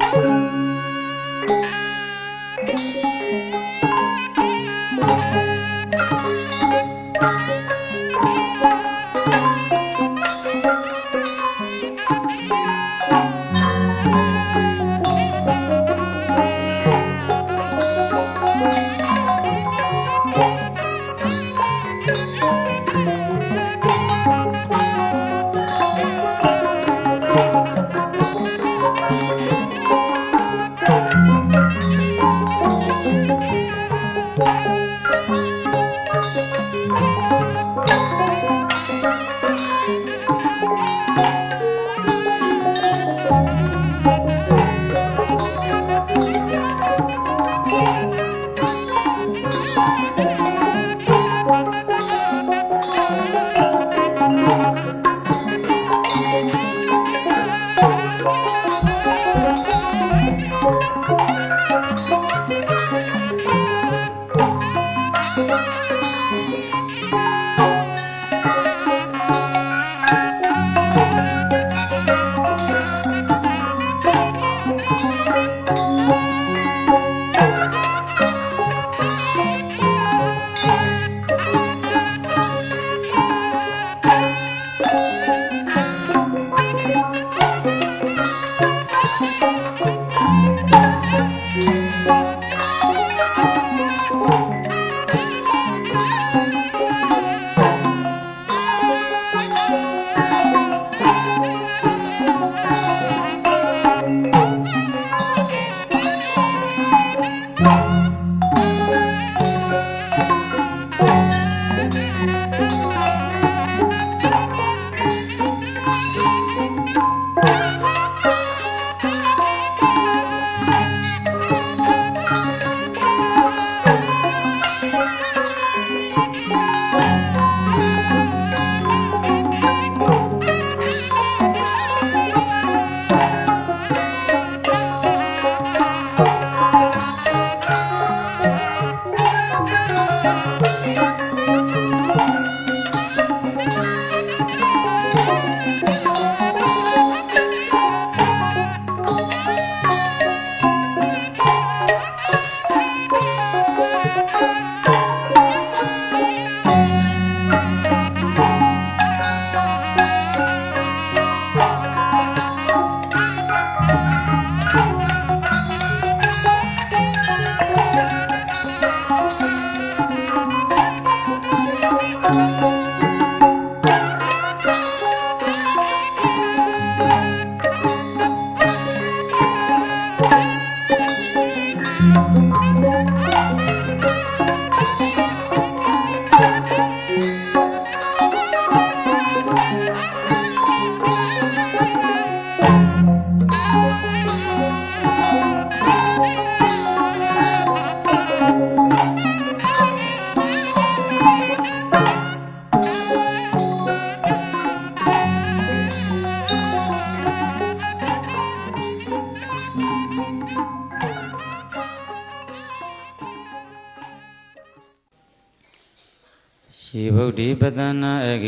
thank you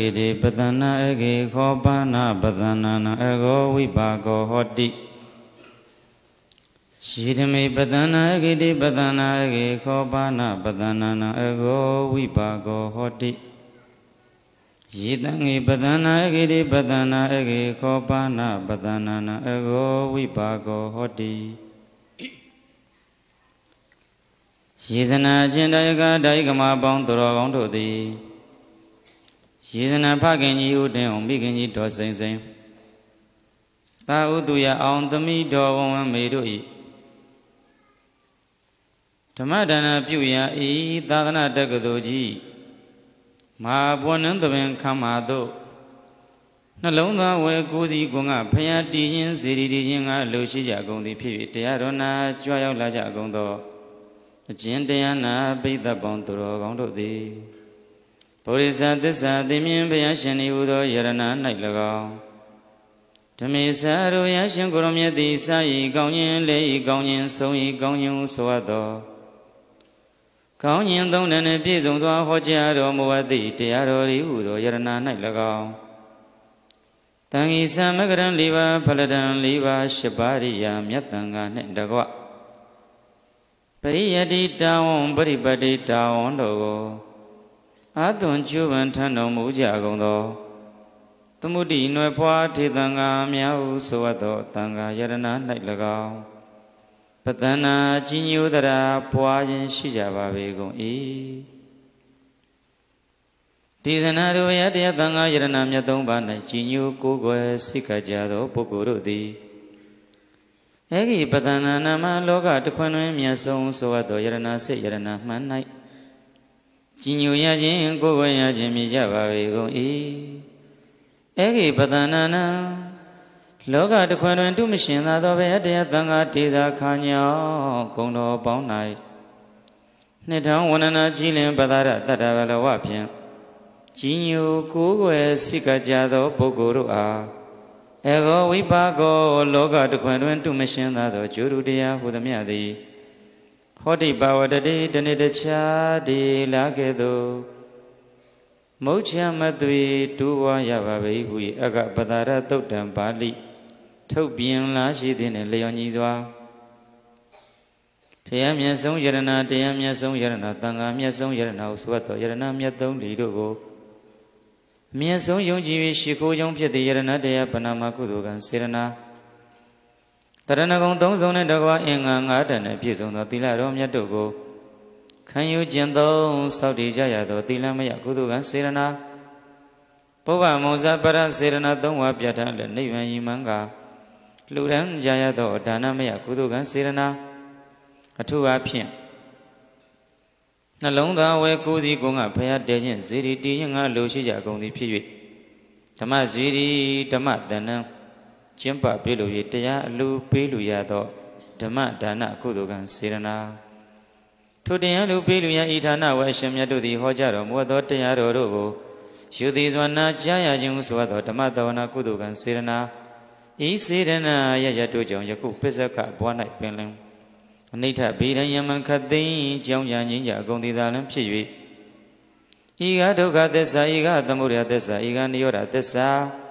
ကေတိပတနာအကေခောပါဏပတနာနာအကောဝိပါကောဟောတိရှိဓမေပတနာအကေတိပတနာအကေခောပါဏပတနာနာအကောဝိပါကောဟောတိယေတံငေပတနာအကေတိပတနာအကေခောပါဏပတနာနာအကောဝိပါကောဟောတိရေစနာခြင်းတယကဒိုင်ကမပေါင်းသူတော်ကောင်းတို့သည်ရေစနာဖခင်ကြီးဦးတင်အောင်မိခင်ကြီးတော်စိန်စိန်သာဥတုရအောင်သမီးတော်ဝံဝံမေတို့ဤဓမ္မဒါနပြုရန်ဤသာသနာတက္ကသိုလ်ကြီးမဟာဘွန်နန်းသဘင်ခမ်းမာတို့နှလုံးသားဝယ်ကိုစီကွန်ကဖျားတည်ခြင်းစီရီတည်ခြင်းကလှူရှိကြကုန်သည်ဖြစ်၍တရားတော်နာကြွရောက်လာကြကုန်သောအကျဉ်းတရားနာပိဋကပေါင်းသူတော်ကောင်းတို့သည်ဗုဒ္ဓဆာသစ္စာသိမြင်ဘုရားရှင်ဤဟူသောယရဏ၌၎င်းဓမေဆာတို့ရရှင်ကိုရမြတ်သည်စာဤကောင်းရင်လေဤကောင်းရင်ဆုံးဤကောင်းရင်ဆိုအပ်သောကောင်းရင်သုံးတန်နှင့်ပြည့်စုံစွာဟောကြားတော်မူအပ်သည့်တရားတော်ဤဟူသောယရဏ၌၎င်းတန်ဤဆံမကရံ၄ပါးဖလဒံ၄ပါး၈ပါးရိယာမြတ်တန်ဃာနှင့်တကားပရိယတိတဝံပရိပတိတဝံတို့ကိုအာသွန်ကျူပန်ထံတော်မူကြကုန်သောသမုဒိနွယ်ဖွာထေသံဃာများဟုဆိုအပ်သောတန်ဃာယရဏ၌၎င်းပတနာကြီးညိုတရာပွားခြင်းရှိကြပါပေကုန်၏ဒေသနာတို့ယတရားသံဃာယရဏမြတ်သုံးပါး၌ကြီးညိုကိုးကွယ်စိတ်ကကြသောပုဂ္ဂိုလ်တို့သည်အဲဒီပတနာနာမလောကတခွင်တွင်မြတ်ဆုံးဆိုအပ်သောယရဏစိတ်ယရဏမှန်၌ကြည်ညိုရခြင်းကိုယ်ဝရခြင်းမြည်ကြပါပေကုန်၏အေကိပတနာနာလောကတခွင်တွင်တုမရှင်သာသောဘယ်တရားသံဃာဒေဇာခါညောဂုံတော်ပေါင်း၌နှစ်ထောင်ဝန္ဒနာကြီးလင်ပသာရတတ္တဗလဝဖြင့်ကြီးညိုကိုးကွယ်စိကကြသောပုဂ္ဂိုလ်တို့အားအေကောဝိပါကောလောကတခွင်တွင်တုမရှင်သာသောဂျုရုတရားဟုသမျှသည်ဟောတိပါဝတတိတနေ့တခြားဒီလာခဲ့သောမုတ်ချမသွေဒူဝါရပါပေဟု၏အကပဒါရသုတ်တံပါဠိထုတ်ပြန်လာရှိသည်နှင့်လျော်ညီစွာဖယံမြတ်ဆုံးယရဏတရားမြတ်ဆုံးယရဏသံဃာမြတ်ဆုံးယရဏဟုဆိုသောယရဏမြတ်သုံးဒီတို့ကိုမြတ်ဆုံးယုံကြည်၍ရှိခိုးယုံဖြစ်သည့်ယရဏတရားပဏာမကုသိုလ်ကံစေရဏတရဏဂုံသုံးစုံနဲ့တကွာအင်္ဂါ၅တန်နဲ့ပြည့်စုံသောသီလတော်မြတ်တို့ကိုခံယူကျင့်သုံးစောင့်တည်ကြရသောသီလမယကုသိုလ်ကစေရနာဘုဗ္ဗမုံဇပရစေရနာသုံးဝါပြဋ္ဌာန်းလည်းနိဗ္ဗာန်ရည်မှန်းကလှူဒန်းကြရသောဒါနမယကုသိုလ်ကစေရနာအထူးအဖြင့်နှလုံးသားဝဲကိုးစီကုံကဖရာတဲခြင်းဇေဒီတည်ရင်ငါလိုရှိကြကုန်သည်ဖြစ်၍ဓမ္မဇေဒီဓမ္မတဏ္ဍကျင့်ပပြုလို့ရတရားအလိုပေးလို့ရသောဓမ္မဒါနကုသိုလ်ကံစေရနာထိုတရားလိုပေးလို့ရဤဌာနဝအရှင်မြတ်တို့သည်ဟောကြားတော်မူသောတရားတော်တို့ကိုယူသည်စွာနာကြားရခြင်းဟုဆိုသောဓမ္မတဝနာကုသိုလ်ကံစေရနာဤစေရနာရရတို့ကြောင့်ယခုပစ္စကဘွား၌ပင်လင်အနိဋ္ဌဗေဒယမံခသိန်းကြောင်းရငင်းကြအကုန်သည်သာလင်ဖြစ်၍ဤကဒုက္ခသစ္စာဤကသမုဒယသစ္စာဤကနိရောဓသစ္စာ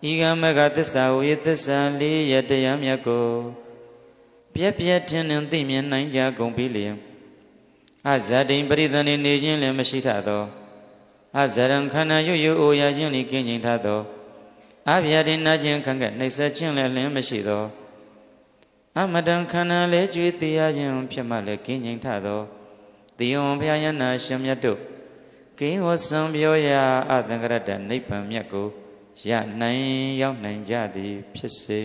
ဤကမကသစ္စာဝေသစ္စာလေးရတရားမြတ်ကို ပြက်ပြက်ထင်းထင်းသိမြင်နိုင်ကြကုန်ပြီလျင်အဇတိံပရိသဏိနေခြင်းလည်းမရှိထသောအဇရံခန္ဓာရွရွအိုရာခြင်းလည်းကင်းငြိမ်ထသောအဗျာဒိနာခြင်းခံကနှိပ်စက်ခြင်းလည်းလင်းမရှိသောအမတံခန္ဓာလည်းကြွေတရားခြင်းဖြစ်မှလည်းကင်းငြိမ်ထသောတေယံဘုရားယန္နာရှင်မြတ်တို့ကိဟောစံပြောရာအသင်္ကရတ္တနိဗ္ဗာန်မြတ်ကိုရနိုင်ရောက်နိုင်ကြသည် ဖြစ်စေ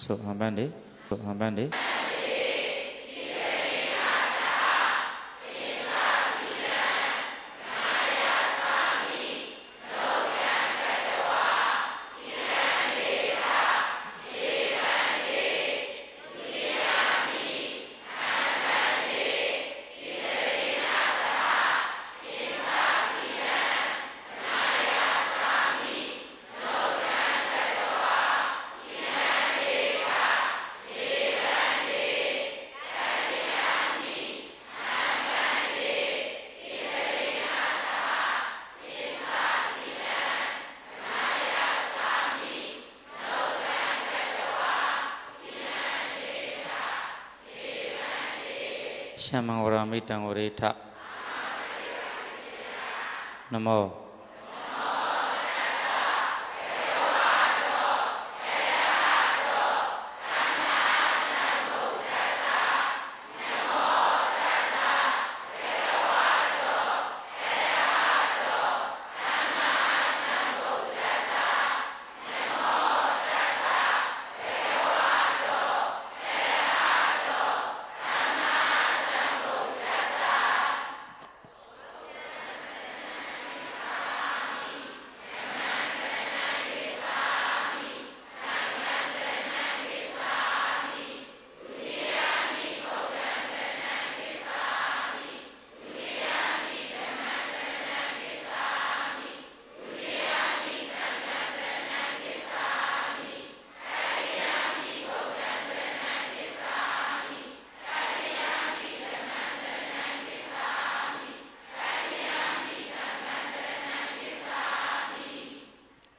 ဆိုအမှန်လေဆိုအမှန်လေရှမံဝရမိတံဝရိထနမော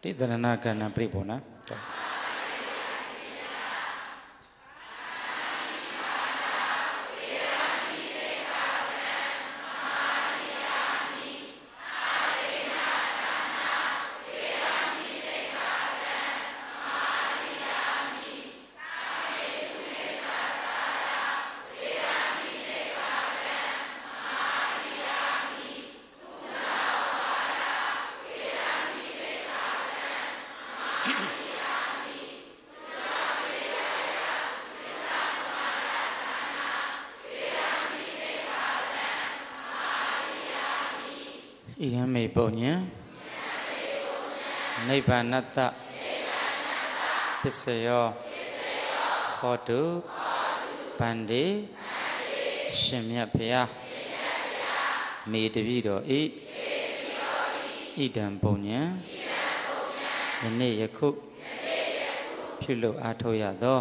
Itu nak kena ha? pribona. ဣရမေပုံညံနိဗ္ဗာနတ္တပစ္စယောဟောတုဗန္တိရှင်မြတ်ဖျားမေတပြီတော်ဤဣဒံပုံညံယနေ့ယခုပြုလုပ်အားထုတ်ရသော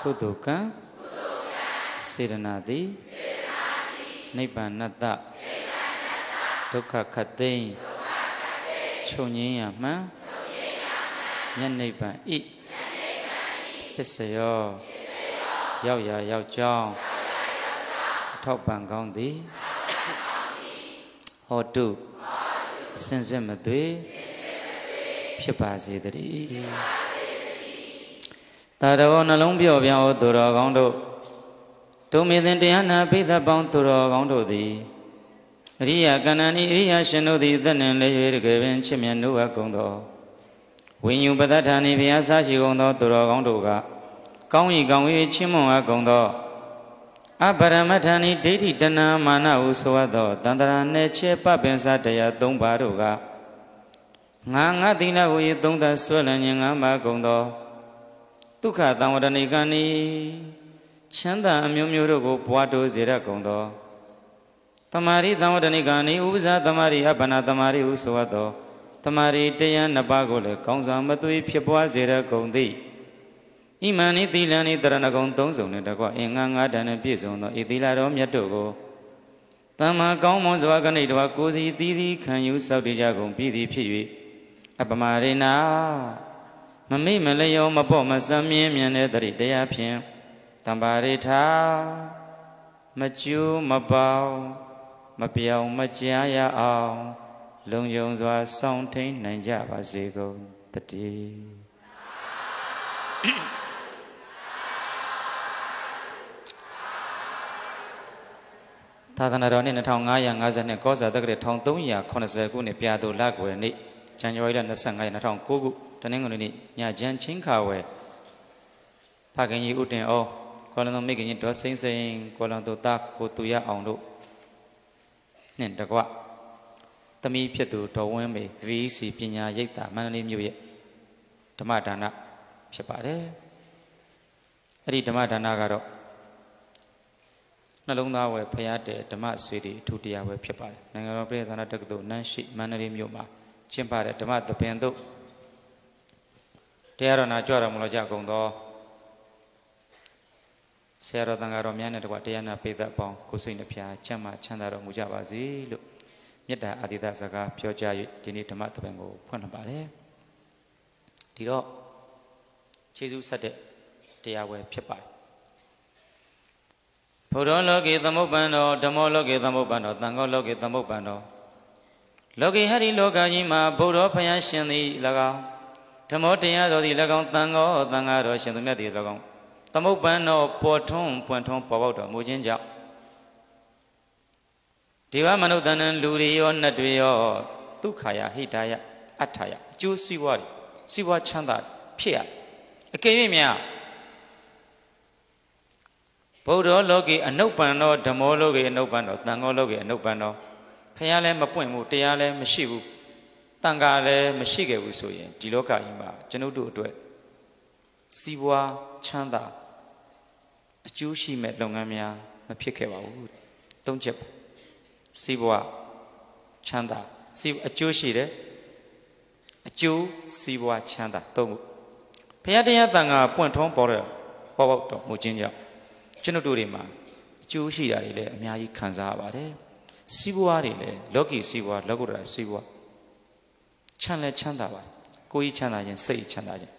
ကုသိုလ်ကံစေတနာတိနိဗ္ဗာန်တ္တဒုက္ခခတ်သိမ်းချုပ်ငြင်းရမှန်မြတ်နိဗ္ဗာန်ဤပစ္စယောရောက်ရာရောက်ကြောင်းထောက်ပံ့ကောင်းသည်ဟောတုစင်စစ်မသွေဖြစ်ပါစေတည်းတာတော်နှလုံးပြော့ပြောင်းသူတော်ကောင်းတို့တုံမီသင်တရားနာပိသပေါင်းသူတော်ကောင်းတို့သည်အရိယာကဏ္ဍနိအရိယာရှင်တို့သည်သက်နှင့်လည်း၍တကယ်ပင်ချစ်မြတ်နှုတ်အပ်ကုန်သောဝိညုပဒဋ္ဌာနိဘုရားဆရှိကုန်သောသူတော်ကောင်းတို့ကကောင်း၏ကောင်း၏ချင်းမွန်အပ်ကုန်သောအပရမထာနိဒိဋ္ဌိတဏမာနဟုဆိုအပ်သောတန္တရာနယ်ချေပပင်စတရား၃ပါးတို့ကငါငါသီလဟု၏သုံးသပ်ဆွဲလန်းခြင်းငါမကုန်သောဒုက္ခတံဝရဏိကံဤချမ်းသာအမျိုးမျိုးတို့ကိုပွားတိုးစေရကုန်သောတမာရီသံဝတ္တနိကာနိဥပ္ပဇာတမာရီအပ္ပနာတမာရီဟုဆိုအပ်သောတမာရီတယံနှစ်ပါးကိုလည်းကောင်းစွာမသွေးဖြစ်ပွားစေရကုန်သည်ဣမံနိသီလံနိတရဏဂုံသုံးစုံနဲ့တကွအင်္ဂါငါးတန်နဲ့ပြည့်စုံသောဤသီလတော်မြတ်တို့ကိုတမ္မာကောင်းမွန်စွာကနိတော်ကိုစီသီးသီးခံယူစောက်တည်ကြကုန်ပြည်သည်ဖြစ်၍အပမာရိနာမမိမလျောမပေါ့မစမ်းမြင်းမြင်တဲ့တရိတရားဖြင့်တမ္ပါရိထာမကျူးမပေါင်းမပြောင်းမကြရအောင်လုံယုံစွာစောင့်ထိန်နိုင်ကြပါစေကုန်တည်းသာသနာတော်နှစ်2552ကောဇာတက္ကရာ1380ခုနှစ်ပြာသူလကွယ်နေ့ဇန်နဝါရီလ25ရက်2009ခုတနင်္ဂနွေနေ့ညချမ်းချင်းခါဝယ်ဖခင်ကြီးဦးတင်အောင်ကောလံတော်မိခင်ကြီးဒေါ်စိမ့်စိမ့်ကောလံတော်သားကိုသူရအောင်တို့နှင့်တကွသမီးဖြစ်သူဒေါ်ဝင်းမေ VC ပညာရိပ်သာမန္တလေးမြို့ရဲ့ဓမ္မဒါနဖြစ်ပါတယ်အဲ့ဒီဓမ္မဒါနကတော့နှလုံးသားဝယ်ဖရာတဲ့ဓမ္မဆွေတွေအထူးတရားဝယ်ဖြစ်ပါတယ်နိုင်ငံတော်ပြည်သာနာတက္ကသိုလ်နန်းရှိမန္တလေးမြို့မှာကျင်းပတဲ့ဓမ္မသဘင်တို့တရားတော်နာကြွတော်မူလို့ကြကုန်သောဆရာတော်တန်ဃာတော်များနဲ့တကွတရားနာပိသက်ပေါင်းကိုစိတ်နှဖျားချမ်းမှချမ်းသာတော်မူကြပါစေလို့မေတ္တာအာတိသစကားပြောကြ၍ဒီနေ့ဓမ္မသဘင်ကိုဖွင့်လှစ်ပါတယ်ဒီတော့ခြေဆုဆက်တဲ့တရားဝယ်ဖြစ်ပါတယ်ဘုရောလောကေသမုပ္ပန္နောဓမ္မောလောကေသမုပ္ပန္နောသံဃောလောကေသမုပ္ပန္နောလောကေဟရိလောကကြီးမှာဘုရောဖယားရှင်သည်၎င်းဓမ္မောတရားတော်သည်၎င်းသံဃောသံဃာတော်ရှင်သူမြတ်သည်၎င်းသမုတ်ပန်းတော်ပေါ်ထွန်းပွင့်ထွန်းပေါ်ပေါက်တော်မူခြင်းကြောင့်ဒေဝမနုဿန္တန်လူတွေရောနတ်တွေရောဒုက္ခယဟိတယအထာယအကျိုးစီးပွားတွေစီးပွားချမ်းသာ ဖြစ်ရအကယ်၍မြတ်ဗုဒ္ဓလောကေအနုပ္ပန်တော်ဓမ္မောလောကေအနုပ္ပန်တော်သံဃောလောကေအနုပ္ပန်တော်ဖခင်လည်းမပွင့်ဘူးတရားလည်းမရှိဘူးတန်ခါလည်းမရှိခဲ့ဘူးဆိုရင်ဒီလောကကြီးမှာကျွန်ုပ်တို့အတွက်စီးပွားချမ်းသာအကျိုးရှိမဲ့လုပ်ငန်းများမဖြစ်ခဲ့ပါဘူးသုံးချက်စီးပွားချမ်းသာစီးအကျိုးရှိတယ်အကျိုးစီးပွားချမ်းသာသုံးခုဘုရားတရားတန်ခါပွင့်ထုံးပေါ်တဲ့ပေါ်ပေါက်တော်မူခြင်းကြောင့်ကျွန်တို့တွေမှာအကျိုးရှိတာတွေလည်းအများကြီးခံစားရပါတယ်စီးပွားတွေလည်းလောကီစီးပွားလောကုတ္တရာစီးပွားချမ်းလဲချမ်းသာပါကိုယ်ကြီးချမ်းသာခြင်းစိတ်ချမ်းသာခြင်း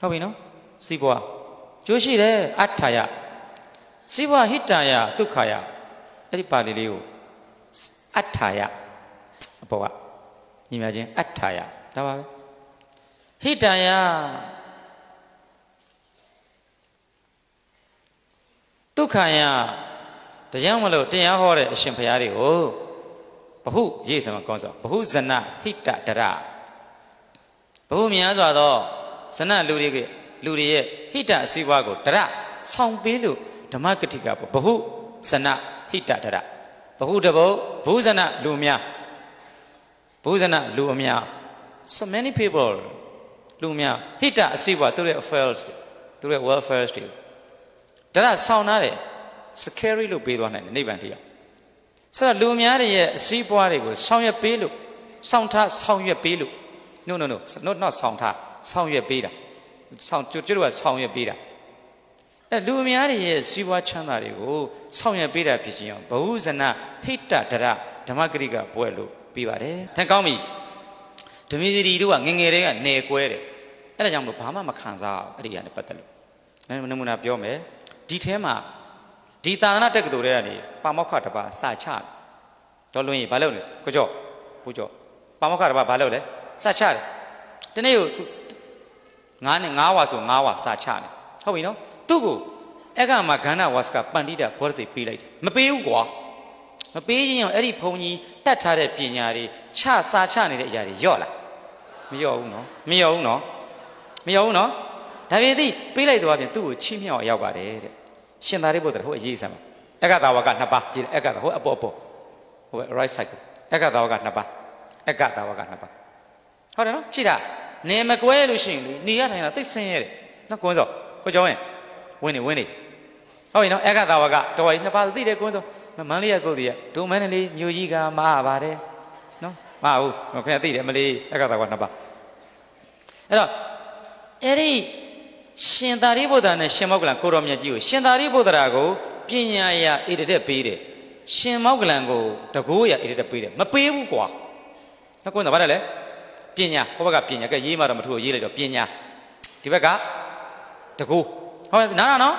ဟုတ်ပြီနော်စီးပွားကျိုးရှိတယ်အထာယစိဝဟိတယဒုက္ခယအဲ့ဒီပါဠိလေးကိုအထာယအပေါ်ကညီမချင်းအထာယဒါပါပဲဟိတယဒုက္ခယတရားမလို့တရားဟောတဲ့အရှင်ဘုရားတွေကိုဘဟုရေးစံကောင်းစွာဘဟုဇနဟိတတရဘဟုများစွာသောဇနလူတွေကလူတွေရဲ့ဟိတအစည်းအဝါကိုဒရဆောင်ပေးလို့ဓမ္မကတိကပေါ့ဘဟုဇနဟိတဒရဘဟုတဘုဘုဇနလူများဘုဇနလူအများ so many people လူများဟိတအစည်းအဝါသူရဲ့ affairs သူရဲ့ welfare တွေဒရဆောင်နာတယ် security လို့ပေးသွားနိုင်တယ်နိဗ္ဗာန်တရားဆိုတော့လူများတွေရဲ့အစည်းအဝါတွေကိုဆောင်ရွက်ပေးလို့ဆောင်ထားဆောင်ရွက်ပေးလို့ no no no not not ဆောင်ထားဆောင်ရွက်ပေးတာဆောင်ကျွတ်ကျွတ်ကဆောင်ရွက်ပေးတာအဲလူအများတွေရဲ့စီးပွားချမ်းသာတွေကိုဆောင်ရွက်ပေးတာဖြစ်ခြင်းရောဘဝဇနဟိတတရဓမ္မဂရိကပွဲလို့ပြီးပါတယ်ထန်ကောင်းပြီဓမီစီတို့ကငငယ်တွေကနေကွဲတယ်အဲ့ဒါကြောင့်မလို့ဘာမှမခံစားအောင်အဲ့ဒီကနေပတ်သက်လို့အဲနမူနာပြောမယ်ဒီထဲမှာဒီသာသနာတက္ကသိုလ်တွေကနေပါမောက္ခတပါစာချတော်လွင်ရေဘာလုပ်လဲကိုကျော်ကိုကျော်ပါမောက္ခတပါဘာလုပ်လဲစာချတယ်တနေ့ကိုငါးနဲ့ငါးဝါဆိုငါးဝါစာချတယ်ဟုတ်ပြီနော်သူ့ကိုအဲ့ကမှဂန္ဓဝါစကပန္တိတာဘောရစေပေးလိုက်တယ်မပေးဘူးကွာမပေးရင်ရောအဲ့ဒီဘုံကြီးတတ်ထားတဲ့ပညာတွေချစာချနေတဲ့အရာတွေယော့လားမယော့ဘူးနော်မယော့ဘူးနော်မယော့ဘူးနော်ဒါပေမဲ့ပေးလိုက်တော့ပြင်သူ့ကိုချီးမြှောက်ရောက်ပါတယ်တဲ့ရှင်သာရိပုတ္တရာဟိုအရေးစမ်းပါအက္ခတာဝကနှစ်ပါးရေးအက္ခတာဟိုအပေါ်အပေါ်ဟို right cycle အက္ခတာဝကနှစ်ပါးအက္ခတာဝကနှစ်ပါးဟုတ်တယ်နော်ကြည့်တာနေမကွဲလို့ရှိရင်လေနေရထိုင်တာသိဆင်းရတယ်နော်ကွန်းစောကိုကျောင်းရင်ဝင်းနေဝင်းနေဟုတ်ပြီနော်အက္ခသာဝကတော်ရီနှစ်ပါးသိတယ်ကွန်းစောမန်းလေးရကိုစီရဒုမန်းလေးမြို့ကြီးကမာပါတယ်နော်မဟုတ်ခင်ဗျာသိတယ်မလေးအက္ခသာဝကနှစ်ပါးအဲ့တော့အဲ့ဒီရှင်သာရိပုတ္တရာနဲ့ရှင်မောကလံကိုတော်မြတ်ကြီးကိုရှင်သာရိပုတ္တရာကိုပညာရဣတတက်ပေးတယ်ရှင်မောကလံကို တကိုးရဣတတက်ပေးတယ်မပေးဘူးကွာနှကွန်းသာဗါတယ်လေပညာဟိုဘက်ကပညာကဲရေးမှတော့မထူကိုရေးလိုက်တော့ပညာဒီဘက်ကတကူဟောနားလားနော်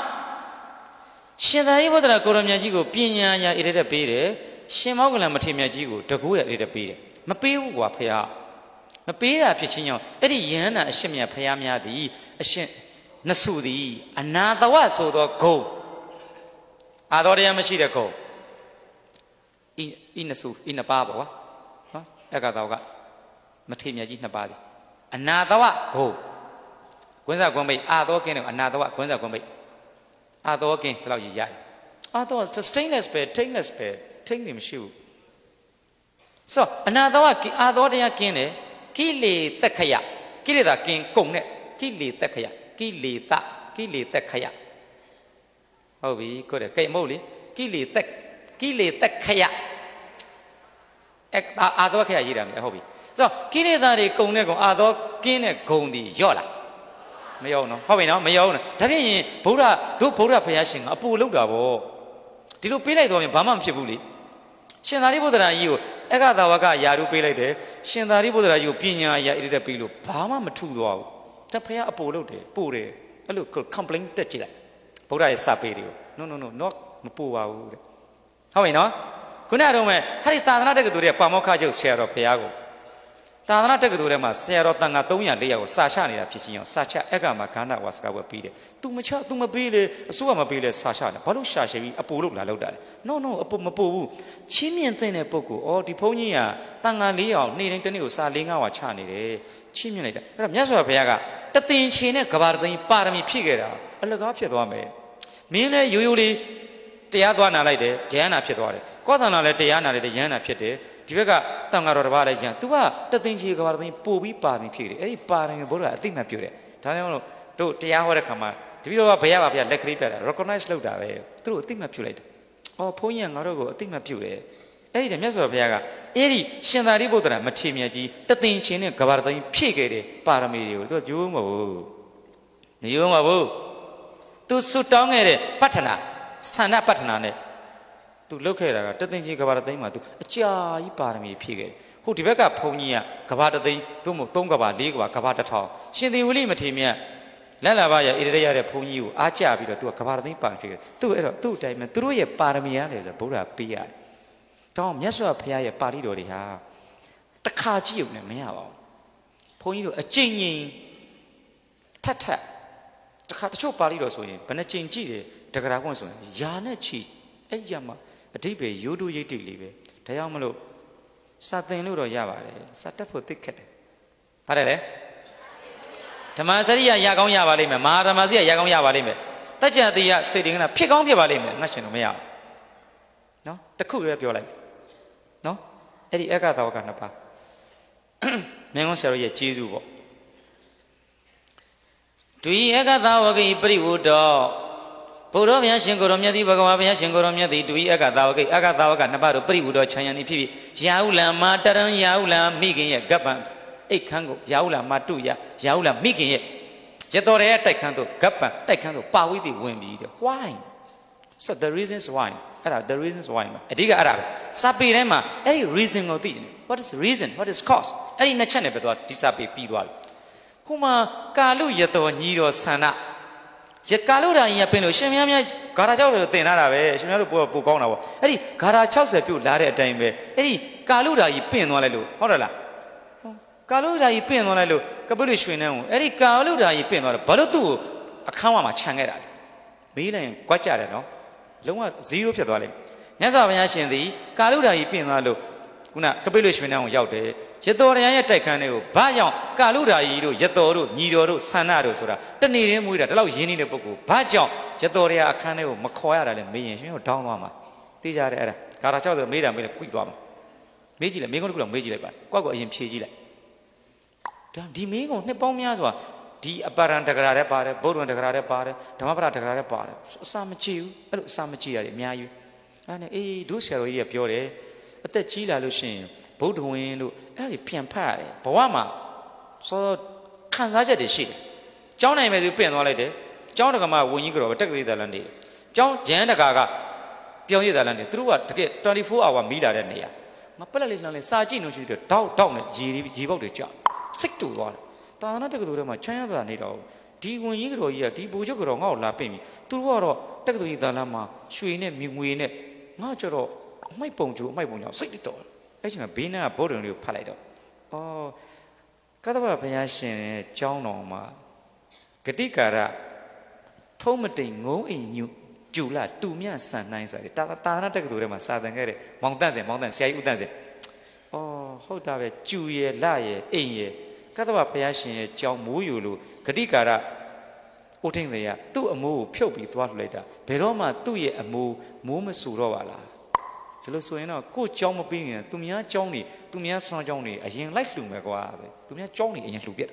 ရှင်သာရိပုတ္တရာကိုရမြတ်ကြီးကိုပညာညာဣရတဲ့ပေးတယ်ရှင်မောကလံမထေမြတ်ကြီးကိုတကူရဣရတဲ့ပေးတယ်မပေးဘူးကွာဖះမပေးတာဖြစ်ချင်းကြောင့်အဲ့ဒီယန္တာအရှင်မြတ်ဖះများသည်အရှင်နဆုသည်အနာတဝဆိုသောဂုံအာတော်တရားမရှိတဲ့ဂုံဤဤနဆုဤနပါပေါ့ကွာနော်အက္ကတော်ကမထေမြတ်ကြီးနှစ်ပါးသည်အနာတဝဂုံကွင်းစာကွင်းပိတ်အာသောကင်းတယ်အနာတဝကွင်းစာကွင်းပိတ်အာသောကင်းဒီလောက်ရရတယ်အာသော stainless ပဲ stainless ပဲထိတ်နေမရှိဘူးဆိုအနာတဝအာသောတရားကင်းတယ်ကိလေသက်ခယကိလေသာကင်းကုန်တဲ့ကိလေသက်ခယကိလေသကိလေသက်ခယဟုတ်ပြီကိုတယ်ကဲမဟုတ်လေကိလေသက်ကိလေသက်ခယအဲအာသောခယရေးတာမြဲဟုတ်ပြီဆိုတော့ကိလေသာတွေကုံတဲ့ကုံအာသောကင်းတဲ့ဂုံတွေယော့လားမယော့နော်ဟုတ်ပြီနော်မယော့နော်ဒါဖြင့်ရင်ဗုဒ္ဓတို့ဗုဒ္ဓဖယားရှင်ကအပူလောက်တာဗောဒီလိုပေးလိုက်တော့ရင်ဘာမှမဖြစ်ဘူးလေရှင်သာရိပုတ္တရာကြီးကိုအက္ခသာဝကယာရုပေးလိုက်တယ်ရှင်သာရိပုတ္တရာကြီးကိုပညာရာဣတိတက်ပေးလို့ဘာမှမထူသွားဘူးတဖယားအပူလောက်တယ်ပို့တယ်အဲ့လို complaint တက်ကြည့်လိုက်ဗုဒ္ဓရဲ့စာပေတွေကို no no no not မပို့ပါဘူးတဲ့ဟုတ်ပြီနော်ခုနကတော့မဲ့ဟာဒီသာသနာတက္ကသိုလ်ရဲ့ပါမောက္ခချုပ်ဆရာတော်ဘုရားကိုသာသနာတက္ကသိုလ်ထဲမှာဆရာတော်တန်ခါ300 400ကိုစာချနေတာဖြစ်ချင်းအောင်စာချအက်ကမှာခန္ဓာဝါစကားဝယ်ပေးတယ်။ तू မချ तू မပေးလေအစိုးရမပေးလေစာချတယ်။ဘာလို့ရှာရှည်ပြီးအပူလို့လာလောက်တာလဲ။ No no အပူမပူဘူး။ချင်းမြင့်တဲ့တဲ့ပုဂ္ဂိုလ်။အော်ဒီဘုန်းကြီးကတန်ခါ400အောင်နေ့တိုင်းတနေ့ကိုစာ4 5ဝါချနေတယ်။ချင်းမြင့်လိုက်တာ။အဲ့ဒါမြတ်စွာဘုရားကတသင်ချင်နဲ့ကဘာသိင်ပါရမီဖြည့်ခဲ့တာ။အလကားဖြစ်သွားမယ်။မင်းလည်းရိုးရိုးလေးတရားသွားနာလိုက်တယ်။ဉာဏ်နာဖြစ်သွားတယ်။ကောသနာလည်းတရားနာလိုက်တယ်ဉာဏ်နာဖြစ်တယ်။ဒီဘက်ကတန်ဃာတော်တစ်ပါးလည်းရန် तू ကတသိန်းချီကဘာသိန်းပို့ပြီးပါပြီးဖြည့်တယ်အဲ့ဒီပါတယ်ဘုရားအတိမတ်ပြုတယ်ဒါကြောင့်မလို့တို့တရားဟောတဲ့ခါမှာတပည့်တော်ကဘယ်ရပါဗျာလက်ကလေးပြတာ recognize လုပ်တာပဲသူတို့အတိမတ်ပြုလိုက်တယ်အော်ဘုန်းကြီးကငါတို့ကိုအတိမတ်ပြုတယ်အဲ့ဒီတည်းမြတ်စွာဘုရားကအဲ့ဒီရှင်သာရိပုတ္တရာမထေမြတ်ကြီးတသိန်းချင်းနဲ့ကဘာသိန်းဖြည့်ခဲ့တဲ့ပါရမီတွေကိုသူကဂျိုးမဟုတ်ဂျိုးမဟုတ်သူဆွတောင်းခဲ့တဲ့ပတ္ထနာဆန္ဒပတ္ထနာနဲ့သူလုတ်ခဲ့တာကတသိန်းချင်းကဘာတသိန်းမှာသူအကြာကြီးပါရမီဖြည့်ခဲ့ဟုတ်ဒီဘက်ကဘုံကြီးကကဘာတသိန်းသူ့မို့၃ကဘာ၄ကဘာကဘာတထောင်ရှင်သင်ဝလိမထေမြတ်လက်လာဘရဣတရရတဲ့ဘုံကြီးကိုအားကျပြီးတော့သူကကဘာတသိန်းပါဖြည့်ခဲ့သူအဲ့တော့သူ့အတိုင်းပဲသူတို့ရဲ့ပါရမီရတယ်ဆိုဗုဒ္ဓပေးရတယ်တောင်းမြတ်စွာဘုရားရဲ့ပါဠိတော်တွေဟာတခါကြည့်ုံနဲ့မရပါဘူးဘုံကြီးတို့အကျင့်ကျင့်ထက်ထက်တခါတချို့ပါဠိတော်ဆိုရင်ဘယ်နှကျင့်ကြည့်တယ်တက္ကရာကွန်းဆိုရင်ယာနဲ့ချီအဲ့ရမှာအဓိပ္ပာယ်ရိုးတိုးရိပ်တိတ်လေးပဲဒါကြောင့်မလို့စာသင်လို့တော့ရပါတယ်စာတက်ဖို့သိခက်တယ်ဘာလဲလဲဓမ္မစရိယရကောင်းရပါလိမ့်မယ်မဟာဓမ္မစရိယရကောင်းရပါလိမ့်မယ်တကြံတိယစေတင်္ဂနာဖြစ်ကောင်းဖြစ်ပါလိမ့်မယ်ငါရှင်တော့မရဘူးနော်တခုလည်းပြောလိုက်နော်အဲ့ဒီအက္ခသာဝကနှစ်ပါးမင်းကောဆရာတို့ရဲ့ကျေးဇူးပေါ့ဒွိအက္ခသာဝကိပရိဝုတောဘုရောဘုရားရှင်ကိုရောမြတ်သည့်ဘဂဝါဘုရားရှင်ကိုရောမြတ်သည့်တူဤအကသာဝကိအကသာဝကနှစ်ပါးတို့ပြိဝူတော်ခြံရံသည်ဖြစ်ပြီးရာဟုလံမာတရံရာဟုလံမိခင်ရဲ့ဂပံအိတ်ခန်းကိုရာဟုလံမာတုရရာဟုလံမိခင်ရဲ့ရတော်ရဲတိုက်ခန်းတို့ဂပံတိုက်ခန်းတို့ပါဝိတိဝင်ပြီးတဲ့ why so the reasons why အဲ့ဒါ the reasons why မှာအဓိကအဲ့ဒါပဲစာပေထဲမှာအဲ့ဒီ reason ကိုသိတယ် what is reason what is cause အဲ့ဒီနှစ်ချက်နဲ့ပဲသွားဒီစာပေပြီးသွားပြီဟိုမှာကာလူရတော်ညီတော်ဆန္ဒရကာလို့တာရင်ကပင်လို့ရှင်မြတ်မြတ်ဂါထာ60လို့တင်လာတာပဲရှင်မြတ်တို့ပိုပိုကောင်းတာပေါ့အဲ့ဒီဂါထာ60ပြုတ်လာတဲ့အတိုင်းပဲအဲ့ဒီကာလို့တာကြီးပင်သွားလိုက်လို့ဟုတ်တယ်လားကာလို့တာကြီးပင်သွားလိုက်လို့ကပုလိရွှင်နှန်းကိုအဲ့ဒီကာလို့တာကြီးပင်သွားတော့ဘာလို့သူ့ကိုအခန်းဝမှာခြံခဲ့တာလဲမေးလိုက်ရင်ကြွက်ကြတယ်နော်လုံးဝ0ဖြစ်သွားလိမ့်မယ်မြတ်စွာဘုရားရှင်သည်ကာလုဒာကြီးပြင်သွားလို့ခုနကပိလိရွှေနှံကိုရောက်တယ်ရတောရံရဲ့တိုက်ခန်းတွေကိုဘာကြောင့်ကာလူဓာကြီးတို့ရတောတို့ညီတော်တို့ဆန္ဒတို့ဆိုတာတနေ့တည်းမွေးတာဒီလောက်ရင်းနေတဲ့ပုဂ္ဂိုလ်ဘာကြောင့်ရတောရံအခန်းတွေကိုမခေါ်ရတာလဲမေးရင်ရှင်တို့ဒေါင်းသွားမှာသိကြတယ်အဲ့ဒါကာရာချောက်ဆိုမေးတာမေးလဲကွိသွားမှာမေးကြည့်လဲမင်းကုန်းတစ်ခုလောက်မေးကြည့်လိုက်ပါကွက်ကွက်အရင်ဖြေကြည့်လိုက်ဒါဒီမင်းကုန်းနှစ်ပေါင်းများစွာဒီအပါရံတက္ကရာတဲ့ပါတယ်ဗုဒ္ဓံတက္ကရာတဲ့ပါတယ်ဓမ္မပဒတက္ကရာတဲ့ပါတယ်အစာမကြည့်ဘူးအဲ့လိုအစာမကြည့်ရတယ်အများကြီးအဲ့ဒါနဲ့အေးဒုဆရာတော်ကြီးကပြောတယ်အသက်ကြီးလာလို့ရှိရင်ဗုဒ္ဓဝင်လို့အဲ့ဒါတွေပြန်ဖတ်ရတယ်ဘဝမှာစောခံစားချက်တွေရှိတယ်ကြောင်းနိုင်မယ်ဆိုပြင်သွားလိုက်တယ်ကြောင်းတကမဝင်းကြီးကတော့တက်ကလေးသာလန်နေကြောင်းဂျန်တကာကပြောင်းရည်သာလန်နေသူတို့ကတကယ်24 hour မီးလာတဲ့နေရာမပလက်လေးလှမ်းလေးစာကြည့်လို့ရှိတယ်တောက်တောက်နဲ့ရေရေပေါက်တွေကြာစိတ်တူသွားတယ်သာသနာတက္ကသိုလ်ထဲမှာချမ်းရသာနေတော့ဒီဝင်ကြီးကတော်ကြီးကဒီဘိုးချုပ်ကတော်ငါ့ကိုလာပင့်ပြီသူတို့ကတော့တက္ကသိုလ်ကြီးသာလန်မှာရွှေနဲ့မြေငွေနဲ့ငါကျတော့အမိုက်ပုံကျိုးအမိုက်ပုံကြောင့်စိတ်တော်အဲ့ချိန်မှာဘေးနားကဗုဒ္ဓံလေးကိုဖတ်လိုက်တော့အော်ကသဗ္ဗဘုရားရှင်ရဲ့ကျောင်းတော်မှာဂတိကာရထုံးမတိမ်ငုံအိမ်ညူကျူလာတူမြဆန်နိုင်ဆိုရယ်တာတာနာတက္ကသိုလ်ထဲမှာစာသင်ခဲ့တဲ့မောင်တန့်စင်မောင်တန့်ဆရာကြီးဦးတန့်စင်အော်ဟုတ်တာပဲကျူရယ်လရယ်အိမ်ရယ်ကသဗ္ဗဘုရားရှင်ရဲ့ကျောင်းမိုးယူလို့ဂတိကာရဦးထင်းတွေကသူ့အမိုးကိုဖြုတ်ပြီးသွားလှူလိုက်တာဘယ်တော့မှသူ့ရဲ့အမိုးမိုးမဆူတော့ပါလားဒီလိုဆိုရင်တော့ကို့ကြောင်းမပြီးရင်သူများကြောင်းနေသူများဆွမ်းကြောင်းနေအရင်လိုက်လှူမယ်ကွာဆိုသူများကြောင်းနေအရင်လှူပြတယ်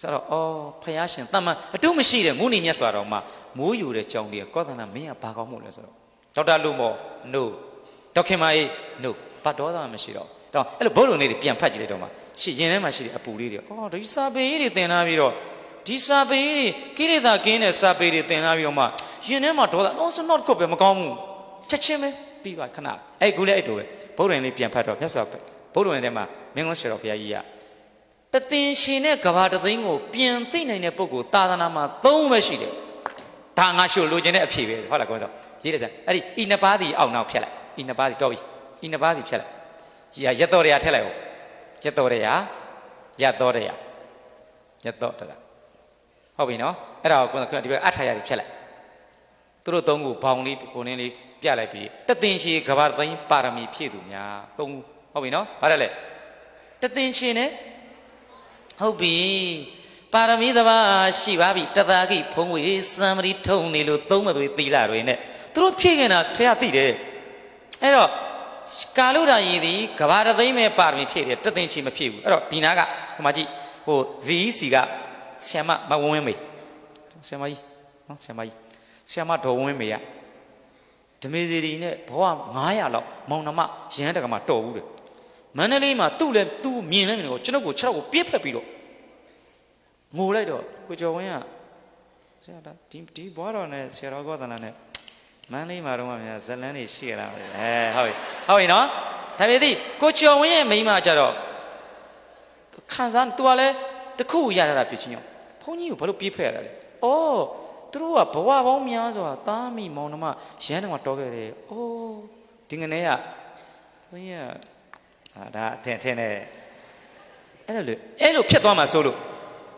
ဆရာတော့အော်ဖယားရှင်တမန်အတုမရှိတဲ့မုဏိမြတ်စွာတော်မှာမိုးယူတဲ့ကြောင်းတွေကကောသနာမင်းကဘာကောင်းမှုလဲဆိုတော့ဒေါက်တာလူမော် no ဒေါက်ခင်မအေး no ဘာတော်သားမရှိတော့တော့အဲ့လိုဘုလိုလေးတွေပြန်ဖတ်ကြည့်လိုက်တော့မှရှင်းရင်ထဲမှာရှိတဲ့အပူလေးတွေအော်ဒီစာပေကြီးတွေသင်လာပြီးတော့ဒီစာပေကြီးတွေကိရိတာကင်းတဲ့စာပေတွေသင်လာပြီးတော့မှရင်ထဲမှာဒေါသ no it's not good ပဲမကောင်းဘူးချက်ချင်းပဲပြီးသွားခဏအဲ့ခုလည်းအဲ့လိုပဲဗုဒ္ဓရင်လေးပြန်ဖတ်တော့မြတ်စွာဗုဒ္ဓရင်ထဲမှာမင်းကွန်းဆရာတော်ဘုရားကြီးကတသင်ရှင်နဲ့ကဘာတသိန်းကိုပြန်သိနိုင်တဲ့ပုဂ္ဂိုလ်သာသနာမှာသုံးပဲရှိတယ်ဒါငါရှုလိုချင်တဲ့အဖြေပဲဟုတ်လားကွန်းဆောင်ရေးတယ်စမ်းအဲ့ဒီဤနှစ်ပါးစီအောက်နောက်ဖြတ်လိုက်ဤနှစ်ပါးစီတော့ပြီဤနှစ်ပါးစီဖြတ်လိုက်ရရက်တော်ရထက်လိုက်ဟုတ်ရက်တော်ရရတော်ရရတော်တလားဟုတ်ပြီနော်အဲ့ဒါကိုကွန်းဆောင်ဒီဘက်အထာရဖြတ်လိုက်သူတို့သုံးခုဘောင်လေးကိုနင်းလေးပြလိုက်ပြီးတသင်ချေကဘာသိန်းပါရမီဖြည့်သူများသုံးဟုတ်ပြီနော်ဘာလဲလဲတသင်ချေနဲ့ဟုတ်ပြီပါရမီသဘာရှိပါပြီတသာကိဖုံးဝေစံမရီထုံနေလို့သုံးမသွေးသီလာတွေနဲ့သူတို့ဖြည့်ခင်တာဖះသိတယ်အဲ့တော့ကာလုဒာရည်ဒီကဘာသိမ်းမဲ့ပါရမီဖြည့်တယ်တသင်ချေမဖြည့်ဘူးအဲ့တော့ဒီနာကဟိုမှာကြည့်ဟို VC ကဆ iam မဝင်းဝင်းမေဆ iam ကြီးနော်ဆ iam ကြီးဆ iam ဒေါ်ဝင်းမေကဓမေစီရီနဲ့ဘဝ900လောက်မောင်နှမရဟန်းတက္ကမတော်ဘူးတဲ့မန္တလေးမှာသူ့လည်းသူ့မြင်လဲမြင်တော့ကျွန်တော်ကို6ကိုပြစ်ဖက်ပြီးတော့ငိုလိုက်တော့ကိုကျော်ဝင်းကဆရာတော်ဒီဒီဘွားတော်နဲ့ဆရာတော်ကောသနာနဲ့မန္တလေးမှာတော့များဇလန်းတွေရှိရတာပဲအဲဟုတ်ပြီဟုတ်ပြီနော်ဒါပေမဲ့ကိုကျော်ဝင်းရဲ့မိမကြတော့ခံစား तू ကလည်းတခုရရတာဖြစ်ချင်းရောဘုန်းကြီးကိုဘာလို့ပြေးဖက်ရတာလဲအော်သူတို့ကဘဝပေါင်းများစွာသားမိမောင်နှမရန်တော်တော်ခဲ့တယ်အိုးဒီငနေကဘင်းရအာဒါအထင်အထင်နဲ့အဲ့လိုလေအဲ့လိုဖြစ်သွားမှာဆိုလို့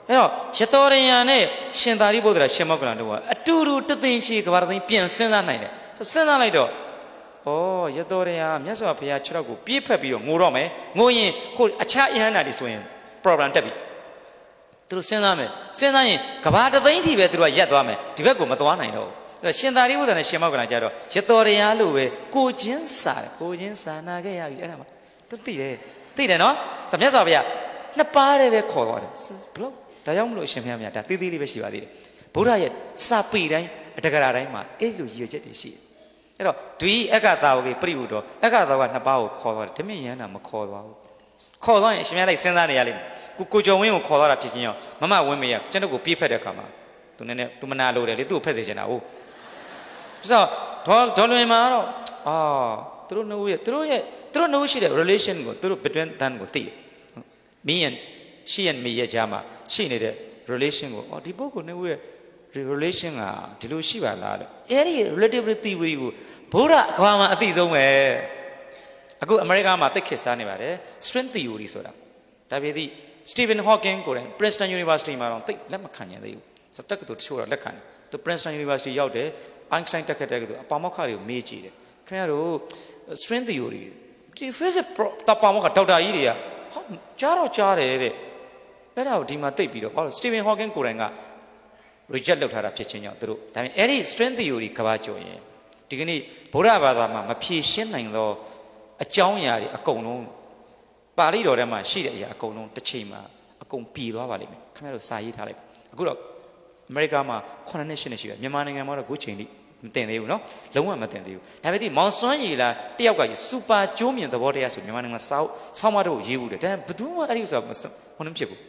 အဲ့တော့ရတော်ရညာနဲ့ရှင်သာရိပုတ္တရာရှင်မောကလန်တို့ကအတူတူတသိရှိကဘာသိပြန်စဉ်းစားနိုင်တယ်ဆိုစဉ်းစားလိုက်တော့ဩရတော်ရညာမြတ်စွာဘုရား6ရောက်ကိုပြည့်ဖက်ပြီးတော့ငိုတော့မယ်ငိုရင်ကိုအခြားအဟန္တာတွေဆိုရင် problem တက်ပြီသူတို့စဉ်းစားမယ်စဉ်းစားရင်ကဘာတသိန်းထိပဲသူတို့ကရက်သွားမယ်ဒီဘက်ကိုမသွားနိုင်တော့ဘူးအဲ့တော့ရှင်သာရိပုတ္တရာနဲ့ရှင်မောက္ကလကြတော့ရတော်တရားလို့ပဲကိုချင်းစာကိုချင်းစာနာခဲ့ရပြီအဲ့ဒါမှသူသိတယ်သိတယ်နော်ဆမြတ်စွာဘုရားနှစ်ပါးတည်းပဲခေါ်သွားတယ်ဘလို့ဒါကြောင့်မလို့အရှင်ဘုရားမြတ်ဒါသေးသေးလေးပဲရှိပါသေးတယ်ဘုရားရဲ့စာပေတိုင်းအတ္တကရာတိုင်းမှာအဲ့လိုရည်ရွယ်ချက်တွေရှိတယ်အဲ့တော့ဒီအက္ခတာဝကေပြိဟုတော့အက္ခတာဝကနှစ်ပါးကိုခေါ်သွားတယ်ဓမ္မယန္တာမခေါ်သွားဘူးခေါ်သွားရင်အရှင်မြတ်လိုက်စဉ်းစားနေရလိမ့်မယ်ကိုကိုကျော်ဝင်းကိုခေါ်သွားတာဖြစ်ချင်းရောမမဝင်းမေကကျွန်တော်ကိုပြေးဖက်တဲ့အခါမှာသူနည်းနည်းသူမနာလို့တယ်လေသူ့ကိုဖက်စေချင်တာဟုတ်ဆိုတော့ဒေါ်လွင်မှာတော့အာသူတို့နှစ်ဦးရဲ့သူတို့ရဲ့သူတို့နှစ်ဦးရှိတဲ့ relation ကိုသူတို့ between them ကိုသိတယ်မင်းရဲ့ရှိရဲ့မိရဲ့ကြားမှာရှိနေတဲ့ relation ကိုအော်ဒီပုဂ္ဂိုလ်နှစ်ဦးရဲ့ relation ကဒီလိုရှိပါလားတဲ့အဲဒီ relativity theory ကိုဘုရားအကွာမှာအသိဆုံးပဲအခုအမေရိကမှာသိခေစားနေပါတယ် string theory ဆိုတာဒါပေမဲ့ Stephen Hawking ကိုတဲ့ Princeton University မှာတော့တိတ်လက်မခံနိုင်သေးဘူး။ဆိုတော့တက္ကသိုလ်တချို့တော့လက်ခံတယ်။သူ Princeton University ရောက်တယ်။ Einstein တက်ခဲ့တဲ့ကသူအပါမောက်ခတွေကိုမေးကြည့်တယ်။ခင်ဗျားတို့ string theory ဒီ physics တပါမောက်ကဒေါက်တာကြီးတွေကဟောကြားတော့ကြားတယ်တဲ့။အဲ့ဒါကိုဒီမှာတိတ်ပြီးတော့ဟော Stephen Hawking ကိုယ်တိုင်က reject လုပ်ထားတာဖြစ်ခြင်းကြောင့်သူတို့ဒါပေမဲ့အဲ့ဒီ string theory ကဘာကြုံရင်ဒီကနေ့ဗုဒ္ဓဘာသာမှာမဖြေရှင်းနိုင်သောအကြောင်းအရာတွေအကုန်လုံးပါဠိတော်ထဲမှာရှိတဲ့အရာအကုန်လုံးတစ်ချိန်မှာအကုန်ပြည်သွားပါလိမ့်မယ်ခင်ဗျားတို့စာရေးထားလိုက်အခုတော့အမေရိကမှာ9နှစ်10နှစ်ရှိပြီမြန်မာနိုင်ငံမှာတော့ခုချိန်ထိမတင်သေးဘူးเนาะလုံးဝမတင်သေးဘူးဒါပေမဲ့မောင်စွမ်းရည်လားတယောက်ကစူပါကျိုးမြင်သဘောတရားဆိုမြန်မာနိုင်ငံမှာစောက်ဆောင်းမတော့ရေးဘူးတယ်ဒါဘယ်သူမှအဲ့ဒီဆိုတာမဟုတ်ဖြစ်ဘူး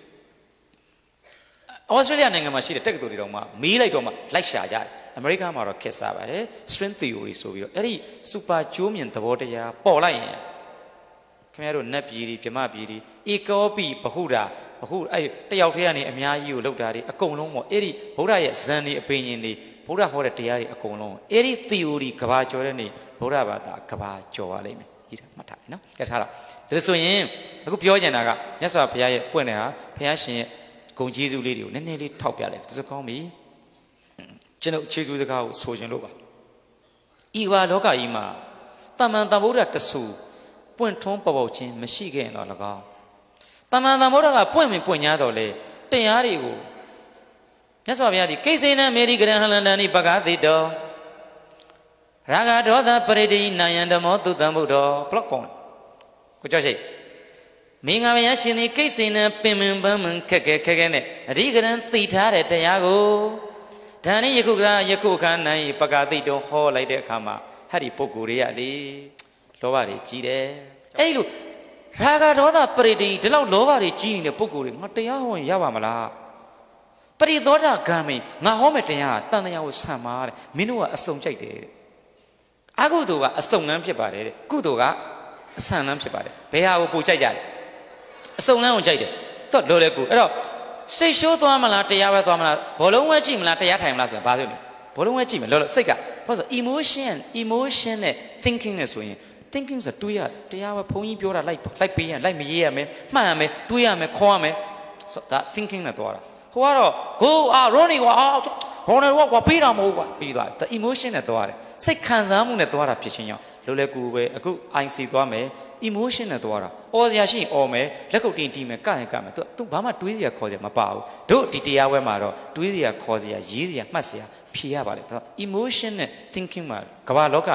ဩစတြေးလျနိုင်ငံမှာရှိတဲ့တက္ကသိုလ်တွေတော့မှမေးလိုက်တော့မှလိုက်ရှာကြတယ်အမေရိကမှာတော့ခက်စားပါတယ် string theory ဆိုပြီးတော့အဲ့ဒီ super ကျိုးမြင်သဘောတရားပေါ်လိုက်ရင်ခင်ဗျားတို့နတ်ပြည်တွေဗြမပြည်တွေဧကောပိဘဟုတာဘဟုအဲ့တယောက်တည်းကနေအများကြီးကိုလောက်တာတွေအကုန်လုံးပေါ့အဲ့ဒီဗုဒ္ဓရဲ့ဇန်တွေအပင်ရှင်တွေဗုဒ္ဓဟောတဲ့တရားတွေအကုန်လုံးအဲ့ဒီ theory ကဘာကျော်တဲ့နေဗုဒ္ဓဘာသာကဘာကျော်ပါလိမ့်မယ်ဤတာမှတ်ထားတယ်နော်ကဲထားတော့ဒါဆိုရင်အခုပြောချင်တာကမြတ်စွာဘုရားရဲ့ပွင့်တဲ့ဟာဘုရားရှင်ရဲ့ဂုဏ်ကျေးဇူးလေးတွေကိုနည်းနည်းလေးထောက်ပြလိုက်ဒါဆိုကောင်းပြီကျွန်ုပ်ကျေးဇူးစကားကိုဆိုခြင်းလို့ပါဤဘာလောကကြီးမှာတမန်တဗုဒ္ဓတဆူပွင့်ထွန်းပေါ်ပေါက်ခြင်းမရှိခဲ့ရင်တော့၎င်းတမန်တန်ဗုဒ္ဓကပွင့်မင်ပွင့်냐တော့လေတရားတွေကိုမြတ်စွာဘုရားဒီကိစေနမေရိကရန်ဟလန္တန်ဤပကတိတောရာဂဒေါသပရိတိနာယံဓမောသုတံဗုဒ္ဓောဘလော့ကောင်ကိုကြောက်ရှိမင်္ဂမယရှင်ဒီကိစေနပင်ပင်ပန်းပန်းခက်ခက်ခက်ခက်နဲ့အဓိကရန်သိထားတဲ့တရားကိုဓာန်ဤယခုကရာယခုခန္ဓာဤပကတိတောဟောလိုက်တဲ့အခါမှာဟဲ့ဒီပုဂ္ဂိုလ်တွေကလေလောဘတွေကြီးတယ်အဲ့လိုရာဂဒေါသပရိတိဒီလောက်လောဘတွေကြီးနေတဲ့ပုဂ္ဂိုလ်တွေငါတရားဟောရင်ရပါမလားပရိသောတာဂံမင်းငါဟောမယ်တရားတန်တရားကိုဆံမာတဲ့မင်းတို့ကအစုံကြိုက်တယ်တဲ့အကုသိုလ်ကအစုံလန်းဖြစ်ပါတယ်တဲ့ကုသိုလ်ကအဆံလန်းဖြစ်ပါတယ်ဘယ်ဟာကိုပိုကြိုက်ကြလဲအစုံလန်းကိုကြိုက်တယ်တော့လောလေကိုအဲ့တော့ stage show သွားမလားတရားပဲသွားမလားဘောလုံးဝဲကြည့်မလားတရားထိုင်မလားဆိုတာဘာပြောမလဲဘောလုံးဝဲကြည့်မယ်လောလောစိတ်ကဘာလို့ဆို emotion emotion နဲ့ thinking နဲ့ဆိုရင် thinking ဆိုတွေးရတရားပဲဘုန်းကြီးပြောတာလိုက်လိုက်ပေးရလိုက်မရေးရမယ်မှန်ရမယ်တွေးရမယ်ခေါ်ရမယ်ဒါ thinking နဲ့သွားတာဟိုကတော့ဟိုအာ Ronnie ကွာအာ Ronald ကွာပေးတာမဟုတ်ကွာပြီးသွားတယ် emotion နဲ့သွားတယ်စိတ်ခံစားမှုနဲ့သွားတာဖြစ်ချင်းရောလိုလဲကူပဲအခု IC သွားမယ် emotion နဲ့သွားတာအော်စရာရှိရင်အော်မယ်လက်ကုပ်တင်တီးမယ်ကရင်ကမယ် तू तू ဘာမှတွေးစရာခေါ်စရာမပါဘူးတို့ဒီတရားဝဲမှာတော့တွေးစရာခေါ်စရာရေးစရာမှတ်စရာဖြေရပါလေ emotion နဲ့ thinking မှာကမ္ဘာလောက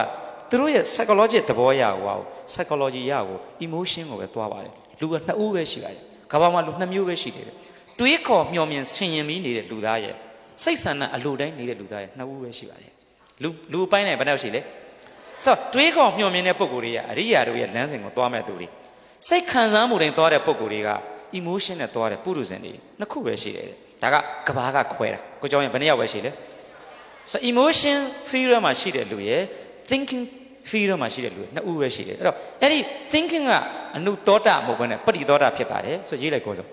သူတို့ရဲ့ psychology သဘောရဟော psychology ရဟော emotion ကိုပဲသွားပါတယ်လူကနှစ်ဦးပဲရှိပါတယ်ကဘာမှာလူနှစ်မျိုးပဲရှိတယ်တွေးခေါ်မျှော်မြင်ဆင်ရင်ပြီးနေတဲ့လူသားရဲ့စိတ်ဆန္ဒအလိုတိုင်းနေတဲ့လူသားရဲ့နှစ်ဦးပဲရှိပါတယ်လူလူပိုင်းနဲ့ဘယ်တော့ရှိလဲဆိုတော့တွေးခေါ်မျှော်မြင်တဲ့ပုံကိုယ်တွေကအရိယာတို့ရဲ့လမ်းစဉ်ကိုသွားမဲ့သူတွေစိတ်ခံစားမှုတိုင်းသွားတဲ့ပုံကိုယ်တွေက emotion နဲ့သွားတဲ့ပုရုဇဉ်တွေနှစ်ခုပဲရှိတယ်ဒါကကဘာကခွဲတာကိုကြောင်းရင်ဘယ်နှယောက်ပဲရှိလဲဆို emotion freedom မှာရှိတဲ့လူရဲ့ thinking feeder မှာရှိတဲ့လူနှစ်ဦးပဲရှိတယ်အဲ့တော့အဲ့ဒီ thinking ကအနုသောတာမဟုတ်ဘဲနဲ့ပဋိသောတာဖြစ်ပါတယ်ဆိုရေးလိုက်ကိုယ်ဆုံး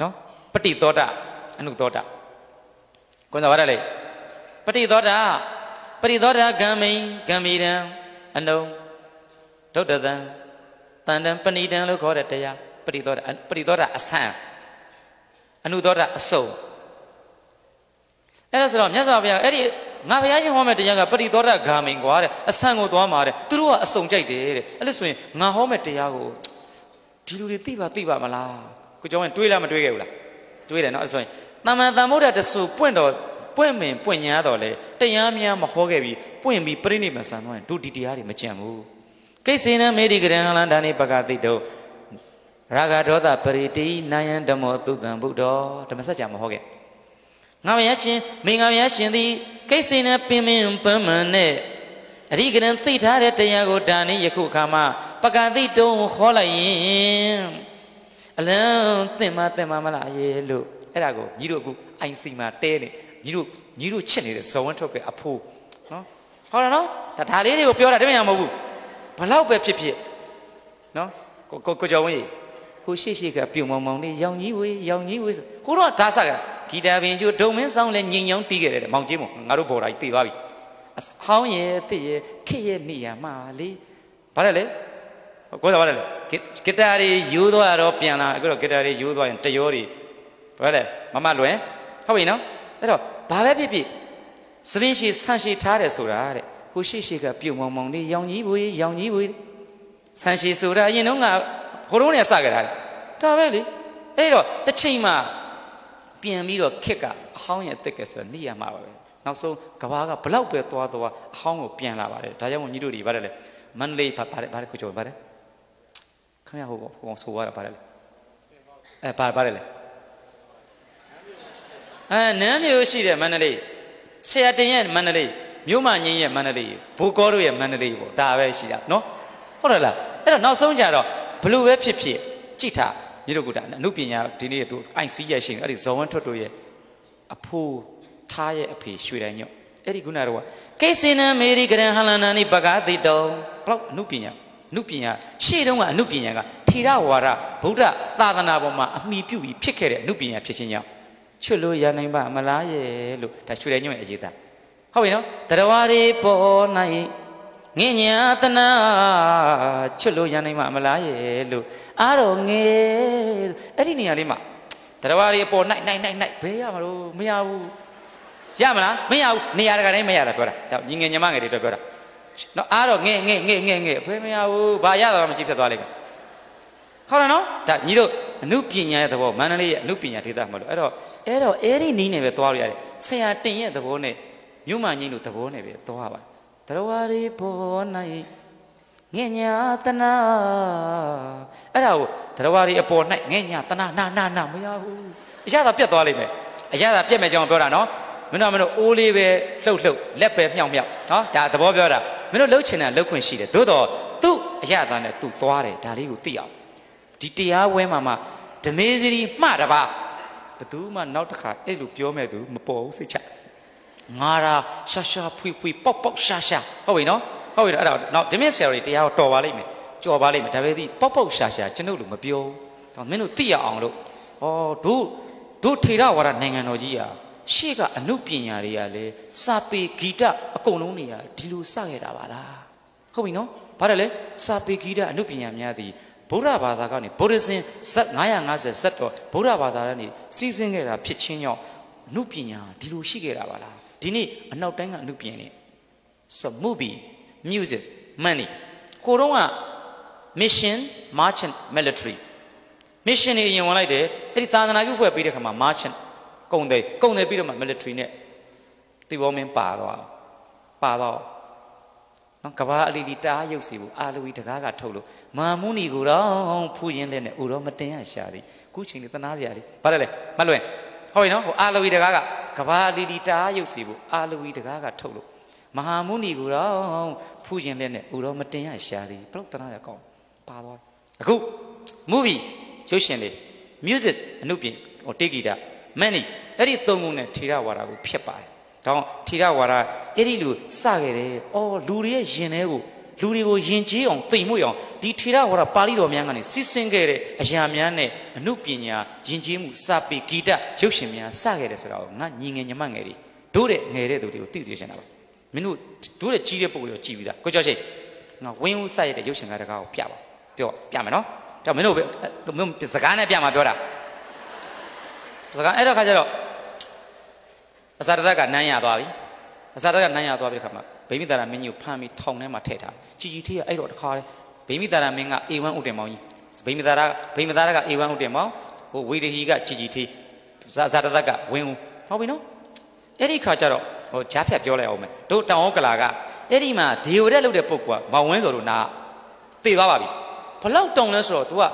နော်ပဋိသောတာအနုသောတာကိုယ်ဆုံးပါတယ်လေပဋိသောတာပဋိသောတာဂံမိန်ဂံမီရန်အနုံဒုဒ္ဒတံတန်တံပဏိတံလို့ခေါ်တဲ့တရားပဋိသောတာပဋိသောတာအဆံအနုသောတာအစုံအဲ့ဒါဆိုတော့မြတ်စွာဘုရားအဲ့ဒီငါဘုရားရှင်ဟောမဲ့တရားကပရိသောတဂါမိန်ကွာတဲ့အဆန့်ကိုသွားမှာတဲ့သူတို့ကအစုံကြိုက်တယ်တဲ့အဲ့လို့ဆိုရင်ငါဟောမဲ့တရားကိုဒီလူတွေသိပါသိပါမလားကိုကျောင်းရင်တွေးလားမတွေးခဲ့ဘူးလားတွေးတယ်နော်အဲ့ဆိုရင်တမန်တန်ဗုဒ္ဓတဆူပွင့်တော်ပွင့်မင်ပွင့်ညာတော်လေတရားများမဟောခဲ့ပြီးပွင့်ပြီးပြိဋိမဆန်သွားရင်တို့ဒီတရားတွေမကြံဘူးကိစေနမေဒီကရဟလန္ဒာနိပကတိတုရာဂဒေါသပရိတိနာယံဓမ္မောသုတံဗုဒ္ဓဓမ္မစကြာမဟောခဲ့ငါမရရှင်မင်္ဂမရရှင်သည်ကိစ္စနဲ့ပင်ပင်ပန်းပန်းနဲ့အရိကရန်သိထားတဲ့တရားကိုဒါနဲ့ယခုအခါမှာပကတိတုံခေါ်လိုက်ရင်အလံသင်မသင်မမလားရေလို့အဲ့ဒါကိုညီတို့အခု IC မှာတဲနေညီတို့ညီတို့ချစ်နေတဲ့ဇဝန်းထုတ်ပဲအဖိုးနော်ဟုတ်လားနော်ဒါဒါလေးတွေကိုပြောတာတမန်ရမဟုတ်ဘူးဘလောက်ပဲဖြစ်ဖြစ်နော်ကိုကိုကြောင်ဝင်းဟိုရှိရှိကပြုံမောင်မောင်လေးရောင်ကြီးဝေးရောင်ကြီးဝေးဆိုကိုတော့ဒါဆက်ကဂီတာပင်ချိုးဒုံမင်းဆောင်လဲညင်ညောင်းတီးခဲ့တယ်မောင်ကြီးမငါတို့ဘော်ဒါကြီးတည်သွားပြီအဟောင်းရဲ့အစ်ရဲ့ခေရဲ့နေရမှာလေဘာလဲလဲကိုယ်ကဘာလဲလဲဂီတာတွေယူသွားတော့ပြန်လာအခုတော့ဂီတာတွေယူသွားရင်တရောတွေဘာလဲမမလွယ်ဟုတ်ပြီနော်အဲ့တော့ဘာပဲဖြစ်ဖြစ်စပင်းရှိဆန့်ရှိထားတယ်ဆိုတာတဲ့ဟိုရှိရှိကပြုံမောင်မောင်လေးရောင်ကြီးဘွေရောင်ကြီးဘွေဆန့်ရှိဆိုတာအရင်တော့ငါဟိုတုန်းကစခဲ့တာလေဒါပဲလေအဲ့တော့တစ်ချိန်မှာပြန်ပြီးတော့ခစ်ကအဟောင်းရဲ့အသက်ကဆိုနေရမှာပါပဲနောက်ဆုံးကဘာကဘလောက်ပဲသွားသွားအဟောင်းကိုပြန်လာပါတယ်ဒါကြောင့်ညီတို့တွေပါတယ်လေမန္တလေးပါပါတယ်ပါတယ်ခုကျော်ပါတယ်ခင်ဗျာဟိုကောင်ဆိုရတာပါတယ်လေအဲပါပါတယ်လေအဲနန်းမျိုးရှိတယ်မန္တလေးဆရာတင်ရဲ့မန္တလေးမြို့မငင်းရဲ့မန္တလေးဘိုးကောတို့ရဲ့မန္တလေးပေါ့ဒါပဲရှိတာနော်ဟုတ်တယ်လားအဲ့တော့နောက်ဆုံးကြတော့ဘလို့ပဲဖြစ်ဖြစ်ကြိတ်ထားရေတော်ကုတာအနုပညာဒီနေ့တို့ IC ရရှိရင်အဲ့ဒီဇော်ဝန်ထွက်တို့ရဲ့အဖိုးထားရဲ့အဖေရွှေတိုင်းညော့အဲ့ဒီခုနကတော့ကိစိနမေရိကရန်ဟလန္နာနိပဂါတိတောဘလောက်အနုပညာအနုပညာရှေ့တုန်းကအနုပညာကထေရဝါဒဗုဒ္ဓသာသနာပေါ်မှာအမိပြုပြီးဖြစ်ခဲ့တဲ့အနုပညာဖြစ်ခြင်းကြောင့်ချွတ်လို့ရနိုင်ပါမလားရဲ့လို့ဒါချွတ်တယ်ညွန့်ရဲ့အရေးသားဟုတ်ပြီနော်တရဝါတွေပေါ်နိုင်ငင်ညာတနာချွတ်လို့ရန်နိုင်မှာမလားရဲ့လို့အားတော်ငဲအဲ့ဒီနေရာလေးမှာတရားဝါးတွေပေါ်နိုင်နိုင်နိုင်နိုင်ဘယ်ရမလို့မရဘူးရမလားမရဘူးနေရာတကာတိုင်းမရတာပြောတာဒါညီငယ်ညီမငယ်တွေတော့ပြောတာနော်အားတော့ငဲငဲငဲငဲငဲဘယ်မရဘူးဘာရတာမှမရှိဖြစ်သွားလိမ့်မယ်ဟုတ်လားနော်ဒါညီတို့အမှုပညာရဲ့သဘောမန္တလေးရဲ့အမှုပညာဒေသမလို့အဲ့တော့အဲ့တော့အဲ့ဒီနီးနေပဲသွားလို့ရတယ်ဆရာတင်ရဲ့သဘောနဲ့မြို့မကြီးတို့သဘောနဲ့ပဲသွားပါတယ်တရဝရီပေါ်၌ငင်ညာတနာအဲ့ဒါကိုတရဝရီအပေါ်၌ငင်ညာတနာနာနာနာမရဘူးအရသာပြတ်သွားလိမ့်မယ်အရသာပြတ်မယ်ကြောင်းပြောတာနော်မင်းတို့မင်းတို့အိုးလေးပဲလှုပ်လှုပ်လက်ပဲမြောင်မြောင်နော်ဒါသဘောပြောတာမင်းတို့လှုပ်ချင်တာလှုပ်ခွင့်ရှိတယ်သို့တော့သူ့အရသာနဲ့သူ့သွားတယ်ဒါလေးကိုသိအောင်ဒီတရားဝဲမှာမှဓမေစရီမှတပါဘသူမှနောက်တစ်ခါအဲ့လိုပြောမဲ့သူမပေါ်ဘူးစိတ်ချငါတာရှာရှာဖွေဖွေပေါက်ပေါက်ရှာရှာဟုတ်ပြီနော်ဟုတ်ပြီနော်အဲ့ဒါနောက်ဒီမင်းဆရာတွေတရားတော်ပါလိမ့်မယ်ကြော်ပါလိမ့်မယ်ဒါပေမဲ့ပေါက်ပေါက်ရှာရှာကျွန်ုပ်လိုမပြောတော့မင်းတို့သိရအောင်လို့ဩတို့တို့ထေရဝါဒနိုင်ငံတော်ကြီးဟာရှေ့ကအမှုပညာတွေကလည်းစာပေဂီတ အကုန်လုံးတွေကဒီလိုစခဲ့တာပါလားဟုတ်ပြီနော်ဘာတယ်လဲစာပေဂီတအမှုပညာများသည်ဗုဒ္ဓဘာသာကနေဗုဒ္ဓဇင်950ဇက်တော်ဗုဒ္ဓဘာသာကနေစီးဆင်းခဲ့တာဖြစ်ချင်းကြောင့်အမှုပညာဒီလိုရှိခဲ့တာပါလားဒီနေ့အနောက်တိုင်းကအမှုပြင်နေ so movie music money ကိုတော့က mission merchant military mission နေအရင်ဝင်လိုက်တယ်အဲ့ဒီသာသနာပြုဖွဲ့ပေးတဲ့ခါမှာ merchant ကုန်တယ်ကုန်တယ်ပြီးတော့မှ military နဲ့တိဘောမင်းပါတော့ပါတော့နော်ကဘာအလီလီတအားရုပ်စီဘူးအာလဝီတကားကထုတ်လို့မာမူနီကိုတော့ဖူးရင်းတဲ့နဲ့ဦးတော့မတင်ရရှာသည်ခုချိန်လေးတနာစရာလေးဘာလဲလဲမလွင်ဟုတ်ပြီနော်ဟိုအာလဝီတကားကကဘာလီလီတားရုပ်စီဖို့အာလဝီတကားကထုတ်လို့မဟာမုဏီကိုတော့ဖူးရင်လက်နဲ့ဥတော်မတင်ရရှာသည်ဘလို့တနာရကောင်းပါသွားအခု movie ရုပ်ရှင်လေး music အမှုပြင်ဟိုတေဂီတာ money အဲ့ဒီသုံးခုနဲ့ထေရဝါဒကိုဖျက်ပါတယ်။ဒါကြောင့်ထေရဝါဒအဲ့ဒီလိုစခဲ့တယ်။အော်လူတွေရဲ့ယင်တွေကိုလူတွေကိုယဉ်ကျေးအောင်တိမ်မွေ့အောင်ဒီထေရဝါဒပါဠိတော်များကနေစီစဉ်ခဲ့တဲ့အရာများနဲ့အမှုပညာယဉ်ကျေးမှုစပေဂီတရုပ်ရှင်များစခဲ့တယ်ဆိုတာကိုငါညီငယ်ညီမငယ်တွေတို့တဲ့ငယ်တဲ့သူတွေကိုသိစေချင်တာပါမင်းတို့တို့တဲ့ကြီးတဲ့ပုံတွေကိုကြည်ပြီးသားကိုကြောက်ရှိငါဝင်းဦးစရတဲ့ရုပ်ရှင်ကားတကားကိုပြပါပြောပြမယ်နော်ကြောက်မင်းတို့မင်းစကားနဲ့ပြမှာပြောတာစကားအဲ့တော့ခါကျတော့အစာတက်ကနမ်းရသွားပြီအစာတက်ကနမ်းရသွားပြီခါမှာဗိမိသာရမင်းကြီးကိုဖမ်းပြီးထောင်ထဲမှာထည့်ထားကြည်ကြည်သေးရအဲ့တော့တခါဗိမိသာရမင်းက A1 ဥတင်မောင်ကြီးဗိမိသာရဗိမိသာရက A1 ဥတင်မောင်ဟိုဝေဒဟီကကြည်ကြည်သေးဇာဇာတသက်ကဝင်းဦးဟုတ်ပြီနော်အဲ့ဒီခါကျတော့ဟိုဂျားဖြတ်ပြောလိုက်အောင်မယ်တို့တောင်အောင်ကလာကအဲ့ဒီမှာဒီဝရက်လုပ်တဲ့ပုဂ္ဂိုလ်ကမောင်ဝင်းစော်တို့နာသေသွားပါပြီဘလောက်တောင်လဲဆိုတော့ तू ကအ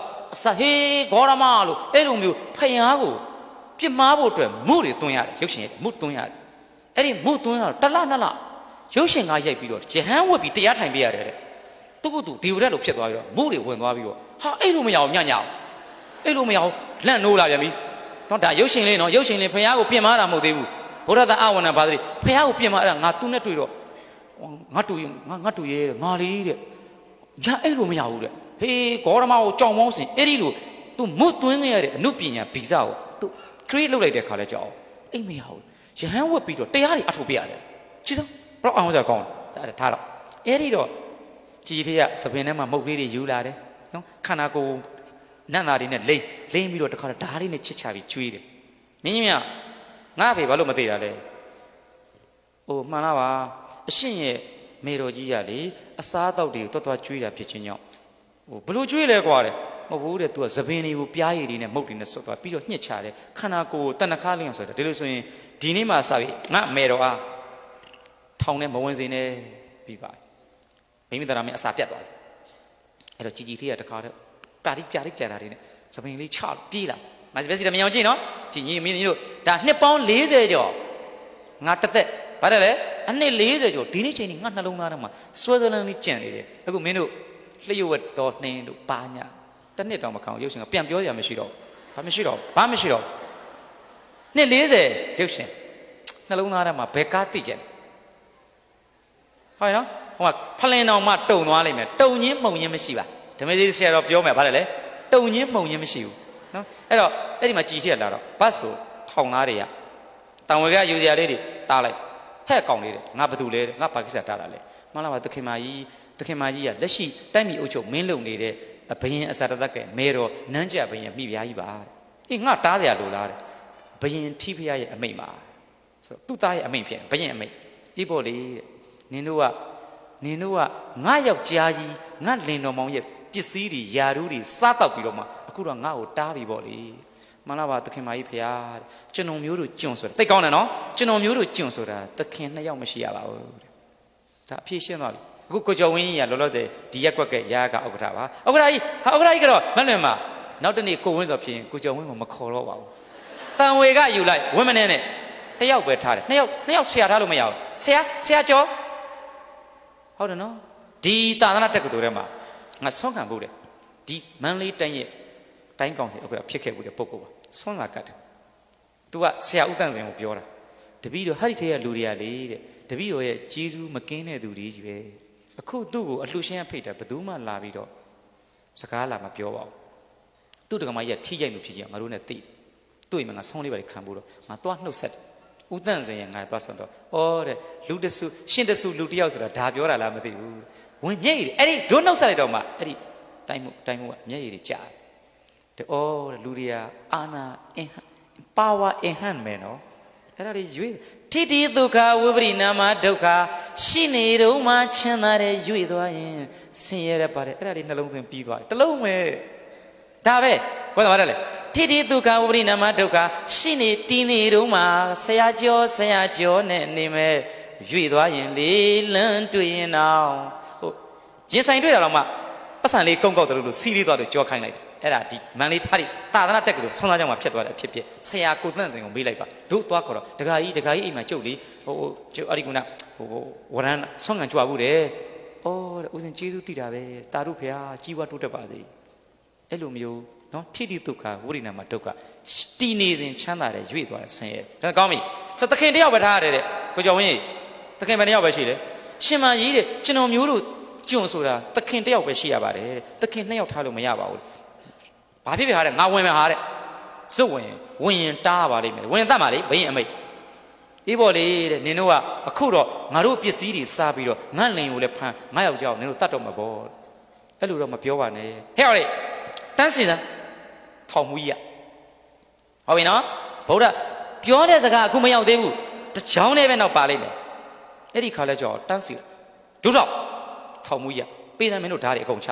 စဟေးဂေါရမလို့အဲ့လိုမျိုးဖယားကိုပြစ်မှားဖို့အတွက်မုတွေသွင်းရတယ်ရုပ်ရှင်ရဲ့မုသွင်းရတယ်အဲ့ဒီမုသွင်းရတော့တလနလရုပ်ရှင်ကားရိုက်ပြီးတော့ယဟန်ဝတ်ပြီးတရားထိုင်ပြရတယ်တဲ့သူ့ကိုယ်သူဒေဝရက်လိုဖြစ်သွားပြီးတော့မုတွေဝင်သွားပြီးတော့ဟာအဲ့လိုမရအောင်ညညအောင်အဲ့လိုမရအောင်လန့်နိုးလာပြန်ပြီနော်ဒါရုပ်ရှင်လေးနော်ရုပ်ရှင်လေးဖះကိုပြင်မာတာမဟုတ်သေးဘူးဘုရားသာအဝဏ္ဏဘာသတိဖះကိုပြင်မာအဲ့ဒါငါသူ့နဲ့တွေ့တော့ငါတူငါငါတူရဲငါလေးတဲ့ညာအဲ့လိုမရဘူးတဲ့ဟေးဂေါရမကိုကြောင်မောင်းစင်အဲ့ဒီလို तू မွတ်သွင်းခဲ့ရတဲ့အနုပညာဗီဇကို तू create လုပ်လိုက်တဲ့ခါလဲကြောက်အဲ့မရဘူးယဟန်ဝတ်ပြီးတော့တရားတွေအထုတ်ပြရတယ်ကြည့်စမ်းဘလောက်အောင်ဆိုကောင်းတယ်ထားတော့အဲ့ဒီတော့ကြည်သေးကသပင်ထဲမှာမုတ်လေးတွေယူလာတယ်နော်ခန္ဓာကိုယ်နတ်သားတွေနဲ့လိမ့်လိမ့်ပြီးတော့တခါတော့ဓာတ်လေးနဲ့ချစ်ချပြီးကျွေးတယ်မင်းကြီးမြငါ့ဖေဘာလို့မသိတာလဲဟိုမှန်လားပါအရှင်ရဲ့မေတော်ကြီးကလေအစားအသောက်တွေကိုတော်တော်ကျွေးတာဖြစ်ချင်းကြောင့်ဟိုဘလို့ကျွေးလဲကွာတယ်မဟုတ်ဘူးတဲ့ तू ကသပင်တွေကိုပြားရည်တွေနဲ့မုတ်တွေနဲ့ဆွတ်သွားပြီးတော့ညှစ်ချတယ်ခန္ဓာကိုယ်တဏ္ဍခါလင်းအောင်ဆိုတယ်ဒီလိုဆိုရင်ဒီနေ့မှစပြီးငါမေတော်အားထောင်နဲ့မဝင်စင်းနဲ့ပြီးပါပြီမိမိတရားမင်းအစာပြတ်သွားပြီအဲ့တော့ជីជីလေးကတခါတော့ပြာတိပြာတိပြာတာလေးနဲ့သပင်လေးချပြေးလာမစပစီတမယောင်ကြည့်နော်ជីညီမင်းတို့ဒါနှစ်ပေါင်း40ကျော်ငါတသက်ဘာတဲ့လဲအနှစ်40ကျော်ဒီနေ့ချိန်ကြီးငါနှလုံးသားထဲမှာစွဲစွဲလန်းလေးကြံနေတယ်အခုမင်းတို့လျှို့ဝှက်တော်နှင်းတို့ပါညာတနစ်တောင်မခံရုပ်ရှင်ကပြန်ပြောစရာမရှိတော့ဘာမရှိတော့ဘာမရှိတော့နှစ်40ရုပ်ရှင်နှလုံးသားထဲမှာဘယ်ကားသိကြလဲဟုတ်ရနော်ဟိုကဖလင်တော်မှတုံသွားလိမ့်မယ်တုံချင်းမှုံချင်းမရှိပါဓမ္မကြီးဆရာတော်ပြောမယ်ဗါတယ်လေတုံချင်းမှုံချင်းမရှိဘူးနော်အဲ့တော့အဲ့ဒီမှာကြည်ထည့်လာတော့ဘတ်ဆိုထောင်သားတွေကတန်ဝေကယူစရာလေးတွေတားလိုက်ဟဲ့ကောင်လေးတဲ့ငါဘာတူလဲငါပါကိစ္စတားတာလဲမလားပါသခင်မကြီးသခင်မကြီးကလက်ရှိတိုက်မိအုပ်ချုပ်မင်းလုံနေတဲ့အဘရင်အစတသက်ကမဲတော်နန်းကြဘရင်မိဖုရားကြီးပါအေးငါတားစရာလိုလားတဲ့ဘရင်ထိဖုရားရဲ့အမိန့်ပါဆိုသူ့သားရဲ့အမိန့်ဖြစ်ဘရင်အမိန့်အေးပေါ့လေတဲ့နင်တို့ကနင်တို့ကငါယောက်ျားကြီးငါလင်တော်မောင်ရဲ့ပစ္စည်းတွေယာတို့တွေစားတော့ပြီးတော့မှအခုတော့ငါ့ကိုတားပြီပေါ့လေမလားပါသခင်မကြီးဖရာတဲ့ကျွန်ုံမျိုးတို့ကျွန်ဆိုတာတိတ်ကောင်းတယ်နော်ကျွန်ုံမျိုးတို့ကျွန်ဆိုတာသခင်နှစ်ယောက်မရှိရပါဘူးတဲ့ဒါအဖြေရှင်းသွားပြီအခုကိုကျော်ဝင်းကြီးကလောလောဆယ်ဒီရက်ကွက်ကရာကဥက္ကဋ္ဌပါဥက္ကဋ္ဌကြီးဟာဥက္ကဋ္ဌကြီးကတော့မလွင်ပါနောက်တနေ့ကိုဝင်းဆိုဖြစ်ရင်ကိုကျော်ဝင်းကမခေါ်တော့ပါဘူးတန်ဝေကယူလိုက်ဝင်းမနေနဲ့တယောက်ပဲထားတယ်နှစ်ယောက်နှစ်ယောက်ဆရာထားလို့မရဘူးဆရာဆရာကျော်ဟုတ်တယ်နော်ဒီသာသနာတက္ကသိုလ်ထဲမှာငါဆွမ်းခံဖို့တဲ့ဒီမန်လေးတိုင်းရဲ့တိုင်းကောင်စီအခုဖြစ်ခဲ့ဘူးတဲ့ပုဂ္ဂိုလ်ပါဆွမ်းစာကတ်တယ်။ तू ကဆရာဥတန်စင်ကိုပြောတာတပည့်တော်ဟာဒီထဲကလူတွေကလေတဲ့တပည့်တော်ရဲ့ကျေးဇူးမကင်းတဲ့သူတွေကြီးပဲအခုသူ့ကိုအလှရှင်ရဖိတ် တာဘယ်သူမှလာပြီးတော့စကားလာမပြောပါဘူးသူ့တကမာကြီးကထိကြိုက်သူဖြစ်ကြငါတို့နဲ့သိတယ်သူ့အိမ်မှာငါဆောင်းလေးပါခံဖို့တော့ငါသွားနှုတ်ဆက်တယ်ဦးတန့်စင်ရဲ့ငါသွားဆုံးတော့အော်တဲ့လူတစုရှင်တစုလူတယောက်ဆိုတာဒါပြောတာလားမသိဘူးဝင်မျက်ရည်အဲ့ဒီဒုနှုတ်ဆက်လိုက်တော့မှအဲ့ဒီတိုင်းမို့တိုင်းမို့ကမျက်ရည်တွေကျတယ်တဲ့အော်တဲ့လူတွေကအာနာအင်ပါဝါအင်ဟန်မယ်နော်အဲ့ဒါတွေရွေးတိတိဒုက္ခဝိပရိနာမဒုက္ခရှိနေတော့မှချမ်းသာတယ်ရွေ့သွားရင်ဆင်းရဲရပါတယ်အဲ့ဒါလေးနှလုံးသွင်းပြီးသွားတယ်တလုံးပဲဒါပဲဘယ်လိုပါလဲတိတိဒုက္ခဝိရိနာမဒုက္ခရှိနေတည်နေတုံးမှာဆရာကျော်ဆရာကျော်နဲ့နေမဲ့ရွေသွားရင်လေးလန်းတွေ့ရင်တော့ဟိုရင်ဆိုင်တွေ့တာတော့မှပတ်စံလေးကုန်းကောက်တယ်လို့စီးလေးသွားတယ်ကြောခိုင်းလိုက်တယ်အဲ့ဒါဒီမန်လေးထားတယ်တာသနာတက်ကလို့ဆွမ်းသားကြောင်မှာဖြစ်သွားတယ်အဖြစ်ဖြစ်ဆရာကိုသန့်စင်ကိုမေးလိုက်ပါတို့သွားခေါ်တော့ဒကာကြီးဒကာကြီးအိမ်မှာကျုပ်လေဟိုကျုပ်အဲ့ဒီကနဟိုဝရန်ဆွမ်းငံကြွားဘူးတယ်အော်ဦးစင်ကျေးဇူးတည်တာပဲတာတို့ဖေဟာကြီးဝါတိုးတက်ပါစေအဲ့လိုမျိုးနော်ထိတိဒုက္ခဝိရိဏမှာဒုက္ခတည်နေစဉ်ချမ်းသာတယ်ရွေ့သွားတယ်ဆင်းရဲဒါကောင်းပြီဆိုသခင်တယောက်ပဲထားရတယ်တဲ့ကိုကျော်ဝင်းကြီးသခင်ဘယ်နှယောက်ပဲရှိလဲရှင်မကြီးတဲ့ကျွန်တော်မျိုးတို့ကျွန့်ဆိုတာသခင်တယောက်ပဲရှိရပါတယ်တဲ့သခင်နှစ်ယောက်ထားလို့မရပါဘူးဘာဖြစ်ဖြစ်ဟာတဲ့ငါဝင်မယ်ဟာတဲ့စွတ်ဝင်ဝင်ရင်တားပါလိမ့်မယ်ဝင်တတ်ပါလေဘင်းအမိတ်အေးပေါ့လေတဲ့နင်တို့ကအခုတော့ငါတို့ပစ္စည်းတွေစားပြီးတော့ငါလင်ကိုလည်းဖမ်းငါယောက်ျားကိုနင်တို့တတ်တော့မှာပေါ့အဲ့လိုတော့မပြောပါနဲ့ဟဲ့ဟောလေတန်းစီစမ်းထောင်မူကြီးอ่ะဟုတ်ပြီနော်ဗုဒ္ဓပြောတဲ့စကားအခုမရောက်သေးဘူးတချောင်းနဲ့ပဲနောက်ပါလိမ့်မယ်အဲ့ဒီခါလဲကြောတန်းစီဒုတော့ထောင်မူကြီးอ่ะပေးတယ်မင်းတို့ဓာတ်တွေအကုန်ချ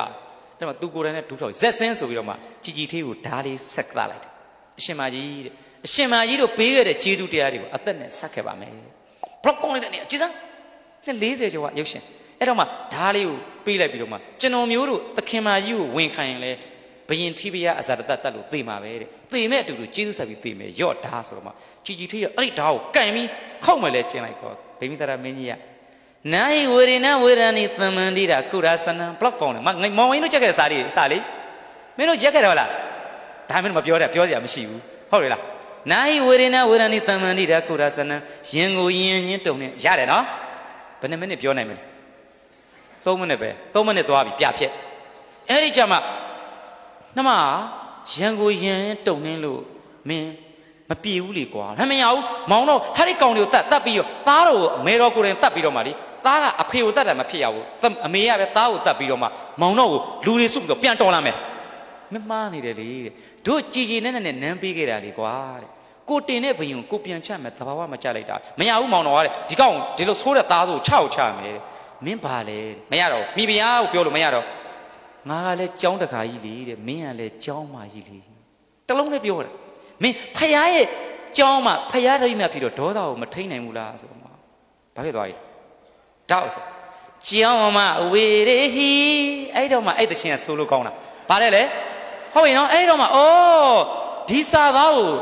အဲ့မှာသူကိုယ်တိုင်နဲ့ဒုထောင်ဇက်စင်းဆိုပြီးတော့မှជីជីသေးကိုဓာတ်လေးဆက်သလိုက်တယ်အရှင်မကြီးတဲ့အရှင်မကြီးတို့ပေးခဲ့တဲ့ကျေးဇူးတရားတွေကိုအသက်နဲ့ဆက်ခဲ့ပါမယ်ဘလော့ကောင်းလိုက်တဲ့နေအကျဉ်းစား40ကျော်ကရုပ်ရှင်အဲ့တော့မှဓာတ်လေးကိုပေးလိုက်ပြီးတော့မှကျွန်တော်မျိုးတို့သခင်မကြီးကိုဝင်ခံရင်လဲဘယင်ထိပရအဇာတတ်တတ်လို့သေမှာပဲတဲ့သေမဲ့အတူတူကျေးဇူးဆက်ပြီးသေမယ်ရော့ဓာဆိုတော့မှជីជីထိရအဲ့ဒီဓာကိုကန်ပြီးခောက်မယ်လဲကျင်လိုက်တော့ဗိမိတရမင်းကြီးကနာဟိဝေရဏဝေရဏီသမန္တိတာကုရာစနံဘလောက်ကောင်းတယ်မမောင်ဝင်းတို့ချက်ခဲ့စားလေးစားလေးမင်းတို့ရက်ခဲ့တယ်ဟုတ်လားဒါမင်းတို့မပြောတဲ့ပြောစရာမရှိဘူးဟုတ်တယ်လားနာဟိဝေရဏဝေရဏီသမန္တိတာကုရာစနံရင်ကိုရင်ချင်းတုံနေရတယ်နော်ဘယ်နှမိနစ်ပြောနိုင်မလဲ3မိနစ်ပဲ3မိနစ်သွားပြီပြဖြက်အဲ့ဒီကြမှာနှမရန်ကိုရန်တုံနှင်းလို့မင်းမပြေဘူးလေကွာဒါမရဘူးမောင်တော့ဟာဒီကောင်တွေကိုတတ်တတ်ပြီးတော့သားတော်ကိုအမေတော်ကိုယ်တိုင်တတ်ပြီးတော့မှလေသားကအဖေကိုတတ်တာမဖြစ်ရဘူးအမေကပဲသားကိုတတ်ပြီးတော့မှမောင်တော့ကိုလူတွေစုပြီးတော့ပြန်တော်လာမယ်မမှားနေတယ်လေတဲ့တို့ကြည်ကြည်နဲ့နဲ့နမ်းပေးခဲ့တာလေကွာတဲ့ကိုတင်တဲ့ဘယုံကိုပြန်ချမယ်သဘာဝမကြလိုက်တာမရဘူးမောင်တော်ကတဲ့ဒီကောင်ဒီလိုဆိုးတဲ့သားဆိုချောက်ချမယ်တဲ့မင်းပါလေမရတော့မိဖုရားကိုပြောလို့မရတော့ငါကလည်းကြောင်းတခါကြီးလေတဲ့မင်းကလည်းကြောင်းမကြီးလေတလုံးနဲ့ပြောတယ်မင်းဖယားရဲ့ကြောင်းမဖယားတည်းမှဖြစ်တော့ဒေါသကိုမထိန်နိုင်ဘူးလားဆိုတော့ဘာဖြစ်သွားကြီးတောက်ဆိုကြောင်းမဝေရေဟီအဲ့တော့မှအဲ့တရှင်ကဆိုးလို့ကောင်းတာဘာလဲလဲဟုတ်ပြီနော်အဲ့တော့မှဩဒီစာသားကို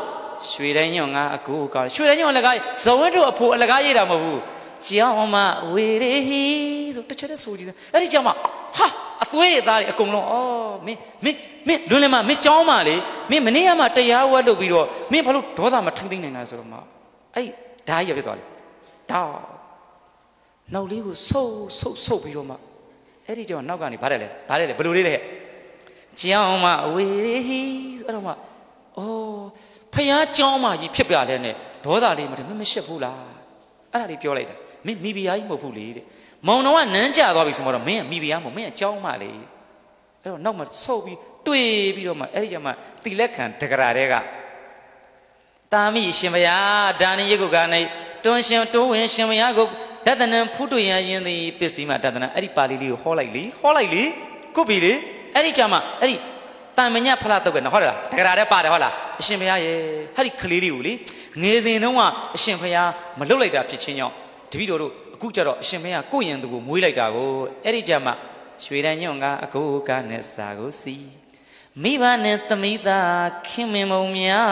ရွှေတိုင်းညွန့်ငါအကူကောင်းရွှေတိုင်းညွန့်လည်းကားဇဝဲတို့အဖိုးအလကားရေးတာမဟုတ်ဘူးကြောင်းမဝေရေဟီဆိုတစ်ချက်တည်းဆိုကြည့်စမ်းအဲ့ဒီကြောင်းမဟာအသွေးတွေသားတွေအကုန်လုံးအော်မင်းမင်းမင်းလွန်းလင်းမမင်းကြောင်းမလေမင်းမနေ့ကမှတရားဝတ်လုပ်ပြီးတော့မင်းဘာလို့ဒေါသမထူးသိမ့်နိုင်တာဆိုတော့မှအဲ့ဒါကြီးရဖြစ်သွားလေဒါနောက်လေးကိုဆုပ်ဆုပ်ဆုပ်ပြီးတော့မှအဲ့ဒီကြောင့်နောက်ကနေဗါတယ်လေဗါတယ်လေဘယ်လိုလေးလဲကြောင်းမဝေဟီဆိုတော့မှအော်ဖះကြောင်းမကြီးဖြစ်ပြလဲနဲ့ဒေါသလေးမတည်းမင်းမရှက်ဘူးလားအဲ့ဒါလေးပြောလိုက်တာမင်းမိဖုရားကြီးမဟုတ်ဘူးလေတဲ့မောင်တော်ကနန်းကြသွားပြီဆိုတော့မင်းကမိဖုရားမို့မင်းအကြောင်းမလေးအဲ့တော့နောက်မှဆုပ်ပြီးတွေ့ပြီးတော့မှအဲ့ဒီကျမှတိလက်ခံတကရာတဲ့ကတာမိရှင်ဘုရားဒါနိယေကုကနေတွန်ရှင်တိုးဝင်ရှင်ဘုရားကိုတသနံဖူးတွေ့ရရင်ဒီပစ္စည်းမှာတသနံအဲ့ဒီပါဠိလေးကိုဟောလိုက်လေဟောလိုက်လေကုတ်ပြီလေအဲ့ဒီကျမှအဲ့ဒီတန်မညဖလားတော့ပဲနော်ဟုတ်လားတကရာတဲ့ပါတယ်ဟုတ်လားအရှင်ဘုရားရဲ့ဟဲ့ဒီကလေးလေးကိုလေငယ်စဉ်တုန်းကအရှင်ဘုရားမလွတ်လိုက်တာဖြစ်ချင်းကြောင့်တပည့်တော်တို့အခုကျတော့အရှင်မင်းကကိုယ့်ရင်သူကိုမွေးလိုက်တာကိုအဲ့ဒီကြမှာရွှေတန်ညွန့်ကအကိုကနဲ့စာကိုစီမိဘနဲ့သမိသားခင်မင်မုံများ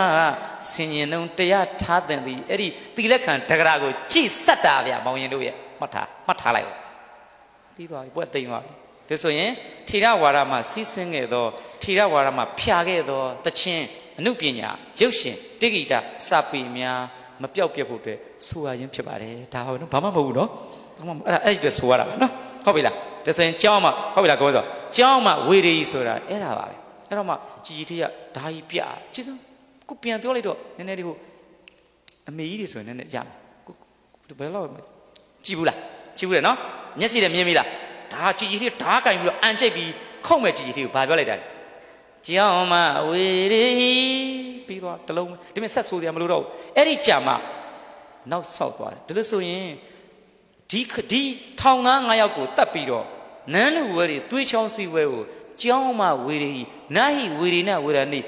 ဆင်ញင်လုံးတရားထားတဲ့ဒီအဲ့ဒီသီလက်ခံတကရာကိုကြိဆက်တာဗျမောင်ရင်တို့ရဲ့မှတ်ထားမှတ်ထားလိုက်ပြီးသွားပြီပွဲတိမ်သွားပြီဒါဆိုရင်ထေရဝါဒမှာစီးဆင်းခဲ့သောထေရဝါဒမှာဖြာခဲ့သောတခြင်းအမှုပညာရုပ်ရှင်တိဂိတာစာပေများမပြောက်ပြက်ဖို့အတွက်ဆူရခြင်းဖြစ်ပါတယ်ဒါပါပဲနော်ဘာမှမဟုတ်ဘူးနော်ဘာမှအဲ့ဒါအဲ့ဒီအတွက်ဆူရတာပဲနော်ဟုတ်ပြီလားဒါဆိုရင်ကြောင်းမှဟုတ်ပြီလားကိုယ်ဆိုကြောင်းမှဝေရီဆိုတာအဲ့ဒါပါပဲအဲ့တော့မှကြည်ကြီးထေးကဒါကြီးပြချစ်စုံကိုပြန်ပြောလိုက်တော့နည်းနည်းဒီကိုအမေကြီးတွေဆိုရင်နည်းနည်းရမယ်ကိုဘယ်လောက်ကြည့်ဘူးလားကြည့်ဘူးလေနော် မျက်စိနဲ့မြင်ပြီလားဒါကြည်ကြီးထေးဓာတ်ကင်ပြီးတော့အန်ချိတ်ပြီးခုံမဲ့ကြည်ကြီးထေးကိုဘာပြောလိုက်တာလဲကြောင်းမှဝေရီပြီးသွားတလုံးဒီမဲ့ဆက်ဆိုးစရာမလိုတော့ဘူးအဲ့ဒီကြာမှနောက်ဆောက်သွားတယ်ဒါလို့ဆိုရင်ဒီဒီထောင်သား၅ယောက်ကိုတတ်ပြီးတော့နန်းလူဝဲတွေသွေးချောင်းစီဝဲကိုကြောင်းမဝေရီနာဟိဝေရီနာဝေရဏိ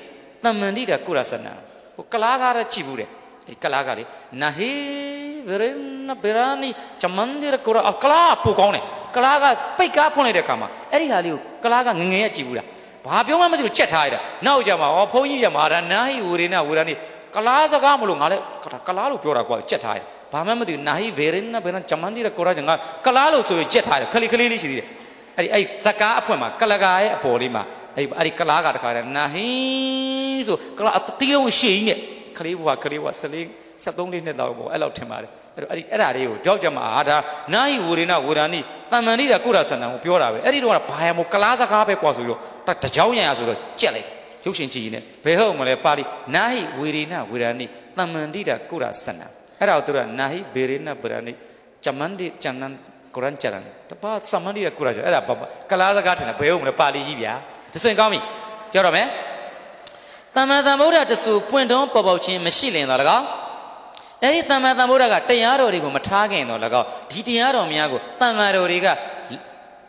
တမ္မန္တိတာကုရသနာဟိုကလားကားရကြည့်ဘူးတဲ့ဒီကလားကလေနာဟိဝေရဏဗေရဏိချမန္တိရကုရအကလားပူကောင်းတယ်ကလားကပိတ်ကားဖွင့်လိုက်တဲ့အခါမှာအဲ့ဒီဟာလေးကိုကလားကငငယ်ရကြည့်ဘူးလားဘာပြောမှမသိလို့ချက်ထားရတာနောက်ကြမှာဩဘုန်းကြီးပြမာဒါနာဟိဝေရဏဝေရဏီကလားစကားမလို့ငါလည်းကလားလို့ပြောတာကွာချက်ထားရဘာမှမသိဘူးနာဟိဝေရဏဘယ်နဲ့ဂျမန်ဒီရကောရာငါကလားလို့ဆိုရင်ချက်ထားရခလီခလီလေးရှိသေးတယ်အဲ့ဒီအဲ့ဇကာအဖွင့်မှာကလကာရဲ့အပေါ်လေးမှာအဲ့အဲ့ဒီကလားကတခါတည်းနာဟိဆိုကလားအတီးလုံးရှည်ကြီးနဲ့ခလေးဘွားခလေးဘွား၁၄73လေးနှစ်လောက်ပေါ့အဲ့လောက်ထင်ပါတယ်အဲ့တော့အဲ့ဒီအဲ့ဒါလေးကိုကြောက်ကြမှာဟာဒါနာဟိဝေရဏဝေရဏိတမ္မဏိတာကုရဆန္ဒကိုပြောတာပဲအဲ့ဒီတော့ကဘာရမို့ကလားစကားပဲကွာဆိုတော့တကြောင်းရံရဆိုတော့ကြက်လိုက်ရုပ်ရှင်ကြည့်ရင်ဘယ်ဟုတ်မလဲပါဠိနာဟိဝေရိနဝေရဏိတမ္မန္တိတာ ကုရဆန္နအဲ့ဒါကိုသူကနာဟိဘေရိနဗေရဏိဇမန္တိဇန္နကုရန်ချရန်တပါသမန္တိတာကုရချအဲ့ဒါဘာကလားစကားထင်တာဘယ်ဟုတ်မလဲပါဠိကြီးဗျာတစင်ကောင်းပြီပြောတော့မယ်တမ္မာသမ္ဗုဒ္ဓတဆူပွင့်တွန်းပေါ်ပေါက်ခြင်းမရှိလင်တော့လကောက်အဲ့ဒီတမ္မာသမ္ဗုဒ္ဓကတရားတော်တွေကိုမထားခင်တော့လကောက်ဒီတရားတော်များကိုတမ္မာတော်တွေက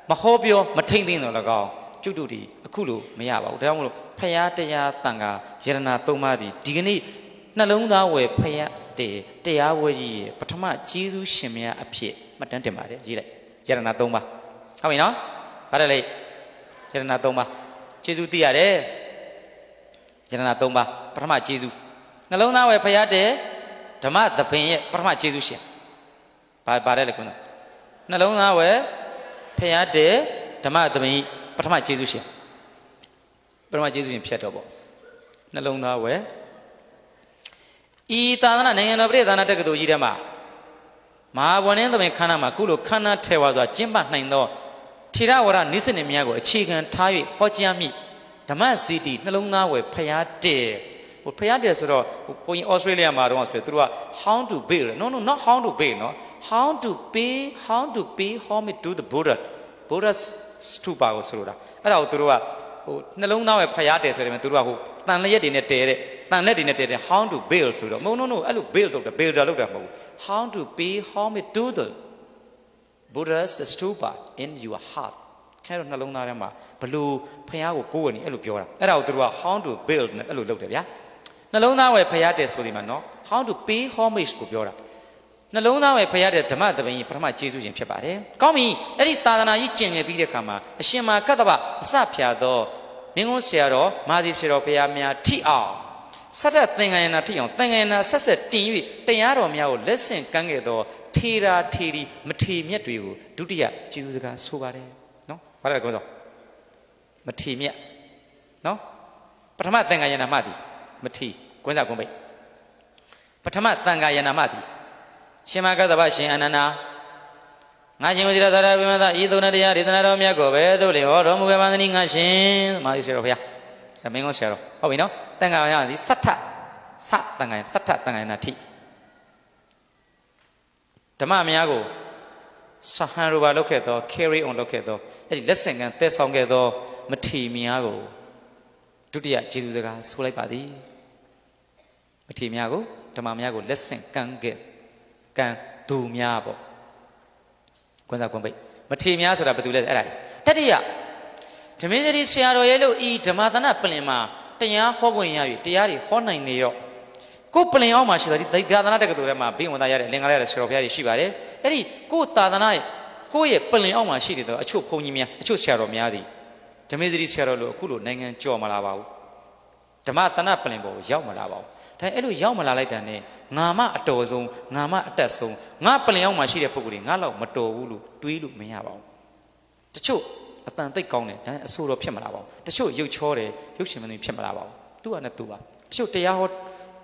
မဟောပြောမထိမ့်သိမ့်တော့လကောက်ကျွတ်တူတီအခုလိုမရပါဘူးဒါကြောင့်မလို့ဖရာတရားတန်ခါယရနာသုံးပါးဒီဒီကနေ့နှလုံးသားဝယ်ဖရာတေတရားဝယ်ကြီးပထမကျေးဇူးရှင်များအဖြစ်မှတ်တမ်းတင်ပါတယ်ရေးလိုက်ယရနာသုံးပါးဟုတ်ပြီနော်ဗါတယ်လေယရနာသုံးပါးကျေးဇူးသိရတယ်ယရနာသုံးပါးပထမကျေးဇူးနှလုံးသားဝယ်ဖရာတေဓမ္မသဘင်ရဲ့ပထမကျေးဇူးရှင်ဗါပါတယ်လေကွန်းနှလုံးသားဝယ်ဖရာတေဓမ္မသဘင်ပထမကျေးဇူးရှင်ပထမကျေးဇူးရှင်ဖြတ်တော့ပေါ့နှလုံးသားဝယ်ဤသာသနာနိုင်ငံတော်ပြည်သာသနာတက္ကသိုလ်ကြီးထဲမှာမဟာဝဏ္ဏသမင်ခန္ဓာမှာခုလိုခန္ဓာထဲဝါဆိုတာကျင့်ပနိုင်သောထေရဝါဒနိစ္စနေများကိုအခြေခံထား၍ဟောကြားမိဓမ္မစီတီနှလုံးသားဝယ်ဖျားတဲ့ဟိုဖျားတယ်ဆိုတော့ကိုကြီးဩစတြေးလျမှာတော့ဆိုသူတို့က how to pay no no not how to pay နော် how to pay how to pay how me to the buddha buddha's stupa ကိုဆိုလိုတာအဲ့ဒါကိုသူတို့ကဟိုနှလုံးသားပဲဖျားတယ်ဆိုတယ်မင်းတို့ကဟိုတန်လျက်တွေနဲ့တဲတဲ့တန်လက်တွေနဲ့တဲတဲ့ how to bail ဆိုတော့မဟုတ် no no အဲ့လို bail လုပ်တာ builder လုပ်တာမဟုတ်ဘူး how to pay home to the buddha's stupa in your heart ခဲတော့နှလုံးသားထဲမှာဘလို့ဖျားကိုကိုယ်ဝင်နေအဲ့လိုပြောတာအဲ့ဒါကိုတို့က how to build နဲ့အဲ့လိုလုပ်တယ်ဗျာနှလုံးသားဝယ်ဖျားတယ်ဆိုဒီမှာနော် how to pay homage ကိုပြောတာနှလုံးသားရဲ့ဖရတဲ့ဓမ္မသဘင်ကြီးပထမကျေးဇူးရှင်ဖြစ်ပါတယ်။ကောင်းပြီ။အဲ့ဒီသာသနာကြီးကျင့်ငယ်ပြီးတဲ့အခါမှာအရှင်မာကတ္တဗအစဖျာသောမင်းကုန်းဆရာတော်မာဇီဆရာတော်ဖရာများထိအောင်ဆက်တဲ့သင်္ကယနာထိအောင်သင်္ကယနာဆက်ဆက်တင်၍တရားတော်များကိုလက်ဆင့်ကမ်းခဲ့သောထေရာထေရီမထေမြတ်တွေကိုဒုတိယကျေးဇူးစကားဆိုပါတယ်နော်ဘာလဲကောင်းဆုံးမထေမြတ်နော်ပထမသင်္ကယနာမှသည်မထေကွင်းစားကွင်းပိတ်ပထမသင်္ကယနာမှသည်ရှင်မကတ္တဗရှင်အနန္နာငါရှင်ဝစီရသာရဝိမသဤသုဏတရားဒေသနာတော်မြတ်ကိုပဲသို့လေဟောတော်မူခဲ့ပါသနည်းငါရှင်မာသီဆရာတော်ဘုရားဒါမင်းတော်ဆရာတော်ဟုတ်ပြီနော်တန်ခါရသည်စတ်ထစတန်ခါစတ်ထတန်ခါနာတိဓမ္မများကိုဆဟန်ရိုဘာလုပ်ခဲ့သော carry on လုပ်ခဲ့သောအဲ့ဒီလက်ဆင့်ကမ်းသဲဆောင်ခဲ့သောမထီများကိုဒုတိယဂျေဇုစကားဆိုလိုက်ပါသည်မထီများကိုဓမ္မများကိုလက်ဆင့်ကမ်းခဲ့ကံသူများပေါ့ကွန်းစားကွန်းပိတ်မထေများဆိုတာဘာတူလဲအဲ့ဒါတတိယဓမင်းသတိဆရာတော်ရဲ့လို့ဤဓမ္မသနပလင်မှာတရားဟောခွင့်ရပြီတရားတွေဟောနိုင်နေရော့ကိုပလင်အောင်မှာရှိတာဒီသာသနာတက္ကသိုလ်ထဲမှာဘိဝင်သားရတဲ့လင်္ကာရတဲ့ဆရာတော်ဘုရားကြီးရှိပါတယ်အဲ့ဒီကိုသာသနာရဲ့ကိုရဲ့ပလင်အောင်မှာရှိနေတော့အချို့ဘုန်းကြီးများအချို့ဆရာတော်များသည်ဓမင်းသတိဆရာတော်လို့အခုလိုနိုင်ငံကြော်မလာပါဘူးဓမ္မသနပလင်ပေါ်ကိုရောက်မလာပါဘူးဒါအဲ့လိုရောက်မလာလိုက်တာ ਨੇ ငါမအတော်ဆုံးငါမအတက်ဆုံးငါပလင်အောင်မှရှိတဲ့ပုံကိုယ်ငါလောက်မတော်ဘူးလို့တွေးလို့မရပါဘူးတချို့အတန်သိကောင်းတယ်ဒါအဆိုးတော့ဖြစ်မလာပါဘူးတချို့ရုပ်ချောတယ်ရုပ်ရှင်မင်းဖြစ်မလာပါဘူးသူကနဲ့သူပါတချို့တရားဟော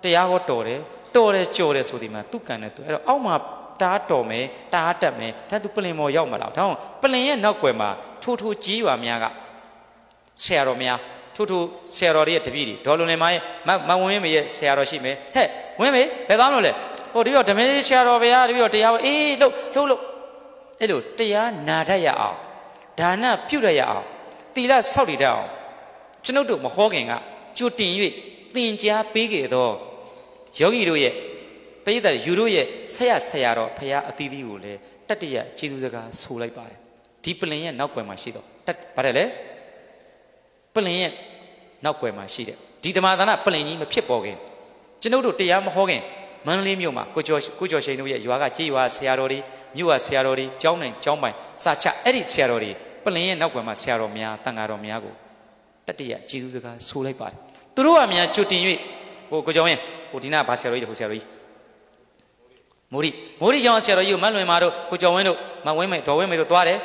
တရားဟောတော်တယ်တော်တယ်ကြော်တယ်ဆိုဒီမှာသူကန်တယ်သူအဲ့တော့အောက်မှာတားတော်မယ်တားတက်မယ်ဒါသူပလင်မော်ရောက်မလာဘူးဒါအောင်ပလင်ရဲ့နောက်ွယ်မှာထိုးထိုးကြီးပါများကဆရာတော်များထို့ထို့ဆရာတော်တွေရဲ့တပည့်တွေဒေါ်လွန်လင်မရဲ့မဝင်းမရဲ့ဆရာတော်ရှိမယ်ဟဲ့ဝင်းမေဘယ်သွားမလို့လဲဟိုတပည့်တော်ဓမင်းဆရာတော်ဘုရားတပည့်တော်တရားအေးလှုပ်လှုပ်လှုပ်အဲ့လိုတရားနာတတ်ရအောင်ဒါနပြုတတ်ရအောင်သီလဆောက်တည်တတ်အောင်ကျွန်ုပ်တို့မဟောခင်ကကြိုတင်၍သင်ကြားပေးခဲ့သောယောဂီတို့ရဲ့ပရိသတ်ယူတို့ရဲ့ဆရာဆရာတော်ဘုရားအသီးသီးကိုလည်းတတ္တရကျေးဇူးစကားဆိုလိုက်ပါတယ်ဒီပလင်ရဲ့နောက်ွယ်မှာရှိတော့တတ်ပါတယ်လေပလင်ရဲ့နောက်ွယ်မှာရှိတဲ့ဒီဓမ္မသာနာပလင်ကြီးမဖြစ်ပေါ်ခင်ကျွန်ုပ်တို့တရားမဟောခင်မန္တလေးမြို့မှာကိုကျော်ကိုကျော်ရှိန်တို့ရဲ့ရွာကကြေးရွာဆရာတော်တွေမြို့ကဆရာတော်တွေကျောင်းနိုင်ကျောင်းပိုင်စာချအဲ့ဒီဆရာတော်တွေပလင်ရဲ့နောက်ွယ်မှာဆရာတော်များတန်ဃာတော်များကိုတတိယကျေးဇူးစကားဆိုလိုက်ပါတယ်သူတို့အများကြွတင်၍ဟိုကိုကျော်ရင်ဟိုဒီနာဗာဆရာတော်ကြီးဟိုဆရာတော်ကြီးမိုးရီမိုးရီကျောင်းဆရာတော်ကြီးကိုမတ်လွင်မာတို့ကိုကျော်ဝင်းတို့မဝင်းမေဒေါ်ဝင်းမေတို့သွားတယ်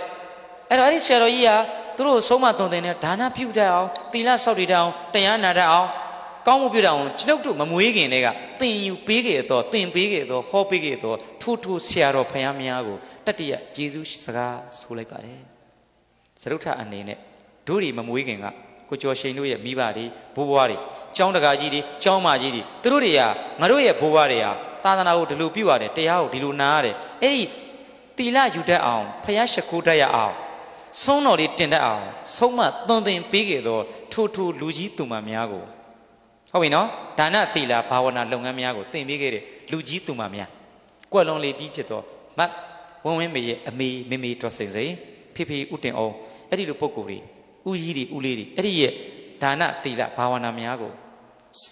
အဲ့တော့အဲ့ဒီဆရာတော်ကြီးကသူတို့ဆုံးမသွန်သင်တဲ့ဒါနပြုတတ်အောင်သီလစောင့်တည်တတ်အောင်တရားနာတတ်အောင် ကောင်းမှုပြုတတ်အောင်ကျွန်ုပ်တို့မမွေးခင်တည်းကသင်ယူပေးခဲ့သောသင်ပေးခဲ့သောဟောပေးခဲ့သောထိုးထိုးဆရာတော်ဖခင်များကိုတတိယဂျေဇုစကားဆိုလိုက်ပါတယ်သရုတ်ထအနေနဲ့တို့တွေမမွေးခင်ကကိုကျော်ရှိန်တို့ရဲ့မိဘတွေဘိုးဘွားတွေចောင်းတကာကြီးတွေចောင်းမကြီးတွေသူတို့တွေကငါတို့ရဲ့ဘိုးဘွားတွေဟာသာသနာကိုဒီလိုပြုရတယ်တရားကိုဒီလိုနာရတယ်အဲ့ဒီတီလာယူတတ်အောင်ဖះရှခိုးတတ်ရအောင်ဆုံးတော်လေးတင်တတ်အောင် ဆုံးမသွန်သင် ပေးခဲ့သောထိုထိုလူကြီးသူမများကိုဟုတ်ပြီနော်ဒါနသီလဘာဝနာလုပ်ငန်းများကိုသင်ပေးခဲ့တဲ့လူကြီးသူမများကွက်လုံးလေးပြီးဖြစ်သောမတ်ဝင်းဝင်းမေရဲ့အမေမေမေတော်စိန်စိန်ဖေဖေဥတင်အောင်အဲ့ဒီလိုပုံကိုယ်တွေဥကြီးတွေဥလေးတွေအဲ့ဒီရဲ့ဒါနသီလဘာဝနာများကို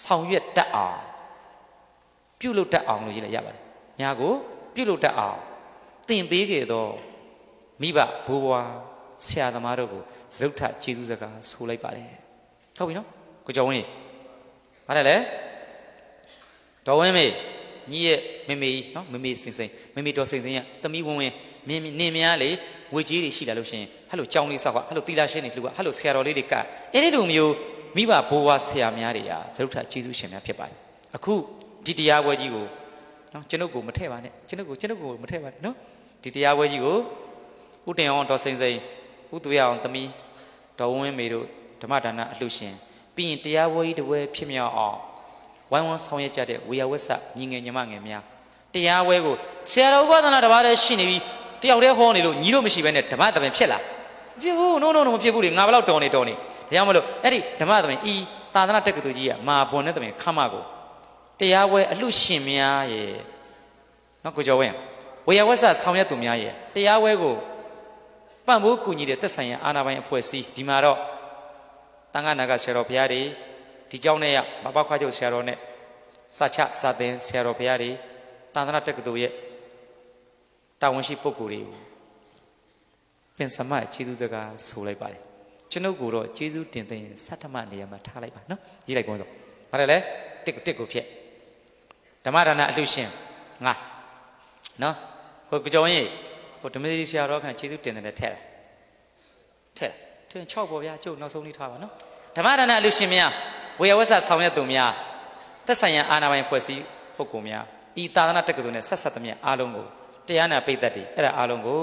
ဆောင်ရွက်တတ်အောင်ပြုလုပ်တတ်အောင်လို့ရေးလိုက်ရပါတယ်။ညာကို ပြုလုပ်တတ်အောင်သင်ပေးခဲ့သောမိဘဘိုးဘွားဆရာသမားတို့ကိုသရုပ်ထကျေးဇူးစကားဆိုလိုက်ပါတယ်ဟုတ်ပြီနော်ကိုကျော်ဝင်းကြီးဘာလဲလဲဒေါ်ဝင်းမေညီရဲ့မမေကြီးနော်မမေစင်စင်မမေတော်စင်စင်ရတမီးဝင်းဝင်းမင်းနေမရလေငွေကြီးတွေရှိလာလို့ရှင်ဟဲ့လိုကြောင်းလေးဆောက်ကဟဲ့လိုတီလာရှင်းတွေလှူကဟဲ့လိုဆရာတော်လေးတွေကအဲ့ဒီလိုမျိုးမိဘဘိုးဘွားဆရာများတွေဟာသရုပ်ထကျေးဇူးရှင်များဖြစ်ပါတယ်အခုဒီတရားပွဲကြီးကိုနော်ကျွန်ုပ်ကိုမထည့်ပါနဲ့ကျွန်ုပ်ကိုကျွန်ုပ်ကိုမထည့်ပါနဲ့နော်ဒီတရားပွဲကြီးကိုဥတင်အောင်တော်စိန်စိန်ဥသွေအောင်သမီးဒေါ်ဝင်းမေတို့ဓမ္မဒါနအလှရှင်ပြီးရင်တရားပွဲကြီးတစ်ပွဲဖြစ်မြောက်အောင်ဝိုင်းဝန်းဆောင်ရွက်ကြတဲ့ဝေယဝက်ဆညီငယ်ညီမငယ်များတရားပွဲကိုဆရာတော်ဥပဒနာတစ်ပါးတည်းရှိနေပြီးတယောက်တည်းဟောနေလို့ညီလို့မရှိဘဲနဲ့ဓမ္မတပင်ဖြစ်လာဖြစ်ဘူး no no no မဖြစ်ဘူးလေငါဘလောက်တော်နေတော်နေဒါကြောင့်မလို့အဲ့ဒီဓမ္မတပင်ဤသာသနာတက္ကသိုလ်ကြီးကမာဘွန်နဲ့တပင်ခမကိုတရားပွဲအလှရှင်များရဲ့နော်ကိုကျော်ဝင်းဝေယဝက်ဆဆောင်ရွက်သူများရဲ့တရားပွဲကိုပံ့ပိုးကူညီတဲ့သက်ဆိုင်ရာအာဏာပိုင်အဖွဲ့အစည်းဒီမှာတော့တန်ခါနာကဆရာတော်ဘုရားတွေဒီเจ้าနဲ့ရဘဘခွားချုပ်ဆရာတော်နဲ့စာချစာသင်ဆရာတော်ဘုရားတွေတန်တနာတက္ကသိုလ်ရဲ့တာဝန်ရှိပုဂ္ဂိုလ်တွေပင်စမကျေးဇူးစကားဆိုလိုက်ပါတယ်ကျွန်ုပ်ကိုတော့ကျေးဇူးတင်တဲ့ဆတ်တမနေရာမှာထားလိုက်ပါနော်ရေးလိုက်ကောင်းဆုံးဘာလဲလဲတစ်တစ်ကိုဖြစ်ဓမ္မဒါနအလှရှင်ငါနော်ကိုကြောင်ရင်ကိုဓမ္မတိဆရာတော်ခံကျေးဇူးတင်တယ်ထက်ထက်ထင်6ပေါ်ဗျာကျုပ်နောက်ဆုံးလေးထားပါနော်ဓမ္မဒါနအလူရှင်များဝေယဝဆဆောင်ရွက်သူများသက်ဆိုင်ရာအာဏာပိုင်ဖွဲ့စည်းပုဂ္ဂိုလ်များဤသာသနာတက္ကသိုလ်နဲ့ဆက်ဆက်သမျှအားလုံးကိုတရားနာပိတ်သက်တွေအဲ့ဒါအားလုံးကို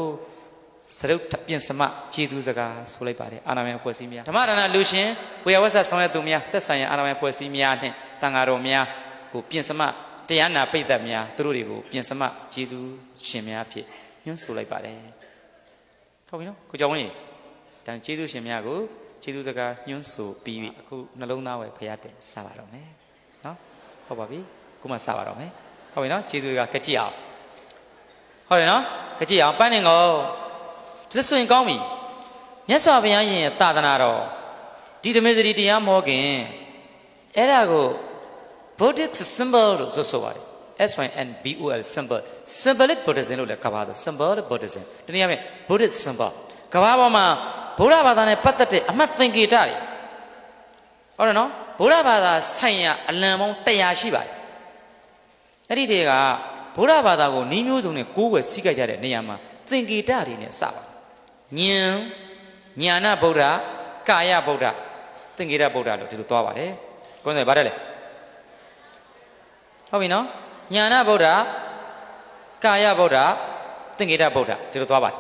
စရုပ်ပြင်စမကျေးဇူးစကားဆိုလိုက်ပါတယ်အာနာမယဖွဲ့စည်းများဓမ္မဒါနလူရှင်ဝေယဝဆဆောင်ရွက်သူများသက်ဆိုင်ရာအာနာမယဖွဲ့စည်းများနဲ့တန်ဃာတော်များကိုပြင်စမတရားနာပိတ်သက်များသူတို့တွေကိုပြင်စမကျေးဇူးရှင်များဖြစ်ညွှန်းဆိုလိုက်ပါတယ်ဟုတ်ပြီနော်ကိုကြောင်ဝင်တန်ကျေးဇူးရှင်များကိုကျေးဇူးစကားညွှန်းဆိုပြီးအခုနှလုံးသားဝယ်ဖရာတင်စပါတော့မယ်နော်ဟုတ်ပါပြီခုမှစပါတော့မယ်ဟုတ်ပြီနော်ကျေးဇူးကကြကြည့်အောင်ဟုတ်ရနော်ကြကြည့်အောင်ပန်းနေကောဒါဆိုရင်ကောင်းပြီမြတ်စွာဘုရားရှင်ရဲ့သာသနာတော်ဒီဓမ္မစရိတရားမောခင်အဲ့ဒါကို Buddhist symbol လို့ဆိုဆိုပါတယ် SYNBOL symbol symbolic buddhism လို့လည်းခေါ်ပါတယ် symbolic buddhism တနည်းအားဖြင့် buddhist symbol ကဘာပေါ်မှာဗုဒ္ဓဘာသာနဲ့ပတ်သက်တဲ့အမှတ်သင်္ကေတတွေဟုတ်တယ်နော်ဗုဒ္ဓဘာသာဆိုင်ရာအလံပေါင်း100ရှိပါတယ်အဲ့ဒီတွေကဗုဒ္ဓဘာသာကိုနှီးမျိုးစုံနဲ့ကိုးကွယ်စည်းကပ်ကြတဲ့နေရာမှာသင်္ကေတတွေနဲ့စပါတယ်ဉာဏ်ညာနာဗုဒ္ဓကာယဗုဒ္ဓသင်္ကေတဗုဒ္ဓလို့ဒီလိုသွားပါတယ်ကိုယ်စံဗါတယ်လေဟုတ်ပြီနော်ညာနာဗုဒ္ဓကာယဗုဒ္ဓသင်္ကေတဗုဒ္ဓဒီလိုသွားပါတယ်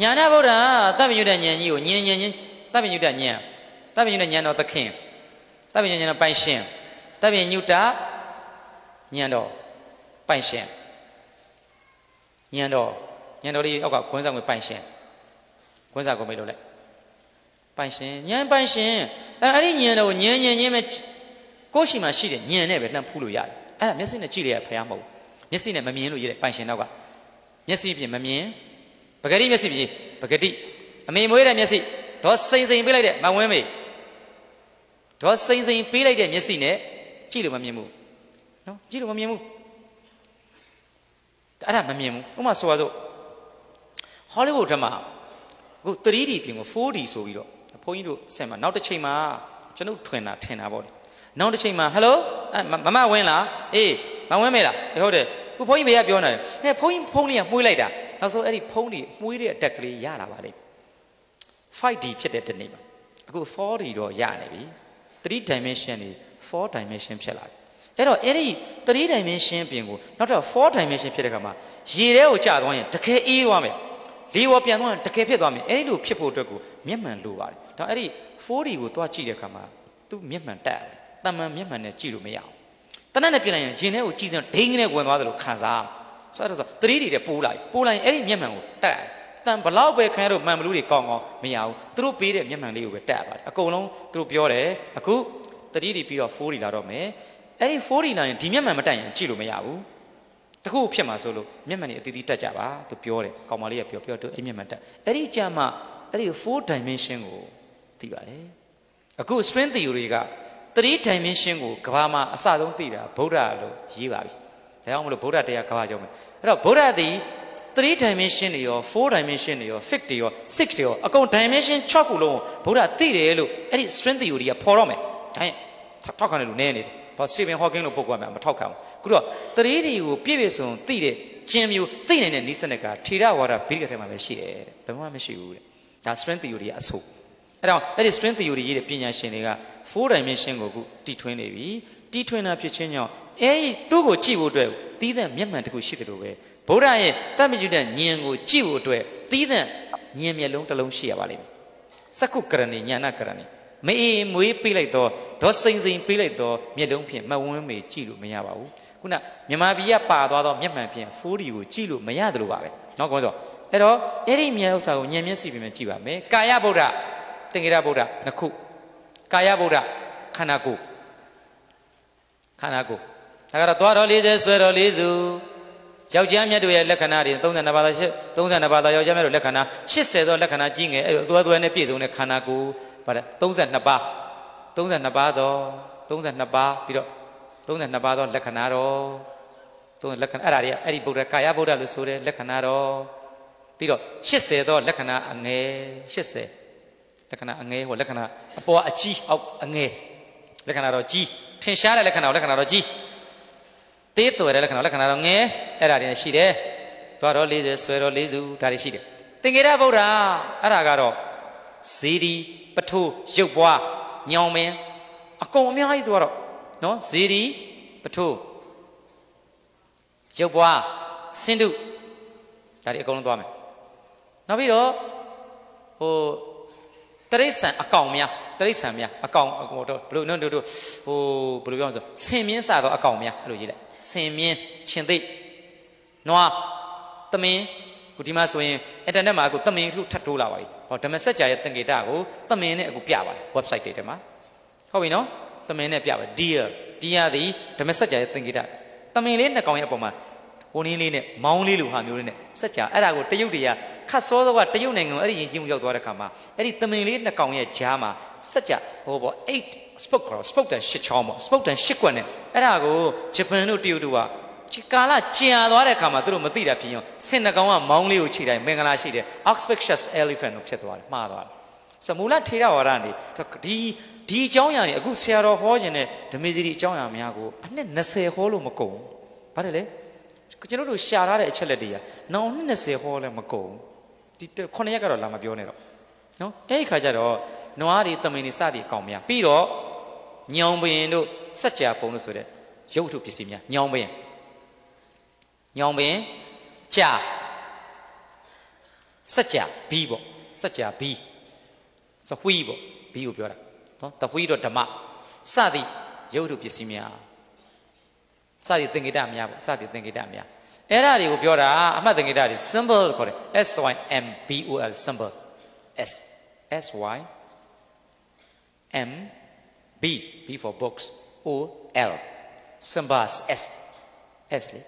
ညာနာဗုဒ္ဓသဗ္ဗညုတဉာဏ်ကြီးကိုဉာဏ်ဉာဏ်ချင်းသဗ္ဗညုတဉာဏ်သဗ္ဗညုတဉာဏ်တော်သခင်သဗ္ဗညုတဉာဏ်တော်ပိုင်ရှင်သဗ္ဗညုတဉာဏ်တော်ပိုင်ရှင်ဉာဏ်တော်ဉာဏ်တော်လေးအောက်ကခွန်းဆောင်ကိုပိုင်ရှင်ခွန်းဆောင်ကိုမိတ်လို့လိုက်ပိုင်ရှင်ဉာဏ်ပိုင်ရှင်အဲ့အဲ့ဒီဉာဏ်တော်ကိုဉာဏ်ဉာဏ်ချင်းပဲကိုယ်ရှိမှရှိတဲ့ဉာဏ်နဲ့ပဲလှမ်းဖူးလို့ရတယ်အဲ့ဒါမျက်စိနဲ့ကြည့်လိုက်ရဖရားမဟုတ်မျက်စိနဲ့မမြင်လို့ရေးတယ်ပိုင်ရှင်တော့ကမျက်စိပြင်မမြင်ပဂတိမျက်စိပြင်ပဂတိအမေမွေးတဲ့မျက်စိတော့စိမ့်စိမ့်ပေးလိုက်တဲ့မဝင်းမေတော့စိမ့်စိမ့်ပေးလိုက်တဲ့မျက်စိနဲ့ကြည့်လို့မမြင်ဘူးနော်ကြည့်လို့မမြင်ဘူးအဲ့ဒါမမြင်ဘူးဥမာဆိုပါစို့ဟောလိဝုဒ်ထက်မှာအခု 3D ပြင်ကို 4D ဆိုပြီးတော့ဘုန်းကြီးတို့ဆင်မှာနောက်တစ်ချိန်မှာကျွန်ုပ်ထွင်တာထင်တာပေါ့လေနောက်တစ်ချိန်မှာဟယ်လိုမမဝင်းလားအေးမဝင်းမေလားဟုတ်တယ်ခုဘုန်းကြီးမေကပြောနေတယ်ဟဲ့ဘုန်းကြီးဖုန်းကြီးကမှုေးလိုက်တာနောက်ဆုံးအဲ့ဒီဖုန်းကြီးမှုေးတဲ့အတက်ကလေးရလာပါလိမ့် 5D ဖြစ်တဲ့ဒီနေ့မှာအခု 4D တော့ရနေပြီ3 dimension နေ4 dimension ဖြစ်လာပြီအဲ့တော့အဲ့ဒီ3 dimension ပြင်ကိုနောက်တော့4 dimension ဖြစ်တဲ့ခါမှာရေထဲကိုကျသွားရင်တကယ်အေးသွားမယ်လေဝပြန်သွားရင်တကယ်ဖြစ်သွားမယ်အဲ့ဒီလိုဖြစ်ဖို့အတွက်ကိုမျက်မှန်လိုပါတယ်ဒါအဲ့ဒီ 4D ကိုသွားကြည့်တဲ့ခါမှာသူ့မျက်မှန်တက်ရတယ်တမန်မျက်မှန်နဲ့ကြည့်လို့မရအောင်တနက်နဲ့ပြင်လိုက်ရင်ရင်ထဲကိုကြည်စံဒိန်းကနေဝင်သွားတယ်လို့ခံစားဆိုတော့ဆိုတတိတွေတဲ့ပိုးလိုက်ပိုးလိုက်အဲ့ဒီမျက်မှန်ကိုတက်တန်ဘလောက်ပဲခံရတော့မှန်ဘလူတွေကောင်းကောင်းမရဘူးသူတို့ပေးတဲ့မျက်မှန်လေးကိုပဲတက်ရပါတယ်အကုန်လုံးသူတို့ပြောတယ်အခုတတိတွေပြီးတော့4တွေလာတော့မယ်အဲ့ဒီ4တွေလာရင်ဒီမျက်မှန်မတက်ရင်ကြည့်လို့မရဘူးတခုဖြစ်မှာဆိုလို့မျက်မှန်တွေအသီးသီးတက်ကြပါသူပြောတယ်ကောင်မလေးကပြောပြောတော့အဲ့မျက်မှန်တက်အဲ့ဒီကြာမှအဲ့ဒီ4 dimension ကိုသိပါတယ်အခု string theory က3 dimension ကိုကဘာမှာအစဆုံးသိတာဗုဒ္ဓလို့ရေးပါပြီ။ဒါကြောင့်မလို့ဗုဒ္ဓတရားကဘာကြောင့်မလဲ။အဲ့တော့ဗုဒ္ဓသည်3 dimension တွေရော4 dimension တွေရော5တွေရော6တွေရောအကုန် dimension 6ခုလုံးဗုဒ္ဓသိတယ်လို့အဲ့ဒီ string theory ကပေါ်တော့မယ်။ဒါရင်ထောက်ခံတယ်လို့နည်းနေတယ်။ဘာ Stephen Hawking လို့ပုဂ္ဂိုလ်ကမထောက်ခံဘူး။အခုတော့ 3D ကိုပြည့်ပြည့်စုံသိတဲ့ကျင်းမျိုးသိနိုင်တဲ့နိစ္စနဲ့ကထေရဝါဒဘိက္ခထဲမှာပဲရှိတယ်တဲ့။ဘယ်မှာမရှိဘူးတဲ့။ဒါ string theory ရဲ့အဆို။အဲ့တော့အဲ့ဒီ string theory ရေးတဲ့ပညာရှင်တွေက4 dimension ကိုခုတီထွင်နေပြီတီထွင်တာဖြစ်ချင်းကြောင့်အဲ့ဒီသူ့ကိုကြည့်ဖို့အတွက်တီးတဲ့မျက်မှန်တစ်ခုရှိတယ်လို့ပဲဗုဒ္ဓရဲ့တတ်မြတ်တဲ့ဉာဏ်ကိုကြည့်ဖို့အတွက်တီးတဲ့ဉာဏ်မျက်လုံးတစ်လုံးရှိရပါလိမ့်မယ်စကုကရဏီညာနာကရဏီမအေးမွေးပြေးလိုက်တော့ဒေါ်စိန်စိန်ပြေးလိုက်တော့မျက်လုံးဖြင့်မဝန်းမေကြည့်လို့မရပါဘူးခုနမြန်မာပြည်ကပါသွားတော့မျက်မှန်ဖြင့် 4D ကိုကြည့်လို့မရတယ်လို့ပါပဲเนาะခေါင်းဆောင်အဲ့တော့အဲ့ဒီမြန်ဥစ္စာကိုဉာဏ်မျက်စိပြင်ကြည့်ပါမယ်ကာယဗုဒ္ဓသင်္ကေတဗုဒ္ဓနှစ်ခုကာယဗုဒ္ဓခန္ဓာကိုယ်ခန္ဓာကိုယ်ဒါကတော့သွားတော်၄၀ဆွဲတော်၄စုယောက်ျားမြတ်တို့ရဲ့လက္ခဏာတွေ32ပါးသော32ပါးသောယောက်ျားမြတ်တို့လက္ခဏာ80သောလက္ခဏာကြီးငယ်အဲ့လိုအသွဲသွဲနဲ့ပြည့်စုံတဲ့ခန္ဓာကိုယ်ပါတဲ့32ပါး32ပါးသော32ပါးပြီးတော့32ပါးသောလက္ခဏာတော်သုံးလက္ခဏာအဲ့ဒါတွေကအဲ့ဒီဗုဒ္ဓကာယဗုဒ္ဓလို့ဆိုတဲ့လက္ခဏာတော်ပြီးတော့80သောလက္ခဏာအငယ်80လက္ခဏာအငဲဟောလက္ခဏာအပေါ်အကြီးအောက်အငဲလက္ခဏာတော့ကြီးထင်ရှားတဲ့လက္ခဏာလက္ခဏာတော့ကြီးသေးသွယ်တဲ့လက္ခဏာလက္ခဏာတော့ငဲအဲ့ဒါတွေရှိတယ်သွားတော့40ဆွဲတော့40စုဒါတွေရှိတယ်သင်္ကေတဗုဒ္ဓအဲ့ဒါကတော့ဇီဒီပထိုးရုပ်ပွားညောင်မင်းအကုန်အများကြီးသွားတော့နော်ဇီဒီပထိုးရုပ်ပွားစင်တုဒါတွေအကုန်လုံးသွားမယ်နောက်ပြီးတော့ဟိုတရိษံအကောင်များတရိษံများအကောင်ဟိုတော့ဘလို့နော်တို့ဟိုဘလို့ပြောမလဲဆင်မြင်းစာတော့အကောင်များအဲ့လိုရေးလိုက်ဆင်မြင်းရှင်သိနွားသမင်းကိုဒီမှာဆိုရင်အင်တာနက်မှာအခုသမင်းခုထပ်ထိုးလာပါပြီဟောဓမ္မစကြာရဲ့သင်္ကေတကိုသမင်းနဲ့အခုပြပါတယ် website တွေထဲမှာဟုတ်ပြီနော်သမင်းနဲ့ပြပါ dear dear သည်ဓမ္မစကြာရဲ့သင်္ကေတသမင်းလေးနှစ်ကောင်ရဲ့အပေါ်မှာဟိုနင်းလေးနဲ့မောင်းလေးလိုဟာမျိုးလေးနဲ့စက်ကြာအဲ့ဒါကိုတရုတ်တွေကခတ်စောသောကတရုတ်နိုင်ငံကိုအဲ့ဒီယဉ်ကျေးမှုရောက်သွားတဲ့ခါမှာအဲ့ဒီသမင်လေးနှစ်ကောင်ရဲ့ဂျားမှာစက်ကြဟိုပေါ့8 spoke ခေါ် spoke တန်၈ချောင်းပေါ့ spoke တန်၈ခွက်နဲ့အဲ့ဒါကိုဂျပန်တို့တရုတ်တို့ကကာလကျင်ရသွားတဲ့ခါမှာသူတို့မသိတာဖြစ်ရင်ဆင်နှကောင်ကမောင်းလေးကိုချိန်တိုင်းမင်္ဂလာရှိတယ် auspicious elephant လို့ဖြစ်သွားတယ်မှားသွားတယ်စမူလထေရဝါဒနေဒီဒီအကြောင်းအရာတွေအခုဆရာတော်ဟောခြင်းနဲ့ဓမေစီဒီအကြောင်းအရာများကိုအနှစ်20ဟောလို့မကုန်ဘူးဘာလဲလဲကျွန်တော်တို့ရှာထားတဲ့အချက်လက်တွေကနောက်နှစ်20ဟောလည်းမကုန်ဘူးဒီခုနှစ်ရက်ကတော့လာမပြောနဲ့တော့နော်အဲ့ဒီခါကျတော့နွားတွေတမင်တွေစသည်ကောင်းများပြီးတော့ညောင်ပင်တို့စัจ जा ပုံလို့ဆိုတဲ့ရုပ်ထုပစ္စည်းများညောင်ပင်ညောင်ပင်ကြာစัจ जा ဘီပေါ့စัจ जा ဘီစဝီပေါ့ဘီကိုပြောတာနော်တဝီတော့ဓမ္မစသည်ရုပ်ထုပစ္စည်းများစသည်သင်္ကေတများပေါ့စသည်သင်္ကေတများအဲ့ဒါတွေကိုပြောတာအမှတ်သင်္ကေတတွေ symbol ခေါ်တယ် S Y M B O L symbol S S Y M B B for books O L symbols S S လေ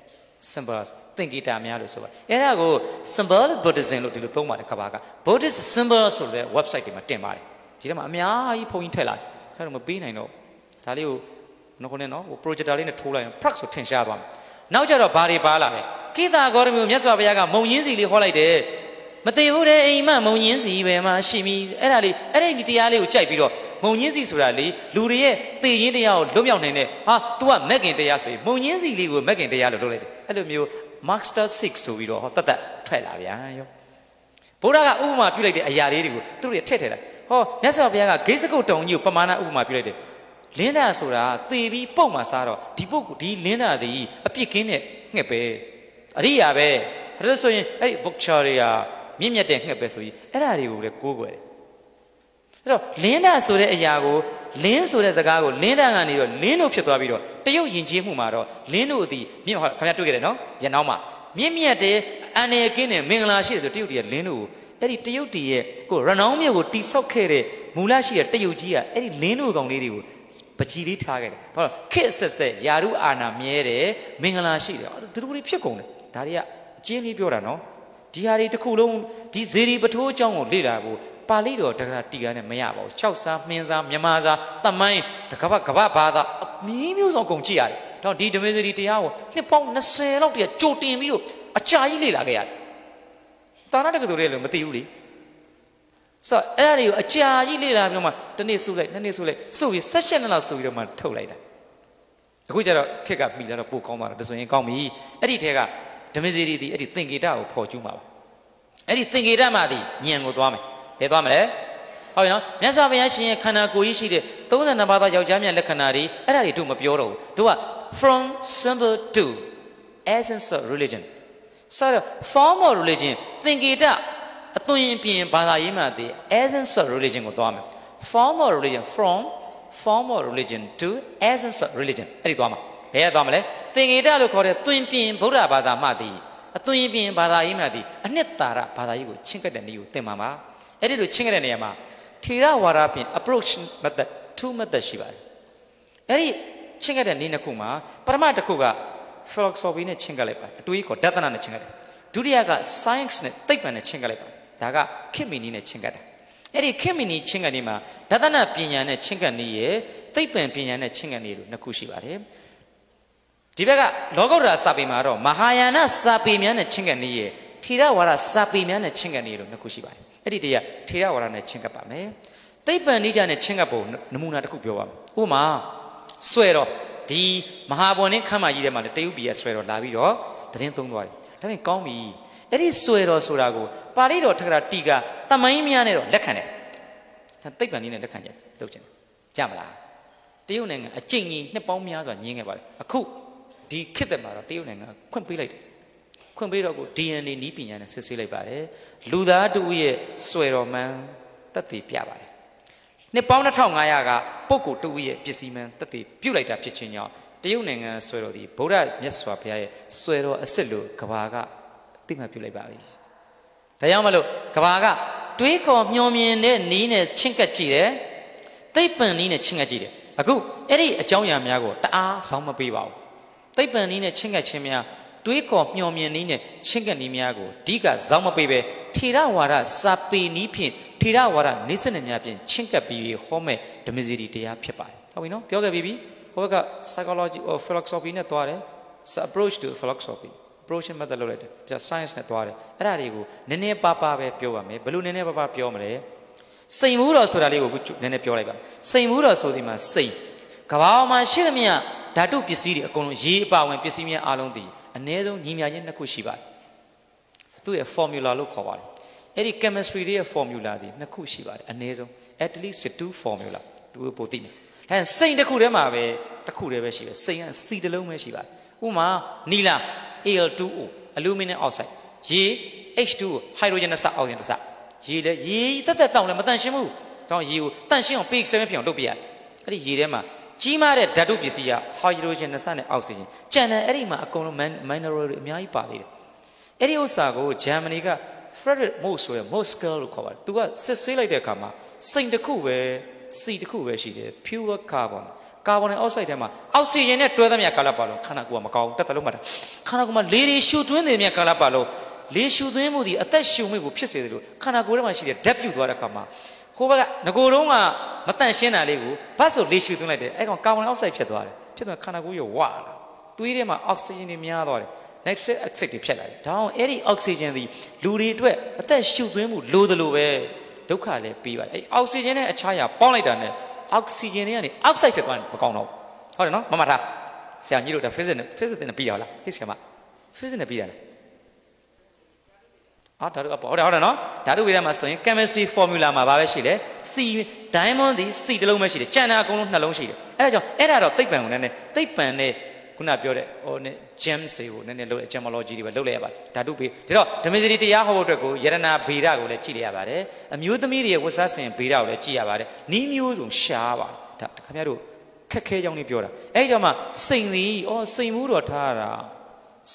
symbols သင်္ကေတများလို့ဆိုတာအဲ့ဒါကို symbol buddhism လို့ဒီလိုသုံးပါတယ်ကဘာက buddhist symbol ဆိုတဲ့ website တွေမှာတင်ပါတယ်ဒီထဲမှာအများကြီးဖုန်ကြီးထည့်လာတယ်ကျွန်တော်မပေးနိုင်တော့ဒါလေးကိုနောက်ခုနဲ့နော်ဟို projector လေးနဲ့ထိုးလိုက်ရင် prac ဆိုထင်ရှားသွားမယ်နောက်ကြတော့ဘာတွေပါလာလဲကိတာဂေါရမီကိုမြတ်စွာဘုရားကမုံရင်းစီလေးဟောလိုက်တယ်မသေးဘူးတဲ့အိမ်မမုံရင်းစီပဲမှာရှိပြီအဲ့ဒါလေးအဲ့ဒီတရားလေးကိုကြိုက်ပြီးတော့မုံရင်းစီဆိုတာလေလူတွေရဲ့သေရင်းတရားကိုလွတ်မြောက်နိုင်တဲ့ဟာ तू ကမက်ကင်တရားဆိုရင်မုံရင်းစီလေးကိုမက်ကင်တရားလို့လုပ်လိုက်တယ်အဲ့လိုမျိုး master 6ဆိုပြီးတော့ဟောတတ်တတ်ထွက်လာဗျာယောဘုရားကဥပမာပြုလိုက်တဲ့အရာလေးတွေကိုသူတို့ရဲ့ထည့်ထည့်လိုက်ဟောမြတ်စွာဘုရားကဂိစကုတ်တုံကြီးကိုပမာဏဥပမာပြုလိုက်တယ်လင်းတာဆိုတာသေပြီးပုတ်မှစားတော့ဒီပုတ်ဒီလင်းတာသည် အပြစ်ကင်းတဲ့ငှက်ပဲအရိယာပဲအဲ့ဒါဆိုရင်အဲ့ book chart တွေကမြင့်မြတ်တဲ့ငှက်ပဲဆိုပြီးအဲ့ဒါတွေကိုလည်းကိုးကွယ်တယ်အဲ့တော့လင်းတာဆိုတဲ့အရာကိုလင်းဆိုတဲ့စကားကိုလင်းတာကနေတော့လင်းတို့ဖြစ်သွားပြီးတော့တရုတ်ယဉ်ကျေးမှုမှာတော့လင်းတို့အသည်မြင့်ဟောခင်ဗျာတွေ့ခဲ့တယ်နော်ရနောက်မှာမြင့်မြတ်တဲ့အန်ရကင်းတဲ့မင်္ဂလာရှိတယ်ဆိုတရုတ်တွေကလင်းတို့ကိုအဲ့ဒီတရုတ်တီရဲ့ကိုရနောင်းမြို့ကိုတိဆောက်ခဲ့တဲ့မူလရှိတဲ့တရုတ်ကြီးကအဲ့ဒီလင်းတို့ကောင်လေးတွေကိုပကြီးလေးထားခဲ့တယ်ဘာလို့ခစ်ဆက်ဆက်ယာရုအာနာမြဲတယ်မင်္ဂလာရှိတယ်ဒီလိုတွေဖြစ်ကုန်တယ်ဒါတွေကအချင်းလေးပြောတာနော်ဒီဟာတွေတစ်ခုလုံးဒီဇေဒီပထိုးအကြောင်းကိုလေ့လာဖို့ပါဠိတော်တက္ကရာတီကန်နဲ့မရပါဘူး၆စာမှင်းစာမြန်မာစာတမိုင်းတကပကပဘာသာအမျိုးမျိုးစုံကုန်ကြည့်ရတယ်။တော့ဒီဓမင်းဇေဒီတရားကိုနှစ်ပေါင်း20လောက်တည်းကြိုတင်ပြီးတော့အကြာကြီးလေ့လာခဲ့ရတယ်။သာနာတက္ကသိုလ်တွေလည်းမသိဘူးလေ။ဆိုတော့အဲ့ဒါတွေကိုအကြာကြီးလေ့လာပြီးတော့မှတစ်နေ့စုလိုက်နှစ်နေ့စုလိုက်စုပြီး16နှစ်လောက်စုပြီးတော့မှထုတ်လိုက်တာအခုကျတော့ခက်ကပြီလာတော့ပိုကောင်းသွားတော့ဒါဆိုရင်ကောင်းပြီအဲ့ဒီထဲကဓမစီရီဒီအဲ့ဒီသင်္ကေတကိုဖော်ကျူးမှာပါအဲ့ဒီသင်္ကေတမှဒီညံကိုသွားမယ်ဘယ်သွားမလဲဟုတ်ရောမြတ်စွာဘုရားရှင်ရဲ့ခန္ဓာကိုယ်ကြီးရှိတဲ့32ပါးသောယောက်ျားမြတ်လက္ခဏာတွေအဲ့ဒါတွေတို့မပြောတော့ဘူးတို့က from symbol to essence of religion ဆိုတော့ form of religion သင်္ကေတအသွင်ပြင်ဘာသာရေးမှသည် essence of religion ကိုသွားမယ် form of religion from form of religion to essence of religion အဲ့ဒီသွားမှာဘယ်ရသွားမလဲသင်္ကေတလို့ခေါ်တဲ့သွင်ပြင်ဗုဒ္ဓဘာသာမှသည် အသွင်ပြင်ဘာသာရေးမှသည်အနှစ်သာရဘာသာရေးကိုချင်းကတဲ့နည်းကိုသင်ပါမှာအဲ့ဒီလိုချင်းကတဲ့နေရာမှာထေရဝါဒပြင် approach method two method ရှိပါတယ်အဲ့ဒီချင်းကတဲ့နည်းနှစ်ခုမှာပထမတစ်ခုက philosophy နဲ့ချင်းကလိုက်ပါအတွေးခေါ်ဒသနာနဲ့ချင်းကလိုက်ဒုတိယက science နဲ့သိပ္ပံနဲ့ချင်းကလိုက်ပါဒါကခင်မီနီနဲ့ချင်းကပ်တာအဲ့ဒီခင်မီနီချင်းကပ်နေမှာဒါသနာပညာနဲ့ချင်းကပ်နေရဲ့သိပ္ပံပညာနဲ့ချင်းကပ်နေလို့နှစ်ခုရှိပါတယ်ဒီဘက်ကလောကုတ္တရာစာပေမှာတော့မဟာယာနစာပေများနဲ့ချင်းကပ်နေရဲ့ထေရဝါဒစာပေများနဲ့ချင်းကပ်နေလို့နှစ်ခုရှိပါတယ်အဲ့ဒီတည်းကထေရဝါဒနဲ့ချင်းကပ်ပါမယ်သိပ္ပံနိကြနဲ့ချင်းကပ်ပုံနမူနာတစ်ခုပြောပါမယ်ဥပမာဆွဲတော့ဒီမဟာပွန်င်းခမ်းမကြီးထဲမှာလည်းတရုတ်ပြည်ကဆွဲတော့လာပြီးတော့သတင်းသုံးသွားတယ်ဒါပေမဲ့ကောင်းပြီအဲ့ဒီဆွဲတော်ဆိုတာကိုပါဠိတော်ထက္ကရာတီကာတမိုင်းများနဲ့တော့လက်ခံတယ်ဒါသိပ္ပံနည်းနဲ့လက်ခံကြတယ်လုပ်ချင်တယ်ကြမလားတရုတ်နိုင်ငံအကျင့်ကြီးနှစ်ပေါင်းများစွာညင်းခဲ့ပါတယ်အခုဒီခေတ်တမှာတော့တရုတ်နိုင်ငံခွင့်ပေးလိုက်တယ်ခွင့်ပေးတော့ကို DNA နီးပညာနဲ့စစ်ဆေးလိုက်ပါတယ်လူသားတူရဲ့စွဲတော်မှန်တက်တည်ပြပါတယ်နှစ်ပေါင်း2500ကပုဂ္ဂိုလ်တူရဲ့ပစ္စည်းမှန်တက်တည်ပြုတ်လိုက်တာဖြစ်ခြင်းကြောင့်တရုတ်နိုင်ငံဆွဲတော်ဒီဗုဒ္ဓမြတ်စွာဘုရားရဲ့ဆွဲတော်အစ်စ်လို့ကဘာကအသိမှတ်ပြုလိုက်ပါပြီဒါကြောင့်မလို့ကဘာက တွေးခေါ်မျှော်မြင်တဲ့နီးနဲ့ချင့်ကပ်ကြည့်တယ်သိပ္ပံနီးနဲ့ချင့်ကပ်ကြည့်တယ်အခုအဲ့ဒီအကြောင်းအရာများကိုတအားဆောင်မပေးပါဘူးသိပ္ပံနီးနဲ့ချင့်ကပ်ခြင်းများတွေးခေါ်မျှော်မြင်နီးနဲ့ချင့်ကပ်နီးများကိုအဓိကဆောင်မပေးပဲထေရဝါဒစာပေနီးဖြင့်ထေရဝါဒနေစနစ်များဖြင့်ချင့်ကပ်ပြီးဟောမဲ့ဓမ္မစီတီတရားဖြစ်ပါတယ်ဟုတ်ပြီနော်ပြောခဲ့ပြီးပြီဟိုဘက်က psychology or philosophy နဲ့တွားတယ် approach to philosophy promotion method လုပ်လိုက်တယ်ပြီးတော့ science နဲ့သွားတယ်အဲ့ဒါတွေကိုနည်းနည်းပါးပါးပဲပြောပါမယ်ဘယ်လိုနည်းနည်းပါးပါးပြောမလဲစိန်မှုတော်ဆိုတာလေးကိုခုနည်းနည်းပြောလိုက်ပါစိန်မှုတော်ဆိုဒီမှာစိန်ကဘာမှာရှိသမျှဓာတုပစ္စည်းတွေအကုန်လုံးရေးအပါဝင်ပစ္စည်းများအလုံးတည်အ ਨੇ ဆုံးညီမျှခြင်းနှစ်ခုရှိပါတယ်သူ့ရဲ့ formula လို့ခေါ်ပါတယ်အဲ့ဒီ chemistry တွေရဲ့ formula တွေနှစ်ခုရှိပါတယ်အ ਨੇ ဆုံး at least two formula သူ့ပိုသိမယ်ဒါစိန်တစ်ခုထဲမှာပဲတစ်ခုတည်းပဲရှိတယ်စိန်ကစီတစ်လုံးပဲရှိပါတယ်ဥမာနီလာ Al2O aluminum oxide ရေ H2O hydrogen နဲ့စအောက်ဆီဂျင်တစ်စရေလဲရေတက်တက်တောင်းလဲမတန်ရှင်းဘူးတောင်းရေကိုတန်ရှင်းအောင် pH 7ဖြစ်အောင်လုပ်ပြရတယ်အဲ့ဒီရေထဲမှာကြီးမားတဲ့ဓာတုပစ္စည်းက hydrogen နဲ့စနဲ့အောက်ဆီဂျင်ကျန်တဲ့အဲ့ဒီမှာအကုန်လုံး mineral တွေအများကြီးပါသေးတယ်အဲ့ဒီဥစ္စာကိုဂျာမနီက Frederick Moss ဆိုရယ် Moskal လို့ခေါ်ပါတယ်သူကစစ်ဆေးလိုက်တဲ့အခါမှာစိန်တစ်ခုပဲစီတစ်ခုပဲရှိတယ် pure carbon ကာဗွန်ဒိုင်အောက်ဆိုက်ထဲမှာအောက်ဆီဂျင်နဲ့တွဲသမျှကာလပတ်လုံးခန္ဓာကိုယ်ကမကောင်းတက်တလုံးမှာခန္ဓာကိုယ်မှာလေတွေရှူသွင်းနေမြကာလပတ်လုံးလေရှူသွင်းမှုဒီအသက်ရှူမှုကိုဖြစ်စေတယ်လို့ခန္ဓာကိုယ်ထဲမှာရှိတဲ့ဓာတ်ပြုတ်သွားတဲ့အခါမှာခိုးဘက်ကငကိုတုံးကမတန့်ရှင်းတာလေးကိုဘတ်ဆိုလေရှူသွင်းလိုက်တယ်အဲကောင်ကာဗွန်ဒိုင်အောက်ဆိုက်ဖြစ်သွားတယ်ဖြစ်သွားခန္ဓာကိုယ်ရောဝါလာသွေးထဲမှာအောက်ဆီဂျင်တွေများသွားတယ် nitric oxide တွေဖြစ်လာတယ်ဒါအောင်အဲ့ဒီ oxygen ဒီလူတွေအတွက်အသက်ရှူသွင်းမှုလိုသလိုပဲဒုက္ခလည်းပေးပါတယ်အဲ့ oxygen နဲ့အခြားရာပေါင်းလိုက်တာနဲ့အောက်ဆီဂျင်တွေကနေ outside ဖြစ်သွားတယ်မကောင်းတော့ဘူးဟုတ်တယ်နော်မမထားဆရာကြီးတို့ဒါ physics နဲ့ physics နဲ့ပြီးရလားဟိဆရာမ physics နဲ့ပြီးရလားအာဓာတုအပေါ်ဟုတ်တယ်ဟုတ်တယ်နော်ဓာတုဝေဒမှာဆိုရင် chemistry formula မှာဘာပဲရှိလဲ C diamond ဒီ C တစ်လုံးပဲရှိတယ်ကျန်တာအကုန်လုံးနှလုံးရှိတယ်အဲဒါကြောင့်အဲ့ဒါတော့သိပ္ပံဝင်တဲ့သိပ္ပံနဲ့ခုနပြောတဲ့ဟို gems တွေကိုနည်းနည်းလုပ် etymology တွေပဲလုပ်လိုက်ရပါတယ်ဓာတုဘေးဒါတော့ဓမ္မစရိတရားဟောဖို့အတွက်ကိုယရနာဗေဒကိုလည်းကြည့်လိုက်ရပါတယ်အမျိုးသမီးတွေရဲ့ဝတ်စားစဉ်ဗေဒကိုလည်းကြည့်ရပါတယ်နီးမျိုးစုံရှားပါတယ်ဒါခင်ဗျားတို့ခက်ခဲကြောင်းလေးပြောတာအဲဒီကြောင့်မှစိန်သည်ဩစိန်မှုတော်ထားရတာ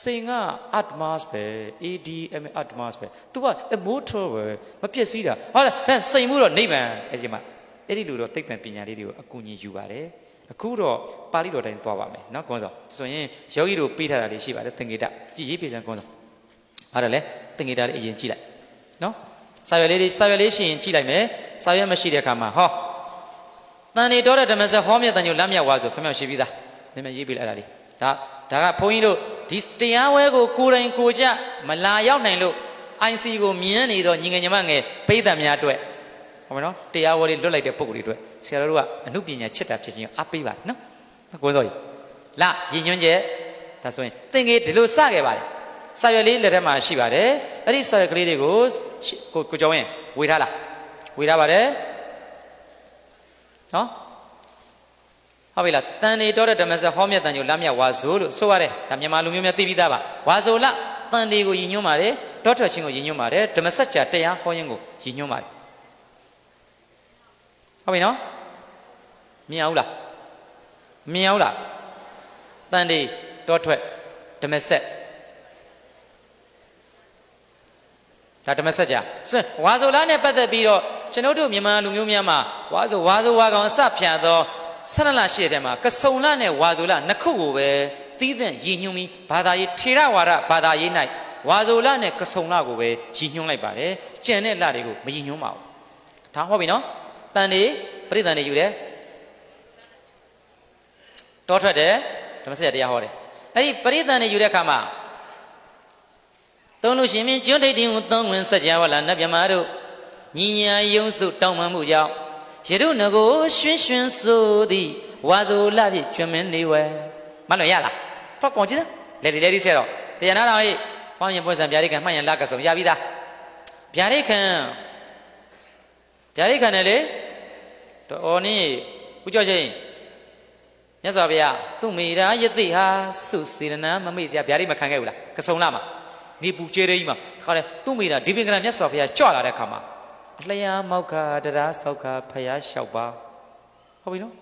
စိန်က atmas ပဲ adm atmas ပဲ तू က immortal ပဲမပြည့်စည်တာဟုတ်လားဒါစိန်မှုတော့နိဗ္ဗာန်အဲဒီမှာအဲ့ဒီလိုတော့သိပ္ပံပညာလေးတွေကိုအကူအညီယူပါတယ်အခုတော့ပါဠိတော်တိုင်းသွားပါမယ်နော်ကွန်ဆောင်ဆိုရင်ယောဂီတို့ပေးထားတာလေးရှိပါတယ်သင်္ကေတကြည်ရေးပေးစံကွန်ဆောင်အားတယ်လေသင်္ကေတလေးအရင်ကြည့်လိုက်နော်စာရွက်လေးစာရွက်လေးရှိရင်ကြည့်လိုက်မယ်စာရွက်မရှိတဲ့အခါမှာဟောတန်နေတော်တဲ့ဓမ္မစဟောမြတ်တန်ညိုလက်မြဝါဆိုခမောင်ရှိပြီးသားနည်းနည်းရေးပေးလိုက်တာလေးဒါဒါကဘုန်းကြီးတို့ဒီတရားဝဲကိုကိုယ်တိုင်ကိုကြမလာရောက်နိုင်လို့ IC ကိုမြင်နေတော့ညီငယ်ညီမငယ်ပိဿံများအတွက်ဟောမယ်နော်တရားဝရီလွတ်လိုက်တဲ့ပုံကိုယ်တွေအတွက်ဆရာတို့ကအမှုပညာချစ်တာဖြစ်ခြင်းအားပေးပါနော်ကိုစောကြီးလရည်ညွှန်းချက်ဒါဆိုရင်သင်္ကေဒီလိုစခဲ့ပါတယ်ဆာရွက်လေးလက်ထက်မှာရှိပါတယ်အဲ့ဒီဆာရွက်ကလေးတွေကိုကိုကိုကျော်ရင်ဝေထားလားဝေထားပါတယ်နော်ဟုတ်ပြီလားတန်နေတော်တဲ့ဓမ္မစဟောမြတ်တန်ကျိုလက်မြတ်ဝါဆိုလို့ဆိုရတယ်ဒါမြန်မာလူမျိုးများသိပြီးသားပါဝါဆိုလတန်တွေကိုယဉ်ညွှန်းပါတယ်ဒေါက်တာချင်းကိုယဉ်ညွှန်းပါတယ်ဓမ္မစကြာတရားဟောရင်းကိုယဉ်ညွှန်းပါတယ်ဟုတ်ပြီနော်မြင်အောင်လားမြင်အောင်လားတန်တေတောထွက်ဓမဆက်ဒါဓမဆက်ကြာဝါဆိုလားနဲ့ပတ်သက်ပြီးတော့ကျွန်ုပ်တို့မြန်မာလူမျိုးများမှာဝါဆိုဝါဆိုဝါကောင်အစဖြာသောဆန္ဒလရှိတဲ့မှာကဆုံလနဲ့ဝါဆိုလနှစ်ခုကိုပဲသီးသန့်ရည်ညွှန်းပြီးဘာသာရေးထေရဝါဒဘာသာရေး၌ဝါဆိုလနဲ့ကဆုံလကိုပဲရည်ညွှန်းလိုက်ပါတယ်ကြံတဲ့လတွေကိုမရည်ညွှန်းပါဘူးဒါဟုတ်ပြီနော်တန်နေပြိတန်နေယူတယ်တောထွက်တယ်ဓမ္မစရတရားဟောတယ်အဲ့ဒီပြိတန်နေယူတဲ့အခါမှာသုံးလို့ရှင်မြင်ကျွန်းထိတ်တင်ကိုသုံးဝင်ဆက်ကြဝလာနတ်မြမတို့ညီညာယုံစုတောင်းပန်မှုကြောင့်ယရုငကိုရွှင်ရွှင်ဆိုသည်ဝါဆိုလာပြည့်ကျွမ်းမင်းနေဝဲမလွန်ရလားဖတ်ကုန်ကြည့်စလေလေလေးဆဲတော့တရားနာတော်ဟိဖောင်းရင်ပွဲဆံဗျာဒိခံမှန်ရင်လကဆုံရပြီသားဗျာဒိခံဗျာဒိခံနဲ့လေတော်နေဦးကျော်ချင်းမြတ်စွာဘုရားသူမေရာယသိဟာစုစေရနာမမေ့စရာဗျာဒိမခံခဲ့ဘူးလားကဆုံလာမှာနေပူကျဲတဲ့ကြီးမှာခါလဲသူမေရာဒီပင်ကရမြတ်စွာဘုရားကြွလာတဲ့ခါမှာအလျာမောက်ခတရားဆောက်ခဖျားလျှောက်ပါဟုတ်ပြီနော်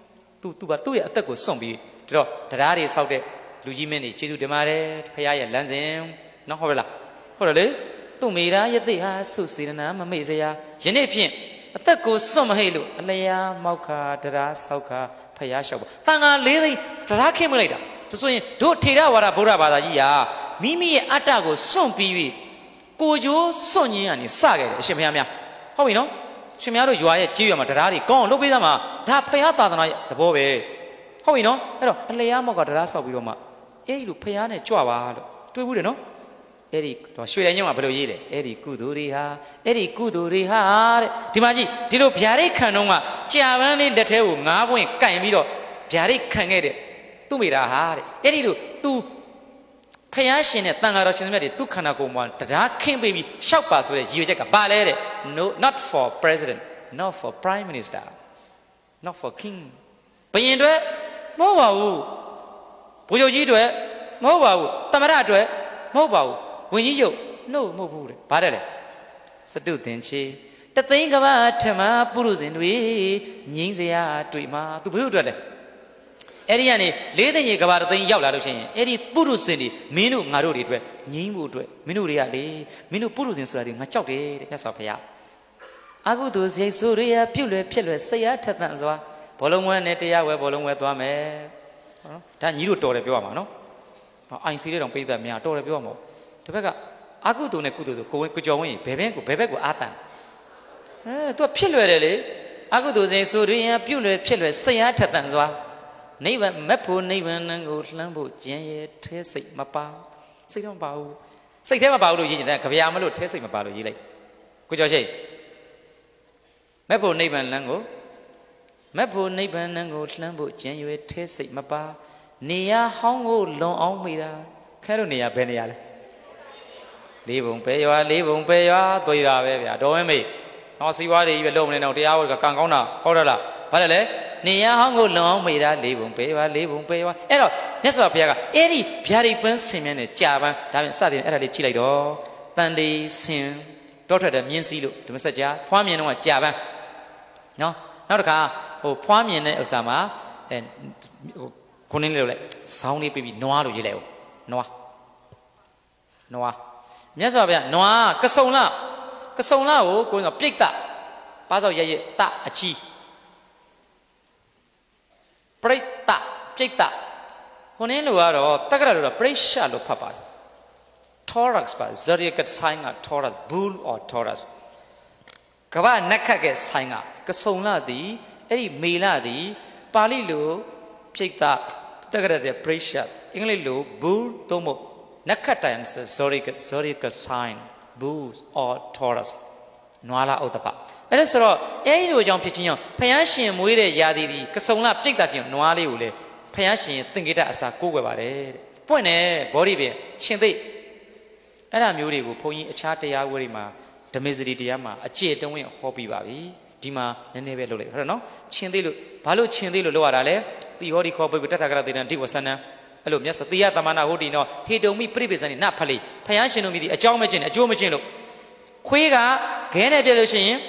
သူသူပါသူ့ရဲ့အသက်ကိုစွန့်ပြီးတော့တရားတွေဆောက်တဲ့လူကြီးမင်းတွေကျေးဇူးတင်ပါတယ်ဖခင်ရဲ့လမ်းစဉ်နော်ဟုတ်ပြီလားဟုတ်တယ်လေသူ့မိသားယသိဟာစုစေရနာမမေ့စရာယနေ့ဖြင့်အသက်ကိုစွန့်မဟိတ်လို့အလျားမောက်ခါတရားဆောက်ခါဖျားလျှောက်ပါတန်ခါလေးသိန်းတရားခင်းမလိုက်တာဒါဆိုရင်တို့ထေရဝါဒဗုဒ္ဓဘာသာကြီးဟာမိမိရဲ့အတ္တကိုစွန့်ပြီး၍ကိုကျိုးစွန့်ခြင်းကနေစခဲ့တယ်အရှင်ဘုရားများဟုတ်ပြီနော်ရှင်များတို့ရွာရဲ့ကြေးရွာမှာတရားတွေကောင်းအောင်လုပ်ပေးသမှာဒါဖျားသာသနာရဲ့သဘောပဲဟုတ်ပြီနော်အဲ့တော့အလျားမောက်ကတရားဆောက်ပြီးတော့မှအဲ့ဒီလိုဖျားနဲ့ကြွပါလို့တွေးဘူးတယ်နော်အဲ့ဒီတော့ရွှေရညောင်းကဘယ်လိုရေးလဲအဲ့ဒီကုသိုလ်တွေဟာအဲ့ဒီကုသိုလ်တွေဟာတဲ့ဒီမှာကြည့်ဒီလိုဗျာဒိတ်ခံတော့ကကြာပန်းလေးလက်ထဲကိုငါးပွင့်ကင်ပြီးတော့ဗျာဒိတ်ခံခဲ့တဲ့သူ့မိသားဟာတဲ့အဲ့ဒီလို तू ဖယားရှင်နဲ့တန်ဃာတော်ရှင်မြတ်တွေသူ့ခန္ဓာကိုယ်မှာတရားခင်းပေးပြီးရှောက်ပါဆိုတဲ့ရည်ရွယ်ချက်ကဘာလဲတဲ့ no not for president not for prime minister not for king ဘယင်တွေမဟုတ်ပါဘူးဘုရုပ်ကြီးတွေမဟုတ်ပါဘူးတမရတွေမဟုတ်ပါဘူးဝင်ကြီးရုပ်နှုတ်မဟုတ်ဘူးတဲ့ဘာတဲ့လဲစတုသင်္ချေတသိန်းကဘာထမပုရုဇဉ်တွေငိမ့်စရာတွေ့မှာသူဘယ်လိုတွေ့လဲအဲ့ဒီကနေလေးသိန်းရေကဘာတသိန်းရောက်လာလို့ရှိရင်အဲ့ဒီပုရုဇဉ်တွေမင်းတို့ငါတို့တွေအတွက်ငိမ့်ဖို့အတွက်မင်းတို့တွေကလေမင်းတို့ပုရုဇဉ်ဆိုတာတွေငါကြောက်တယ်တဲ့မြတ်စွာဘုရားအကုသိုလ်စိတ်ဆိုးရရပြုတ်လွယ်ဖြစ်လွယ်စိတ်အားထက်သန်စွာဘောလုံးဝဲနဲ့တရားဝဲဘောလုံးဝဲသွားမယ်နော်ဒါညီတို့တော်တယ်ပြောရမှာနော်အိုင်စီတဲ့တောင်ပိဿတ်များတော်တယ်ပြောရမှာတစ်ဘက်ကအကုသိုလ်နဲ့ကုသိုလ်ဆိုကိုဝင်ကိုကြော်ဝင်ဘယ်ဘက်ကိုဘယ်ဘက်ကိုအာတန်အဲ तू ဖြစ်လွယ်တယ်လေအကုသိုလ်စဉ်ဆိုရရင်ပြုလွယ်ဖြစ်လွယ်စိတ်အားထက်သန်စွာနိဗ္ဗာန်မက်ဖို့နိဗ္ဗာန်ကိုလှမ်းဖို့ကျင်ရဲ့ထဲစိတ်မပါစိတ်တော့မပါဘူးစိတ်ထဲမပါဘူးလို့ရေးချင်တယ်ကြဗျာမလို့ထဲစိတ်မပါလို့ရေးလိုက်ကိုကျော်ရှိမက်ဖို့နိဗ္ဗာန်လမ်းကိုမက်ဖို့နိဗ္ဗာန်လမ်းကိုလှမ်းဖို့ကျင်ရွယ်ထဲစိတ်မပါနေရဟောင်းကိုလွန်အောင်မိတာခဲတော့နေရဘယ်နေရလဲလေးပုံပဲရွာလေးပုံပဲရွာသွေးတာပဲဗျာဒေါ်ဝင်းမေနော်စီးပွားတွေကြီးပဲလုံးမနေတော့တရားဝတ်ကကံကောင်းတာဟုတ်တယ်လားဘာလဲလဲနေရဟောင်းကိုလွန်အောင်မေတာလေးပုံပဲရွာလေးပုံပဲရွာအဲ့တော့မြတ်စွာဘုရားကအဲ့ဒီဗျာဒီပန်းဆင်မြန်းနဲ့ကြာပန်းဒါပြန်စတင်အဲ့ဒါလေးကြည့်လိုက်တော့တန်တေဆင်တောထွက်တဲ့မြင်းစည်းလို့ဓမ္မစကြာဖွားမြင်တော့ကြာပန်းနော်နောက်တစ်ခါဟိုဖွားမြင်တဲ့ဥစ္စာမှာအဲဟိုခုနင်းလေးလို့လိုက်ဇောင်းလေးပြပြီးနွားလို့ရေးလိုက်အောင်နွားနွားမြတ်စွာဘုရားနွားကဆုံလကဆုံလကိုကိုယ်ကပြိတ်တာပါစောက်ရရတအကြီးပြိတ်တာပြိတ်တာခွန်င်းလိုကတော့တက္ကရာလိုတော့ပြိရှလို့ဖတ်ပါတယ် thorax ပါ zodiac sign က thorax bull or thorax ကဘာနက်ခတ်ကဲ sign ကကဆုံလသည်အဲ့ဒီမေလသည်ပါဠိလိုပြိတ်တာတက္ကရာတဲ့ပြိရှအင်္ဂလိပ်လို bull သို့မဟုတ် Nakhatta and zodiac zodiac sign bulls or taurus နွားလာဥတပအဲ့ဒါဆိုတော့အဲဒီလိုကြောင့်ဖြစ်ချင်းကြောင့်ဖယားရှင်မွေးတဲ့ယာတိဒီကဆုံလပြိတ်တာပြင်နွားလေးကိုလေဖယားရှင်သင်္ကေတအစာကိုးကွယ်ပါတယ်တဲ့ပွင့်တယ်ဘောဓိပင်ရှင်သိအဲ့ဒါမျိုးတွေကိုဘုန်းကြီးအခြားတရားဝဲတွေမှာဓမေစရီတရားမှာအကျေတုံးဝင်ဟောပြပါပြီဒီမှာနည်းနည်းပဲလုပ်လိုက်ဟုတ်တယ်နော်ရှင်သိလို့ဘာလို့ရှင်သိလို့လောက်ရတာလဲသီဟောဒီခောပုဂ္ဂိုလ်တတ္ထကရသေနံဒီဝဆန္နံအဲ့လိုမြတ်စွာသေယသမဏဟောတိနောဟေတုံမိပြိပိစံနိနဖလိဖယားရှင်တို့မိသည်အကြောင်းမကျင့်အကျိုးမကျင့်လို့ခွေးကခဲနဲ့ပြက်လို့ရှိရင်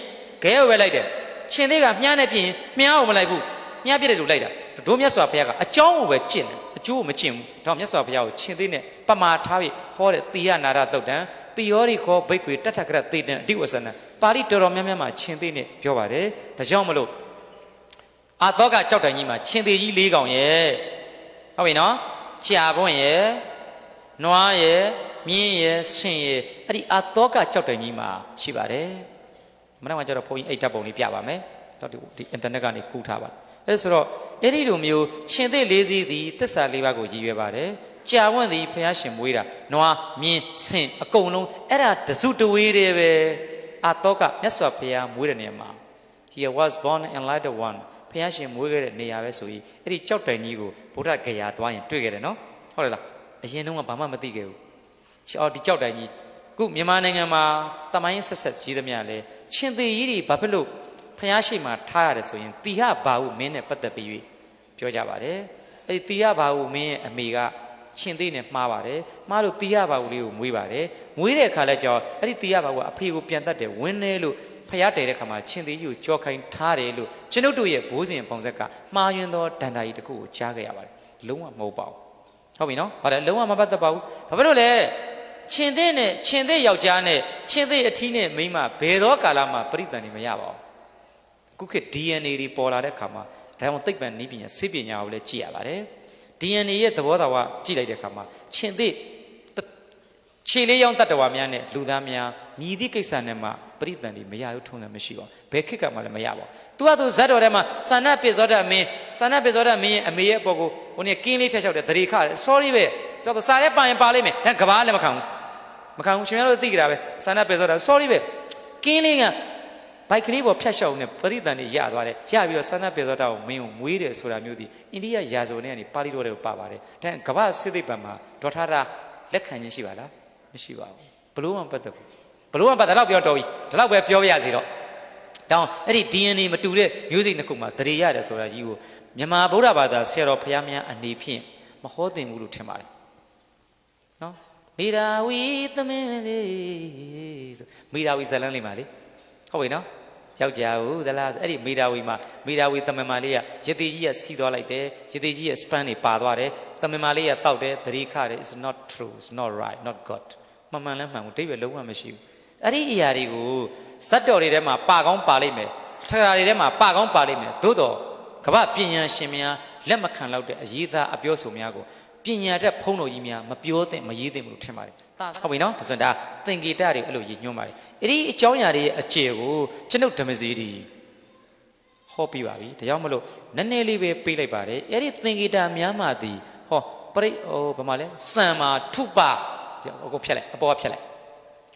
ခဲကိုပဲလိုက်တယ်ခြင်သေးကမြားနဲ့ပြင်းမြားကိုမလိုက်ဘူးမြားပြက်တယ်လို့လိုက်တာတို့မြတ်စွာဘုရားကအကြောင်းကိုပဲကျင့်တယ်အကျိုးမကျင့်ဘူးဒါမြတ်စွာဘုရားကိုခြင်သေးနဲ့ပမာထားပြီးဟောတဲ့သေယနာရတုတ်တံသီယောရီခောဘိက္ခွေတတ်ထကရသေတံအဓိဝဆနံပါဠိတော်တော်များများမှာခြင်သေးနဲ့ပြောပါတယ်ဒါကြောင့်မလို့အာသောကကြောက်တန်ကြီးမှာခြင်သေးကြီး၄កောင်ရဲ့ဟုတ်ပြီနော်ကြာပွင့်ရဲ့နွားရဲ့မြင်းရဲ့ဆင်ရဲ့အဲ့ဒီအာတောကကြောက်တယ်ကြီးမှာရှိပါတယ်မနေ့ကကျတော့ဘုန်းကြီးအိတ်တပ်ပုံလေးပြပါမယ်တော့ဒီဒီ internet ကနေကူထားပါအဲ့ဆိုတော့အဲ့ဒီလိုမျိုးရှင်သေလေးစီးသည်တစ္ဆာလေးပါးကိုရည်ရွယ်ပါတယ်ကြာဝန့်သည်ဖះရှင်မွေးတာနွားမြင်းဆင်အကုန်လုံးအဲ့ဒါတစုတဝေးတယ်ပဲအာတောကမြတ်စွာဘုရားမွေးတဲ့နေရာမှာ he was born in light one ဖះရှင်မွေးခဲ့တဲ့နေရာပဲဆိုရင်အဲ့ဒီကြောက်တိုင်ကြီးကိုဗုဒ္ဓဂယာသွားရင်တွေ့ခဲ့တယ်နော်ဟုတ်တယ်လားအရင်တုန်းကဘာမှမသိခဲ့ဘူးချော်ဒီကြောက်တိုင်ကြီးအခုမြန်မာနိုင်ငံမှာတမိုင်းဆက်ဆက်ကြီးသမျှလဲချင်းသေးကြီးတွေဘာဖြစ်လို့ဖះရှိမှထားရတယ်ဆိုရင်တီဟဘာဟုမင်းနဲ့ပတ်သက်ပြီးပြောကြပါတယ်အဲ့ဒီတီဟဘာဟုမင်းရဲ့အမိကချင်းသေးနဲ့မှားပါတယ်မှားလို့တီဟဘာဟုလေးကိုမွေးပါတယ်မွေးတဲ့အခါလဲကြောင့်အဲ့ဒီတီဟဘာဟုကအဖေကိုပြန်တတ်တယ်ဝင်းနေလို့ဖျားတဲတဲ့ခါမှာရှင်သေးကြီးကိုကြော်ခိုင်းထားတယ်လို့ကျွန်ုပ်တို့ရဲ့ဘိုးစဉ်ပုံဆက်ကမှားယွင်းသောဒန္တာကြီးတစ်ခုကိုကြားခဲ့ရပါတယ်လုံးဝမဟုတ်ပါဘူးဟုတ်ပြီနော်ဘာလဲလုံးဝမပတ်သက်ပါဘူးဘာဖြစ်လို့လဲရှင်သေးနဲ့ရှင်သေးယောက်ျားနဲ့ရှင်သေးအထီးနဲ့မိန်းမဘယ်တော့ကာလမှာပြိတ္တန်နေမရပါဘူးခုခေတ် DNA တွေပေါ်လာတဲ့ခါမှာဒါကြောင့်သိပ္ပံနည်းပညာဆေးပညာကိုလည်းကြည့်ရပါတယ် DNA ရဲ့သဘောတရားကြည့်လိုက်တဲ့အခါမှာရှင်သေခြေလေးရောင်တတ္တဝါများနဲ့လူသားများမြည်သည့်ကိစ္စနဲ့မှပရိသန်တွေမရဘူးထုံတယ်မရှိပါဘူးဘယ်ခေတ်ကမှလည်းမရပါဘူး။ तू ကသူဇတ်တော်ထဲမှာစာနာပိဇောဒမင်းစာနာပိဇောဒမင်းရဲ့အမေရဲ့အပေါ်ကိုဟိုနေ့ကင်းလေးဖျက်ချောက်တယ်တရေခါတယ် sorry ပဲ။ तू ကစာရဲပါရင်ပါလိမ့်မယ်။ဒါကဘာလည်းမခံဘူး။မခံဘူးရှင်ရလို့သိကြတာပဲစာနာပိဇောဒ sorry ပဲ။ကင်းလေးကဘိုက်ကလေးပေါ်ဖျက်ချောက်နေပရိသန်တွေရသွားတယ်။ရပြီးတော့စာနာပိဇောဒကိုမင်းကိုမွေးတယ်ဆိုတာမျိုးဒီအိန္ဒိယရာဇဝင်ကနေပါဠိတော်တွေကိုပါပါတယ်။ဒါကဘာစိတ်သိပ္ပံမှာဒေါထတာလက်ခံခြင်းရှိပါလား။မရှိပါဘူး။ဘလို့မှပတ်သက်ဘူးလို့ကဒါတော့ပြောတော်ပြီဒါတော့ပဲပြောပြရစီတော့တောင်းအဲ့ဒီ DNA မတူတဲ့မျိုးစိတ်နှစ်ခုမှာတရေရတယ်ဆိုတာကြီးကိုမြန်မာဗုဒ္ဓဘာသာဆရာတော်ဘုရားများအနေဖြင့်မဟောသင်ဘူးလို့ထင်ပါတယ်နော်မေရာဝီသမင်းလေးဆိုမေရာဝီဇလန်းလေးမှာလေဟုတ်ပြီနော်ယောက်ျားဟုတ်သလားအဲ့ဒီမေရာဝီမှာမေရာဝီသမင်မာလေးကရတိကြီးကစီးသွားလိုက်တယ်ရတိကြီးရဲ့ span တွေပါသွားတယ်သမင်မာလေးကတောက်တယ်တတိခတယ် is not true is not right not god မှန်မှန်လဲမှန်ဘူးတိတ်ပဲလုံးဝမရှိဘူးအဲ့ဒီအရာတွေကိုဇတ်တော်တွေထဲမှာပါကောင်းပါလိမ့်မယ်ထထာတွေထဲမှာပါကောင်းပါလိမ့်မယ်သို့တော့ကမ္ဘာပညာရှင်များလက်မခံလောက်တဲ့အရေးသားအပြောဆိုများကိုပညာတတ်ဖုံးတော်ကြီးများမပြောသင့်မရေးသင့်ဘူးလို့ထင်ပါတယ်ဟုတ်ပြီနော်ဒါဆိုဒါသင်္ကေတတွေအဲ့လိုရည်ညွှန်းပါတယ်အဲ့ဒီအကြောင်းအရာတွေရဲ့အကျယ်ကိုကျွန်ုပ်ဓမ္မစီဒီဟောပြပါပြီဒါကြောင့်မလို့နည်းနည်းလေးပဲပြေးလိုက်ပါတယ်အဲ့ဒီသင်္ကေတများမှသည်ဟောပရိဟိုဘာမှလဲစံမာထုပအကုန်ဖြတ်လိုက်အပေါ်ဖြတ်လိုက်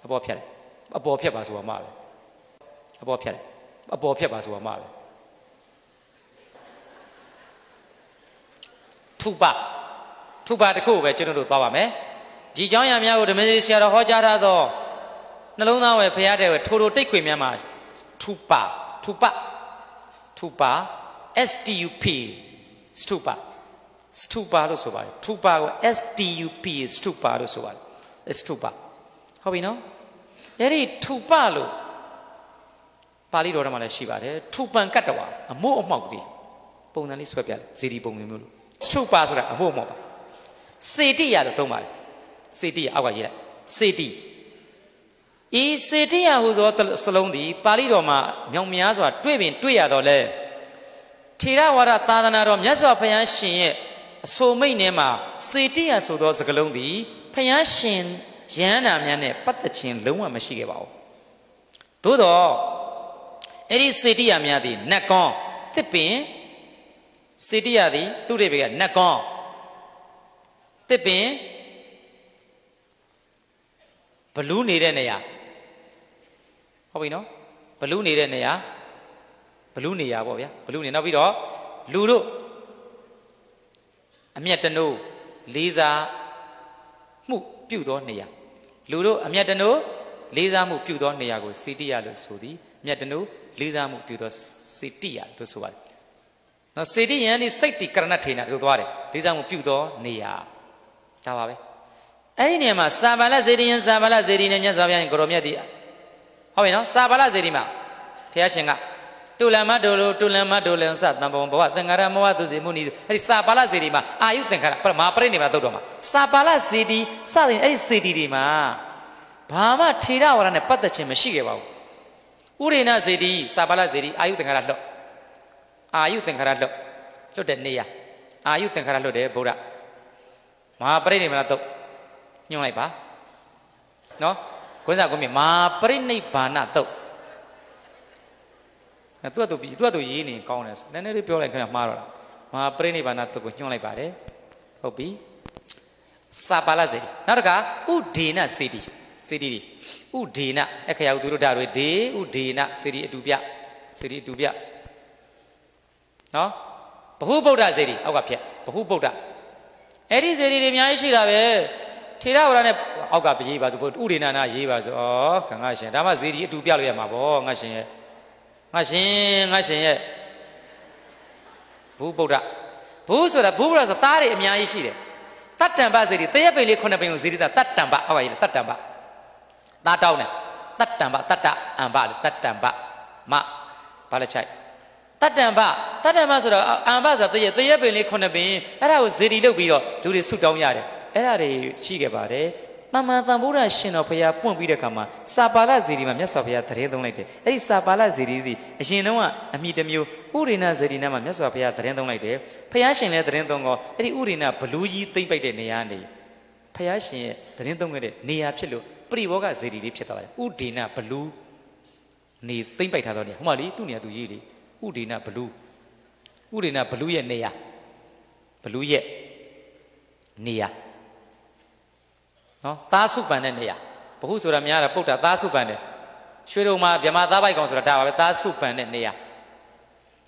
အပေါ်ဖြတ်လိုက်အပေါ်ဖြတ်ပါဆိုတာမှပဲအပေါ်ဖြတ်လိုက်အပေါ်ဖြတ်ပါဆိုတာမှပဲထုပထုပတစ်ခုပဲကျွန်တော်တို့သွားပါမယ်ဒီเจ้าရံများကိုဓမ္မကြီးဆရာတော်ဟောကြားထားသောနှလုံးသားဝယ်ဖရားတဲ့ဝယ်ထိုးထိုးတိတ်ခွေများမှာထုပထုပထုပ STUP စထုပစထုပလို့ဆိုပါတယ်ထုပကို STUP စထုပလို့ဆိုပါတယ်စထုပဟုတ်ပြီနော်အဲ့ဒီထူပလို့ပါဠိတော်ထဲမှာလည်းရှိပါတယ်ထူပံကတ္တဝါအမှုအမှောက်တွေပုံစံလေးဆွဲပြတယ်ဇီဒီပုံမျိုးလို့ထူပဆိုတာအမှုအမှောက်ပါစေတိရလို့သုံးပါတယ်စေတိရအောက်ကရေးလိုက်စေတိဤစေတိယဟူသောစလုံးသည်ပါဠိတော်မှာမြောင်များစွာ တွေ့ပင် တွေ့ရတော့လဲထေရဝါဒသာသနာတော်မြတ်စွာဘုရားရှင်ရဲ့အဆိုမိတ်ထဲမှာစေတိယဆိုသောစကလုံးသည်ဘုရားရှင်ရဟန္တာများနဲ့ပတ်သက်ခြင်းလုံးဝမရှိခဲ့ပါဘူးသို့တော့အဲ့ဒီစေတိယများသည်နတ်ကောင်းသစ်ပင်စေတိယသည်သူရိပေကနတ်ကောင်းသစ်ပင်ဘလူးနေတဲ့နေရာဟုတ်ပြီနော်ဘလူးနေတဲ့နေရာဘလူးနေရာပေါ့ဗျာဘလူးနေနောက်ပြီးတော့လူတို့အမျက်တနိုးလေးစားမှုပြုတ်သောနေရာလူတို့အမျက်တနို့လေးစားမှုပြုသောနေရာကိုစေတိယလို့ဆိုသည်မျက်တနို့လေးစားမှုပြုသောစေတိယလို့ဆိုပါတယ်။နော်စေတိယံဒီစိတ်တိကရဏထေနလို့သွားတယ်လေးစားမှုပြုသောနေရာဒါပါပဲ။အဲ့ဒီနေရာမှာစာပါလစေတိယံစာပါလစေတိနဲ့မြတ်စွာဘုရားရှင်ကိုရောမြတ်ဒီဟုတ်ပြီနော်စာပါလစေတိမှာဘုရားရှင်ကတူလမတူလူတူလမတူလင်စသံဘုံဘဝသင်္ခါရမဝသူစီမှုနီအဲ့ဒီစာပါဠိစီဒီမှာအာယုသင်္ခါရပမာပရိနိဗ္ဗာန်သုတ်တော်မှာစာပါဠိစီဒီစတဲ့အဲ့ဒီစီဒီဒီမှာဘာမှထေရဝါဒနဲ့ပတ်သက်ခြင်းမရှိခဲ့ပါဘူးဥရိဏစီဒီစာပါဠိစီဒီအာယုသင်္ခါရလွတ်အာယုသင်္ခါရလွတ်လွတ်တဲ့နေရာအာယုသင်္ခါရလွတ်တယ်ဗုဒ္ဓမဟာပရိနိဗ္ဗာန်သုတ်ညွှန်လိုက်ပါနော်ကိုယ်စားကိုမြင်မဟာပရိနိဗ္ဗာန်သုတ်အဲသူ့အတူပြီးသူ့အတူရေးနေကောင်းတယ်နည်းနည်းလေးပြောလိုက်ခင်ဗျမှားတော့မဟာပြိနိဗ္ဗာန်သူ့ကိုညွှန်လိုက်ပါတယ်ဟုတ်ပြီစာပါလာစေနောက်တကဥဒေနစေတီစေတီဥဒေနအခရာသူတို့ဓာတ်တွေဒေဥဒေနစေတီအတူပြစေတီအတူပြနော်ဘဟုဗုဒ္ဓစေတီအောက်ကဖြက်ဘဟုဗုဒ္ဓအဲ့ဒီစေတီတွေအများကြီးရှိတာပဲထေရဝါဒနဲ့အောက်ကပြေးပါဆိုဖို့ဥဒေနနာရေးပါဆိုဩခံငါရှင်ဒါမှစေတီအတူပြလို့ရမှာပေါ့ငါရှင်ရဲ့ငါရှင်ငါရှင်ရဲ့ဘူးဗုဒ္ဓဘူးဆိုတာဘူးဗုဒ္ဓဆိုသားတွေအများကြီးရှိတယ်တတ္တံပစေတီတရက်ပင်လေးခုနှစ်ပင်ကိုဇေတိတာတတ္တံပဟုတ်ပါရဲ့တတ္တံပသားတောင်းတယ်တတ္တံပတတ္တအံပလေတတ္တံပမဘာလဲချိုက်တတ္တံပတတ္တံပဆိုတော့အံပဆိုတာတရက်တရက်ပင်လေးခုနှစ်ပင်အဲ့ဒါကိုဇေတိလုပ်ပြီးတော့လူတွေဆုတောင်းရတယ်အဲ့ဒါတွေရှိခဲ့ပါတယ်တမန်တန်ဗုဒ္ဓရှင်တော်ဘုရားပွင့်ပြီးတဲ့ခါမှာစာပါဠိဇီဒီမှာမြတ်စွာဘုရားတရေသုံးလိုက်တယ်အဲ့ဒီစာပါဠိဇီဒီသည်အရင်တုန်းကအမိတမျိုးဥရိဏဇဒီနာမှာမြတ်စွာဘုရားတရင်သုံးလိုက်တယ်ဘုရားရှင်လည်းတရင်သုံးတော့အဲ့ဒီဥရိဏဘလူးကြီးသိမ့်ပိုက်တဲ့နေရာနေဘုရားရှင်ရဲ့တရင်သုံးခဲ့တဲ့နေရာဖြစ်လို့ပရိဘောဂဇီဒီလေးဖြစ်သွားတယ်ဥဒေနာဘလူးနေသိမ့်ပိုက်ထားတော့နေဟိုမှာလေသူ့နေရာသူကြီးလေဥဒေနာဘလူးဥရိဏဘလူးရဲ့နေရာဘလူးရဲ့နေရာနော်သားစုပန်တဲ့နေရာဘဟုဆိုတာများတာပုတ်တာသားစုပန်တယ်ရွှေတုံမှာမြမသားပိုက်ကောင်ဆိုတာဒါပါပဲသားစုပန်တဲ့နေရာ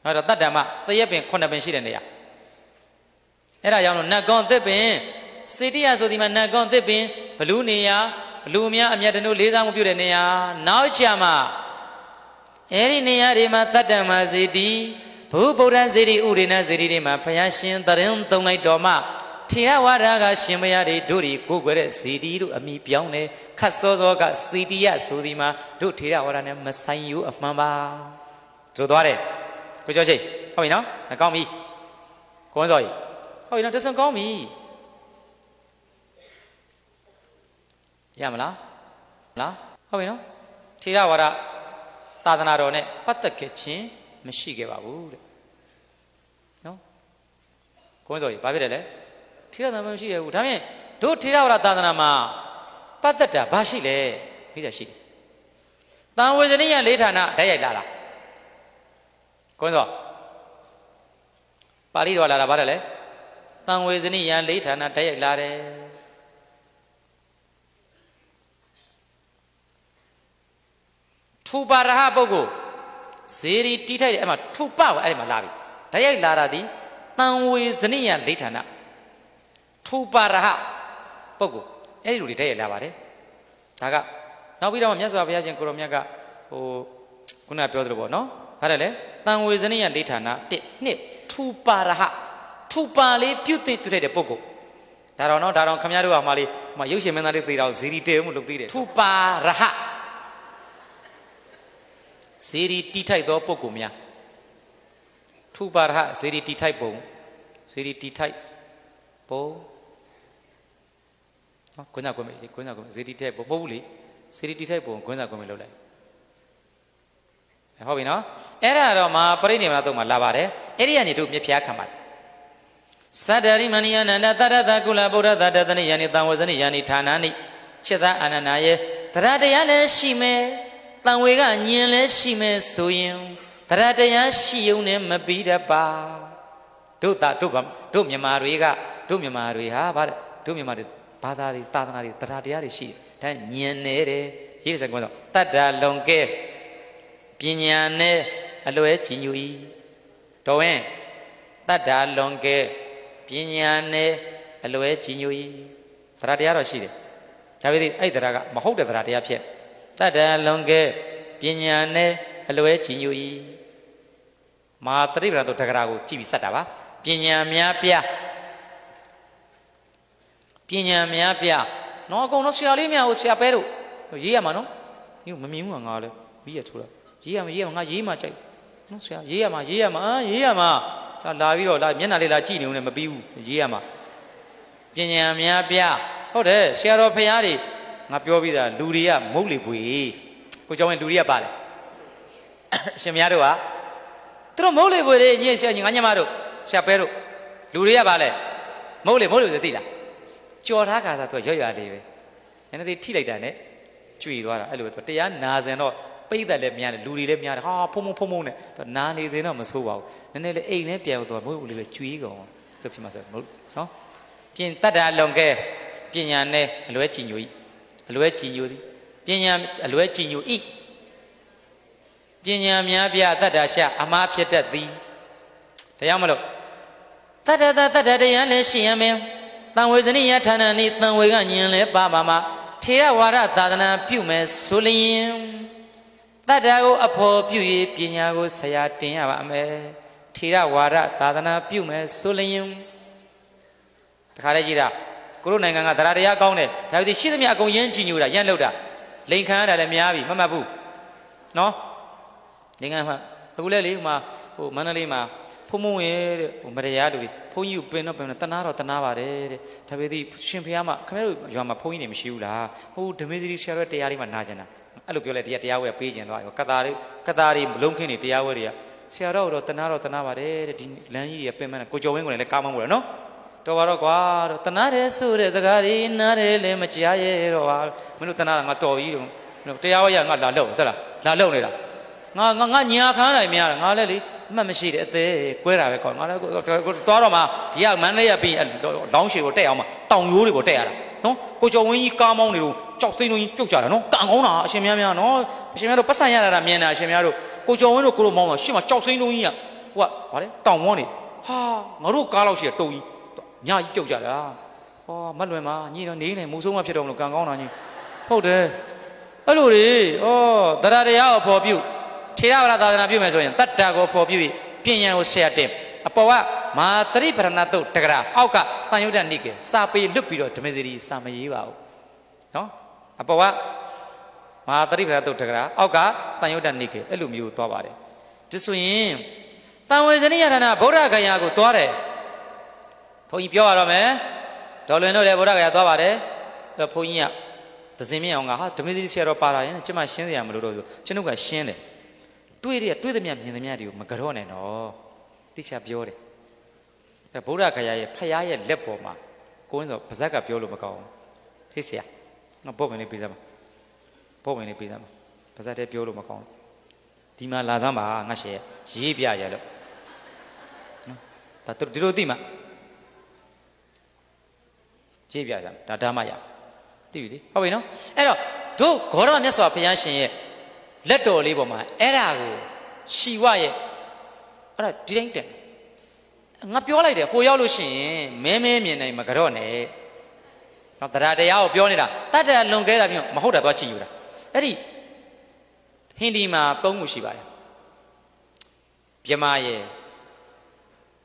အဲ့တော့တတ္တမတရက်ပင်ခုနှစ်ပင်ရှိတဲ့နေရာအဲ့ဒါကြောင့်လို့နတ်ကွန်သစ်ပင်စေတိယဆိုဒီမှာနတ်ကွန်သစ်ပင်ဘလူနေရာဘလူများအမြတ်တနုလေးစားမှုပြုတဲ့နေရာနောက်ချာမှာအဲ့ဒီနေရာတွေမှာတတ္တမစေတိဘုဗုဒ္ဓစေတိဥရိဏစေတိတွေမှာဘုရားရှင်သရင်သုံးလိုက်တော်မှာထေရဝါဒကရှင်မယားတွေတို့တွေကိုကိုွယ်တဲ့ဇီတီတို့အမိပြောင်းတယ်ခတ်စောစောကဇီတီယဆိုဒီမှာတို့ထေရဝါဒနဲ့မဆိုင်ယူအမှန်ပါတို့သွားတယ်ကိုကျော်ချိတ်ဟုတ်ပြီနော်ကောင်းပြီကိုဝန်းစော်ကြီးဟုတ်ပြီနော်တဆန်ကောင်းပြီရမလားမလားဟုတ်ပြီနော်ထေရဝါဒသာသနာတော်နဲ့ပတ်သက်ခဲ့ခြင်းမရှိခဲ့ပါဘူးတဲ့နော်ကိုဝန်းစော်ကြီးဘာဖြစ်တယ်လဲထေရဝါဒမရှိရဘူးဒါဖြင့်တို့ထေရဝါဒသာသနာမှာပတ္တတာဘာရှိလဲမိတာရှိတယ်တန်ဝေဇနိယလေးဌာနဓာတ်ရိုက်လာတာကိုင်းစောပါဠိတော်လာတာဗါတယ်လေတန်ဝေဇနိယလေးဌာနဓာတ်ရိုက်လာတယ်ထူပါရဟပုဂ္ဂိုလ်ဇေရီတီးထိုက်တယ်အဲ့မှာထူပဝအဲ့ဒီမှာလာပြီဓာတ်ရိုက်လာတာဒီတန်ဝေဇနိယလေးဌာနထူပါရဟပုဂ္ဂိုလ်အဲ့ဒီလူတွေတည့်ရလာပါတယ်ဒါကနောက်ပြီးတော့မြတ်စွာဘုရားရှင်ကိုရောမြတ်ကဟိုခုနပြောသလိုပေါ့နော်ဒါလည်းလေတန်ဝေဇနိယလေးဌာန1နှစ်ထူပါရဟထူပါလေးပြုတ်တင်ပြုတ်လိုက်တဲ့ပုဂ္ဂိုလ်ဒါတော့နော်ဒါတော့ခမရတို့ကမှလေးရုပ်ရှင်မင်းသားလေးသေတော့ဇီရီတဲမှုလုပ်သေးတယ်ထူပါရဟဇီရီတီထိုက်သောပုဂ္ဂိုလ်များထူပါရဟဇီရီတီထိုက်ပုံဇီရီတီထိုက်ပုံနော်ကွင်းစားကွင်းမေးလေကွင်းစားကွင်းမေးဇေတီထက်ပုံမဟုတ်ဘူးလေဇေတီထက်ပုံကွင်းစားကွင်းမေးလောက်လိုက်ဟုတ်ပြီနော်အဲ့ဒါတော့မှာပြိဋိနိဗ္ဗာန်တော့မှာလာပါတယ်အဲ့ဒီကနေတို့မြဖြားခံပါတယ်သတ္တရိမဏိယနန္ဒသရတကုလဗုဒ္ဓသတ္တသနိယနိတံဝဇနိယနိဌာနာနိจิตသာအာနန္ဒယေသရတရားလည်းရှိမယ်တံဝေကညင်လည်းရှိမယ်ဆိုရင်သရတရားရှိုံနဲ့မပြီးတတ်ပါတို့သာတို့တို့မြန်မာတွေကတို့မြန်မာတွေဟာဗါတဲ့တို့မြန်မာတွေဘာသာတွေသာသနာတွေတရားတရားတွေရှိတယ်ဒါညင်နေတယ်ရေးစကားကတော့တတ္တလုံကဲပညာနဲ့အလွဲကြီးညူဤတော်ဝင်တတ္တလုံကဲပညာနဲ့အလွဲကြီးညူဤတရားတရားတော့ရှိတယ်ဒါပေမဲ့အဲ့တရားကမဟုတ်တဲ့တရားတရားဖြစ်တတ္တလုံကဲပညာနဲ့အလွဲကြီးညူဤမဟာသတိပ္ပံတို့တက္ကရာကိုကြည်ပြီးစတ်တာပါပညာများပြားပညာများပြနော်အကုန်လုံးဆရာလေးများဟိုဆရာပဲတို့ရေးရမှာနော်ညမမြင်ဘူးငါလည်းပြီးရထိုးတာရေးရမှာရေးရမှာငါရေးမှကြိုက်နော်ဆရာရေးရမှာရေးရမှာရေးရမှာဒါလာပြီးတော့လာမျက်နှာလေးလာကြည့်နေဦးနဲ့မပြီးဘူးရေးရမှာပညာများပြဟုတ်တယ်ဆရာတော်ဖရာတွေငါပြောပြီးသားလူတွေကမုတ်လေပွေကိုကျောင်းဝင်လူတွေကပါလေအရှင်မရတို့ဟာသူတို့မုတ်လေပွေတွေညင်ဆရာညီငါညမတို့ဆရာပဲတို့လူတွေကပါလေမုတ်လေမုတ်လေသိလားကြော်ထားခါစားသူကရွရွလေးပဲနည်းနည်းထိလိုက်တာနဲ့ကြွေသွားတာအဲ့လိုတရားနာစင်တော့ပိတ်သက်လည်းများတယ်လူတွေလည်းများတယ်ဟာဖုံဖုံဖုံဖုံနဲ့သူနာနေစင်တော့မဆိုးပါဘူးနည်းနည်းလေးအိမ်နဲ့ပြန်သွားမို့လို့လည်းကြွေးကုန်လို့ဖြစ်မှာဆိုမို့နော်ပြင်တတ်တာလွန်ကဲပညာနဲ့အလွဲကြည်ညိုဤအလွဲကြည်ညိုသည်ပညာအလွဲကြည်ညိုဤပညာများပြတတ်တာရှာအမှားဖြစ်တတ်သည်တရားမလို့တတ်တတ်တတ်တရားနဲ့ရှင်ရမင်းတန်ဝေဇနိယဌာဏနိတန်ဝေကညင်လဲပါပါမှာထေရဝါဒသာသနာ ပြုမယ်ဆိုလျင်တတ္တာကိုအဖို့ပြု၍ပညာကိုဆရာတင်ရပါမယ်ထေရဝါဒသာသနာပြုမယ်ဆိုလျင်တခါတည်းကြည်တာကိုလိုနိုင်ငံကတရားတရားကောင်းတယ်ဒါပေမဲ့ရှိသမျှအကုန်ယဉ်ကြည်ညိုတာယဉ်လောက်တာလိန်ခံရတာလည်းများပြီမမှတ်ဘူးနော်လိန်ခံမှာအခုလဲလေဟိုမှာဟိုမန္တလေးမှာဖုံဖုံရဲ့တဲ့ဟိုမတရားလူတွေဘုန်းကြီးကိုပင်တော့ပင်တော့တနာတော့တနာပါတယ်တဲ့ဒါပေမဲ့ရှင်ဖះမှာခမရတို့ရွာမှာဘုန်းကြီးတွေမရှိဘူးလားဟိုဓမေစရီဆရာတော်တရားလေးမှာနာကျင်တာအဲ့လိုပြောလဲတရားတရားဝဲပေးကျင်သွားရောကတာတွေကတာတွေလုံးခင်းနေတရားဝဲတွေကဆရာတော်တော့တနာတော့တနာပါတယ်တဲ့ဒီလမ်းကြီးတွေကပင်မနဲ့ကိုကျော်ဝင်းကိုလည်းကားမောင်းဘူးလားနော်တော်ပါတော့ကွာတော့တနာတယ်ဆိုတဲ့စကားတွေနားတယ်လည်းမကြားရတော့ပါမင်းတို့တနာတာငါတော်ကြီးတော့တရားဝဲရငါလာလောက်ဟုတ်လားလာလောက်နေတာငါငါညာခန်းတိုင်းမရတာငါလည်းလေအမှတ်မရှိတဲ့အသေးကွဲတာပဲခေါ်ငါလည်းသွားတော့မှဒီကမန်းလေးရပြီးလောင်းရှည်ကိုတက်အောင်မှတောင်ရိုးတွေကိုတက်ရတာနော်ကိုကျော်ဝင်းကြီးကားမောင်းတွေကိုကြောက်စိမ့်လုံးကြီးပြုတ်ကြတာနော်ကံကောင်းတာအရှင်များများနော်အရှင်များတို့ပတ်ဆိုင်ရတာမြင်တာအရှင်များတို့ကိုကျော်ဝင်းတို့ကိုလိုမောင်းတာရှေ့မှာကြောက်စိမ့်လုံးကြီးကဟိုကဗါလဲတောင်မောင်းနေဟာငါတို့ကားလောက်ရှိတဲ့တုံကြီးညကြီးပြုတ်ကြတာဟောမလွယ်မှာညီတော့နေနေမူဆုံးမဖြစ်တော့မလို့ကံကောင်းတာညီဟုတ်တယ်အဲ့လိုလေဩတရားတရားကိုဖော်ပြုတ်ခြေရဝရသာသနာပြုမယ်ဆိုရင်တတ္တာကိုပေါ်ပြပြီးပညာကိုဆရာတင်အပေါ်ကမာသရိပရဏတုတ်တကရာအောက်ကတန်ယုဒ္ဒနိကေစာပေလွတ်ပြီးတော့ဓမစီရီစာမရေးပါဘူးနော်အပေါ်ကမာသရိပရဏတုတ်တကရာအောက်ကတန်ယုဒ္ဒနိကေအဲ့လိုမျိုးသွားပါတယ်ဒါဆိုရင်တန်ဝေဇနိယဌာနဗုဒ္ဓဂယာကိုသွားတယ်ဘုန်းကြီးပြောရတော့မယ်ဒေါ်လွင်တို့လည်းဗုဒ္ဓဂယာသွားပါတယ်ဘုန်းကြီးကသဇင်မြင့်အောင်ကဟာဓမစီရီဆရာတော်ပါလာရင်ကျမရှင်းစရာမလိုတော့ဆိုကျွန်ုပ်ကရှင်းတယ်တွေးတယ်တွေးသမျှမြင်သမျှတွေကိုမကြောနဲ့နော်တိချာပြောတယ်အဲဗုဒ္ဓဂယာရဲ့ဖရာရဲ့လက်ပေါ်မှာကိုင်းဆိုပါဇက်ကပြောလို့မကောင်းဘူးဖြစ်เสียနော်ပုံမင်းလေးပြေးစမ်းပါပုံမင်းလေးပြေးစမ်းပါပါဇက်တည်းပြောလို့မကောင်းဘူးဒီမှာလာစမ်းပါငါရှေ့ရေးပြရလို့နော်ဒါဒီလိုသိမှာရေးပြကြဒါဓမ္မရသိပြီလေဟုတ်ပြီနော်အဲ့တော့တို့ဂေါရမြတ်စွာဘုရားရှင်ရဲ့လက်တော်လေးပေါ်မှာအဲ့ဒါကိုရှီဝရဲ့အဲ့ဒါဒီတိုင်းတန်ငါပြောလိုက်တယ်ဟိုရောက်လို့ရှိရင်မဲမဲမြင်နိုင်မကတော့နဲ့နော်တရားတရားကိုပြောနေတာတတ်တယ်လွန်ခဲ့တာပြောမဟုတ်တာသွားချင်ယူတာအဲ့ဒီဟင်ဒီမှာသုံးခုရှိပါတယ်မြမရဲ့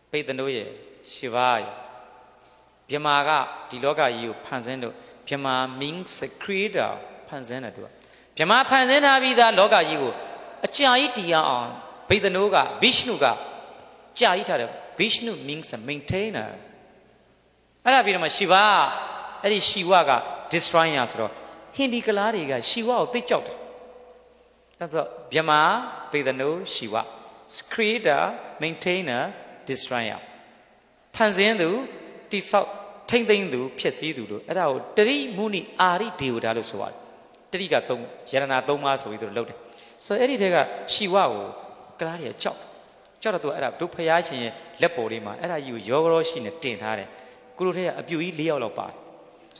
ပိတ်တနိုးရဲ့ရှိဗာရဲ့မြမကဒီလောကကြီးကိုဖန်ဆင်းလို့မြမ means creator ဖန်ဆင်းတယ်သူကမြမဖန်ဆင်းထားပြီးသားလောကကြီးကိုအကြာကြီးတည်ရအောင်ဘိဒနိုးကဗိရှနုကကြာကြီးထားတယ်ဗိရှနု means a maintainer အဲ့ဒါပြီးတော့မှရှီဝါအဲ့ဒီရှီဝါက destroyer ဆိုတော့ဟင်ဒီကလားတွေကရှီဝါကိုသိကြောက်တယ်ဒါဆိုမြမဘိဒနိုးရှီဝါ creator maintainer destroyer ဖန်ဆင်းသူတိဆောက်ထိမ့်သိမ့်သူဖြစ်စည်းသူလို့အဲ့ဒါကိုတရိမုနိအာရိဒေဝတာလို့ဆိုပါတယ်တတိက3ယရဏ3ပါးဆိုပြီးသူတို့လုပ်တယ်ဆိုတော့အဲ့ဒီထဲကရှီဝကိုကလားတွေကကြောက်ကြောက်တော့သူအဲ့ဒါဒုဖရာရှင်ရဲ့လက်ပေါ်လေးမှာအဲ့ဒါကြီးကိုရောကြောရှိနေတင်ထားတယ်ကိုလိုထဲကအပြူကြီး၄ယောက်လောက်ပါတယ်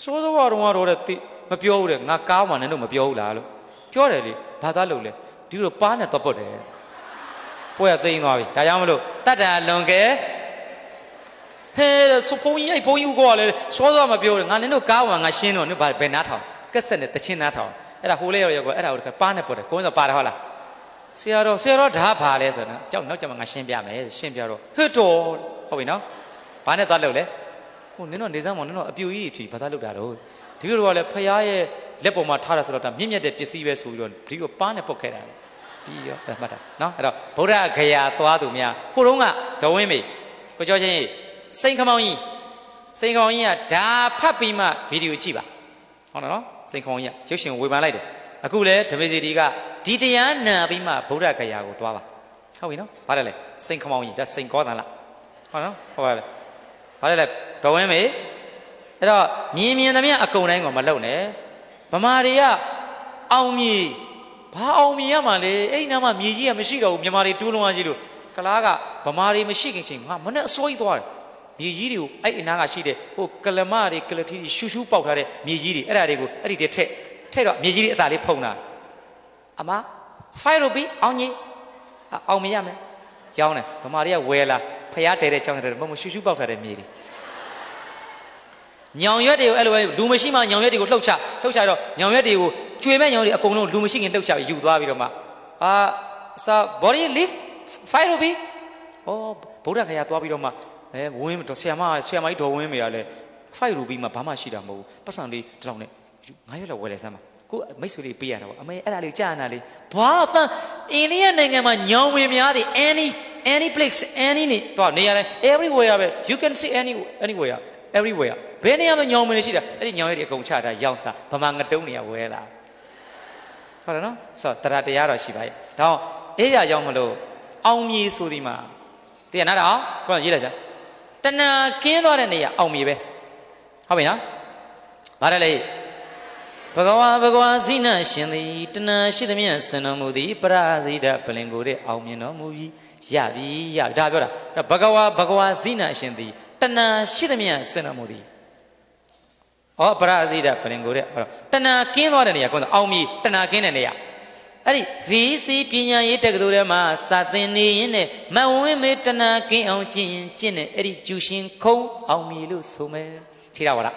စိုးစိုးကတော့တော့တဲ့မပြောဘူးတဲ့ငါကားမှလည်းတော့မပြောဘူးလားလို့ပြောတယ်လေဘာသားလုပ်လဲဒီလိုပါးနဲ့သွားပုတ်တယ်ပွဲကသိမ်းသွားပြီဒါကြောင့်မလို့တတ်တာလွန်ကဲဟဲ့ဆိုဖုန်းကြီးအဲ့ဖုန်းကြီးကလည်းစောစောမပြောတယ်ငါလည်းတော့ကားဝင်ငါရှင်းတော့နင်ဘာဘယ်နားထောင်ကက်ဆက်နဲ့တချင်းနားထောင်အဲ့ဒါဟိုလေးရောက်ရောက်ကအဲ့ဒါကိုတခါပါးနဲ့ပေါ်တယ်ကိုင်းဆိုပါတာဟုတ်လားဆရာတော်ဆရာတော်ဒါဘာလဲဆိုတော့ကြောက်နောက်ကြမှာငါရှင်းပြမယ်ရှင်းပြတော့ဟွတော်ဟုတ်ပြီနော်ဘာနဲ့သွားလုပ်လဲဟိုနင်တို့နေစမ်းမနင်တို့အပြူကြီးဖြီဘာသာလုပ်တာတော့ဒီလိုကလည်းဖရားရဲ့လက်ပေါ်မှာထားတာဆိုတော့ဒါမြင့်မြတ်တဲ့ပစ္စည်းပဲဆိုပြီးတော့ဒီကိုပါးနဲ့ပုတ်ခဲ့တာလေပြီးရောမှတ်တာနော်အဲ့တော့ဗုဒ္ဓဂရာသွားသူများဟိုတုန်းကဒဝင်းမေကိုကျော်ချင်းစိန်ခမောင်ကြီးစိန်ခမောင်ကြီးကဒါဖတ်ပြီးမှဗီဒီယိုကြည့်ပါဟုတ်နော်စိန်ခေါ်ရရုပ်ရှင်ဝေဖန်လိုက်တယ်အခုလဲဓမေစီတီကဒီတရားနာပြီးမှဗုဒ္ဓဂယာကိုသွားပါဟုတ်ပြီနော်ဘာလဲလဲစိန်ခေါ်အောင်ကြီးဒါစိန်ခေါ်တန်လားဟုတ်နော်ဟုတ်ပါလေဘာလဲလဲတော်ဝင်းမေအဲ့တော့မြင်မြင်သမျှအကုန်တိုင်းကိုမလုံနဲ့ဗမာတွေကအောင်မြည်ဘာအောင်မြည်ရမှာလဲအဲ့နာမှာမြေကြီးကမရှိတော့ဘူးမြန်မာတွေတူးလွန်သွားကြီးလို့ကလားကဗမာတွေမရှိခင်ချိန်မှာမနဲ့အစိုးရသွားတယ်မြေကြီးတွေကိုအဲ့အနားကရှိတဲ့ဟိုကလမတွေကလထီတွေရှူးရှူးပေါက်ထားတဲ့မြေကြီးတွေအဲ့ဒါတွေကိုအဲ့ဒီတည်းထက်ထက်တော့မြေကြီးတွေအသာလေးဖုံတာအမ5 ruby အောင်ကြီးအောင်မရမယ်ရောင်းတယ်ဗမာတွေကဝယ်လာဖျားတဲတဲ့ချောင်းတဲ့မမရှူးရှူးပေါက်ထားတဲ့မြေတွေညောင်ရွက်တွေကိုအဲ့လိုပဲလူမရှိမှညောင်ရွက်တွေကိုလှုပ်ချလှုပ်ချတော့ညောင်ရွက်တွေကိုကျွေမဲ့ညောင်တွေအကုန်လုံးလူမရှိခင်လှုပ်ချယူသွားပြီးတော့မှအာစာ body leaf 5 ruby ဩဗုဒ္ဓခရာသွားပြီးတော့မှအဲဝင်းဆရာမဆရာမကြီးဒေါ်ဝင်းမေကလည်း5 rupees မှာဘာမှရှိတာမဟုတ်ဘူးပတ်စံလေးတစ်လောင်းနဲ့9ရက်လောက်ဝယ်လဲစမ်းပါကိုမိတ်ဆွေလေးပေးရတာပေါ့အမေအဲ့ဒါလေးကြာနာလေးဘာဖန်အိန္ဒိယနိုင်ငံမှာညောင်ဝင်များသည် any any place any နေတော့နေရာတိုင်း everywhere ပဲ you can see any anywhere everywhere ဘယ်နေရာမှာညောင်ဝင်နေရှိတာအဲ့ဒီညောင်ရက်တွေအကုန်ချတာရောက်စားဗမာငတုံးနေရာဝဲလာဟုတ်တယ်နော်ဆိုတော့တရားတရားတော့ရှိပါရဲ့ဒါအောင်အေးရရောက်မလို့အောင်မြေဆိုဒီမှာတရားနာတော့ကိုယ်ရေးလိုက်စမ်းတဏှာကင်းသွားတဲ့နေရာအောင်မြင်ပဲဟုတ်ပြီနော်ဘာလဲလေဘဂဝါဘဂဝါဇိနရှင်သည်တဏှာရှိသည်မြတ်ဆင်တော်မူသည်ပရဇိတပလင်ကိုတဲ့အောင်မြင်တော်မူပြီးရပြီရပြီဒါပြောတာဘဂဝါဘဂဝါဇိနရှင်သည်တဏှာရှိသည်မြတ်ဆင်တော်မူသည်ဩပရဇိတပလင်ကိုတဲ့တဏှာကင်းသွားတဲ့နေရာကွန်းအောင်မြင်တဏှာကင်းတဲ့နေရာအဲ့ဒီ VC ပညာရေးတက္ကသိုလ်ထဲမှာစာသင်နေရင်နဲ့မဝင်းမေတနာကင်းအောင်ကျင့်ရင်ကျင့်တယ်အဲ့ဒီကျူရှင်ခုံအောင်မြေလို့ဆိုမယ်ထိတာပါလား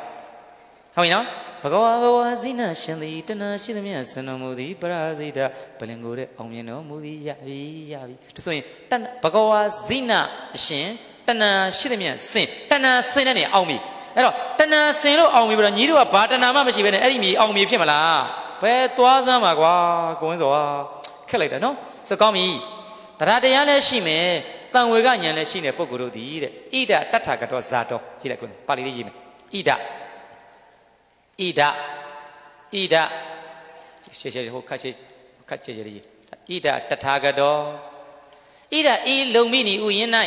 ဟုတ်ပြီနော်ဘဂဝါဘဝဇိနာရှင်သည်တဏှာရှိသမျှစံတော်မူသည်ပရာဇိတာပလင်ကိုတဲ့အောင်မြင်တော်မူသည်ရပြီရပြီဒါဆိုရင်တဏဘဂဝါဇိနာအရှင်တဏှာရှိသမျှစင်တဏှာစင်တဲ့နေအောင်ပြီအဲ့တော့တဏှာစင်လို့အောင်ပြီပြီးတော့ညီတို့ကဘာတဏှာမှမရှိဘဲနဲ့အဲ့ဒီမြေအောင်မြေဖြစ်မလားဘယ်သွားစမ်းပါကွာကိုဝင်းစောကခက်လိုက်တယ်နော်စကောင်းပြီတရားတရားလည်းရှိမယ်တန်ဝေကညာလည်းရှိနေပုဂ္ဂိုလ်တို့သည်တဲ့ဣဒတတ္ထကတော့ဇာတော်ရေးလိုက်ကိုပါဠိလေးရေးမယ်ဣဒဣဒဣဒရှေ့ရှေ့ဟိုခတ်ရှေ့ခတ်ချေချေလေးရေးဣဒတထာကတော်ဣဒဤလုံမိနီဥယင်း၌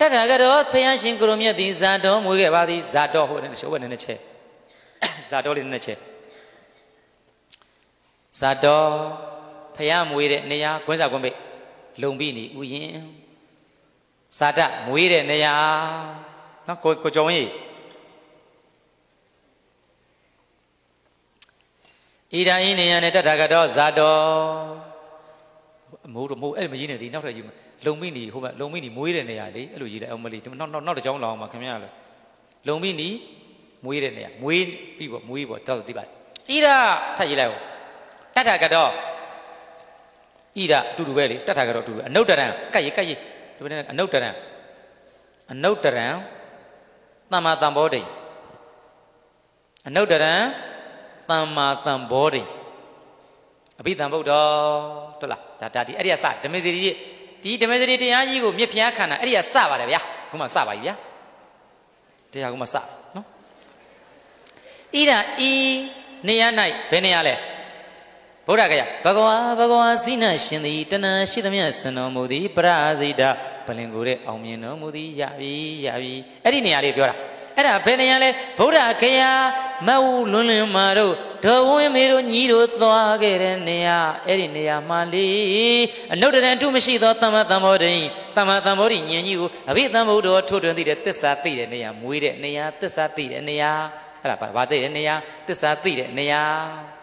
တထာကတော်ဖယားရှင်ကိုရုံမြတ်သည်ဇာတော်မွေးခဲ့ပါသည်ဇာတော်ဟိုနဲ့ရှုပ်ဝဲနဲ့နဲ့ချဲဇာတော်လေးနဲ့နဲ့ချဲဇာတော်ဖယားမွေးတဲ့နေရာခွင်းစာခွင်းပိတ်လုံပြီးနေဥယင်ဇာတမွေးတဲ့နေရာနော်ကိုကိုကျော်ဝင်းကြီးဣဒာဤနေရနဲ့တထာဂတောဇာတော်မိုးတော့မိုးအဲ့မကြီးနဲ့ဒီနောက်ထပ်ကြီးလုံမိနီဟိုဘက်လုံမိနီမွေးတဲ့နေရာလေအဲ့လိုကြီးတယ်အောင်မလေးဒီနောက်နောက်နောက်တစ်ကြောင်းလောင်းပါခင်ဗျားလေလုံမိနီမွေးတဲ့နေရာမွေးပြီပေါ့မွေးပေါ့တော့သိပါတယ်ဣဒာထပ်ရေးလိုက်ဟောတထာဂတောဣဒအတူတူပဲလေတထာဂတောအတူတူအနုတ္တရံကတ်ရေကတ်ရေဒီဘက်နဲ့အနုတ္တရံအနုတ္တရံသမ္မာသမ္ဗောဓိအနုတ္တရံသမ္မာသမ္ဗောဓိအဘိသံဗုဒ္ဓောဟုတ်လားဒါဒါဒီအဲ့ဒီကစဓမေစရီဒီဓမေစရီတရားကြီးကိုမြစ်ဖျားခန္ဓာအဲ့ဒီကစပါတယ်ဗျာခုမှစပါပြီဗျာတရားခုမှစနော်ဣဒံဤနေရ၌ဘယ်နေရလဲဗုဒ္ဓဂယဘဂဝါဘဂဝါဇိနရှင်သည်တဏှာရှိသမျှစံတော်မူသည်ပရဇိတပလင်ကိုယ်တဲ့အောင်မြင်တော်မူသည်ရပြီရပြီအဲ့ဒီနေရာလေးပြောတာအဲ့ဒါဘယ်နေရာလဲဗုဒ္ဓဂယမဟုလွန်းလွန်းမာတို့ဒဝင်းမေတို့ညီတို့သွားခဲ့တဲ့နေရာအဲ့ဒီနေရာမှာလေအနုတ္တရန်တုမရှိသောသမ္မာသမ္ဗောဓိသမ္မာသမ္ဗောဓိဉာဏ်ကြီးကိုအဘိသမ္ဗုဒ္ဓောထိုးထွင်းသိတဲ့တစ္ဆာသိတဲ့နေရာမွေးတဲ့နေရာတစ္ဆာသိတဲ့နေရာအဲ့ဒါဘာသိတဲ့နေရာတစ္ဆာသိတဲ့နေရာ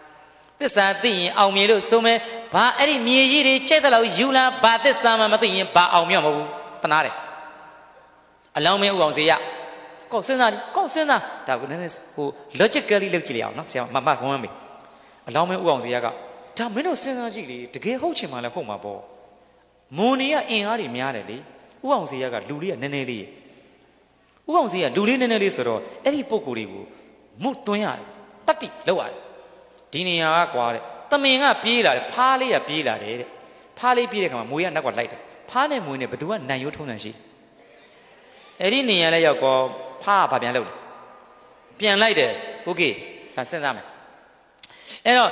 သစ္စာသိရင်အောင်မြင်လို့ဆုံးမဲဘာအဲ့ဒီမြေကြီးတွေကြိုက်တဲ့လောက်ယူလာဘာသစ္စာမှမသိရင်ဘာအောင်မြတ်မဟုတ်ဘူးတနာတယ်အလောင်းမင်းဥအောင်စေရကောက်စဉ်းစားကောက်စဉ်းစားဒါကနည်းနည်းဟို logically လုပ်ကြည့်လိုက်အောင်နော်ဆရာမမဝမ်းမေအလောင်းမင်းဥအောင်စေရကဒါမင်းတို့စဉ်းစားကြည့်လေတကယ်ဟုတ်ချင်မှလည်းဟုတ်မှာပေါ့မွန်နေကအင်အားတွေများတယ်လေဥအောင်စေရကလူလေးကနည်းနည်းလေးဥအောင်စေရလူလေးနည်းနည်းလေးဆိုတော့အဲ့ဒီပုံကိုယ်တွေကိုမွတ်သွင်းရတယ်တတ်တိလောက်ရတယ်ဒီနေရာကကွာတဲ့တမင်ကပြေးလာတယ်ဖားလေးကပြေးလာတယ်တဲ့ဖားလေးပြေးတဲ့ခါမှာမွေးကနှက်ကလိုက်တယ်ဖားနဲ့မွေးနဲ့ဘသူကနံရိုးထုံးတယ်ရှိအဲ့ဒီနေရာလဲရောက်ကောဖားကဗာပြန်လုပ်တယ်ပြန်လိုက်တယ်โอเคဒါစဉ်းစားမယ်အဲ့တော့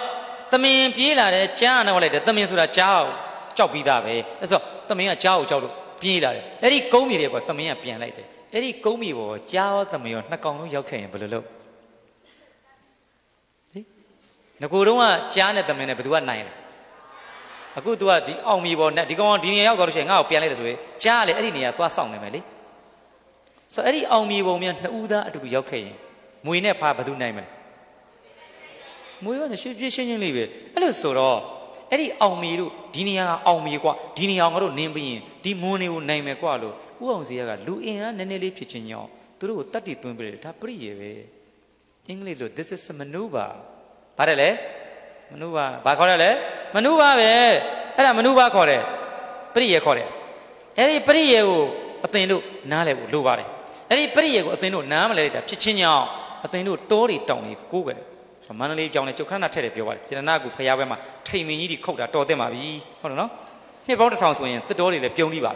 တမင်ပြေးလာတယ်ကြားနှက်ကလိုက်တယ်တမင်ဆိုတာကြားအောင်ကြောက်ပြီးသားပဲအဲ့ဆိုတမင်ကကြားအောင်ကြောက်လို့ပြေးလာတယ်အဲ့ဒီကုန်းမြေတွေကတမင်ကပြန်လိုက်တယ်အဲ့ဒီကုန်းမြေပေါ်ကြားရောတမင်ရောနှစ်ကောင်လုံးရောက်ခဲ့ရင်ဘယ်လိုလုပ်ငကိုတော့ကကြားနဲ့တမင်နဲ့ဘယ်သူကနိုင်လဲအခု तू ကဒီအောင်မီပေါ်နဲ့ဒီကောင်ဒီနေရာရောက်သွားလို့ရှိရင်ငါ့ကိုပြန်လိုက်တယ်ဆိုရင်ကြားလေအဲ့ဒီနေရာသွားဆောင်နေမယ်လေဆိုအဲ့ဒီအောင်မီပုံမြန်နှစ်ဦးသားအတူရောက်ခဲ့ရင်မွေနဲ့ဖားဘယ်သူနိုင်မလဲမွေရောရှင်းရှင်းချင်းလေးပဲအဲ့လိုဆိုတော့အဲ့ဒီအောင်မီတို့ဒီနေရာကအောင်မီကွာဒီနေရာငါတို့နင်းပြီးရင်ဒီမွန်းတွေကိုနိုင်မယ်ကွာလို့ဥအောင်စီရကလူအင်အားနည်းနည်းလေးဖြစ်ချင်းကြောင့်သူတို့ကိုတတ်တည်သွင်းပေးတယ်ဒါပြည့်ရပဲအင်္ဂလိပ်လို this is a maneuver ဘာတဲ့လဲမနုဘာဘာခေါ်ရလဲမနုဘာပဲအဲ့ဒါမနုဘာခေါ်တယ်ပရိယေခေါ်တယ်အဲ့ဒီပရိယေကိုအသင်တို့နားလဲဖို့လိုပါတယ်အဲ့ဒီပရိယေကိုအသင်တို့နားမလဲတာဖြစ်ချင်းကြောင့်အသင်တို့တောတွေတောင်တွေကိုးပဲမန္တလေးကြောင်နဲ့ကျုပ်ခန္ဓာထက်တယ်ပြောပါတယ်ယတနာကူဖရားဘဲမှာထိန်မင်းကြီးတွေခုတ်တာတော်တက်ပါပြီဟုတ်တယ်နော်နှစ်ပေါင်းတစ်ထောင်ဆိုရင်သစ်တော်တွေလည်းပြုံးပြီးပါ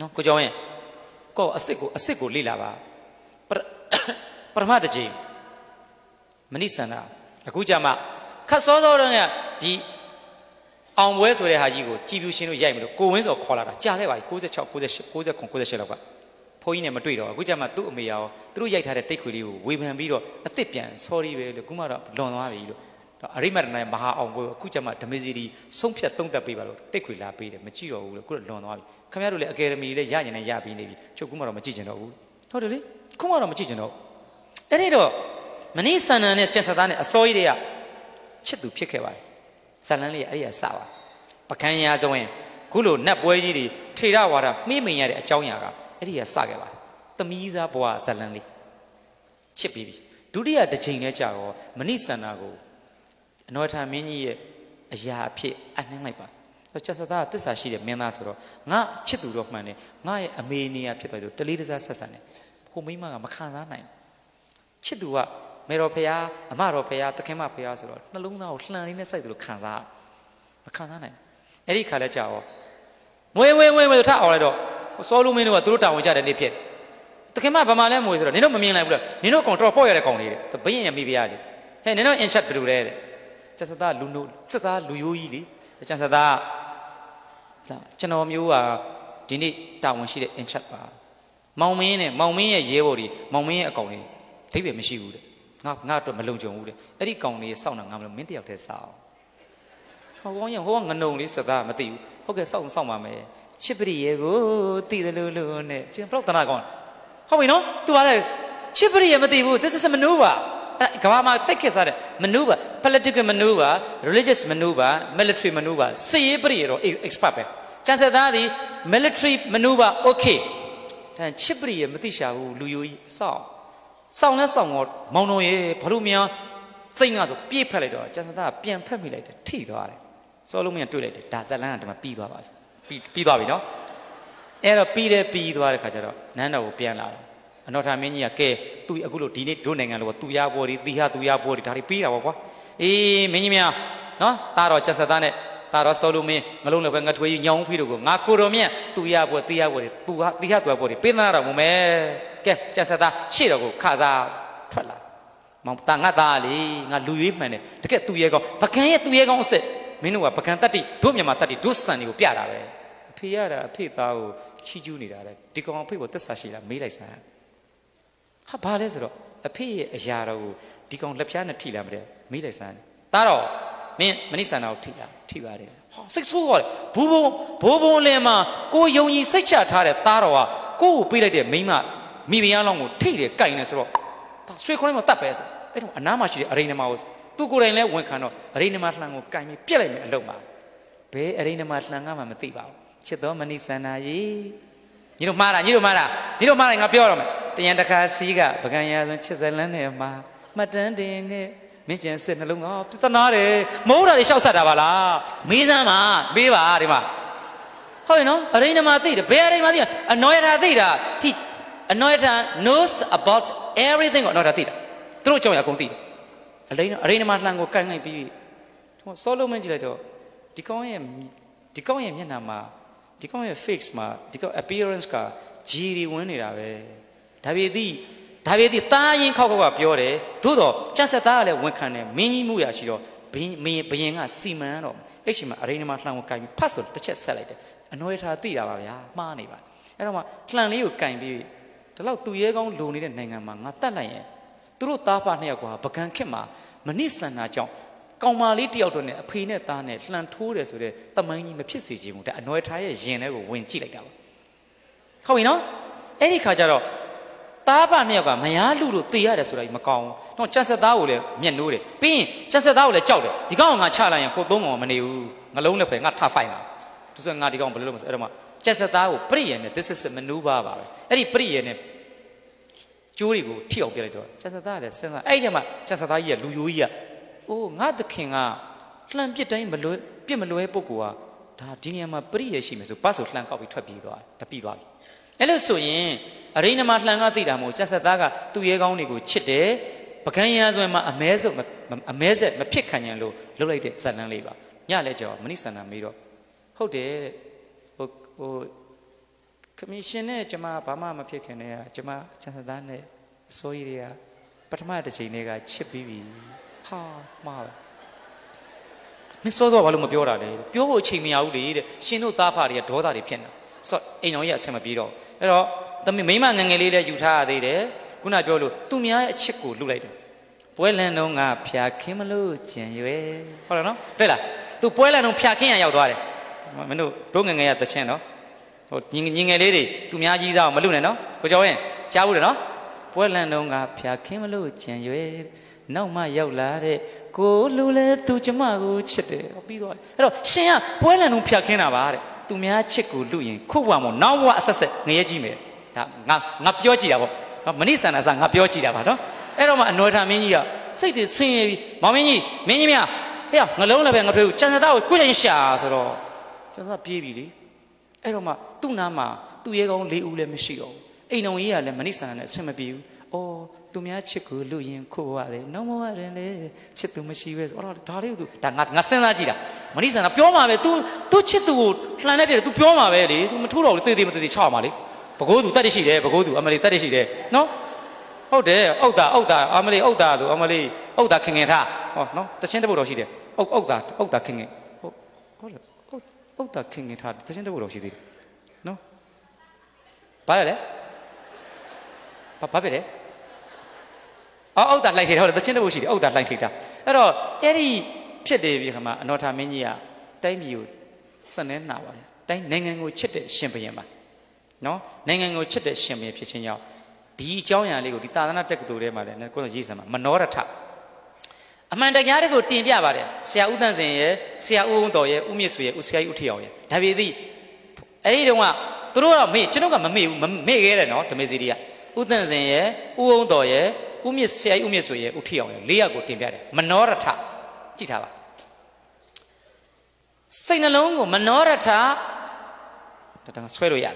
နော်ကိုကြောင်ရင်ကောအစ်စ်ကိုအစ်စ်ကိုလေ့လာပါပရမတကြိမ်မနိဆန္ဒအခုကြမှာခတ်စောစောတော့ကဒီအောင်ပွဲဆိုတဲ့ဟာကြီးကိုကြည်ပြူရှင်တို့ရိုက်မလို့ကိုဝင်းစော်ခေါ်လာတာကြာခဲ့ပါပြီ96 98 98 98လောက်ကဘုန်းကြီးနဲ့မတွေ့တော့အခုကြမှာသူ့အမေရောသူတို့ရိုက်ထားတဲ့တိတ်ခွေလေးကိုဝေဖန်ပြီးတော့အစ်စ်ပြန် sorry ပဲလို့ခုမှတော့လွန်သွားပြီလို့အရိမတနိုင်မဟာအောင်ပွဲအခုကြမှာဓမေစီဒီဆုံးဖြတ်သုံးသက်ပေးပါလို့တိတ်ခွေလာပေးတယ်မကြည့်တော့ဘူးလို့ခုတော့လွန်သွားပြီခင်ဗျားတို့လည်းအကယ်ဒမီလည်းရရင်လည်းရပြီးနေပြီချုပ်ခုမှတော့မကြည့်ကျင်တော့ဘူးဟုတ်တယ်လေခုမှတော့မကြည့်ကျင်တော့အဲ့ဒီတော့မနိဆန္ဒနဲ့ကျက်စသားနဲ့အစိုးရတွေကချစ်သူဖြစ်ခဲ့ပါတယ်ဇလန်းလေးကအဲ့ဒီကစပါပကံရာဇဝင်ခုလိုနတ်ပွဲကြီးတွေထေရဝါဒမှိမိန်ရတဲ့အကြောင်းအရာကအဲ့ဒီကစခဲ့ပါတယ်သမီးစားဘဝဇလန်းလေးချစ်ပြီးပြီဒုတိယတစ်ချိန်လဲကြာတော့မနိဆန္ဒကိုအနောထမင်းကြီးရဲ့အရာအဖြစ်အနှင်းလိုက်ပါတော့ချက်စသားကတစ္ဆာရှိတဲ့မင်းသားဆိုတော့ငါချစ်သူတော့မှန်တယ်ငါရဲ့အမေနေရဖြစ်သွားတယ်တလေးတစားဆက်ဆံတယ်ဟိုမိမကမခံစားနိုင်ချစ်သူကမေတော်ဖရာအမတော်ဖရာသခင်မဖရာဆိုတော့နှလုံးသားကိုလှန်လေးနဲ့စိုက်သလိုခံစားမခံစားနိုင်အဲ့ဒီခါလဲကြာရောမွေးမွေးမွေးမွေးထအောင်လိုက်တော့စောလူမင်းတို့ကသူတို့တာဝန်ကြတဲ့နေ့ဖြစ်သခင်မဘာမှလဲမွေးဆိုတော့နင်တို့မမြင်လိုက်ဘူးလားနင်တို့ကောင်တော်ပေါ့ရတဲ့ကောင်လေးတဲ့ဘိရင်ရမိဖရာလေးဟဲ့နင်တို့ in chat ဘယ်လိုလဲတဲ့ကျန်စသားလူနို့စစ်သားလူယိုးကြီးလေကျန်စသားကျွန်တော်မျိုးဟာဒီနေ့တာဝန်ရှိတဲ့ in chat ပါမောင်မင်းနဲ့မောင်မင်းရဲ့ရဲဘော်တွေမောင်မင်းရဲ့အကောင်တွေအဓိပ္ပာယ်မရှိဘူးတဲ့ငါငါအတွက်မလုံခြုံဘူးတဲ့အဲ့ဒီကောင်လေးစောင့်တာငါမလို့မင်းတယောက်တည်းစောင့်ခေါကောင်းရဟိုကငနုံလေးစသားမသိဘူးဟုတ်ကဲ့စောင့်စောင့်ပါမယ်ချစ်ပရိယေကိုသိတယ်လို့လို့နဲ့ကျွန်တော်တနာကောင်းဟုတ်ပြီနော်သူကလည်းချစ်ပရိယေမသိဘူး this is a maneuver ကဘာမှာတက်ခက်စားတဲ့ maneuver political maneuver religious maneuver military maneuver စစ်ရေးပရိယေတော့ expert ပဲကျန်စစ်သားသည် military maneuver okay ဒါချစ်ပရိယေမသိရှာဘူးလူယိုကြီးစောင့်စောင့်လဲစောင့်တော့မောင်တော်ရဲ့ဘာလို့မရစိတ်ကဆိုပြည့်ဖက်လိုက်တော့ကျန်စသားပြန်ဖက်မိလိုက်တယ်ထိသွားတယ်စောလုံးမရတွေ့လိုက်တယ်ဒါဇလန်းကဒီမှာပြီးသွားပါပြီပြီးပြီးသွားပြီနော်အဲ့တော့ပြီးတယ်ပြီးသွားတဲ့ခါကျတော့နန်းတော်ကိုပြန်လာတော့အနော်ထာမင်းကြီးကကဲသူအခုလို့ဒီနေ့တို့နိုင်ငံလို့သူရဘော်ဒီသီဟသူရဘော်ဒီဒါတွေပြီးတာပေါ့ကွာအေးမင်းကြီးများနော်တာတော်ချက်ဆက်သားနဲ့တာတော်ဆောလို့မင်းငလုံးလည်းပဲငထွေးကြီးညောင်းဖီးတို့ကိုငါကိုတော်မြတ်သူရဘော်သီဟဘော်ဒီသူဟာသီဟသူရဘော်ဒီပေးသားတော်မူမယ်ကဲကျန်ဆက်သားရှေ့တော်ကိုခါစားထွက်လာမောင်တာငါသားလေငါလူရွေးမှန်တယ်တကယ်သူရဲကောင်းပကံရဲ့သူရဲကောင်းအစ်စ်မင်းတို့ကပကံတတ်တိတို့မြန်မာတတ်တိတို့စံတွေကိုပြတာပဲအဖေရတာအဖေသားကိုချီးကျူးနေတာလေဒီကောင်အဖေကိုတက်ဆာရှိလာမေးလိုက်စမ်းဟာဘာလဲဆိုတော့အဖေရဲ့အရာတော်ကိုဒီကောင်လက်ပြားနဲ့ထိလာမတဲ့မေးလိုက်စမ်းသားတော့မင်းမနိဆန္ဒကိုထိလာထိပါတယ်ဟောစိတ်ဆိုးပါတယ်ဘူးဘုံဘိုးဘုံလင်မှာကိုယုံကြည်စိတ်ချထားတဲ့သားတော်ကကိုယ့်ကိုပေးလိုက်တဲ့မိမမိဖုရားလောင်းကိုထိတယ်ကြိုင်တယ်ဆိုတော့ဒါဆွေခွန်းမှာတတ်ပဲဆိုအဲ့တော့အနားမှာရှိတဲ့အရိနမကိုသူကိုယ်တိုင်လည်းဝန်ခံတော့အရိနမလှန်ကိုကြိုင်ပြီးပြက်လိုက်မယ်အလုံးမှာဘယ်အရိနမလှန်ကမှမသိပါဘူးချစ်တော်မနိစန္ဒာယေညီတို့မှားတာညီတို့မှားတာညီတို့မှားတယ်ငါပြောရမယ်တယံတခါစီးကပကံရဆုံးချစ်စလန်းနဲ့မှာမှတ်တမ်းတင်ခဲ့မင်းကျန်စစ်နှလုံးကပြဿနာတယ်မဟုတ်တာတွေရှောက်ဆက်တာပါလားမေးစမ်းပါမေးပါဒီမှာဟုတ်ရင်နော်အရိနမသိတယ်ဘယ်အရိနမသိအနောယတာသိတာ he anointed knows about everything ကို anointed သိတာသူတို့ကြောင့်ရအကုန်သိတယ်အလိန်အရိနမလှန်ကိုကိုင်လိုက်ပြီးသူဆောလုံးမင်းကြည့်လိုက်တော့ဒီကောင်းရဲ့ဒီကောင်းရဲ့မျက်နှာမှာဒီကောင်းရဲ့ face မှာဒီကောင်း appearance ကဂျီတွေဝင်နေတာပဲဒါပေသည့်ဒါပေသည့်တားရင်ခောက်ခောက်ကပြောတယ်သို့တော့ကျက်ဆက်သားကလည်းဝန်ခံတယ်မင်းကြီးမှုရရှိတော့ဘင်းမင်းဘရင်ကစီမံတော့အဲ့ချိန်မှာအရိနမလှန်ကိုကိုင်ပြီးဖတ်ဆိုတစ်ချက်ဆက်လိုက်တယ်အနှွဲထားသိတာပါဗျာမှားနေပါအဲ့တော့မှလှန်လေးကိုကင်ပြီးဒီလောက်သူရဲကောင်းလိုနေတဲ့နိုင်ငံမှာငါတတ်လိုက်ရင်သူတို့သားဖနှစ်ယောက်ကဗကန်ခက်မှာမနစ်ဆန္ဒကြောင့်ကောင်မလေးတယောက်တော့နဲ့အဖေနဲ့သားနဲ့လှန်ထိုးတယ်ဆိုတော့တမိုင်းကြီးမဖြစ်စေချင်ဘူးဒါအနွယ်ထားရဲ့ယင်ထဲကိုဝင်ကြည့်လိုက်တာပါဟုတ်ပြီနော်အဲ့ဒီခါကျတော့သားဖနှစ်ယောက်ကမယားလူလို့တေရတယ်ဆိုတာကြီးမကောင်းဘူးတော့ချက်ဆက်သားကိုလည်းမျက်နှိုးတယ်ပြီးရင်ချက်ဆက်သားကိုလည်းကြောက်တယ်ဒီကောင်ကငါချလိုက်ရင်ခိုးသုံးကောင်မနေဘူးငလုံးလည်းပဲငါထဖိုက်မှာသူဆိုငါဒီကောင်ဘယ်လိုလုပ်မလဲဆိုအဲ့တော့ကျက်စသားကိုပရိယေနဲ့ this is a maneuver ပါပဲအဲ့ဒီပရိယေနဲ့ကျိုးတွေကိုထိအောင်ပြလိုက်တော့ကျက်စသားကလည်းစဉ်းစားအဲ့ဒီမှာကျက်စသားကြီးကလူယိုးကြီးကအိုးငါသခင်ကလှန်ပစ်တိုင်းမလွဲပစ်မလွဲပုဂ္ဂိုလ်ကဒါဒီနေရာမှာပရိယေရှိမယ်ဆိုပတ်ဆိုလှန်ကောက်ပြီးထွက်ပြေးသွားတယ်တပိသွားပြီအဲ့လို့ဆိုရင်အရိနမလှန်ကသိတာမဟုတ်ကျက်စသားကသူ့ရဲကောင်းတွေကိုချစ်တယ်ပကံရဆွဲမှာအမဲဆုပ်အမဲဆက်မဖြစ်ခံရလို့လှုပ်လိုက်တဲ့ဇာတ်လမ်းလေးပါညလည်းကြော်မနိဆန္ဒမေးတော့ဟုတ်တယ်တဲ့ဟိုကမရှင်နဲ့ကျမဘာမှမဖြစ်ခင်တည်းကကျမချန်စသားနဲ့အစိုးရတွေကပထမတစ်ချိန်တည်းကချစ်ပြီးပြီဟာမှားမင်းစောစောဘာလို့မပြောတာလဲပြောဖို့အချိန်မရဘူးလေတဲ့ရှင်တို့သားဖာတွေကဒေါသတွေဖြစ်နေတာဆိုတော့အိမ်တော်ကြီးအဆင်မပြေတော့အဲ့တော့သမီးမိမငငယ်လေးလည်းယူထားရသေးတယ်ခုနပြောလို့သူများရဲ့အချစ်ကိုလှုပ်လိုက်တယ်ပွဲလန်တော့ငါဖျာခင်းမလို့ကျင်ရွယ်ဟုတ်လားနော်တွေ့လားသူပွဲလန်တော့ဖျာခင်းရရောက်သွားတယ်မင်းတို့တို့ငငယ်ရတချင်းနော်ဟိုညီငယ်လေးတွေသူများကြီးစားအောင်မလုပ်နဲ့နော်ကိုကျော်ရင်ကြားဘူးတယ်နော်ပွဲလန်တုံးကဖျာခင်းမလို့ကြံရွယ်နောက်မှရောက်လာတဲ့ကိုလူလဲသူကျမကိုချစ်တယ်ပြီးတော့အဲ့တော့ရှင်ကပွဲလန်တုံးဖျာခင်းတာပါတဲ့သူများချစ်ကိုလူရင်ခုဘဝမို့နောက်ဘဝအဆက်ဆက်ငရဲကြည့်မယ်ဒါငါငါပြောကြည့်တာပေါ့မနိဆန္ဒစာငါပြောကြည့်တာပါနော်အဲ့တော့မှအနော်ထာမင်းကြီးကစိတ်တွေဆင်းရဲပြီးမောင်မင်းကြီးမင်းကြီးများဟဲ့ငလုံးလည်းပဲငထွေးကိုစံစတာကိုကိုယ်တိုင်ရှာဆိုတော့ကျွန်တော်ကပြေးပြီလေအဲ့တော့မှသူ့နားမှာသူ့ရဲကောင်း၄ဦးလည်းမရှိတော့ဘူးအိမ်တော်ကြီးကလည်းမနိဆန်နဲ့အဆင်မပြေဘူးအော်သူများချစ်ကိုလူရင်ခိုးရတယ်နှောင်းမရတယ်လေချစ်သူမရှိပဲဆိုတော့ဒါလေးကသူဒါငါငါစဉ်းစားကြည့်တာမနိဆန်ကပြောမှာပဲ तू तू ချစ်သူကိုလှန်နေပြတယ် तू ပြောမှာပဲလေ तू မထိုးတော့ဘူးတေးသေးမတေးသေးချောက်မှာလေဘကိုးသူတတ်တရှိတယ်ဘကိုးသူအမလေးတတ်တရှိတယ်နော်ဟုတ်တယ်အုတ်တာအုတ်တာအမလေးအုတ်တာသူအမလေးအုတ်တာခင်ခင်ထားဟောနော်တချင်းတပုတ်တော့ရှိတယ်အုတ်အုတ်တာအုတ်တာခင်ခင်ဟုတ်ဟုတ်တယ်ပုတ်တာခင်ခင်ထားတခြင်းတပုတ်တော့ရှိသေးတယ်နော်ဘာလဲဘာဘာပဲလဲအော်အောက်တာလိုက်ထိတာဟုတ်တယ်တခြင်းတပုတ်ရှိတယ်အောက်တာလိုက်ထိတာအဲ့တော့အဲ့ဒီဖြစ်တယ်ပြီခမအနော်ထာမင်းကြီးကတိုင်းပြည်ကိုစနေနာပါတယ်တိုင်းနိုင်ငံကိုချစ်တဲ့ရှင်ဘုရင်ပါနော်နိုင်ငံကိုချစ်တဲ့ရှင်ဘုရင်ဖြစ်ခြင်းကြောင့်ဒီအကြောင်းအရာလေးကိုဒီသာသနာတက္ကသိုလ်ထဲမှာလည်းကိုယ်ကရေးစမ်းမှာမနောရထအမှန်တရားတွေကိုတင်ပြပါတယ်ဆရာဦးသန့်စင်ရဲ့ဆရာဦးဦးတော်ရဲ့ဦးမြင့်ဆွေရဲ့ဦးဆရာကြီးဦးထေအောင်ရဲ့ဒါပေသည်အဲ့ဒီတုန်းကသူတို့ကမေ့ကျွန်တော်ကမမေ့ဘူးမေ့ခဲ့တယ်နော်ဓမေစီတွေကဦးသန့်စင်ရဲ့ဦးဦးတော်ရဲ့ဦးမြင့်ဆရာကြီးဦးမြင့်ဆွေရဲ့ဦးထေအောင်ရဲ့လေးယောက်ကိုတင်ပြတယ်မနောရထကြည့်ထားပါစိတ်နှလုံးကိုမနောရထတတဆွဲလို့ရတယ်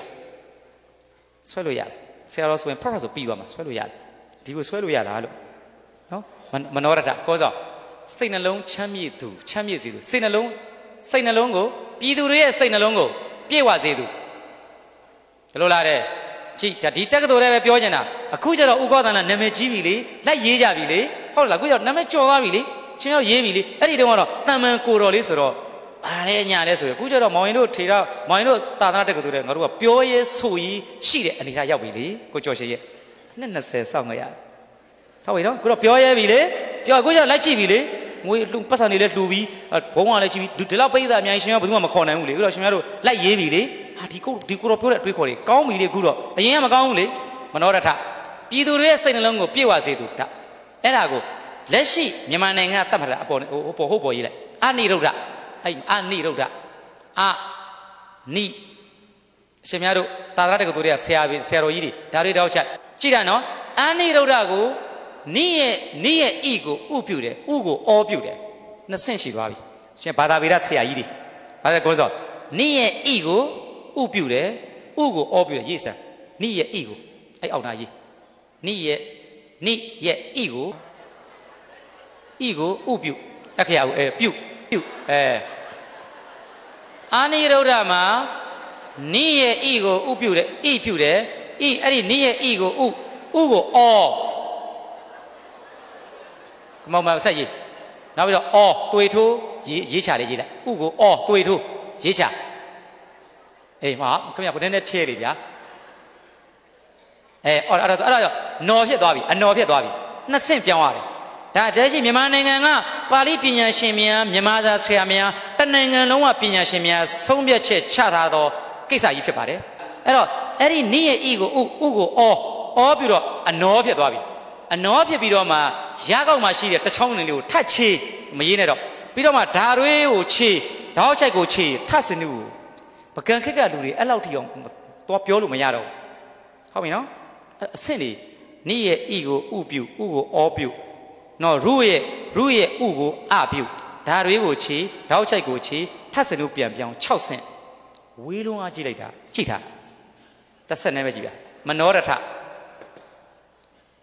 ဆွဲလို့ရတယ်ဆရာတော်ဆိုရင် professor ပြီးသွားမှာဆွဲလို့ရတယ်ဒီကိုဆွဲလို့ရတာလို့မနောရထကောဆောင်စိတ်နှလုံးချမ်းမြေ့သူချမ်းမြေ့စေသူစိတ်နှလုံးစိတ်နှလုံးကိုပြည်သူတွေရဲ့စိတ်နှလုံးကိုပြည့်ဝစေသူဒီလိုလားတဲ့ကြည့်ဒါဒီတက္ကသိုလ်ထဲပဲပြောနေတာအခုကျတော့ဥက္ကောသနာနာမည်ကြီးပြီလေလက်ရေးကြပြီလေဟုတ်လားအခုကျတော့နာမည်ကျော်သွားပြီလေချင်းရောက်ရေးပြီလေအဲ့ဒီတုန်းကတော့တန်မန်ကိုတော်လေးဆိုတော့ဘာလဲညာလဲဆိုရင်အခုကျတော့မောင်ရင်တို့ထေရမောင်ရင်တို့သာသနာတက္ကသိုလ်ထဲငါတို့ကပြောရဲဆိုရေးရှိတဲ့အနေအထားရောက်ပြီလေကိုကျော်ရှေရဲ့နှစ်20စောင့်ကြရတယ်ဟုတ်ပြီနော်ကိုတော့ပြောရဲပြီလေပြောကိုကျလိုက်ကြည့်ပြီလေငွေလူပတ်စံတွေလည်းလှူပြီးဘုံကလည်းကြည့်ပြီးဒီလောက်ပိဿာအမြိုင်ရှင်ကဘယ်သူမှမခေါ်နိုင်ဘူးလေကိုတော့ရှင်များတို့လိုက်ရေးပြီလေဟာဒီကိုဒီကိုတော့ပြောတဲ့အတွေးခေါ်တွေကောင်းပြီလေခုတော့အရင်ကမကောင်းဘူးလေမနောရထပြည်သူတွေရဲ့စိတ်နှလုံးကိုပြေဝစေသူဒါအဲ့ဒါကိုလက်ရှိမြန်မာနိုင်ငံကတတ်မှတ်တာအပေါ်ဟိုပေါ်ဟိုပေါ်ရေးလိုက်အနိရုဒ္ဓအဲ့အနိရုဒ္ဓအနိရှင်များတို့တာသရတက္ကသိုလ်တွေကဆရာဆရာတော်ကြီးတွေဒါတွေတောက်ချက်ကြည့်တာနော်အနိရုဒ္ဓကိုနိရဲ့နိရဲ့ဣကိုဥပြုတယ်ဥကိုအောပြုတယ်နှစ်ဆင့်ရှိသွားပြီရှင်ဘာသာဗေဒဆရာကြီးတွေဘာလဲကိုစောနိရဲ့ဣကိုဥပြုတယ်ဥကိုအောပြုတယ်ရေးစမ်းနိရဲ့ဣကိုအဲ့အောင်သားရေးနိရဲ့နိရဲ့ဣကိုဣကိုဥပြုတက်ခရအောင်အဲပြုပြုအဲအာနိရုဒ္ဓမှာနိရဲ့ဣကိုဥပြုတယ်ဣပြုတယ်ဣအဲ့ဒီနိရဲ့ဣကိုဥဥကိုအောမမဆက်ရေးနောက်ပြီးတော့အော်တွေထိုးရေးရေးချလေးရေးလိုက်ဥကိုအော်တွေထိုးရေးချအေးမခင်ဗျာကိုတင်းနဲ့ချဲလေဗျာအဲအော်အဲ့ဒါအဲ့ဒါကြောင့်နော်ဖြစ်သွားပြီအနော်ဖြစ်သွားပြီနှစ်ဆင့်ပြောင်းရတယ်ဒါတည်းရှိမြန်မာနိုင်ငံကပါဠိပညာရှင်များမြန်မာစာဆရာများတနိုင်ငံလုံးကပညာရှင်များဆုံးဖြတ်ချက်ချထားသောကိစ္စကြီးဖြစ်ပါတယ်အဲ့တော့အဲ့ဒီနိရဲ့ဤကိုဥဥကိုအော်အော်ပြီးတော့အနော်ဖြစ်သွားပြီအနောဖြစ်ပြီးတော့မှရကောက်မှရှိတဲ့တချောင်းနေလေးကိုထတ်ချေမရေးနဲ့တော့ပြီးတော့မှဓာရွေးကိုချေဓာောက်ချိုက်ကိုချေထတ်စင်နုကိုပကံခက်ကလူတွေအဲ့လောက်ထိအောင်တော့ပြောလို့မရတော့ဟုတ်ပြီနော်အဆင့်နေနေ့ရဲ့ဤကိုဥပြုဥကိုအောပြုနော်ရုရဲ့ရုရဲ့ဥကိုအပြုဓာရွေးကိုချေဓာောက်ချိုက်ကိုချေထတ်စင်နုပြန်ပြောင်း6ဆင့်ဝေးလုံးအားကြည့်လိုက်တာကြည့်တာတစ်ဆက်နဲ့ပဲကြည့်ပါမနောရထ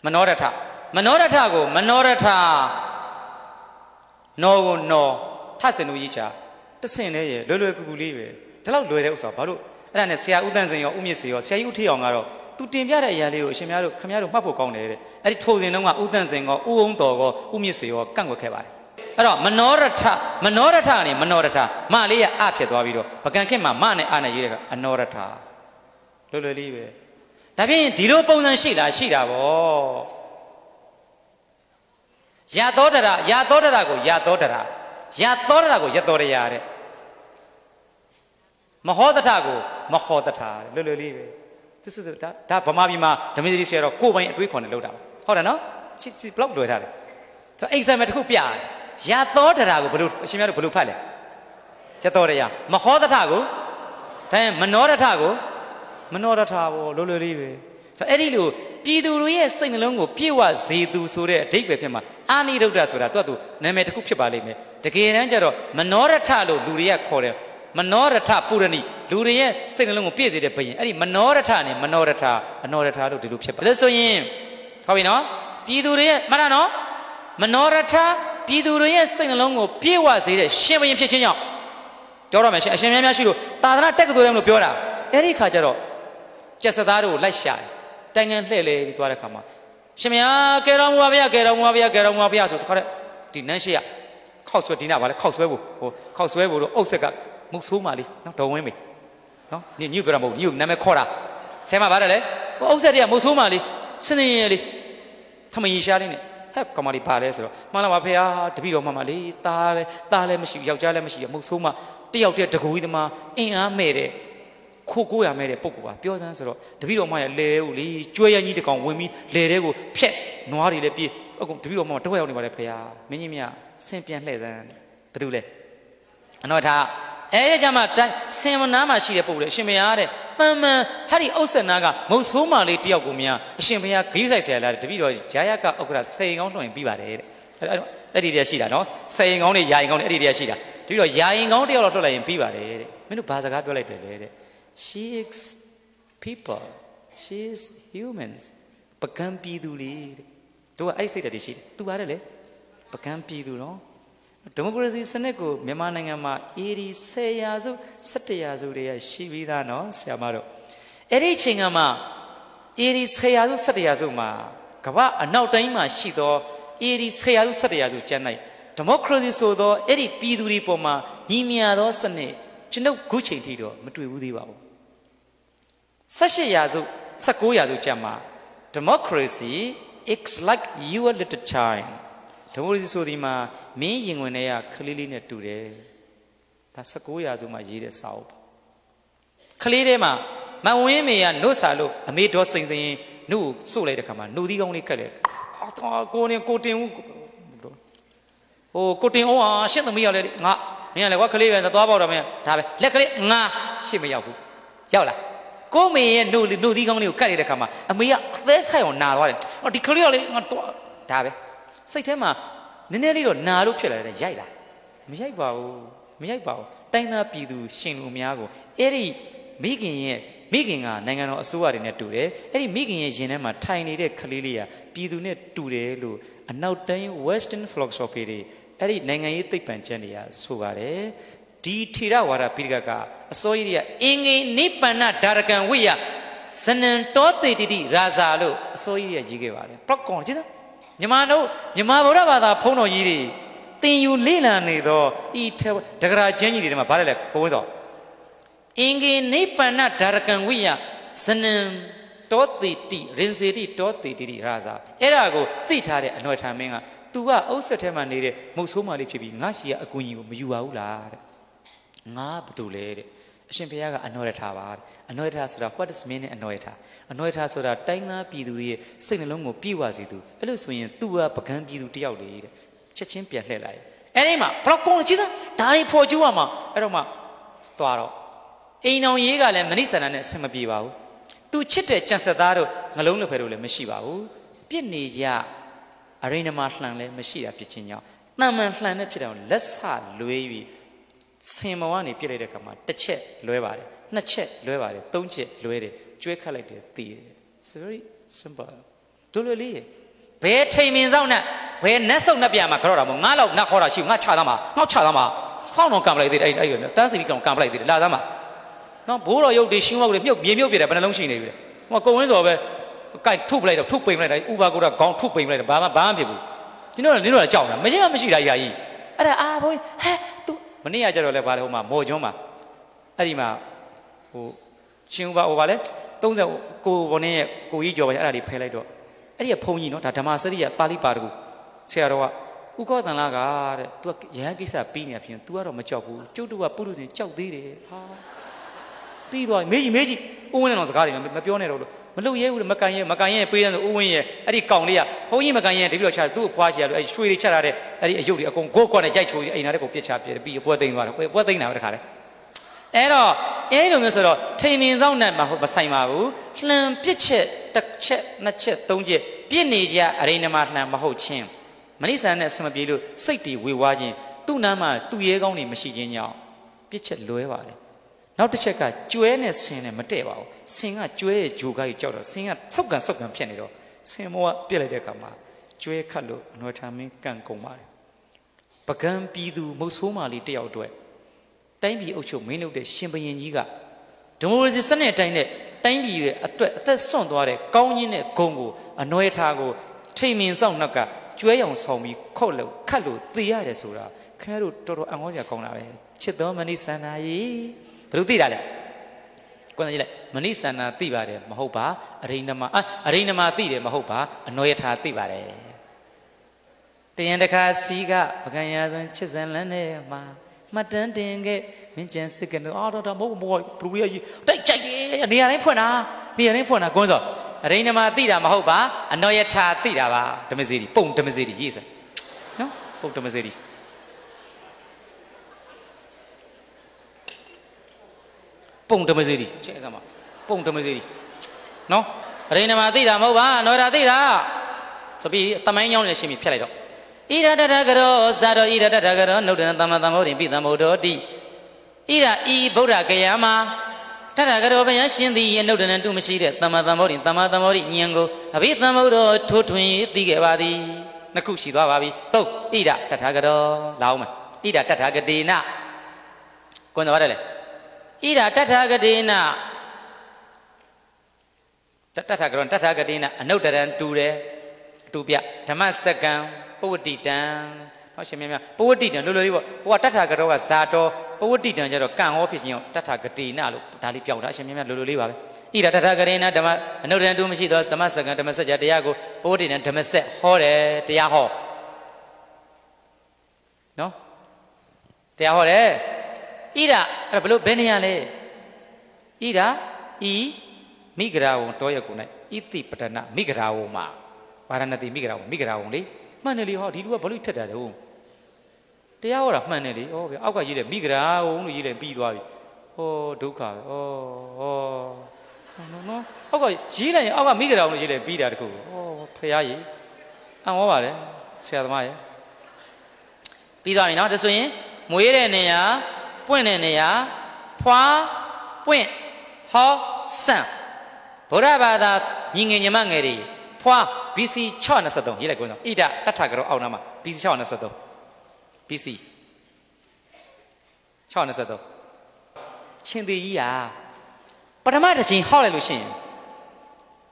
မနောရထမနောရထကိုမနောရထနော်ကိုနော်ထဆင်လို့ရေးချာတဆင်လေးရလွယ်လွယ်ကူကူလေးပဲဒါလောက်လွယ်တဲ့ဥစ္စာဘာလို့အဲ့ဒါနဲ့ဆရာဦးတန်းစင်ရောဦးမြင့်စေရောဆရာကြီးဦးထေးအောင်ကတော့သူတင်ပြတဲ့အရာလေးကိုအရှင်များတို့ခမများတို့မှတ်ဖို့ကောင်းတယ်တဲ့အဲ့ဒီထိုစဉ်တုန်းကဦးတန်းစင်ကောဦးအောင်တော်ကောဦးမြင့်စေရောကန့်ကွက်ခဲ့ပါတယ်အဲ့တော့မနောရထမနောရထကနေမနောရထမလေးရအဖြစ်သွားပြီးတော့ပကံခင့်မှာမနဲ့အနဲ့ရေးတယ်ကအနောရထလွယ်လွယ်လေးပဲဒါဖြင့်ဒီလိုပုံစံရှိလားရှိတာဗောရသောတရာရသောတရာကိုရသောတရာရသောတရာကိုရသောတရာတဲ့မဟောတထကိုမဟောတထတဲ့လွတ်လွတ်လေးပဲသစ္စဒါဒါဗမာပြည်မှာဓမစ္စရီဆရာတော်ကိုပိုင်အတွေးခေါ်နေလောက်တာဟုတ်တယ်နော်ချစ်ချစ်ဘလောက်လွယ်ထားတယ်ဆို example တစ်ခုပြရတယ်ရသောတရာကိုဘယ်လိုအရှင်များတို့ဘယ်လိုဖတ်လဲရသောတရာမဟောတထကိုဒါရင်မနောတထကိုမနှောတထားဘောလွယ်လွယ်လေးပဲဆိုအဲ့ဒီလိုပြည်သူတို့ရဲ့စိတ်နှလုံးကိုပြေဝဇေသူဆိုတဲ့အဓိပ္ပာယ်ဖြစ်မှာအာနိရုဒ္ဓဆိုတာသူကသူနာမည်တစ်ခုဖြစ်ပါလိမ့်မယ်တကယ်တမ်းကျတော့မနောရထလို့လူတွေကခေါ်တယ်မနောရထပုရဏိလူတွေရဲ့စိတ်နှလုံးကိုပြည့်စေတဲ့ဘယင်အဲ့ဒီမနောရထနဲ့မနောရထအနောရထလို့ဒီလိုဖြစ်ပါလို့ဆိုရင်ဟုတ်ပြီနော်ပြည်သူတွေရဲ့မှန်တာနော်မနောရထပြည်သူတွေရဲ့စိတ်နှလုံးကိုပြေဝစေတဲ့ရှင်ဘယင်ဖြစ်ခြင်းကြောင့်ပြောရမယ်ရှင်အရှင်များများရှိလို့သာသနာတက်ကတော်တယ်လို့ပြောတာအဲ့ဒီခါကျတော့ကျက်စသားတို့လိုက်ရှာတယ်တိုင်ငံလှည့်လေပြီးသွားတဲ့ခါမှာရှင်မယားကဲတော်မူပါဗျာကဲတော်မူပါဗျာကဲတော်မူပါဗျာဆိုတခါတည်းဒီနန်းရှိရခောက်ဆွဲဒီနာပါလေခောက်ဆွဲဖို့ဟိုခောက်ဆွဲဖို့တော့အုတ်ဆက်ကမုတ်ဆိုးမှလေးနော်တော်ဝင်းမေနော်ညညပြောတာမဟုတ်ညညနာမည်ခေါ်တာဆဲမပါတယ်လေဟိုအုတ်ဆက်တွေကမုတ်ဆိုးမှလေးစင်စင်ရလေးထမင်ရှားလေးနဲ့ဟဲ့ကောင်မလေးပါလဲဆိုတော့မှန်လားပါဖေဟာတပည့်တော်မှမလေးตาလဲตาလဲမရှိယောက်ျားလဲမရှိမုတ်ဆိုးမှတယောက်တည်းတကူကြီးသမားအင်အားမဲ့တဲ့ခိုကိုးရမဲ့တဲ့ပုံကပါပြောစမ်းဆိုတော့တပည့်တော်မရလဲကိုလေကျွဲရကြီးတကောင်ဝင်ပြီးလဲတဲ့ကိုဖြက်နွားတွေလည်းပြေးအခုတပည့်တော်မတော့ရောက်နေပါတယ်ဖေယားမင်းကြီးမြဆင်ပြန်လှည့်စမ်းဘာတူလဲအနော်ဒါအဲရကြမှာဆင်မနာမှာရှိတဲ့ပုံလေအရှင်ဘုရားတဲ့တမန်ဟာဒီဥစ္ဆနာကမုတ်ဆိုးမာလေးတယောက်ကိုမြအရှင်ဘုရားဂိမ်းဆိုင်ဆရာလာတယ်တပည့်တော်ဂျာယကဥက္ကရာစေရင်ကောင်းလွှင့်ပြီးပါတယ်တဲ့အဲ့တော့အဲ့ဒီတည်းရှိတာနော်စေရင်ကောင်းတွေယာရင်ကောင်းတွေအဲ့ဒီတည်းရှိတာတပည့်တော်ယာရင်ကောင်းတယောက်တော့လွှတ်လိုက်ရင်ပြီးပါတယ်တဲ့မင်းတို့ဘာစကားပြောလိုက်တယ်လဲတဲ့ she is people she is humans ပကံပြည်သူလေတဲ့သူကအဲ့ဒီစိတ်ဓာတ်တွေရှိတယ်သူပါတယ်လေပကံပြည်သူနော်ဒီမိုကရေစီစနစ်ကိုမြန်မာနိုင်ငံမှာ80 10ရာစု17ရာစုတွေရရှိပြီးသားနော်ဆရာမတို့အဲ့ဒီအချိန်ကမှ80 10ရာစု17ရာစုမှာကမ္ဘာအနောက်တိုင်းမှာရှိသော80 10ရာစု17ရာစုကျန်လိုက်ဒီမိုကရေစီဆိုသောအဲ့ဒီပြည်သူတွေပေါ်မှာညီမျှသောစနစ်ကျွန်ုပ်ခုချိန်ထိတော့မတွေ့ဘူးသေးပါဘူး18ရာစု19ရာစုကျမ်းမှာ democracy it's like you a little child ဒီမိုကရေစီဆိုဒီမှာမင်းရင်ဝင်တဲ့ကလေးလေးနဲ့တူတယ်ဒါ19ရာစုမှာရေးတဲ့စာအုပ်ကလေးထဲမှာမဝင်းမေကနှုတ်စာလို့အမေတော်စိန်စိန်နှုတ်စုလိုက်တဲ့ခါမှာနှုတ်သီးကောင်းလေးကတ်လိုက်အော်တော်ကိုနေကိုတင်ဦးဟိုကိုတင်အောင်ဟာရှင့်သမီးရောက်လေငါမင်းကလည်းကွာကလေးပဲသွားပေါက်တော့မင်းဒါပဲလက်ကလေးငါရှင့်မရောက်ဘူးရောက်လားကိုမေရဲ့နှုတ်နှုတ်သီးကောင်းလေးကိုကတ်လိုက်တဲ့ခါမှာအမေကအသက်ဆိုင်အောင်နာသွားတယ်။အော်ဒီကလေးကလေငါတော့ဒါပဲ။စိတ်ထဲမှာနည်းနည်းလေးတော့နာလို့ဖြစ်လာတယ်ရိုက်လာ။မရိုက်ပါဘူး။မရိုက်ပါဘူး။တိုင်းသားပြည်သူရှင်လူများကိုအဲ့ဒီမိခင်ရဲ့မိခင်ကနိုင်ငံတော်အစိုးရတွေနဲ့တူတယ်။အဲ့ဒီမိခင်ရဲ့ရင်ထဲမှာထိုင်နေတဲ့ကလေးလေးကပြည်သူနဲ့တူတယ်လို့အနောက်တိုင်း Western philosophy တွေအဲ့ဒီနိုင်ငံရေးသိပ္ပံကျမ်းတွေကဆိုပါတယ်။ဒီထေရဝါဒပိဋကကအစိုးရကြီးကအင်္ဂိနိဗ္ဗာန်ဓာရကံဝိယဇနံတောတေတိတိရာဇာလို့အစိုးရကြီးကရေးခဲ့ပါတယ်ပရကွန်ကြည့်သားညီမတို့ညီမဗုဒ္ဓဘာသာဖုံးတော်ကြီးတွေသင်ယူလေ့လာနေသောဤတက္ကရာချင်းကြီးတွေမှာဗါတယ်လေဘုန်းဆောင်အင်္ဂိနိဗ္ဗာန်ဓာရကံဝိယဇနံတောတိတိရင်စေတိတောတိတိရာဇာအဲ့ဒါကိုသိထားတဲ့အနွယ်ထံမင်းက तू ကအုပ်ဆက်ထဲမှာနေတဲ့မုတ်ဆိုးမလေးဖြစ်ပြီးငါရှိရအကူအညီကိုမယူပါဘူးလားတဲ့ငါဘာတူလဲတဲ့အရှင်ဘုရားကအနှောရထားပါအနှောရထားဆိုတာ what is meaning အနှောရထားအနှောရထားဆိုတာတိုင်းသားပြည်သူတွေရဲ့စိတ်နှလုံးကိုပြည့်ဝစေသူအဲ့လိုဆိုရင် तू ကပကံပြည်သူတယောက်လေတဲ့ချက်ချင်းပြန်လှည့်လိုက်အဲ့ဒီမှာဘလောက်ကုန်ကြီးစားဒါတွေဖော်ကျူးရမှာအဲ့တော့မှသွားတော့အိမ်အောင်ရေးကလည်းမနိစန္ဒနဲ့အဆင်မပြေပါဘူးသူချစ်တဲ့ကြံစက်သားတို့ငလုံးလက်ဖယ်တို့လည်းမရှိပါဘူးပြစ်နေကြအရိဏမလှန်လည်းမရှိတာဖြစ်ချင်းကြောင့်တန်မှန်လှန်နဲ့ဖြစ်တယ်လက်ဆလွေးပြီးစင်ပေါ်ကနေပြစ်လိုက်တဲ့အခါမှာတစ်ချက်လွဲပါတယ်နှစ်ချက်လွဲပါတယ်သုံးချက်လွဲတယ်ကျွဲခတ်လိုက်တယ်တည်တယ် it's very simple ဒုလွယ်လေးဘယ်ထိန်မင်းဆောင်နဲ့ဘယ်နတ်ဆုံနဲ့ပြန်မှာကြောက်တာမို့ငါလောက်နတ်ခေါ်တာရှိငါခြာသားမှာငါခြာသားမှာစောင်းတော့ကံပလိုက်သေးတယ်အဲ့အဲ့တန်းစီကောင်ကံပလိုက်သေးတယ်လာသားမှာနော်ဘိုးတော်ရုပ်တွေရှင်းမောက်တွေမြုပ်မြေမြုပ်ပြတယ်ဘယ်နှလုံးရှိနေပြီလဲဟိုကုံဝင်းစော်ပဲကိုက်ထုတ်ပလိုက်တော့ထုတ်ပိန်ပလိုက်တာဥပါကုတာခေါင်းထုတ်ပိန်ပလိုက်တာဘာမှဘာမှမဖြစ်ဘူးကျွန်တော်ကနင်းတော့ကြောက်တာမရှိမှမရှိတာယာကြီးအဲ့ဒါအာဘိုးဟဲ့မနေ့ကကျတော့လဲဗာလဲဟိုမှာမော်ကျွန်းမှာအဲ့ဒီမှာဟိုရှင်ဦးပါဟိုဗာလဲ30ကိုဘုန်းရဲ့ကိုကြီးကျော်ပါအဲ့ဒါလေးဖဲလိုက်တော့အဲ့ဒီကဘုန်းကြီးနော်ဒါဓမ္မစရိယပါဠိပါတကူဆရာတော်ကဥက္ကသန်လာကတဲ့ तू ကရဟန်းကိစ္စပြီးနေတာဖြစ်ရင် तू ကတော့မကြောက်ဘူးကျုပ်တို့ကပုရုษင်ကြောက်သေးတယ်ဟာပြီးသွားမေးကြီးမေးကြီးဦးဝင်းနဲ့တော့စကားတွေမပြောနဲ့တော့လို့မလုပ်ရဲဘူးမကန်ရဲမကန်ရဲပေးတယ်ဆိုဦးဝင်းရဲ့အဲ့ဒီကောင်လေးကဘုန်းကြီးမကန်ရဲတပြည့်တော့ချသူ့အဖွားရှိရလို့အဲ့ရွှေတွေချက်ထားတဲ့အဲ့ဒီအယုတ်တွေအကုန်ကိုကွက်နဲ့ကြိုက်ချိုးပြီးအိမ်သားတဲ့ကိုပြစ်ချပြတယ်ပြီးပွဲသိမ်းသွားတယ်ပွဲသိမ်းတာပဲတခါလဲအဲ့တော့အဲ့လိုမျိုးဆိုတော့ထိန်မြင်ဆောင်နဲ့မဟုတ်မဆိုင်ပါဘူးလှန်ပြစ်ချက်တစ်ချက်နှစ်ချက်သုံးချက်ပြစ်နေကြအရိဏမလှန်မဟုတ်ချင်းမနိဆန်နဲ့အဆင်မပြေလို့စိတ်တွေဝေဝါးခြင်းသူ့နားမှာသူ့ရဲကောင်းတွေမရှိခြင်းကြောင့်ပြစ်ချက်လွဲပါလေနောက်တစ်ချက်ကကျွဲနဲ့ဆင်နဲ့မတည့်ပါဘူးဆင်ကကျွဲရဲ့ဂျိုကားကြီးကြောက်တော့ဆင်ကဆောက်ကန်ဆောက်ကန်ဖြစ်နေတော့ဆင်မောကပြစ်လိုက်တဲ့အခါမှာကျွဲခတ်လို့အနွယ်ထမင်းကန်ကုန်ပါတယ်ပကံပြည်သူမုတ်ဆိုးမာလီတယောက်အတွက်တိုင်းပြည်အုပ်ချုပ်မင်းလုပ်တဲ့ရှင်ဘရင်ကြီးကဒီမိုကရေစီစနစ်အတိုင်းနဲ့တိုင်းပြည်ရဲ့အတွက်အသက်ဆွန့်သွားတဲ့ကောင်းကြီးနဲ့ဂုံကိုအနွယ်ထားကိုထိမ်မင်ဆောင်နှက်ကကျွဲရောင်ဆောင်ပြီးခုတ်လို့ခတ်လို့သေရတယ်ဆိုတာခင်ဗျားတို့တော်တော်အံ့ဩစရာကောင်းတာပဲချစ်တော်မဏိစန္ဒာကြီးဘယ်လိုသိတာလဲကိုယ်ကကြည့်လိုက်မနိဆန္နာသိပါတယ်မဟုတ်ပါအရိဏမအရိဏမသိတယ်မဟုတ်ပါအနောယထာသိပါတယ်တယံတခါစီကပကံရာစွန်ချစ်စံလန်းထဲမှာမှတ်တမ်းတင်ခဲ့မင်းကျန်စစ်ကနော်အော်တော့မဟုတ်ဘူးဘလူရဲ့တိုက်ကြိုက်တယ်နေရာတိုင်းဖွင့်တာနေရာတိုင်းဖွင့်တာကွန်းစောအရိဏမသိတာမဟုတ်ပါအနောယထာသိတာပါဓမ္မစီဒီပုံဓမ္မစီဒီရေးစမ်းနော်ပုံဓမ္မစီဒီပုံဓမ္မစီရီချက်အစမှာပုံဓမ္မစီရီနော်ရိဏမသိတာမဟုတ်ပါနော်ဒါသိတာဆိုပြီးတမိုင်းကြောင်းနဲ့ရှင်းပြီးဖြတ်လိုက်တော့ဣရတတကရောဇာတော်ဣရတတကရောနှုတ်တနသမ္မာသမ္ဗုဒ္ဓိပိသမ္ဗုဒ္ဓောတိဣရာဤဗုဒ္ဓဂယမှာတတကရောဘယရှင်သည်ယနှုတ်တနတုမရှိတဲ့သမ္မာသမ္ဗုဒ္ဓိသမ္မာသမ္ဗုဒ္ဓိဉာဏ်ကိုအဘိသမ္ဗုဒ္ဓောထိုးထွင်း၍သိခဲ့ပါသည်နှစ်ခုရှိသွားပါပြီသုံးဣရတတကရောလာအောင်မယ်ဣရတတကဒေနကွန်တော်ရတယ်ဣဒာတထာဂတိနာတတထာကရောတထာဂတိနာအနုတ္တရံတူတယ်အတူပြဓမ္မစကံပဝတိတံဟောရှင်မြတ်မြတ်ပဝတိတံလိုလိုလေးပေါ့ဟိုကတထာကရောကဇာတော်ပဝတိတံကျတော့ကံဟောဖြစ်ခြင်းရောတထာဂတိနာလို့ဒါလေးပြောင်းတာအရှင်မြတ်မြတ်လိုလိုလေးပါပဲဣဒာတထာဂရိနာဓမ္မအနုတ္တရံတူမရှိသောဓမ္မစကံဓမ္မစကြာတရားကိုပဝတိတံဓမ္မစက်ဟောတယ်တရားဟောနော်တရားဟောတယ်ဣရာအဲ့ဘလို့ဘယ်နေရာလဲဣရာဤမိဂရာဝံတောရကု၌ဣတိပတနာမိဂရာဝံမှာဗာရဏတိမိဂရာဝံမိဂရာဝံလေမှန်တယ်လေဟောဒီလူကဘလို့ဖြစ်တာလဲဟုတ်တရားဟောတာမှန်တယ်လေဩဗျာအောက်ကရေးတယ်မိဂရာဝံလို့ရေးတယ်ပြီးသွားပြီဟောဒုက္ခပဲဩဩနော်နော်အောက်ကရေးလိုက်ရင်အောက်ကမိဂရာဝံလို့ရေးတယ်ပြီးတာတခုဩဖရာကြီးအံ့ဩပါတယ်ဆရာသမားရဲ့ပြီးသွားပြီနော်ဒါဆိုရင်မွေးတဲ့နေရာပွင့်တဲ့နေရာဖွာပွင့်ဟောဆန်ဗုဒ္ဓဘာသာညီငယ်ညီမငယ်တွေဖွာ BC 623ရေးလိုက်ကိုယ်ဆောင်ဣဒတထကတော့အောက်နာမှာ BC 623 BC 623ချင်းသေးကြီးอ่ะပထမတစ်ချိန်ဟောက်လိုက်လို့ရှိရင်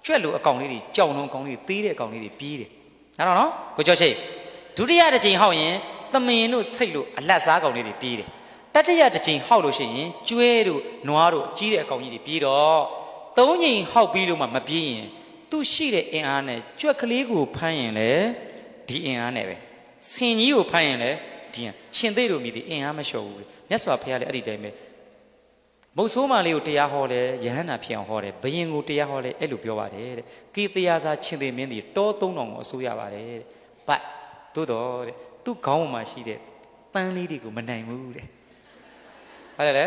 ကြွက်လိုအကောင်လေးတွေကြောင်လုံးကောင်လေးတွေသေးတဲ့အကောင်လေးတွေပြီးတယ်နားတော့နော်ကိုကျော်ရှိဒုတိယတစ်ချိန်ဟောက်ရင်သမင်တို့စိတ်လိုအလတ်စားကောင်လေးတွေပြီးတယ်တတရတစ်ချိန်ဟောက်လို့ရှိရင်ကျွဲတို့နွားတို့ကြီးတဲ့အကောင်ကြီးတွေပြေးတော့သုံးချိန်ဟောက်ပြီးလို့မှမပြေးရင်သူ့ရှိတဲ့အင်အားနဲ့ကြွက်ကလေးကိုဖမ်းရင်လေဒီအင်အားနဲ့ပဲဆင်ကြီးကိုဖမ်းရင်လေဒီရှင်သေးတို့မြည်ဒီအင်အားမလျှော်ဘူးမြတ်စွာဘုရားလည်းအဲ့ဒီတိုင်းပဲမုတ်ဆိုးမလေးကိုတရားဟောတယ်ယဟန္တာဖြစ်အောင်ဟောတယ်ဘယင်ကိုတရားဟောတယ်အဲ့လိုပြောပါတယ်တဲ့ကေတရားစာရှင်သေးမင်းဒီတောသုံးတော်ကိုအစိုးရပါတယ်တဲ့ဘတ်သို့တော်တဲ့သူ့ခေါင်းပေါ်မှာရှိတဲ့ပန်းလေးတွေကိုမနိုင်ဘူးတဲ့ဟုတ်တယ်လေ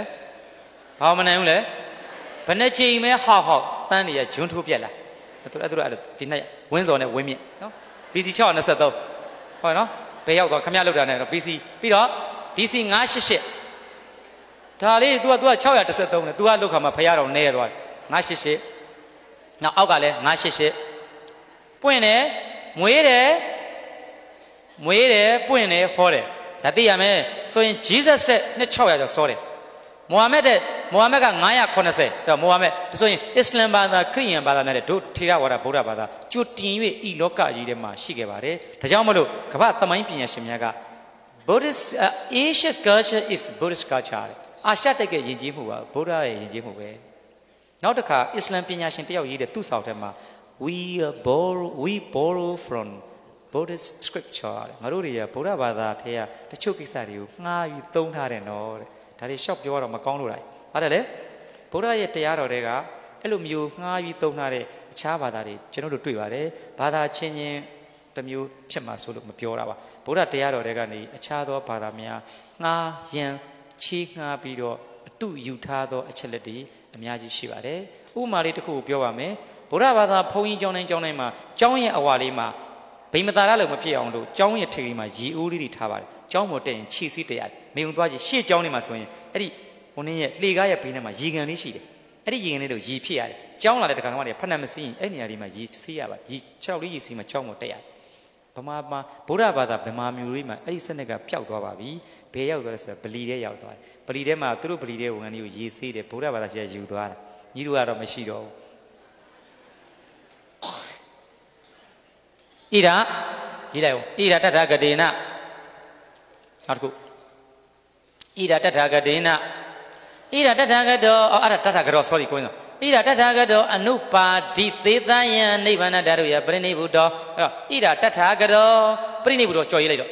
ဘာမှမနိုင်ဘူးလေဘယ်နှချိန်မဲဟောက်ဟောက်တန်းနေရဂျွန်းထိုးပြက်လာသူတို့သူတို့အဲ့ဒီနေ့ဝင်းစော်နဲ့ဝင်းမြင့်နော် BC 623ဟုတ်နော်ဘယ်ရောက်သွားခမရလောက်တာနဲ့တော့ BC ပြီးတော့ BC 988ဒါလေး तू က तू က633နဲ့ तू ကလောက်ခါမှာဖရတော်နဲသွား988နောက်အောက်ကလည်း988ပွင့်တယ်မွေးတယ်မွေးတယ်ပွင့်တယ်ဟောတယ်ဒါသိရမယ်ဆိုရင် Jesus တဲ့2600ကျော်စောတယ်မူဟာမက်တဲ့မူဟာမက်က980ဒါမူဟာမက်ဒါဆိုရင်အစ္စလမ်ဘာသာခရစ်ယာန်ဘာသာနဲ့တို့ထေရဝါဒဗုဒ္ဓဘာသာကျွတင်၍ဤလောကကြီးထဲမှာရှိခဲ့ပါတယ်ဒါကြောင့်မလို့ကမ္ဘာသမိုင်းပညာရှင်များက Buddhist uh, Asia culture is Buddhist culture အာရှတက်ကယဉ်ကျေးမှုပါဗုဒ္ဓရဲ့ယဉ်ကျေးမှုပဲနောက်တစ်ခါအစ္စလမ်ပညာရှင်တယောက်ရေးတဲ့သူ့ဆောင်ထဲမှာ we borrow we borrow from Buddhist scripture ငါတို့တွေကဗုဒ္ဓဘာသာထဲကတချို့ကိစ္စတွေကိုငှားပြီးသုံးထားတယ်နော်တဲ့ဒါတွေရှော့ပြောတော့မကောင်းလို့လားဟုတ်တယ်လေဗုဒ္ဓရဲ့တရားတော်တွေကအဲ့လိုမျိုးငှားပြီးသုံးထားတဲ့အခြားဘာသာတွေကျွန်တော်တို့တွေ့ပါတယ်ဘာသာချင်းချင်းတမျိုးဖြစ်မှာဆိုလို့မပြောတာပါဗုဒ္ဓတရားတော်တွေကနေအခြားသောဘာသာများငှားယံချီးငှားပြီးတော့အတုယူထားသော အချက်လက်တွေအများကြီးရှိပါတယ်ဥပမာလေးတစ်ခုကိုပြောပါမယ်ဗုဒ္ဓဘာသာဘုန်းကြီးကျောင်းတိုင်းကျောင်းတိုင်းမှာကျောင်းရဲ့အဝါလေးမှာဗိမ္မာသာရလို့မဖြစ်အောင်လို့ကျောင်းရဲ့ထေရီမှာရည်အိုးလေးတွေထားပါတယ်ကျောင်းပေါ်တက်ရင်ခြေစည်းတရားမေုံသွားကြည့်ရှေ့ကျောင်းနေမှာဆိုရင်အဲ့ဒီဟိုနင်းရဲ့လှေကားရဲ့ဘေးထဲမှာရေကန်လေးရှိတယ်အဲ့ဒီရေကန်လေးတို့ရေဖြစ်ရတယ်ကျောင်းလာတဲ့တက္ကသိုလ်ကဖက်နက်မစင်းရင်အဲ့နေရာဒီမှာရေဆေးရပါရေခြောက်လေးရေဆေးမှာကျောင်းကိုတက်ရတယ်ဗမာမှာဗုဒ္ဓဘာသာဗမာမျိုးလေးမှာအဲ့ဒီစနစ်ကပျောက်သွားပါပြီဘယ်ရောက်သွားလဲဆိုတော့ဗလီထဲရောက်သွားတယ်ဗလီထဲမှာသူတို့ဗလီထဲဝန်ခံလေးကိုရေဆေးတယ်ဗုဒ္ဓဘာသာရှင်ကယူသွားတယ်ညီတို့ကတော့မရှိတော့ဘူးဣဒာရေးလိုက်အောင်ဣဒာတထဂတေနနောက်တစ်ခုဣဒတထာဂတေနဣဒတထာဂတောအဲ့ဒါတထာဂတော sorry ကိုင်းတော့ဣဒတထာဂတောအနုပါဒိသေသယံနိဗ္ဗာန်ဓာတုယပရိနိဗ္ဗုတောအဲ့တော့ဣဒတထာဂတောပရိနိဗ္ဗုတောကြော်ရေးလိုက်တော့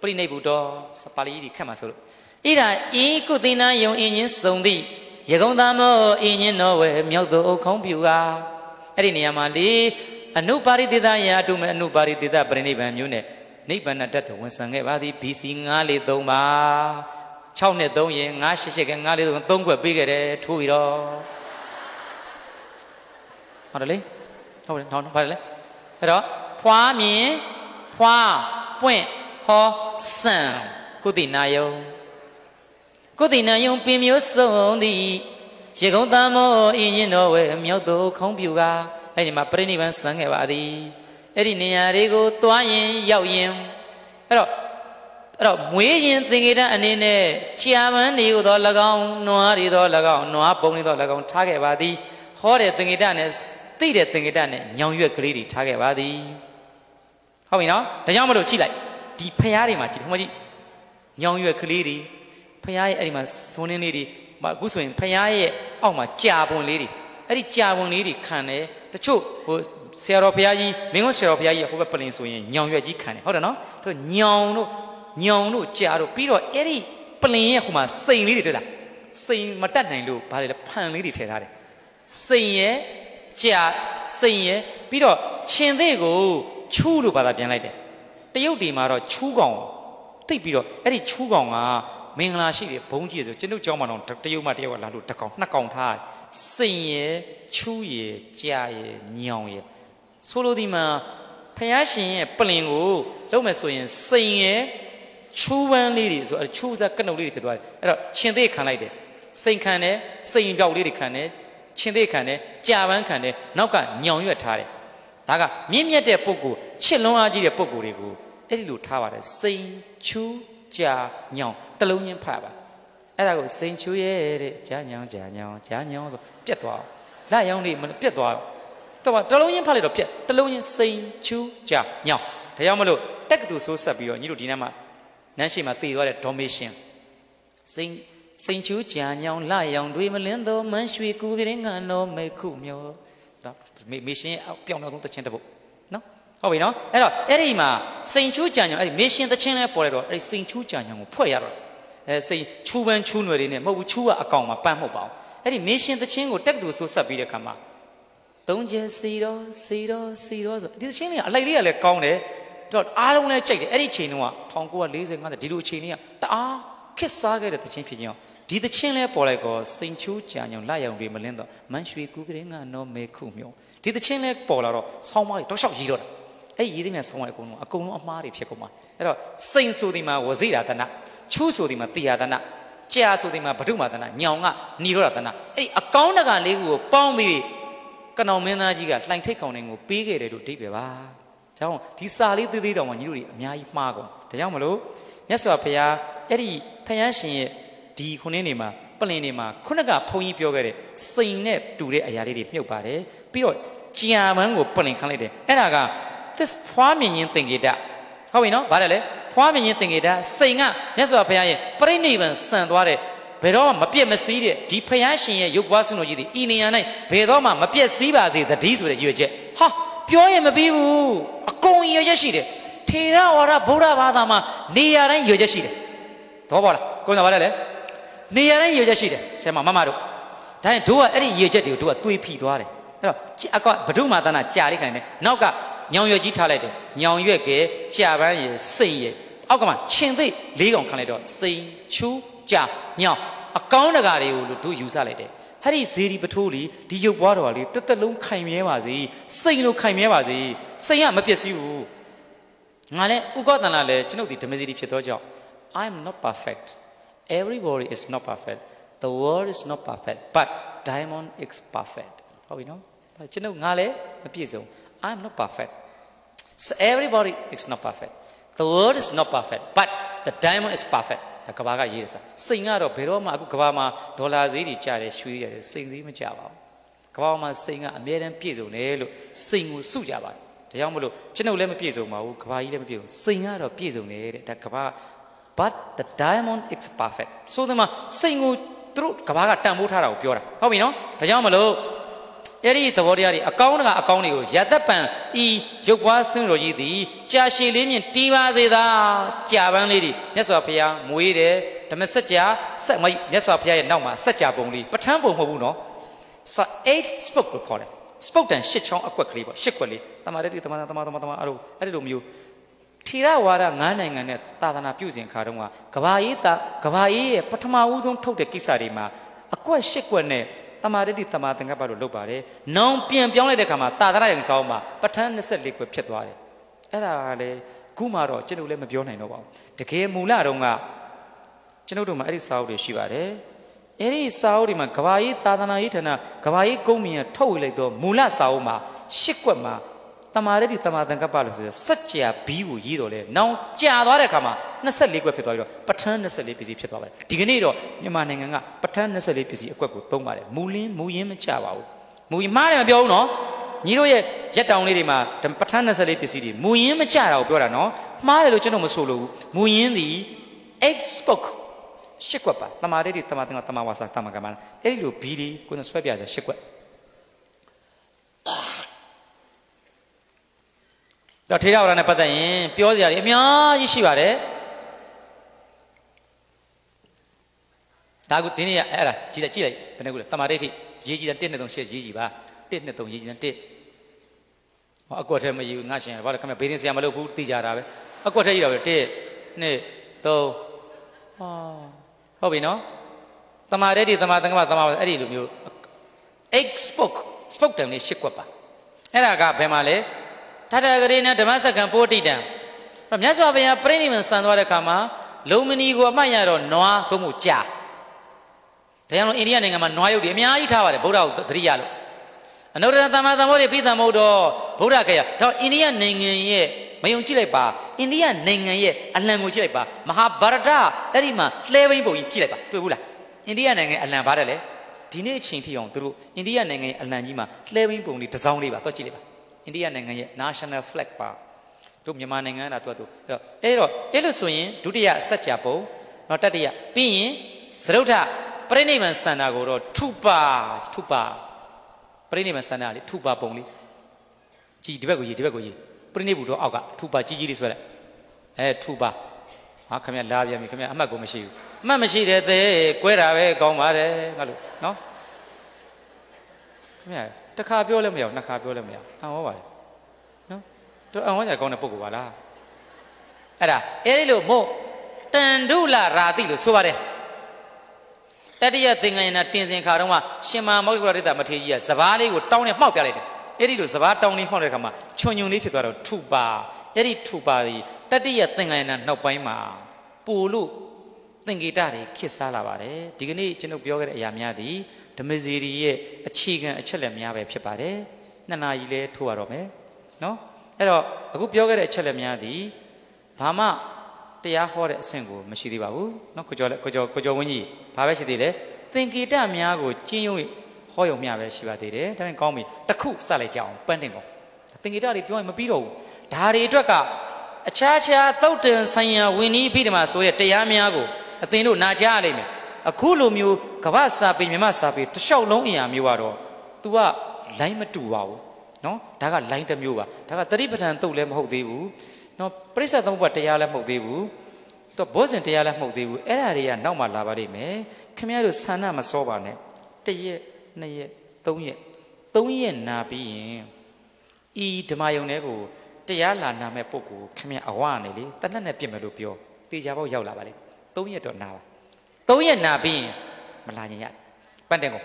ပရိနိဗ္ဗုတောစပါဠိကြီးခတ်မှာဆိုလို့ဣဒဤကုသီနာယုံအင်းချင်းစုံသည့်ယကုံသားမောအင်းချင်းတော်ဝဲမြောက်သူအုပ်ခေါင်းပြူဟာအဲ့ဒီနေရာမှာလေအနုပါရိသေသယံအတုမဲ့အနုပါရိသေသပရိနိဗ္ဗာန်မျိုးနဲ့နိဗ္ဗာန်ဓာတ်တော်ဝန်ဆံခဲ့ပါသည် BC 943ပါ6နဲ့3ရင်9 8 8က9 4 3 3ခွက်ပေးခဲ့တယ်ထိုးပြီးတော့ဟုတ်တယ်လေဟုတ်တယ်ဟောဘာလဲအဲ့တော့ဖွာမြင်ဖွာပွင့်ဟောစံကုသိနာယုံကုသိနာယုံပင်မျိုးစုံသည်ရေကုံတမောအင်းရင်တော်ဝဲမြောက်တို့ခုံးပြူကအဲ့ဒီမှာပြိဋိဘံစံခဲ့ပါသည်အဲ့ဒီနေရာတွေကိုတွားရင်ရောက်ရင်အဲ့တော့အဲ့တော့မွေးရင်သင်္ကေတအနေနဲ့ကြာမန်းနေသော၎င်းနွားတွေသော၎င်းနွားပုံတွေသော၎င်းထားခဲ့ပါသည်ဟောတဲ့သင်္ကေတနဲ့သိတဲ့သင်္ကေတနဲ့ညောင်ရွက်ကလေးတွေထားခဲ့ပါသည်ဟုတ်ပြီနော်ဒါကြောင့်မလို့ကြည့်လိုက်ဒီဖရားတွေမှာကြည့်ဟိုမှာကြည့်ညောင်ရွက်ကလေးတွေဖရားရဲ့အဲ့ဒီမှာဇွန်းင်းလေးတွေအခုဆိုရင်ဖရားရဲ့အောက်မှာကြာပွန်လေးတွေအဲ့ဒီကြာပွန်လေးတွေခံတယ်တချို့ဟိုဆရာတော်ဘုရားကြီးမင်းကဆရာတော်ဘုရားကြီးဟိုဘက်ပလင်ဆိုရင်ညောင်ရွက်ကြီးခံတယ်ဟုတ်တယ်နော်သူညောင်တို့ညောင်တို့ကြာတို့ပြီးတော့အဲ့ဒီပလင်ရဲ့ဟိုမှာစိန်လေးတွေတွေ့လားစိန်မတက်နိုင်လို့ဗါတယ်လေဖန်လေးတွေထည့်ထားတယ်စိန်ရဲ့ကြာစိန်ရဲ့ပြီးတော့ရှင်သေးကိုချူးလို့ဘာသာပြန်လိုက်တယ်တရုတ်တီမှာတော့ချူးကောင်တိတ်ပြီးတော့အဲ့ဒီချူးကောင်ကမင်္ဂလာရှိတယ်ဘုံကြီးဆိုကျွန်ုပ်ကြောင်းမှာတော့တရုတ်မှာတရုတ်ကလာလို့တကောင်နှစ်ကောင်ထားစိန်ရဲ့ချူးရဲ့ကြာရဲ့ညောင်ရဲ့ဆိုလိုဒီမှာဖယားရှင်ရဲ့ပလင်ကိုလုံးမယ်ဆိုရင်စိန်ရဲ့ချိုးဝမ်းလေးတွေဆိုအဲချိုးစားကနုပ်လေးတွေဖြစ်သွားတယ်အဲ့တော့ရှင်သေးခံလိုက်တယ်စိန်ခံတယ်စိန်ပြောက်လေးတွေခံတယ်ရှင်သေးခံတယ်ကြာပန်းခံတယ်နောက်ကညောင်ရွက်ထားတယ်ဒါကမြင့်မြတ်တဲ့ပုဂ္ဂိုလ်ချစ်လွန်အားကြီးတဲ့ပုဂ္ဂိုလ်တွေကိုအဲ့ဒီလိုထားပါတယ်စိန်ချူးကြာညောင်တလုံးချင်းဖတ်ပါအဲ့ဒါကိုစိန်ချူးရဲ့တဲ့ကြာညောင်ကြာညောင်ကြာညောင်ဆိုပြက်သွားလာရောင်လေးမပြက်သွားတော့တလုံးချင်းဖတ်လိုက်တော့ပြက်တလုံးချင်းစိန်ချူးကြာညောင်ဒါကြောင့်မလို့တက်ကတူဆိုးဆက်ပြီးတော့ညီတို့ဒီနေ့မှာနန်းရှိမှာတည်သွားတဲ့ donation စိန်စိန်ချူးကြာညောင်လှရောင်တွေမလင်းသောမန်းရွှေကူပြင်းငါတော်မေခုမျောနော်မေရှင်ပြောင်းတော့ဆုံးတခြင်းတစ်ပုတ်နော်ဟုတ်ပြီနော်အဲ့တော့အဲ့ဒီမှာစိန်ချူးကြာညောင်အဲ့ဒီမေရှင်တခြင်းလဲပေါ်လိုက်တော့အဲ့ဒီစိန်ချူးကြာညောင်ကိုဖွဲ့ရတော့အဲစိန်ချူပန်းချူးနွယ်တွေနဲ့မဟုတ်ဘူးချူးကအကောင်မှာပန်းမဟုတ်ပါဘူးအဲ့ဒီမေရှင်တခြင်းကိုတက်တူဆိုးဆက်ပြီးတဲ့ခါမှာသုံးချက်စီတော့စီတော့စီတော့ဆိုဒီတခြင်းလေးကအလိုက်လေးကလည်းကောင်းတယ်တော့အားလုံးလည်းကြိုက်တယ်အဲ့ဒီချိန်တုန်းက1940 50ဒီလိုချိန်လေးကတအားခက်စားခဲ့တဲ့သချင်းဖြစ်ခြင်းအောင်ဒီသချင်းလဲပေါ်လိုက်တော့စိန်ချိုးကြံညုံလရောင်တွေမလင်းတော့မန်ရွှေကူးကလေးကနော်မဲခုမျောဒီသချင်းလဲပေါ်လာတော့ဆောင်းမကြီးတော့လျှောက်ရီးတော့တာအဲ့ရည်သိမ်းတဲ့ဆောင်းမကြီးအကုန်လုံးအကုန်လုံးအမှားတွေဖြစ်ကုန်မှာအဲ့တော့စိန်ဆိုဒီမှာဝဇိရာတနာချူးဆိုဒီမှာတိယာတနာကြာဆိုဒီမှာဗဒုမာတနာညောင်ကညီရောတာတနာအဲ့အကောင်းတကလေးကိုပေါင်းပြီးကနောင်မင်းသားကြီးကလှိုင်ထိတ်ကောင်တွေကိုပေးခဲ့တယ်လို့အဓိပ္ပာယ်ပါကြောင့်ဒီစာလေးသေးသေးတောင်မှညီတို့တွေအများကြီးမှားကုန်ဒါကြောင့်မလို့မြတ်စွာဘုရားအဲ့ဒီဖယားရှင်ရဲ့ဒီခုနှစ်နေမှာပလင်နေမှာခုနကဘုန်းကြီးပြောခဲ့တဲ့စိန်နဲ့တူတဲ့အရာလေးတွေမြုပ်ပါတယ်ပြီးတော့ကြာမန်းကိုပလင်ခံလိုက်တယ်အဲ့ဒါက this ဖွားမြင်ရင်သင်္ကေတဟုတ်ပြီနော်ဗါတယ်လေဖွားမြင်ရင်သင်္ကေတစိန်ကမြတ်စွာဘုရားရဲ့ပြိဋိဘံဆန်သွားတဲ့ဘယ်တော့မှမပြည့်မစည်းတဲ့ဒီဖယားရှင်ရဲ့ရုပ်ပွားစွန့်တော်ကြီးဒီဤနေရ၌ဘယ်တော့မှမပြည့်စည်းပါစေတည်းဆိုတဲ့ရည်ရွယ်ချက်ဟာပြောရင်မပြီးဘူးအကုန်ရည်ရွယ်ချက်ရှိတယ်ထေရဝါဒဗုဒ္ဓဘာသာမှာနေရာတိုင်းရွယ်ချက်ရှိတယ်သဘောပေါက်လားကိုယ်စားပါလဲလေနေရာတိုင်းရွယ်ချက်ရှိတယ်ဆရာမမမတို့ဒါရင်တို့ကအဲ့ဒီရွယ်ချက်တွေကိုတို့ကတွေးဖိသွားတယ်အဲ့တော့အကဗဒုမာသနာကြာလိုက်ခိုင်းတယ်နောက်ကညောင်ရွက်ကြီးထားလိုက်တယ်ညောင်ရွက်ကဲကြာပန်းရယ်စိတ်ရယ်အောက်ကမှခြင်သိလေးကောင်ခံလိုက်တော့စိန်ချူကြာညောင်အကောင်းတကာတွေကိုတို့ယူဆလိုက်တယ်ဟဲ့ဒီဇေဒီပထိုးလေဒီရုပ်ပွားတော်ကလေတစ်သက်လုံးခိုင်မြဲပါစေစိတ်လိုခိုင်မြဲပါစေစိတ်ကမပျက်စီးဘူးငါလည်းဥက္ကသနာလည်းကျွန်ုပ်ဒီဓမ္မဇေဒီဖြစ်သောကြောင့် I am not perfect everybody is not perfect the world is not perfect but diamond is perfect ဟုတ်ပြီနော်ကျွန်ုပ်ငါလည်းမပြည့်စုံ I am not perfect so everybody is not perfect the world is not perfect but the diamond is perfect ကဘာကရေးရစားစိန်ကတော့ဘယ်တော့မှအခုကဘာမှာဒေါ်လာဈေးတွေကျတယ်ရွှေကျတယ်စိန်ဈေးမကျပါဘူးကဘာမှာစိန်ကအမြဲတမ်းပြည့်စုံတယ်လို့စိန်ကိုစုကြပါတယ်ဒါကြောင့်မလို့ကျွန်ုပ်လည်းမပြည့်စုံပါဘူးကဘာကြီးလည်းမပြည့်စုံစိန်ကတော့ပြည့်စုံတယ်တဲ့ဒါကဘာ but the diamond is perfect ဆိုတော့မှစိန်ကိုသူတို့ကဘာကတန်ဖိုးထားတာကိုပြောတာဟုတ်ပြီနော်ဒါကြောင့်မလို့အဲ့ဒီသဘောတရားတွေအကောင်းတကအကောင်းတွေကိုရသက်ပံဤရုပ်ပွားဆင်းတော်ကြီးသည်ကြာရှည်လေးမြင့်တီးပါစေသာကြာပန်းလေးတွေမြတ်စွာဘုရားမွေးတယ်ဓမ္မစကြာဆက်မမြတ်စွာဘုရားရဲ့နောက်မှာစကြာပုံလေးပဋ္ဌာန်းပုံမဟုတ်ဘူးနော်8 spoke လို့ခေါ်တယ် spoke တန်၈ချောင်းအကွက်ကလေးပေါ့၈ကွက်လေးတမာတိတမာတမာတမာတမာအဲ့လိုအဲ့ဒီလိုမျိုးထီရဝါဒ၅နိုင်ငံနဲ့သာသနာပြုစဉ်ခါတုန်းကကဘာရေးတာကဘာရေးရဲ့ပထမဦးဆုံးထုတ်တဲ့ကိစ္စတွေမှာအကွက်၈ကွက်နဲ့တမာတတိတမာသင်္ကပ္ပလို့လုပ်ပါတယ်။နောင်ပြန်ပြောင်းလိုက်တဲ့ခါမှာတာသရရင်ဆောင်မှာပဋ္ဌာန်း24ခုဖြစ်သွားတယ်။အဲ့ဒါကလေခုမှတော့ကျွန်တော်လည်းမပြောနိုင်တော့ပါဘူး။တကယ်မူလတော့ကကျွန်တော်တို့မှာအဲ့ဒီစာအုပ်တွေရှိပါတယ်။အဲ့ဒီစာအုပ်တွေမှာကဘာကြီးသာသနာရေးဌာနကဘာကြီးကုန်းမြင်ထုတ်ဝေလိုက်တော့မူလစာအုပ်မှာရှစ်ကွက်မှာတမာရတိတမာသင်္ကပ္ပလို့ဆိုရယ်စัจ जा ဘီးကိုရေးတော်လဲနောင်ကြာသွားတဲ့အခါမှာ24ကွက်ဖြစ်သွားပြီးတော့ပဋ္ဌာန်း24ပစ္စည်းဖြစ်သွားပါတယ်ဒီကနေ့တော့မြန်မာနိုင်ငံကပဋ္ဌာန်း24ပစ္စည်းအကွက်ကိုသုံးပါတယ်မူလင်းမူရင်းမချပါဘူးမူရင်းမှားတယ်မပြောဘူးနော်ညီတို့ရဲ့ရက်တောင်လေးတွေမှာပဋ္ဌာန်း24ပစ္စည်းတွေမူရင်းမချတာကိုပြောတာနော်မှားတယ်လို့ကျွန်တော်မဆိုလို့ဘူးမူရင်းသည် expok ရှစ်ကွက်ပါတမာရတိတမာသင်္ကပ္ပတမာဝါစာတမာကမ္မအဲ့ဒီလိုဘီးတွေကိုယ်နဲ့ဆွဲပြကြရှစ်ကွက်တော့ထေရဝါဒနဲ့ပတ်သက်ရင်ပြောစရာတွေအများကြီးရှိပါတယ်ဒါကဒီနေ့ကအဲ့ဒါကြည့်လိုက်ကြည့်လိုက်ဘယ်နှခုလဲတမာဒိဋ္ဌိရေးကြည့်တဲ့1 2 3 8ရေးကြည့်ပါ1 2 3ရေးကြည့်တဲ့1ဟောအကွက်ထဲမယူငါရှင်ဘာလို့ခင်ဗျဘေးရင်ဆရာမလုပ်ဘူးသိကြတာပဲအကွက်ထဲကြီးတော့ပဲ1 2 3ဟောဟုတ်ပြီနော်တမာဒိဋ္ဌိတမာသင်္ကမတမာအဲ့ဒီလိုမျိုး X spoke spoke တယ်လေးရှစ်ကွက်ပါအဲ့ဒါကဘယ်မှာလဲထထဂရေနဓမ္မစကံပိုတိတံမြတ်စွာဘုရားပြိဋိမံဆန်သွားတဲ့ခါမှာလုံမဏီကိုအမှတ်ရတော့နွားသို့မဟုတ်ကြာဒါကြောင့်လို့အိန္ဒိယနိုင်ငံမှာနွားရုပ်တွေအများကြီးထားပါတယ်ဗုဒ္ဓကိုသတိရလို့အနုတ္တရသမ္မာသမ္ဗုဒ္ဓိပိသမ္ဗုဒ္ဓောဗုဒ္ဓခေယတော့အိန္ဒိယနိုင်ငံရဲ့မယုံကြည့်လိုက်ပါအိန္ဒိယနိုင်ငံရဲ့အလံကိုကြည့်လိုက်ပါမဟာဗာရဒအဲ့ဒီမှာလှဲဘိန်းပုံကြီးကြည့်လိုက်ပါတွေ့ဘူးလားအိန္ဒိယနိုင်ငံအလံပါတယ်လေဒီနေ့အချိန်ထိအောင်သူတို့အိန္ဒိယနိုင်ငံရဲ့အလံကြီးမှာလှဲဘိန်းပုံလေးတစ်စောင်းလေးပါတော့ကြည့်လိုက်ပါအိန္ဒိယနိုင်ငံရဲ့ national flag ပါတို့မြန်မာနိုင်ငံကတော့သူကအဲ့တော့အဲ့လိုဆိုရင်ဒုတိယစัจ जा ပုံနော်တတိယပြီးရင်သရုတ်ထပြိဋိဘံစန္ဒာကိုတော့ထုပါထုပါပြိဋိဘံစန္ဒာလေထုပါပုံလေးကြည်ဒီဘက်ကိုရေးဒီဘက်ကိုရေးပြိဋိဘူတော့အောက်ကထုပါကြီးကြီးလေးဆွဲလိုက်အဲထုပါဟာခင်ဗျလာပြန်ပြီခင်ဗျအမှတ်ကိုမရှိဘူးအမှတ်မရှိတဲ့သဲကွဲတာပဲကောင်းပါတယ်ငါလို့နော်ခင်ဗျတစ်ခါပြောလဲမရဘူးနှစ်ခါပြောလဲမရဘူးအံ့ဩပါလေနော်တို့အံ့ဩကြကောင်းတဲ့ပုဂ္ဂိုလ်ပါလားအဲ့ဒါအဲ့ဒီလိုမို့တန်တုလာရာတိလို့ဆိုပါတယ်တတိယသင်္ကန်းနာတင်စင်ခါတော့မှရှင်မာမောဂိကရဒိတာမထေကြီးကစဘာလေးကိုတောင်းနဲ့ဖောက်ပြလိုက်တယ်အဲ့ဒီလိုစဘာတောင်းလေးဖောက်တဲ့ခါမှာချွန်ညုံလေးဖြစ်သွားတော့ထူပါအဲ့ဒီထူပါဒီတတိယသင်္ကန်းနာနောက်ပိုင်းမှာပို့လို့သင်္ကေတတွေခေတ်စားလာပါတယ်ဒီကနေ့ကျွန်တော်ပြောခဲ့တဲ့အရာများသည်ဓမ္မစီရီရဲ့အခြေခံအချက်လက်များပဲဖြစ်ပါတယ်နှစ်နာရီလဲထိုးရတော့မယ်နော်အဲ့တော့အခုပြောခဲ့တဲ့အချက်လက်များသည်ဘာမှတရားဟောတဲ့အဆင့်ကိုမရှိသေးပါဘူးနော်ကိုကျော်ကိုကျော်ကိုကျော်ဝင်းကြီးဘာပဲရှိသေးလဲသင်္ကေတများကိုကျင့်ရုံဟောရုံမျှပဲရှိပါသေးတယ်ဒါပေမဲ့ကောင်းပြီတစ်ခုစလိုက်ကြအောင်ပန်းတင်ကောသင်္ကေတတွေပြောရင်မပြီးတော့ဘူးဒါတွေအတွက်ကအခြားခြားသုတ်တင်ဆိုင်ရာဝင်းဤဖိဓမာဆိုတဲ့တရားများကိုအသင်တို့နာကြားရလိမ့်မယ်အခုလိုမျိုးကမ္ဘာစာပေမြမစာပေတလျှောက်လုံးအင်အားမျိုးကတော့ तू ကလိုင်းမတူပါဘူးနော်ဒါကလိုင်းတစ်မျိုးပါဒါကသတိပဋ္ဌာန်တုတ်လည်းမဟုတ်သေးဘူးနော်ပရိစ္ဆေသုံးဘတ်တရားလည်းမဟုတ်သေးဘူးသူဘောဇင်တရားလည်းမဟုတ်သေးဘူးအဲ့ဒါတွေကနောက်မှလာပါလိမ့်မယ်ခင်ဗျားတို့ဆန္ဒမစောပါနဲ့တစ်ရက်နှစ်ရက်သုံးရက်သုံးရက်နာပြီးရင်ဤဓမ္မယုံတဲကိုတရားလာနာမဲ့ပုဂ္ဂိုလ်ခင်ဗျားအဝနေလေတနက်နဲ့ပြင်မယ်လို့ပြောတေချာပေါက်ရောက်လာပါလိမ့်သုံးရက်တော့နာပါသုံးရက်နာပြီးရင်မလာခြင်းရတယ်ပတ်တယ်ကို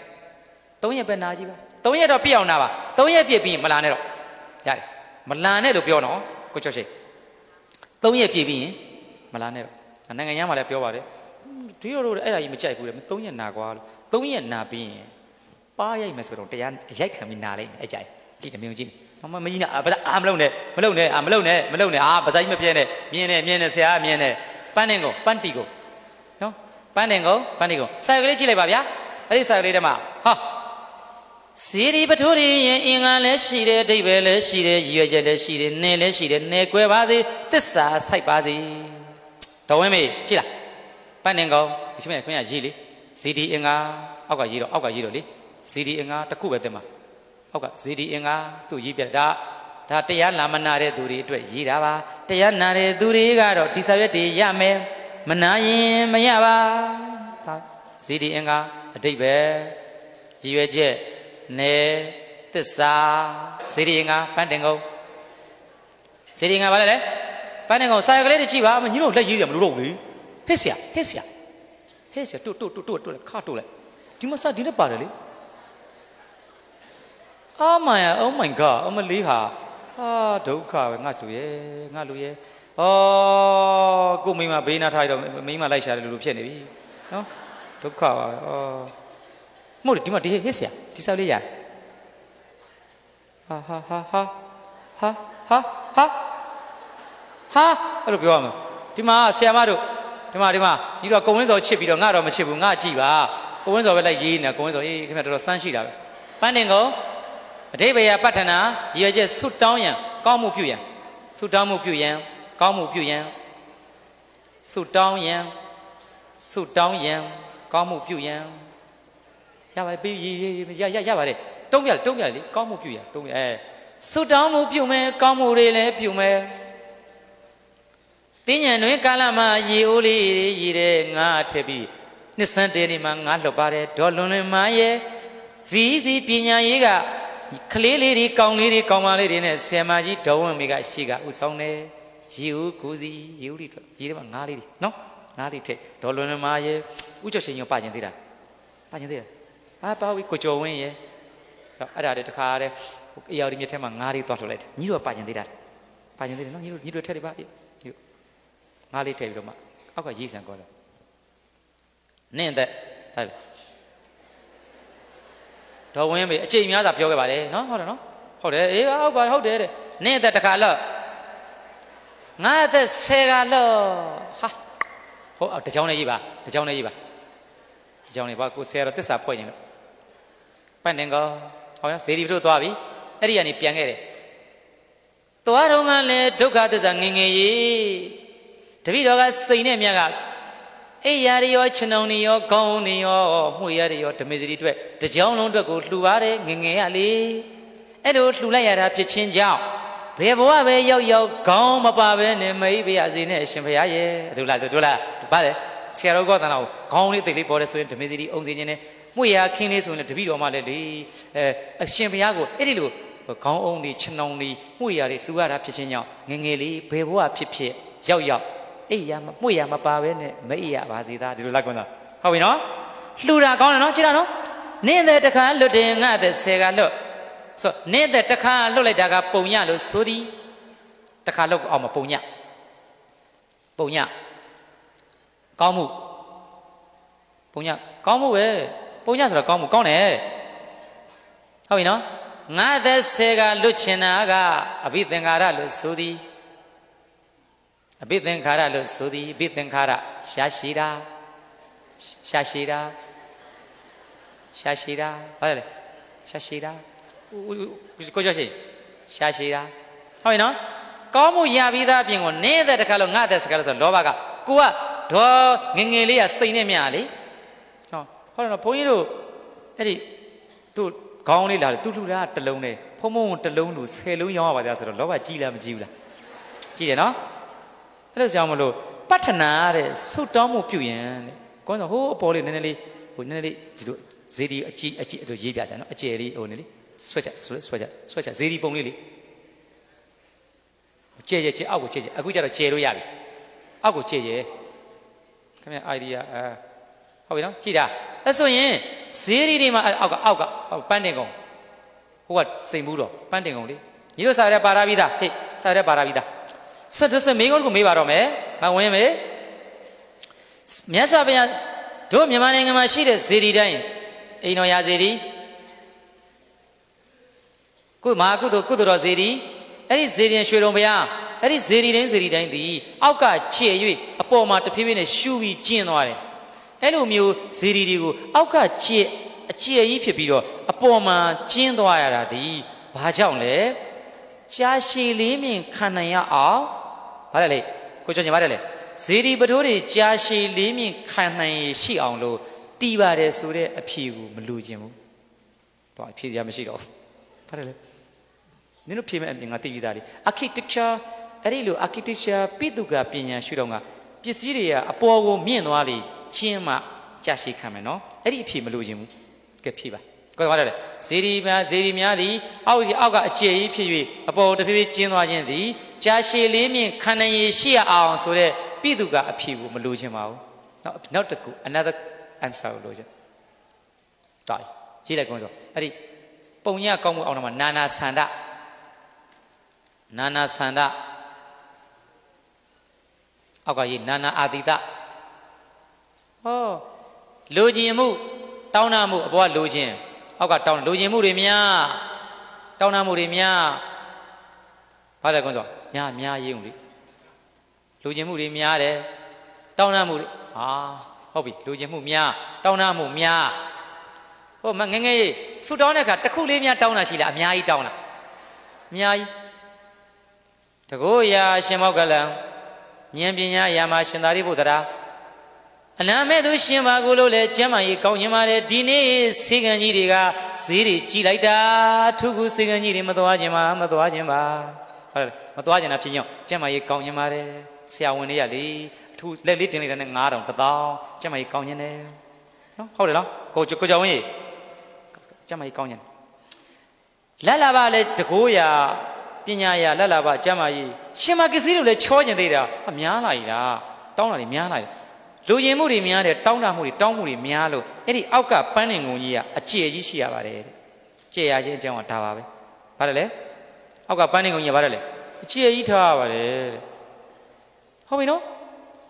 ၃ရက်ပဲနာကြီးပါ၃ရက်တော့ပြည့်အောင်နာပါ၃ရက်ပြည့်ပြီးရင်မလာနဲ့တော့ရတယ်မလာနဲ့လို့ပြောနော်ကိုကျော်ရှိ၃ရက်ပြည့်ပြီးရင်မလာနဲ့တော့နိုင်ငံရမှာလည်းပြောပါတယ်ဒီလိုလိုအဲ့ဒါကြီးမကြိုက်ဘူးလေ၃ရက်နာကွာလို့၃ရက်နာပြီးရင်ပါရိုက်မယ်ဆိုတော့တရားရိုက်ခံပြီးနာလိုက်မယ်အဲ့ကြိုက်ဒီအမျိုးကြီးမမမကြီးနာဘာအာမလုံးနဲ့မလုံးနဲ့အာမလုံးနဲ့မလုံးနဲ့အာပါဇိုင်းမပြဲနဲ့မြင်းနဲ့မြင်းနဲ့ဆရာမြင်းနဲ့ပန်းနေကိုပန်းတီကိုပန်းတင်ကုန်ပန်းတင်ကုန်စာရုပ်ကလေးကြည့်လိုက်ပါဗျာအဲ့ဒီစာရုပ်လေးထဲမှာဟာစီရီပထိုးရီရင်အင်္ဂါလည်းရှိတယ်ဒိဗ္ဗယ်လည်းရှိတယ်ရည်ရွယ်ချက်လည်းရှိတယ်နေလည်းရှိတယ်နေကွဲပါစေတစ္ဆာဆိုင်ပါစေတော်ဝင်မေကြည့်လားပန်းတင်ကုန်ဒီမဲ့ခင်ဗျာရေးလေဇီဒီအင်္ဂါအောက်ကရေးတော့အောက်ကရေးတော့လေဇီဒီအင်္ဂါတစ်ခုပဲတင်ပါအောက်ကဇီဒီအင်္ဂါသူ့ရေးပြတာဒါတရားလာမနာတဲ့သူတွေအတွက်ရေးတာပါတရားနာတဲ့သူတွေကတော့ဒီစာရွက်တွေရမယ်မနာရင်မရပါဒါဇီဒီအင်္ဂါအတိတ်ပဲရည်ရွယ်ချက်နေသစ္စာဇီဒီအင်္ဂါပန်းတင်ကုန်ဇီဒီအင်္ဂါဘာလဲလဲပန်းတင်ကုန်စာရကလေးတကြည့်ပါမညီတို့လက်ရေးရမလို့တော့ဘူးလေဖိစရာဖိစရာဖိစရာတွတ်တွတ်တွတ်တွတ်ခါတွတ်လိုက်ဒီမစဒီလက်ပါတယ်လေအာမယာ oh my god အမလေးဟာအာဒုက္ခပဲငါလူရဲ့ငါလူရဲ့ဩကိုမိမဘေးနာထားရတော့မိမလိုက်ရှာတယ်လူလူဖြစ်နေပြီနော်ဒုက္ခပါပဲဩမို့ဒီမှာဒီဟစ်ဆရာဒီဆောက်လေးရဟာဟာဟာဟာဟာဟာဟာဟာအဲ့လိုပြောရမှာဒီမှာဆရာမတို့ဒီမှာဒီမှာညီတော်ကုံဝင်းစောချစ်ပြီးတော့ငါတော့မချစ်ဘူးငါကြည့်ပါကုံဝင်းစောပဲလိုက်ရေးနေကုံဝင်းစောအေးခင်ဗျတော်တော်စမ်းရှိတာပဲပန်းတင်ကုန်အတိဘယပဋ္ဌနာရည်ရွယ်ချက်ဆွတ်တောင်းရန်ကောင်းမှုပြုရန်ဆွတ်တောင်းမှုပြုရန်ကောင်းမှုပြုရန်ဆုတောင်းရန်ဆုတောင်းရန်ကောင်းမှုပြုရန်ရပါပြီရရရပါတယ်တုံးပြတုံးပြလေကောင်းမှုပြုရန်တုံးပြအဲဆုတောင်းမှုပြုမယ်ကောင်းမှုတွေလည်းပြုမယ်တင်းညံတွင်ကာလမှာရေအိုးလေးရေတဲ့ငါထက်ပြီးနှစ်ဆန်းတဲနေမှာငါလှပါတယ်ဒေါ်လွန်လွင်မာရဲ့ VC ပညာရေးကကလေးလေးတွေကောင်လေးတွေကောင်မလေးတွေနဲ့ဆယ်မကြီးဒေါ်ဝင်မေကရှိကဥဆောင်တယ်ရေဦးကိုစီရေဦးလေးထွက်ရေထဲမှာငါးလေးတွေနော်ငါးလေးထည့်ဒေါ်လွန်မားရဲ့ဥကျော်ချင်းရောပါကျင်သေးတာပါကျင်သေးတာအာပါဝီကိုကျော်ဝင်းရဲ့အဲ့ဒါတည်းတခါတည်းအေရော်ဒီမြစ်ထဲမှာငါးလေးသွားထွက်လိုက်တယ်ညီတို့ကပါကျင်သေးတာပါကျင်သေးတယ်နော်ညီတို့ညီတို့ထည့်လိုက်ပါညီတို့ငါးလေးထည့်ပြီးတော့မှအောက်ကရေးစံကောစားနင့်သက်ဒါပဲဒေါ်ဝင်းမေအချိန်များစွာပြောခဲ့ပါတယ်နော်ဟုတ်တယ်နော်ဟုတ်တယ်အေးဟုတ်ပါဟုတ်တယ်တဲ့နင့်သက်တခါလောက်ငါအသက်10ကလော့ဟာဟိုတကြောင်နဲ့ရေးပါတကြောင်နဲ့ရေးပါတကြောင်နဲ့ပါကို10တော့တစ္ဆာဖွဲ့ရင်လို့ပန့်တင်ကောဟောရဇေဒီဘုတို့သွားပြီအဲ့ဒီကနေပြန်ခဲ့တယ်သွားတော့ကလည်းဒုက္ခသစ္စာငငယ်ရေးတပိတော်ကစိန်နဲ့မြတ်ကအိယာရရောခြံုံနေရောခေါင်းနေရောမှုရရရောဓမေစရီအတွက်တကြောင်လုံးအတွက်ကိုလှူပါတယ်ငငယ်ရလေအဲ့လိုလှူလိုက်ရတာဖြစ်ချင်းကြောင့်ဘယ်ဘဝပဲရောက်ရောက်ခေါင်းမပါပဲနဲ့မိဘအစီနဲ့အရှင်ဘုရားရဲ့ဒုလားဒုလားဘာလဲဆရာတော်ကတနာကိုခေါင်းလေးတိတ်လေးပေါ်တယ်ဆိုရင်ဓမေသီအုံစင်းချင်းနဲ့မှုရခင်းလေးဆိုရင်လည်းတပည့်တော်မှလည်းလေအဲအရှင်ဘုရားကိုအဲ့ဒီလိုခေါင်းအုံတွေခြေနှောင်းတွေမှုရတွေလှူရတာဖြစ်ခြင်းကြောင့်ငငယ်လေးဘယ်ဘဝဖြစ်ဖြစ်ရောက်ရောက်အိယာမမှုရမပါပဲနဲ့မအိယာပါစေသားဒီလိုလိုက်ကွန်းသားဟုတ်ပြီနော်လှူတာကောင်းတယ်နော်ကြည့်တာနော်နင်းတဲ့တခါလွတ်တယ်ငါတဲ့ဆယ်ကလွတ်ဆိုနေ့တဲ့တခါလှုပ်လိုက်တာကပုံညလို့ဆိုသည်တခါလှုပ်အောင်မပုံညပုံညကောင်းမှုပုံညကောင်းမှုပဲပုံညဆိုတာကောင်းမှုကောင်းတယ်ဟုတ်ပြီနော်ငါသက်ဆယ်ကလွတ်ချင်တာကအဘိသင်္ခါရလို့ဆိုသည်အဘိသင်္ခါရလို့ဆိုသည်အဘိသင်္ခါရရှာရှိတာရှာရှိတာရှာရှိတာဘာလဲရှာရှိတာကိုကျော်ရှိရှာရှိတာဟုတ်ပြီနော်ကောင်းမှုရပြီးသားအပြင်ကိုနင်းတဲ့တခါလို့ငါတဲ့စကားလို့ဆိုလောဘကကိုကဒေါ်ငငယ်လေးကစိတ်နဲ့မြလေဟောဟောတော့ဘုန်းကြီးတို့အဲ့ဒီသူ့ခေါင်းလေးလာတယ်သူ့လှူတာတလုံးနဲ့ဖုံဖုံတလုံးလို့ဆယ်လုံးရောင်းရပါကြဆိုတော့လောဘကြီးလားမကြီးဘူးလားကြီးတယ်နော်အဲ့လိုကြောင့်မလို့ပတ္ထနာတဲ့ဆုတောင်းမှုပြုရင်တဲ့ကိုယ်ဆိုဟိုးအပေါ်လေးနည်းနည်းလေးဟိုနည်းနည်းလေးဒီလိုဇေဒီအကြည့်အကြည့်အဲ့လိုရေးပြကြနော်အကျယ်လေးဟိုနည်းလေးဆွဲချက်ဆိုလဲဆွဲချက်ဆွဲချက်ဇေဒီပုံလေးလေကျဲကျဲကျဲအောက်ကိုကျဲကျဲအခုကျတော့ကျဲလို့ရပြီအောက်ကိုကျဲကျဲခင်ဗျ idea အာဟုတ်ပြီနော်ကြည်တာအဲ့ဆိုရင်ဈေးဒီတွေမှာအောက်ကအောက်ကပန်းတင်ကုန်ဟိုကစိန်ဘူးတော့ပန်းတင်ကုန်လေညီတို့စားရပါရပြီးသားဟေ့စားရပါရပြီးသားဆက်တဆမေးကုန်ကိုမေးပါတော့မယ်မဝင်မေးမြတ်စွာဘုရားတို့မြန်မာနိုင်ငံမှာရှိတဲ့ဈေးဒီတိုင်းအိမ်တော်ရာဈေးဒီကုမာကုသိုလ်ကုသိုလ်တော်ဇေဒီအဲ့ဒီဇေဒီရွှေတော်ဘုရားအဲ့ဒီဇေဒီတိုင်းဇေဒီတိုင်းသည်အောက်ကချေ၍အပေါ်မှာတဖြည်းဖြည်းနဲ့ရှူပြီးကျင်းသွားတယ်အဲ့လိုမျိုးဇေဒီတွေကိုအောက်ကချေအချေကြီးဖြစ်ပြီးတော့အပေါ်မှာကျင်းသွားရတာသည်ဘာကြောင့်လဲကြာရှည်လေးမြင်ခံနိုင်ရအောင်ဘာလဲလေကိုကျော်ရှင်ဘာလဲလေဇေဒီပထိုးတွေကြာရှည်လေးမြင်ခံနိုင်ရရှိအောင်လို့တီးပါတယ်ဆိုတဲ့အဖြေကိုမလိုချင်ဘူး။တော့အဖြေရမရှိတော့ဘူး။ဘာလဲလေနင်တို့ဖြေမဲ့အမြင်ငါသိပြီးသားလေ architecture အဲ့ဒီလို architecture ပိတုကပညာရှုတော့ကပစ္စည်းတွေကအပေါ်ကိုမြင့်သွားလေချင်းမှကြာရှည်ခံမယ်နော်အဲ့ဒီအဖြေမလိုချင်ဘူးကဲဖြေပါကိုယ်ကလည်းဇေဒီမာဇေဒီများသည်အောက်အောက်ကအကျယ်ကြီးဖြစ်၍အပေါ်တစ်ဖြည်းဖြည်းကျင်းသွားခြင်းသည်ကြာရှည်လေးမြင့်ခန္ဓာရည်ရှိရအောင်ဆိုတဲ့ပိတုကအဖြေကိုမလိုချင်ပါဘူးနောက်နောက်တစ်ခု another answer ကိုလိုချင်တာရေးလိုက်ကုန်ဆိုအဲ့ဒီပုံရကောင်းမှုအောင်တော့မှနာနာဆန္ဒနာနာဆန္ဒအောက်ကရေးနာနာအာတိတဟောလိုချင်မှုတောင်းတမှုအပေါ်ကလိုချင်အောက်ကတောင်းလိုချင်မှုတွေများတောင်းတမှုတွေများဘာလဲကွန်းဆိုညာများရေးုံလေလိုချင်မှုတွေများတယ်တောင်းတမှုတွေဟာဟုတ်ပြီလိုချင်မှုများတောင်းတမှုများဟိုမငငယ်ဆူတောင်းတဲ့အခါတစ်ခုလေးများ တောင်းတာရှိလားအများကြီးတောင်းတာအများကြီးတကောရာရှင်မောကလံဉာဏ်ပညာရာမှာရှင်သာရိပုတ္တရာအနာမဲ့သူရှင်ပါကိုလို့လဲကျမ်းမာရေးကောင်းရင်ပါတယ်ဒီနေ့စေကံကြီးတွေကဈေးတွေကြီးလိုက်တာထုခုစေကံကြီးတွေမသွားခြင်းပါမသွားခြင်းပါဟုတ်မသွားခြင်းတာဖြစ်ကြောင်းကျမ်းမာရေးကောင်းရင်ပါတယ်ဆရာဝန်တွေကလေအထူးလက်လေးတင်လိုက်တာနဲ့9000 1000ကျမ်းမာရေးကောင်းရင်တယ်နော်ဟုတ်တယ်လားကိုကိုကြောင်ကြီးကျမ်းမာရေးကောင်းရင်လက်လာပါလဲတကိုးရာပညာရလက်လာပါကျမ်းမာရေးရှင်မကစီတို့လည်းချောကျင်သေးတာအများလာကြီးတာတောင်းတာတွေများလာတယ်လူရင်မှုတွေများတယ်တောင်းတာမှုတွေတောင်းမှုတွေများလို့အဲ့ဒီအောက်ကပန်းနေငုံကြီးကအကျယ်ကြီးရှိရပါတယ်တဲ့ကျေရခြင်းအကြောင်းကဒါပါပဲဘာလဲအောက်ကပန်းနေငုံကြီးကဘာလဲအကျယ်ကြီးထားရပါတယ်တဲ့ဟုတ်ပြီနော်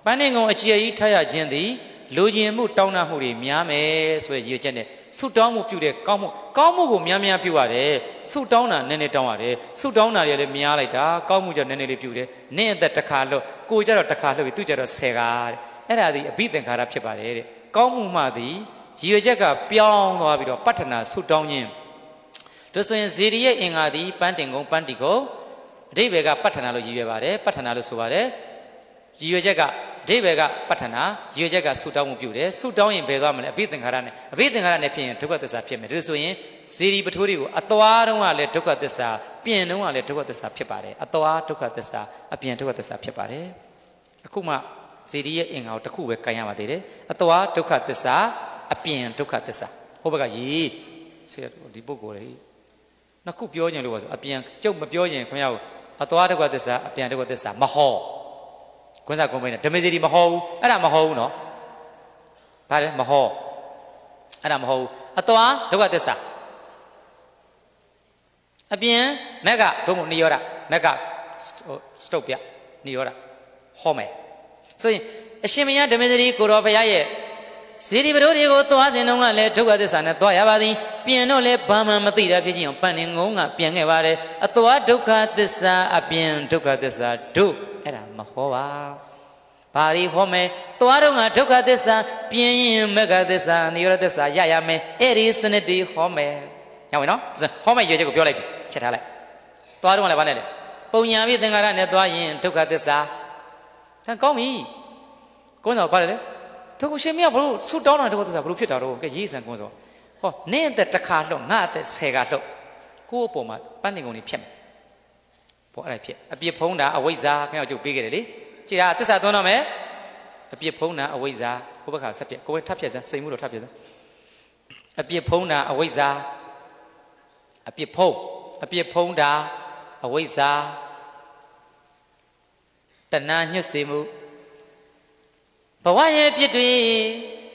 ပန်းနေငုံအကျယ်ကြီးထားရခြင်းသည်လူရင်မှုတောင်းတာမှုတွေများမယ်ဆိုရည်ရွယ်ချက်နဲ့ဆုတောင်းမှုပြုတဲ့ကောင်းမှုကောင်းမှုကိုများများပြုရတယ်ဆုတောင်းတာနည်းနည်းတောင်းရတယ်ဆုတောင်းတာတွေလည်းများလိုက်တာကောင်းမှုကြောင့်နည်းနည်းလေးပြုတယ်နင့်အသက်တစ်ခါလွတ်ကိုကြတော့တစ်ခါလွတ်ပြီသူကြတော့ဆယ်ခါတဲ့အဲ့ဒါဒီအဘိသင်္ခါရဖြစ်ပါတယ်တဲ့ကောင်းမှုမှသည်ရည်ရွယ်ချက်ကပြောင်းသွားပြီးတော့ပတ္ထနာဆုတောင်းခြင်းဒါဆိုရင်ဇေဒီရဲ့အင်္ဂါသည်ပန်းတင်ကုန်းပန်းတီကုန်းအဓိပ္ပာယ်ကပတ္ထနာလို့ရည်ရွယ်ပါတယ်ပတ္ထနာလို့ဆိုပါတယ်ရည်ရွယ်ချက်ကအဓိပ္ပာယ်ကပဋ္ဌနာရည်ရွယ်ချက်ကဆုတောင်းမှုပြုတယ်ဆုတောင်းရင်ဘယ်သွားမလဲအဘိသင်္ခါရနဲ့အဘိသင်္ခါရနဲ့ဖြစ်ရင်ဒုက္ခသစ္စာဖြစ်မယ်ဒါဆိုရင်ဇီရီပထိုးတွေကိုအသွားတုံးကလည်းဒုက္ခသစ္စာပြင်တုံးကလည်းဒုက္ခသစ္စာဖြစ်ပါတယ်အသွားဒုက္ခသစ္စာ အပြင်ဒုက္ခသစ္စာဖြစ်ပါတယ်အခုမှဇီရီရဲ့အင်္ဂါကိုတစ်ခုပဲကင်ရပါသေးတယ်အသွားဒုက္ခသစ္စာအပြင်ဒုက္ခသစ္စာဟိုဘက်ကရေဆရာဒီပုဂ္ဂိုလ်လေနှစ်ခုပြောခြင်းလို့ပါဆိုအပြင်ကျုပ်မပြောခြင်းခင်ဗျားကိုအသွားဒုက္ခသစ္စာအပြန်ဒုက္ခသစ္စာ မဟောကွင်းစာကွန်ပိန်းနဲ့ဓမေစီတီမဟောဘူးအဲ့ဒါမဟောဘူးနော်ဘာလဲမဟောအဲ့ဒါမဟောဘူးအသွာဒုက္ခသစ္စာအပြင်မက်ကဒုမို့နိရောဓမက်ကစတုတ်ပြနိရောဓဟောမယ်ဆိုရင်အရှင်မယဓမေစီတီကိုတော်ဘုရားရဲ့ဇီရီဘရိုးတွေကိုသွားစဉ်တုန်းကလည်းဒုက္ခသစ္စာနဲ့သွားရပါသည်ပြင်တော့လည်းဘာမှမသိတာဖြစ်ခြင်းအောင်ပန်နေငုံကပြန်ခဲ့ပါတယ်အသွားဒုက္ခသစ္စာအပြင်ဒုက္ခသစ္စာတို့အဲ့ဒါမဟောပါဘာရီဟောမယ်သွားတော့ကဒုက္ခသစ္စာပြင်းရင်မဂ္ဂသစ္စာနိရောဓသစ္စာရရမယ်အဲ့ဒီစနစ်တွေဟောမယ်ညောင်းမယ်နော်ဟောမယ်ရွေးချက်ကိုပြောလိုက်ပြီချက်ထားလိုက်သွားတော့ကလည်းဘာနဲ့လဲပုံညာပြီးသင်္ကာရနဲ့သွားရင်ဒုက္ခသစ္စာဒါကောင်းပြီကိုယ်တော်ဘာလဲတို့ကိုရှင်မင်းကဘလို့ဆူတောင်းတာတော့ဆိုတာဘလို့ဖြစ်တာတော့ကဲရေးစံကွန်းဆိုဟောနင့်အသက်တစ်ခါလှုပ်ငါအသက်၁၀ခါလှုပ်ကိုယ့်အပေါ်မှာပန်းနေကုန်နေဖြစ်မယ်ဘောအဲ့ဒါဖြစ်အပြစ်ဖုံးတာအဝိဇ္ဇာခင်ဗျားတို့ပေးခဲ့တယ်လေကြည်ဟာသစ္စာသွန်းတော့မယ်အပြစ်ဖုံးတာအဝိဇ္ဇာကိုယ့်ဘက်ကဆက်ပြကိုယ်ထပ်ပြစမ်းစိတ်မှုတော့ထပ်ပြစမ်းအပြစ်ဖုံးတာအဝိဇ္ဇာအပြစ်ဖုံးအပြစ်ဖုံးတာအဝိဇ္ဇာတဏှာညှစ်စေမှုဝရဲ့ဖြစ်တွင်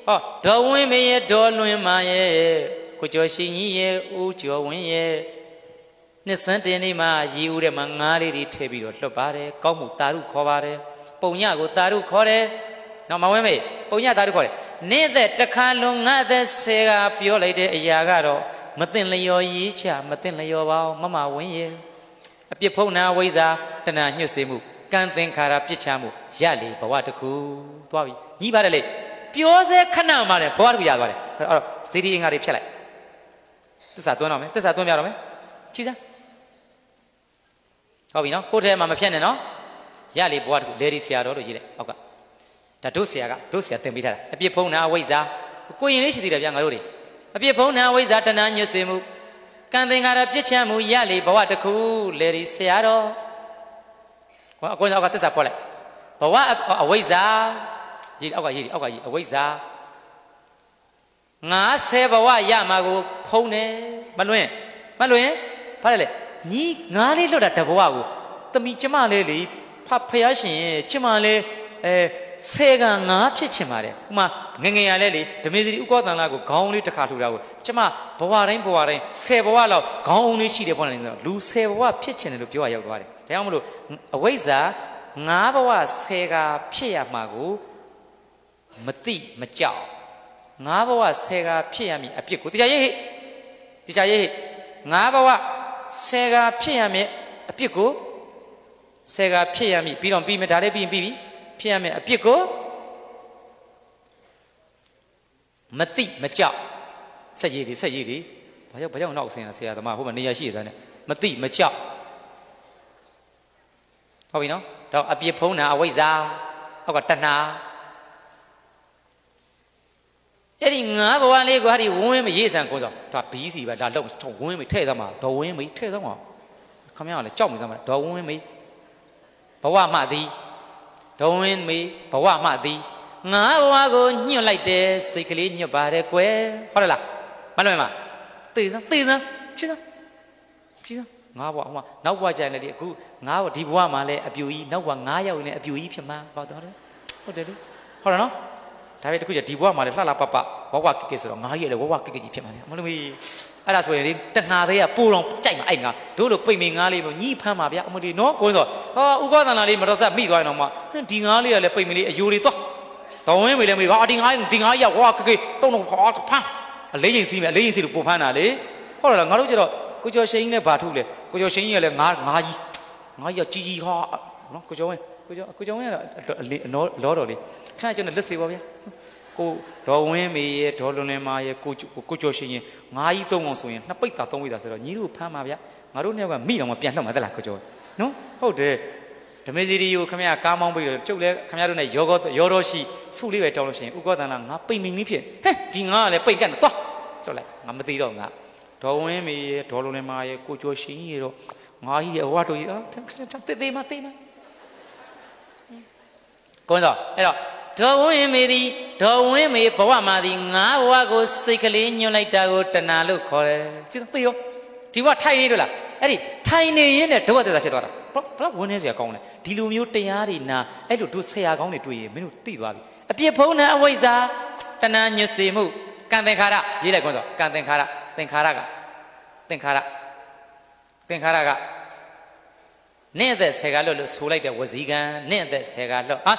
ဟောဒေါ်ဝင်းမရဲ့ဒေါ်လွင်မာရဲ့ကိုကျော်ရှင်ကြီးရဲ့ဦးကျော်ဝင်းရဲ့နှစ်စန်းတင်လေးမှာရေဦးထဲမှာငားလေးတွေထည့်ပြီးတော့လှုပ်ပါတယ်ကောင်းမှုတာရုခေါ်ပါတယ်ပုံညကိုတာရုခေါ်တယ်နော်မဝင်းမေပုံညတာရုခေါ်တယ်နေ့သက်တခါလုံးငါသက်ဆယ်ကပြောလိုက်တဲ့အရာကတော့မသိလျော်ရေးချမသိလျော်ပါအောင်မမဝင်းရဲ့အပြစ်ဖုံးနာဝိဇာတဏှာညှို့စေမှုကံသင်္ခါရပြစ်ချမှုရလေဘဝတစ်ခုသွားပြီညီးပါတယ်လေပြောစဲခဏမှလည်းဘဝတစ်ခုရသွားတယ်အဲ့တော့ဇီဒီအင်္ဂါတွေဖြတ်လိုက်သစ္စာသွန်းတော့မယ်သစ္စာသွန်းပြတော့မယ်ချီးစမ်းဟုတ်ပြီနော်ကိုယ်ထဲမှာမဖြတ်နဲ့နော်ရလေဘဝတစ်ခုလေဒီဆရာတော်တို့ရေးလိုက်ဟုတ်ကဒါတို့ဆရာကတို့ဆရာသင်ပေးထားတာအပြစ်ဖုံးနာဝိဇ္ဇာကိုရင်လေးရှိသေးတယ်ဗျငါတို့တွေအပြစ်ဖုံးနာဝိဇ္ဇာတဏှာညစ်စေမှုကံသင်္ခါရပြစ်ချမှုရလေဘဝတစ်ခုလေဒီဆရာတော်ဟောအကွင်းအောက်ကသစ္စာဖွက်လိုက်ဘဝအဝိဇ္ဇာရေးအောက်ကရေးအောက်ကရေးအဝိဇ္ဇာ90ဘဝရမှာကိုဖုံးတယ်မလွင်မလွင်ဖားတယ်လေညီငါးလေးလွတ်တာတဘဝကိုတမီကျမလေးလေဖဖယားရှင်ရဲ့ကျမလေးအဲဆယ်ကငါးဖြစ်ချင်ပါတယ်ဥမာငငယ်ရလဲလေဓမေစီဥကောတန်လာကိုခေါင်းလေးတစ်ခါထူတာကိုကျမဘဝတိုင်းဘဝတိုင်းဆယ်ဘဝလောက်ခေါင်းအုံးလေးရှိတယ်ပေါ့နော်လူဆယ်ဘဝဖြစ်ချင်တယ်လို့ပြောရရောက်သွားတယ်။ဒါကြောင့်မလို့အဝိဇ္ဇာငါးဘဝဆယ်ကဖြစ်ရမှာကိုမသိမကြောက်ငါးဘဝဆယ်ကဖြစ်ရမည်အပြစ်ကိုတရားရဲ့ဟိတရားရဲ့ဟိငါးဘဝဆယ်ကဖြစ်ရမည်အပြစ်ကိုဆယ်ကဖြစ်ရမည်ပြီးတော့ပြီးမယ်ဒါလည်းပြီးရင်ပြီးပြီဖြစ်ရမည်အပြစ်ကိုမသိမကြောက်ဆက်ရည်တွေဆက်ရည်တွေဘာကြောင့်ဘာကြောင့်နောက်ဆင်းရဆရာသမားဟိုမှာနေရာရှိရတဲ့နဲ့မသိမကြောက်ဟုတ်ပြီနော်ဒါအပြစ်ဖုံးတာအဝိဇ္ဇာဟောက်ကတဏှာအဲ့ဒီငါးဘဝလေးကိုဟာဒီဝင်းမရေးဆန်ကိုဆောင်ဒါဘီးစီပဲဒါလောက်ထုံဝင်းမေထဲ့သမှာဒေါ်ဝင်းမေထဲ့သမှာခမရလည်းကြောက်နေသမှာဒေါ်ဝင်းမေဘဝမှသည်ဒေါ်ဝင်းမေဘဝမှသည်ငါးဘဝကိုညှို့လိုက်တယ်စိတ်ကလေးညှို့ပါတယ်ကွယ်ဟုတ်လားမလွယ်မသေစမ်းသေစမ်းချစ်စမ်းပြီးစမ်းငါးဘဝဟိုမှာနောက်ဘဝကျရင်လည်းဒီအခုငါ့ဒီဘဝမှာလည်းအပြူကြီးနောက်က9ယောက်နဲ့အပြူကြီးဖြစ်မှာပေါ့တော်တယ်ဟုတ်တယ်လေဟုတ်တယ်နော်ဒါပဲတခုကျဒီဘဝမှာလည်းလှလှပပဝဝကိကိဆိုတော့ငါကြီးလည်းဝဝကိကိကြီးဖြစ်မှာမလို့မီးအဲ့ဒါဆိုရင်လေတဏှာသေးကပူတော်ကြိုက်မှာအဲ့ငါတို့လိုပိတ်မင်ငါလေးမျိုးညှိဖမ်းပါဗျာအမဒီနော်ကိုင်းဆိုဟာဥပဒနာလေးမတော်ဆက်မိသွားရင်တော့မှဒီငါလေးကလည်းပိတ်မင်လေးအယိုးလေးသွားတော်ဝင်မေလည်းမေဟာဒီငါဒီငါရောက်ဝါကိကိတုံတော့ဟာဖမ်းအလေးရင်စီးမယ်အလေးရင်စီးလို့ပူဖမ်းတာလေဟုတ်လားငါတို့ကျတော့ကိုကျော်ရှိန်နဲ့ဘာထုလဲကိုကျော်ရှိန်ကြီးကလည်းငါငါကြီးငါကြီးကကြီးကြီးဟာနော်ကိုကျော်ဝင်းကိုကျော်ကိုကျော်ဝင်းကတော့လောတော်လေးခန့်ကျွန်တော်လက်စေပါဗျာကိုဒေါ်ဝင်းမေရဲ့ဒေါ်လွန်လင်းမရဲ့ကိုကိုကျော်ရှင်ရင်ငါကြီးသုံးအောင်ဆိုရင်နှစ်ပိတ်တာသုံးပိတ်တာဆိုတော့ညီတို့ဖမ်းပါဗျာငါတို့နှစ်ယောက်ကမိအောင်မပြန်လှုပ်မှာသလားကိုကျော်နော်ဟုတ်တယ်ဓမေစီရီကိုခမရကားမောင်းပြီးတော့ကျုပ်လည်းခမရတို့နဲ့ရောကောရောတော့ရှိဆုလေးပဲတောင်းလို့ရှိရင်ဥကောတန်လာငါပိတ်မိန်လေးဖြစ်ဟဲ့ဒီငါကလည်းပိတ်ကတ်တော့သွားဆိုလိုက်ငါမသေးတော့ငါဒေါ်ဝင်းမေရဲ့ဒေါ်လွန်လင်းမရဲ့ကိုကျော်ရှင်ရဲ့တော့ငါကြီးရဲ့ဘဝတို့ကြီးအော်တေးသေးမသေးမကိုင်းစားအဲ့တော့ဒေါ်ဝင်းမေသည်ဒေါ်ဝင်းမေဘဝမှာသည်ငါဘဝကိုစိတ်ကလေးညွှန်လိုက်တာကိုတဏှာလို့ခေါ်တယ်ကျေသိရောဒီဘဝထိုင်နေတို့လားအဲ့ဒီထိုင်နေရင်းနဲ့ဒုက္ခသစ္စာဖြစ်သွားတာဘလောက်ဝန်းနေစရာကောင်းလဲဒီလိုမျိုးတရားတွေနာအဲ့လိုတို့ဆရာကောင်းတွေတွေ့ရင်မင်းတို့သိသွားပြီအပြစ်ဖုံးတဲ့အဝိဇ္ဇာတဏှာညွစေမှုကံသင်္ခါရရေးလိုက်ခေါင်းဆောင်ကံသင်္ခါရသင်္ခါရကသင်္ခါရသင်္ခါရကနဲ့အသက်ဆယ်ကလွတ်လို့ဆိုလိုက်တဲ့ဝစီကံနဲ့အသက်ဆယ်ကလွတ်ဟာ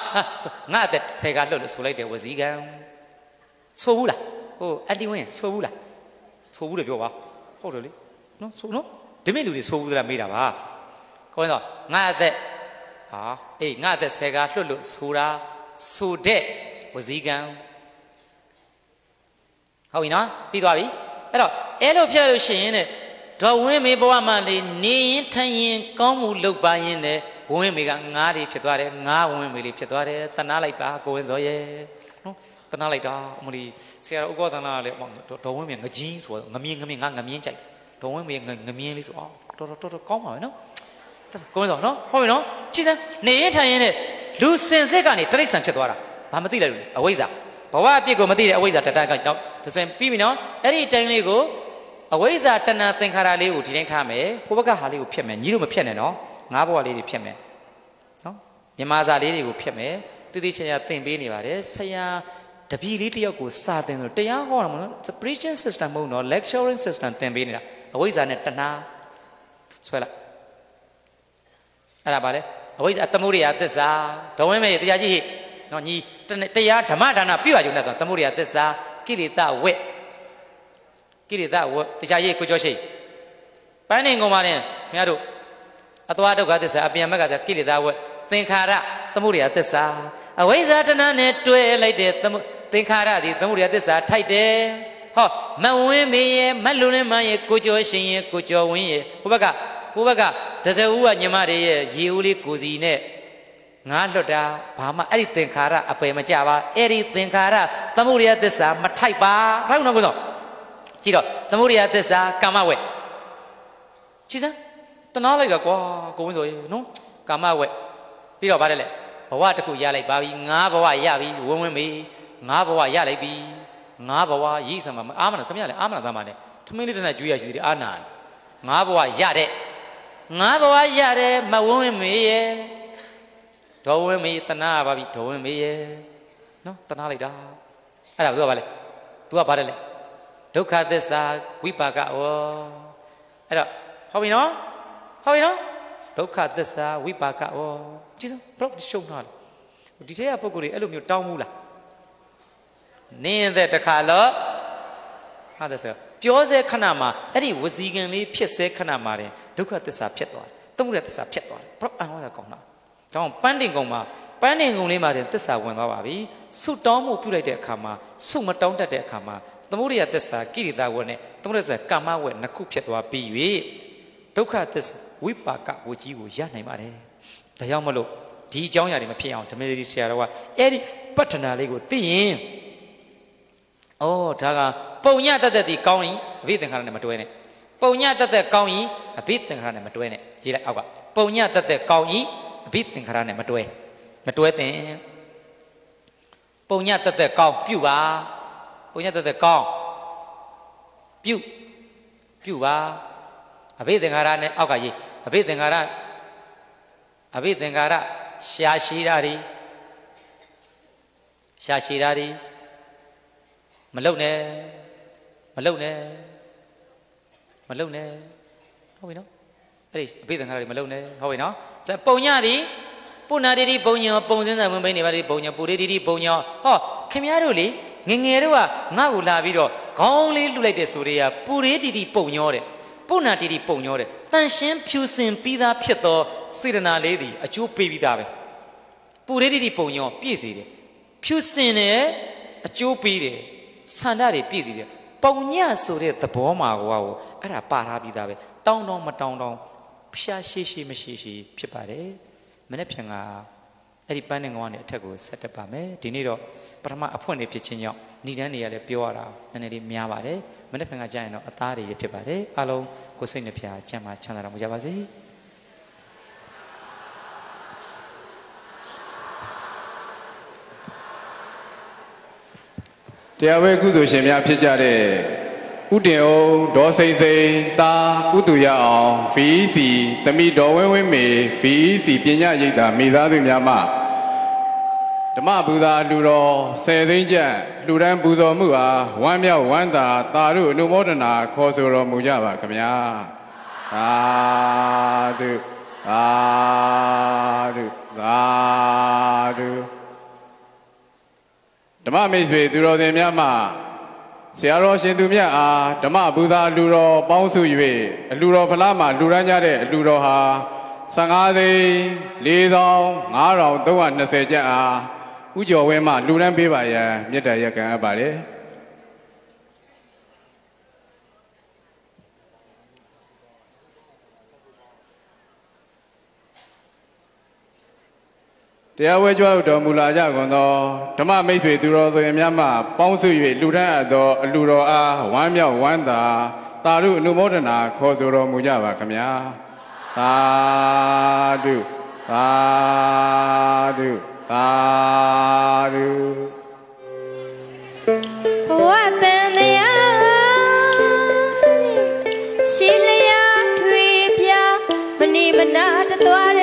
ငါအသက်ဆယ်ကလွတ်လို့ဆိုလိုက်တဲ့ဝစီကံဆိုဘူးလားဟိုအတ္တိဝင်းဆိုဘူးလားဆိုဘူးတယ်ပြောပါဟုတ်တယ်လေနော်ဆိုနော်ဒီမဲ့လူတွေဆိုဘူးသလားမေးတာပါခေါင်းတော့ငါအသက်ဟာအေးငါအသက်ဆယ်ကလွတ်လို့ဆိုတာဆိုတဲ့ဝစီကံဟုတ်ပြီနော်ပြီးသွားပြီအဲ့တော့အဲ့လိုဖြစ်လို့ရှိရင်တဲ့ဒေါ်ဝင်းမေဘဝမှလေနေရင်ထိုင်ရင်ကောင်းမှုလုပ်ပါရင်လည်းဝင်းမေကငားတွေဖြစ်သွားတယ်ငားဝင်းမေလေးဖြစ်သွားတယ်သနာလိုက်ပါကိုဝင်းစောရဲ့နော်သနာလိုက်တာအမလီဆရာဥက္ကသနာလည်းဒေါ်ဝင်းမေငကြီးဆိုတော့ငမြင်းငမြင်းငါငမြင်းကြိုက်ဒေါ်ဝင်းမေငမြင်းလေးဆိုအော်တော်တော်တော်ကောင်းပါပဲနော်ကိုဝင်းစောနော်ဟုတ်ပြီနော်ချီးစမ်းနေရင်ထိုင်ရင်လည်းလူစင်စစ်ကနေတိရစ္ဆာန်ဖြစ်သွားတာဘာမသိလိုက်လို့အဝိဇ္ဇာဘဝအပြစ်ကိုမသိတဲ့အဝိဇ္ဇာတတကတော့ဒါဆိုရင်ပြီးပြီနော်အဲ့ဒီတိုင်းလေးကိုအဝိဇ္ဇာတဏ္ဍသင်္ခါရလေးကိုဒီတိုင်းထားမယ်ဟိုဘက်ကဟာလေးကိုဖြတ်မယ်ညီတို့မဖြတ်နဲ့နော်ငါးဘဝလေးတွေဖြတ်မယ်နော်မြမစာလေးတွေကိုဖြတ်မယ်တည်တည်ချာချာသင်ပေးနေပါတယ်ဆရာတပည့်လေးတယောက်ကိုစာသင်လို့တရားဟောတာမဟုတ်နော် preaching system မဟုတ်နော် lecturing system သင်ပေးနေတာအဝိဇ္ဇာနဲ့တဏှာဆွဲလိုက်အဲ့ဒါပါလေအဝိဇ္ဇာသမုဒိယသစ္စာဒဝင်းမေတရားကြီးဟိနော်ညီတရားဓမ္မဒါနပြုရယူနေတော့သမုဒိယသစ္စာကိလေသာဝက်ကိရိတဝတရားရိပ်ကိုကြောရှိပန်းနေကုန်ပါတယ်ခင်ဗျားတို့အသွာဒုက္ခသစ္စာအပြန်မက်ကကိရိတဝသင်္ခါရသမုဒယသစ္စာအဝိဇ္ဇာတဏနဲ့တွဲလိုက်တဲ့သမုသင်္ခါရသည်သမုဒယသစ္စာထိုက်တယ်ဟောမဝင်းမေရဲ့မလူလင်းမရဲ့ကိုကျော်ရှင်ရဲ့ကိုကျော်ဝင်းရဲ့ဟိုဘက်ကကိုဘက်ကတဇဝူကညီမတွေရဲ့ရေဦးလေးကိုစီနဲ့ငါလွတ်တာဘာမှအဲ့ဒီသင်္ခါရအပယ်မကြပါအဲ့ဒီသင်္ခါရသမုဒယသစ္စာမထိုက်ပါဟုတ်နော်ကိုစောကြည့်တော့သမုဒိယသစ္စာကာမဝက်ကြည်စမ်းတနာလိုက်တော့ကွာကိုဝင်းဆိုရေနော်ကာမဝက်ပြီးတော့ဗါတယ်လေဘဝတစ်ခုရလိုက်ပါပြီငါးဘဝရပြီဝင်းဝင်းမေးငါးဘဝရလိုက်ပြီငါးဘဝရိစံမှာအာမနာခမရလေအာမနာသားမနဲ့ထမင်းလေးတစ်နက်ကျွေးရရှိသေးတယ်အာနာငါးဘဝရတဲ့ငါးဘဝရတဲ့မဝင်းဝင်းမေးရဲ့ဒေါ်ဝင်းမေးတနာပါပြီဒေါ်ဝင်းမေးရဲ့နော်တနာလိုက်တာအဲ့ဒါဘာလို့ပါလဲ तू ကပါတယ်လေဒုက္ခသစ္စာဝိပါကဩအဲ့တော့ဟောပြီနော်ဟောပြီနော်ဒုက္ခသစ္စာဝိပါကဩကြည့်စမ်းဘလောက်ရှုံသွားလဲဒီထဲကပုံကိုယ်တွေအဲ့လိုမျိုးတောင်းဘူးလားနင်းတဲ့တခါတော့ဟာတဲ့ဆိုပြောစဲခဏမှာအဲ့ဒီဝစီကံလေးဖြစ်စဲခဏမှာတင်ဒုက္ခသစ္စာဖြစ်သွားတယ်သုံးရသစ္စာဖြစ်သွားတယ်ဘလောက်အံ့ဩတာကောင်းတာဒါကြောင့်ပန်းတင်ကုံမှာပန်းတင်ကုံလေးမှာတင်သစ္စာဝင်သွားပါပြီဆုတောင်းမှုပြုလိုက်တဲ့အခါမှာဆုမတောင်းတတ်တဲ့အခါမှာသမုဒိယသစ္စာကိရိတာဝတ်နဲ့သမုဒိယသစ္စာကာမဝတ်နှစ်ခုဖြစ်သွားပြီး၍ဒုက္ခသစ္စာဝိပါကဝကြီးကိုရနိုင်ပါတယ်။ဒါကြောင့်မလို့ဒီအကြောင်းအရာတွေမဖြစ်အောင်ဓမ္မရီဆရာတော်ကအဲ့ဒီပဋ္ဌနာလေးကိုသိရင်အော်ဒါကပုံညတသက်တီကောင်းရင်အဘိသင်္ခါရနဲ့မတွဲနဲ့ပုံညတသက်ကောင်းရင်အဘိသင်္ခါရနဲ့မတွဲနဲ့ကြည့်လိုက်အောက်ကပုံညတသက်ကောင်းရင်အဘိသင်္ခါရနဲ့မတွဲမတွဲသင်ပုံညတသက်ကောင်းပြုပါဘုန်းကြီးသက်သက်ကောင်းပြုပြုပါအဘိသင်္ခါရနဲ့အောက်ကရေးအဘိသင်္ခါရအဘိသင်္ခါရရှာရှိတာဒီရှာရှိတာဒီမလုံနဲ့မလုံနဲ့မလုံနဲ့ဟုတ်ပြီနော်အဲ့ဒီအဘိသင်္ခါရတွေမလုံနဲ့ဟုတ်ပြီနော်ဇာပုံညသည်ပုဏ္ဏတိတိပုံညံပုံစင်းဆိုင်ဝင်ပိနေပါတိပုံညံပုရိတိတိပုံညံဟောခင်များတို့လေငငယ်တော့ငါ့ကိုလာပြီးတော့ခေါင်းလေးလှုပ်လိုက်တဲ့ဆိုတွေကပူရေးတီတီပုံညောတယ်ပုဏာတီတီပုံညောတယ်တန်ရှင်းဖြူစင်ပြီးသားဖြစ်သောစေတနာလေးသည်အကျိုးပေးပြီးသားပဲပူရေးတီတီပုံညော ပြည့်စည်တယ်ဖြူစင်တယ်အကျိုးပေးတယ်ဆန္ဒတွေပြည့်စည်တယ်ပုံညဆိုတဲ့သဘောမှာကွာဟိုအဲ့ဒါပါထားပြီးသားပဲတောင်းတောင်းမတောင်းတောင်းဖျားရှိရှိမရှိရှိဖြစ်ပါတယ်မနေ့ဖြန်ကအဲ့ဒီပန်းနဲ့ငေါကနေအထက်ကိုဆက်တက်ပါမယ်ဒီနေ့တော့ပထမအဖွင့်နေဖြစ်ခြင်းကြောင့်ဏိဒန်းတွေကလည်းပြောရတာနည်းနည်းလေးများပါတယ်မနေ့ကကကြာရင်တော့အသားတွေဖြစ်ပါတယ်အားလုံးကိုစိတ်နှဖျားချမ်းသာချမ်းသာတော်မူကြပါစေတရားဝဲကုသိုလ်ရှင်များဖြစ်ကြတဲ့ဥတင်အောင်ဒေါ်စိန်စိန်တာဥတူရအောင် VC သမိဒေါ်ဝင်းဝင်းမေ VC ပညာရိပ်တာမိသားစုများမှဓမ္မပူဇာလူတော်ဆယ်သိန်းကျပ်လူတန်းပူဇော်မှုအားဝမ်းမြောက်ဝမ်းသာတာတို့အနုမောဒနာခေါ်ဆိုတော်မူကြပါခမညာသာဓုသာဓုသာဓုဓမ္မမိတ်ဆွေသူတော်စင်များမှဆရာတော်ရှင်သူမြတ်အားဓမ္မဘုရားလူတော်ပေါင်းစု၍အလူတော်ဖလားမှာလူရမ်းကြတဲ့အလူတော်ဟာ55သိန်း4320ကျပ်အားဥကျော်ဝဲမှလူရမ်းပေးပါရန်မြတ်တရရကံအပ်ပါတယ်။တရားဝဲကြွားတော်မူလာကြကုန်သောဓမ္မမိတ်ဆွေသူတော်စင်များမှပေါင်းစု၍လူထမ်းအပ်သောအလူတော်အားဝမ်းမြောက်ဝမ်းသာတာရုအနုမောဒနာခေါ်ဆိုတော်မူကြပါခမညာသာဓုသာဓုသာဓုဘဝတန်တရားရှိလျာထွေပြမဏိမနာတသွား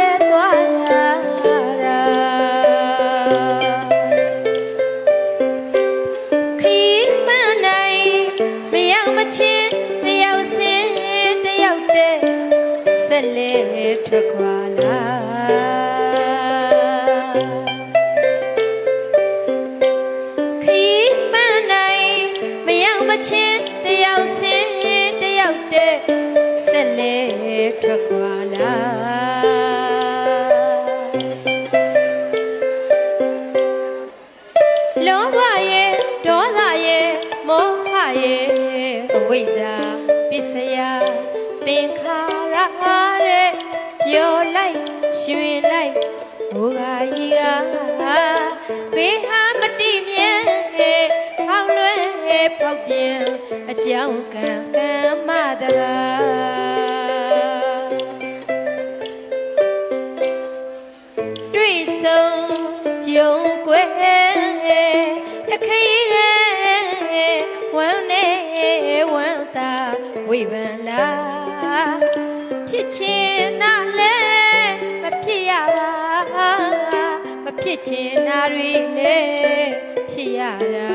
ရွှေလိုက်ဘူဂါကြီးကဘေးဟာမတိမြဲဖောက်လွဲဖောက်ပြင်းအကြောင်းကံကံမတကားတွေ့ဆုံကြုံွယ်တခိဝမ်းနေဝမ်းသာဝိပန်လာဖြစ်ချင်နာဖြစ်ချင်တာတွေလည်းဖြစ်ရတာ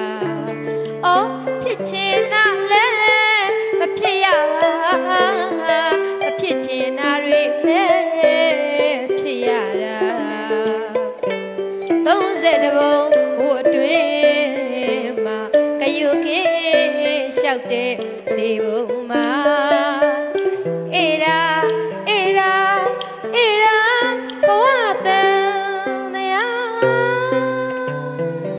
အော်ဖြစ်ချင်တာလည်းမဖြစ်ရပါမဖြစ်ချင်တာတွေလည်းဖြစ်ရတာ30ဘုံဘို့အတွင်းမှာကယုကေလျှောက်တဲ့ဒီဘုံ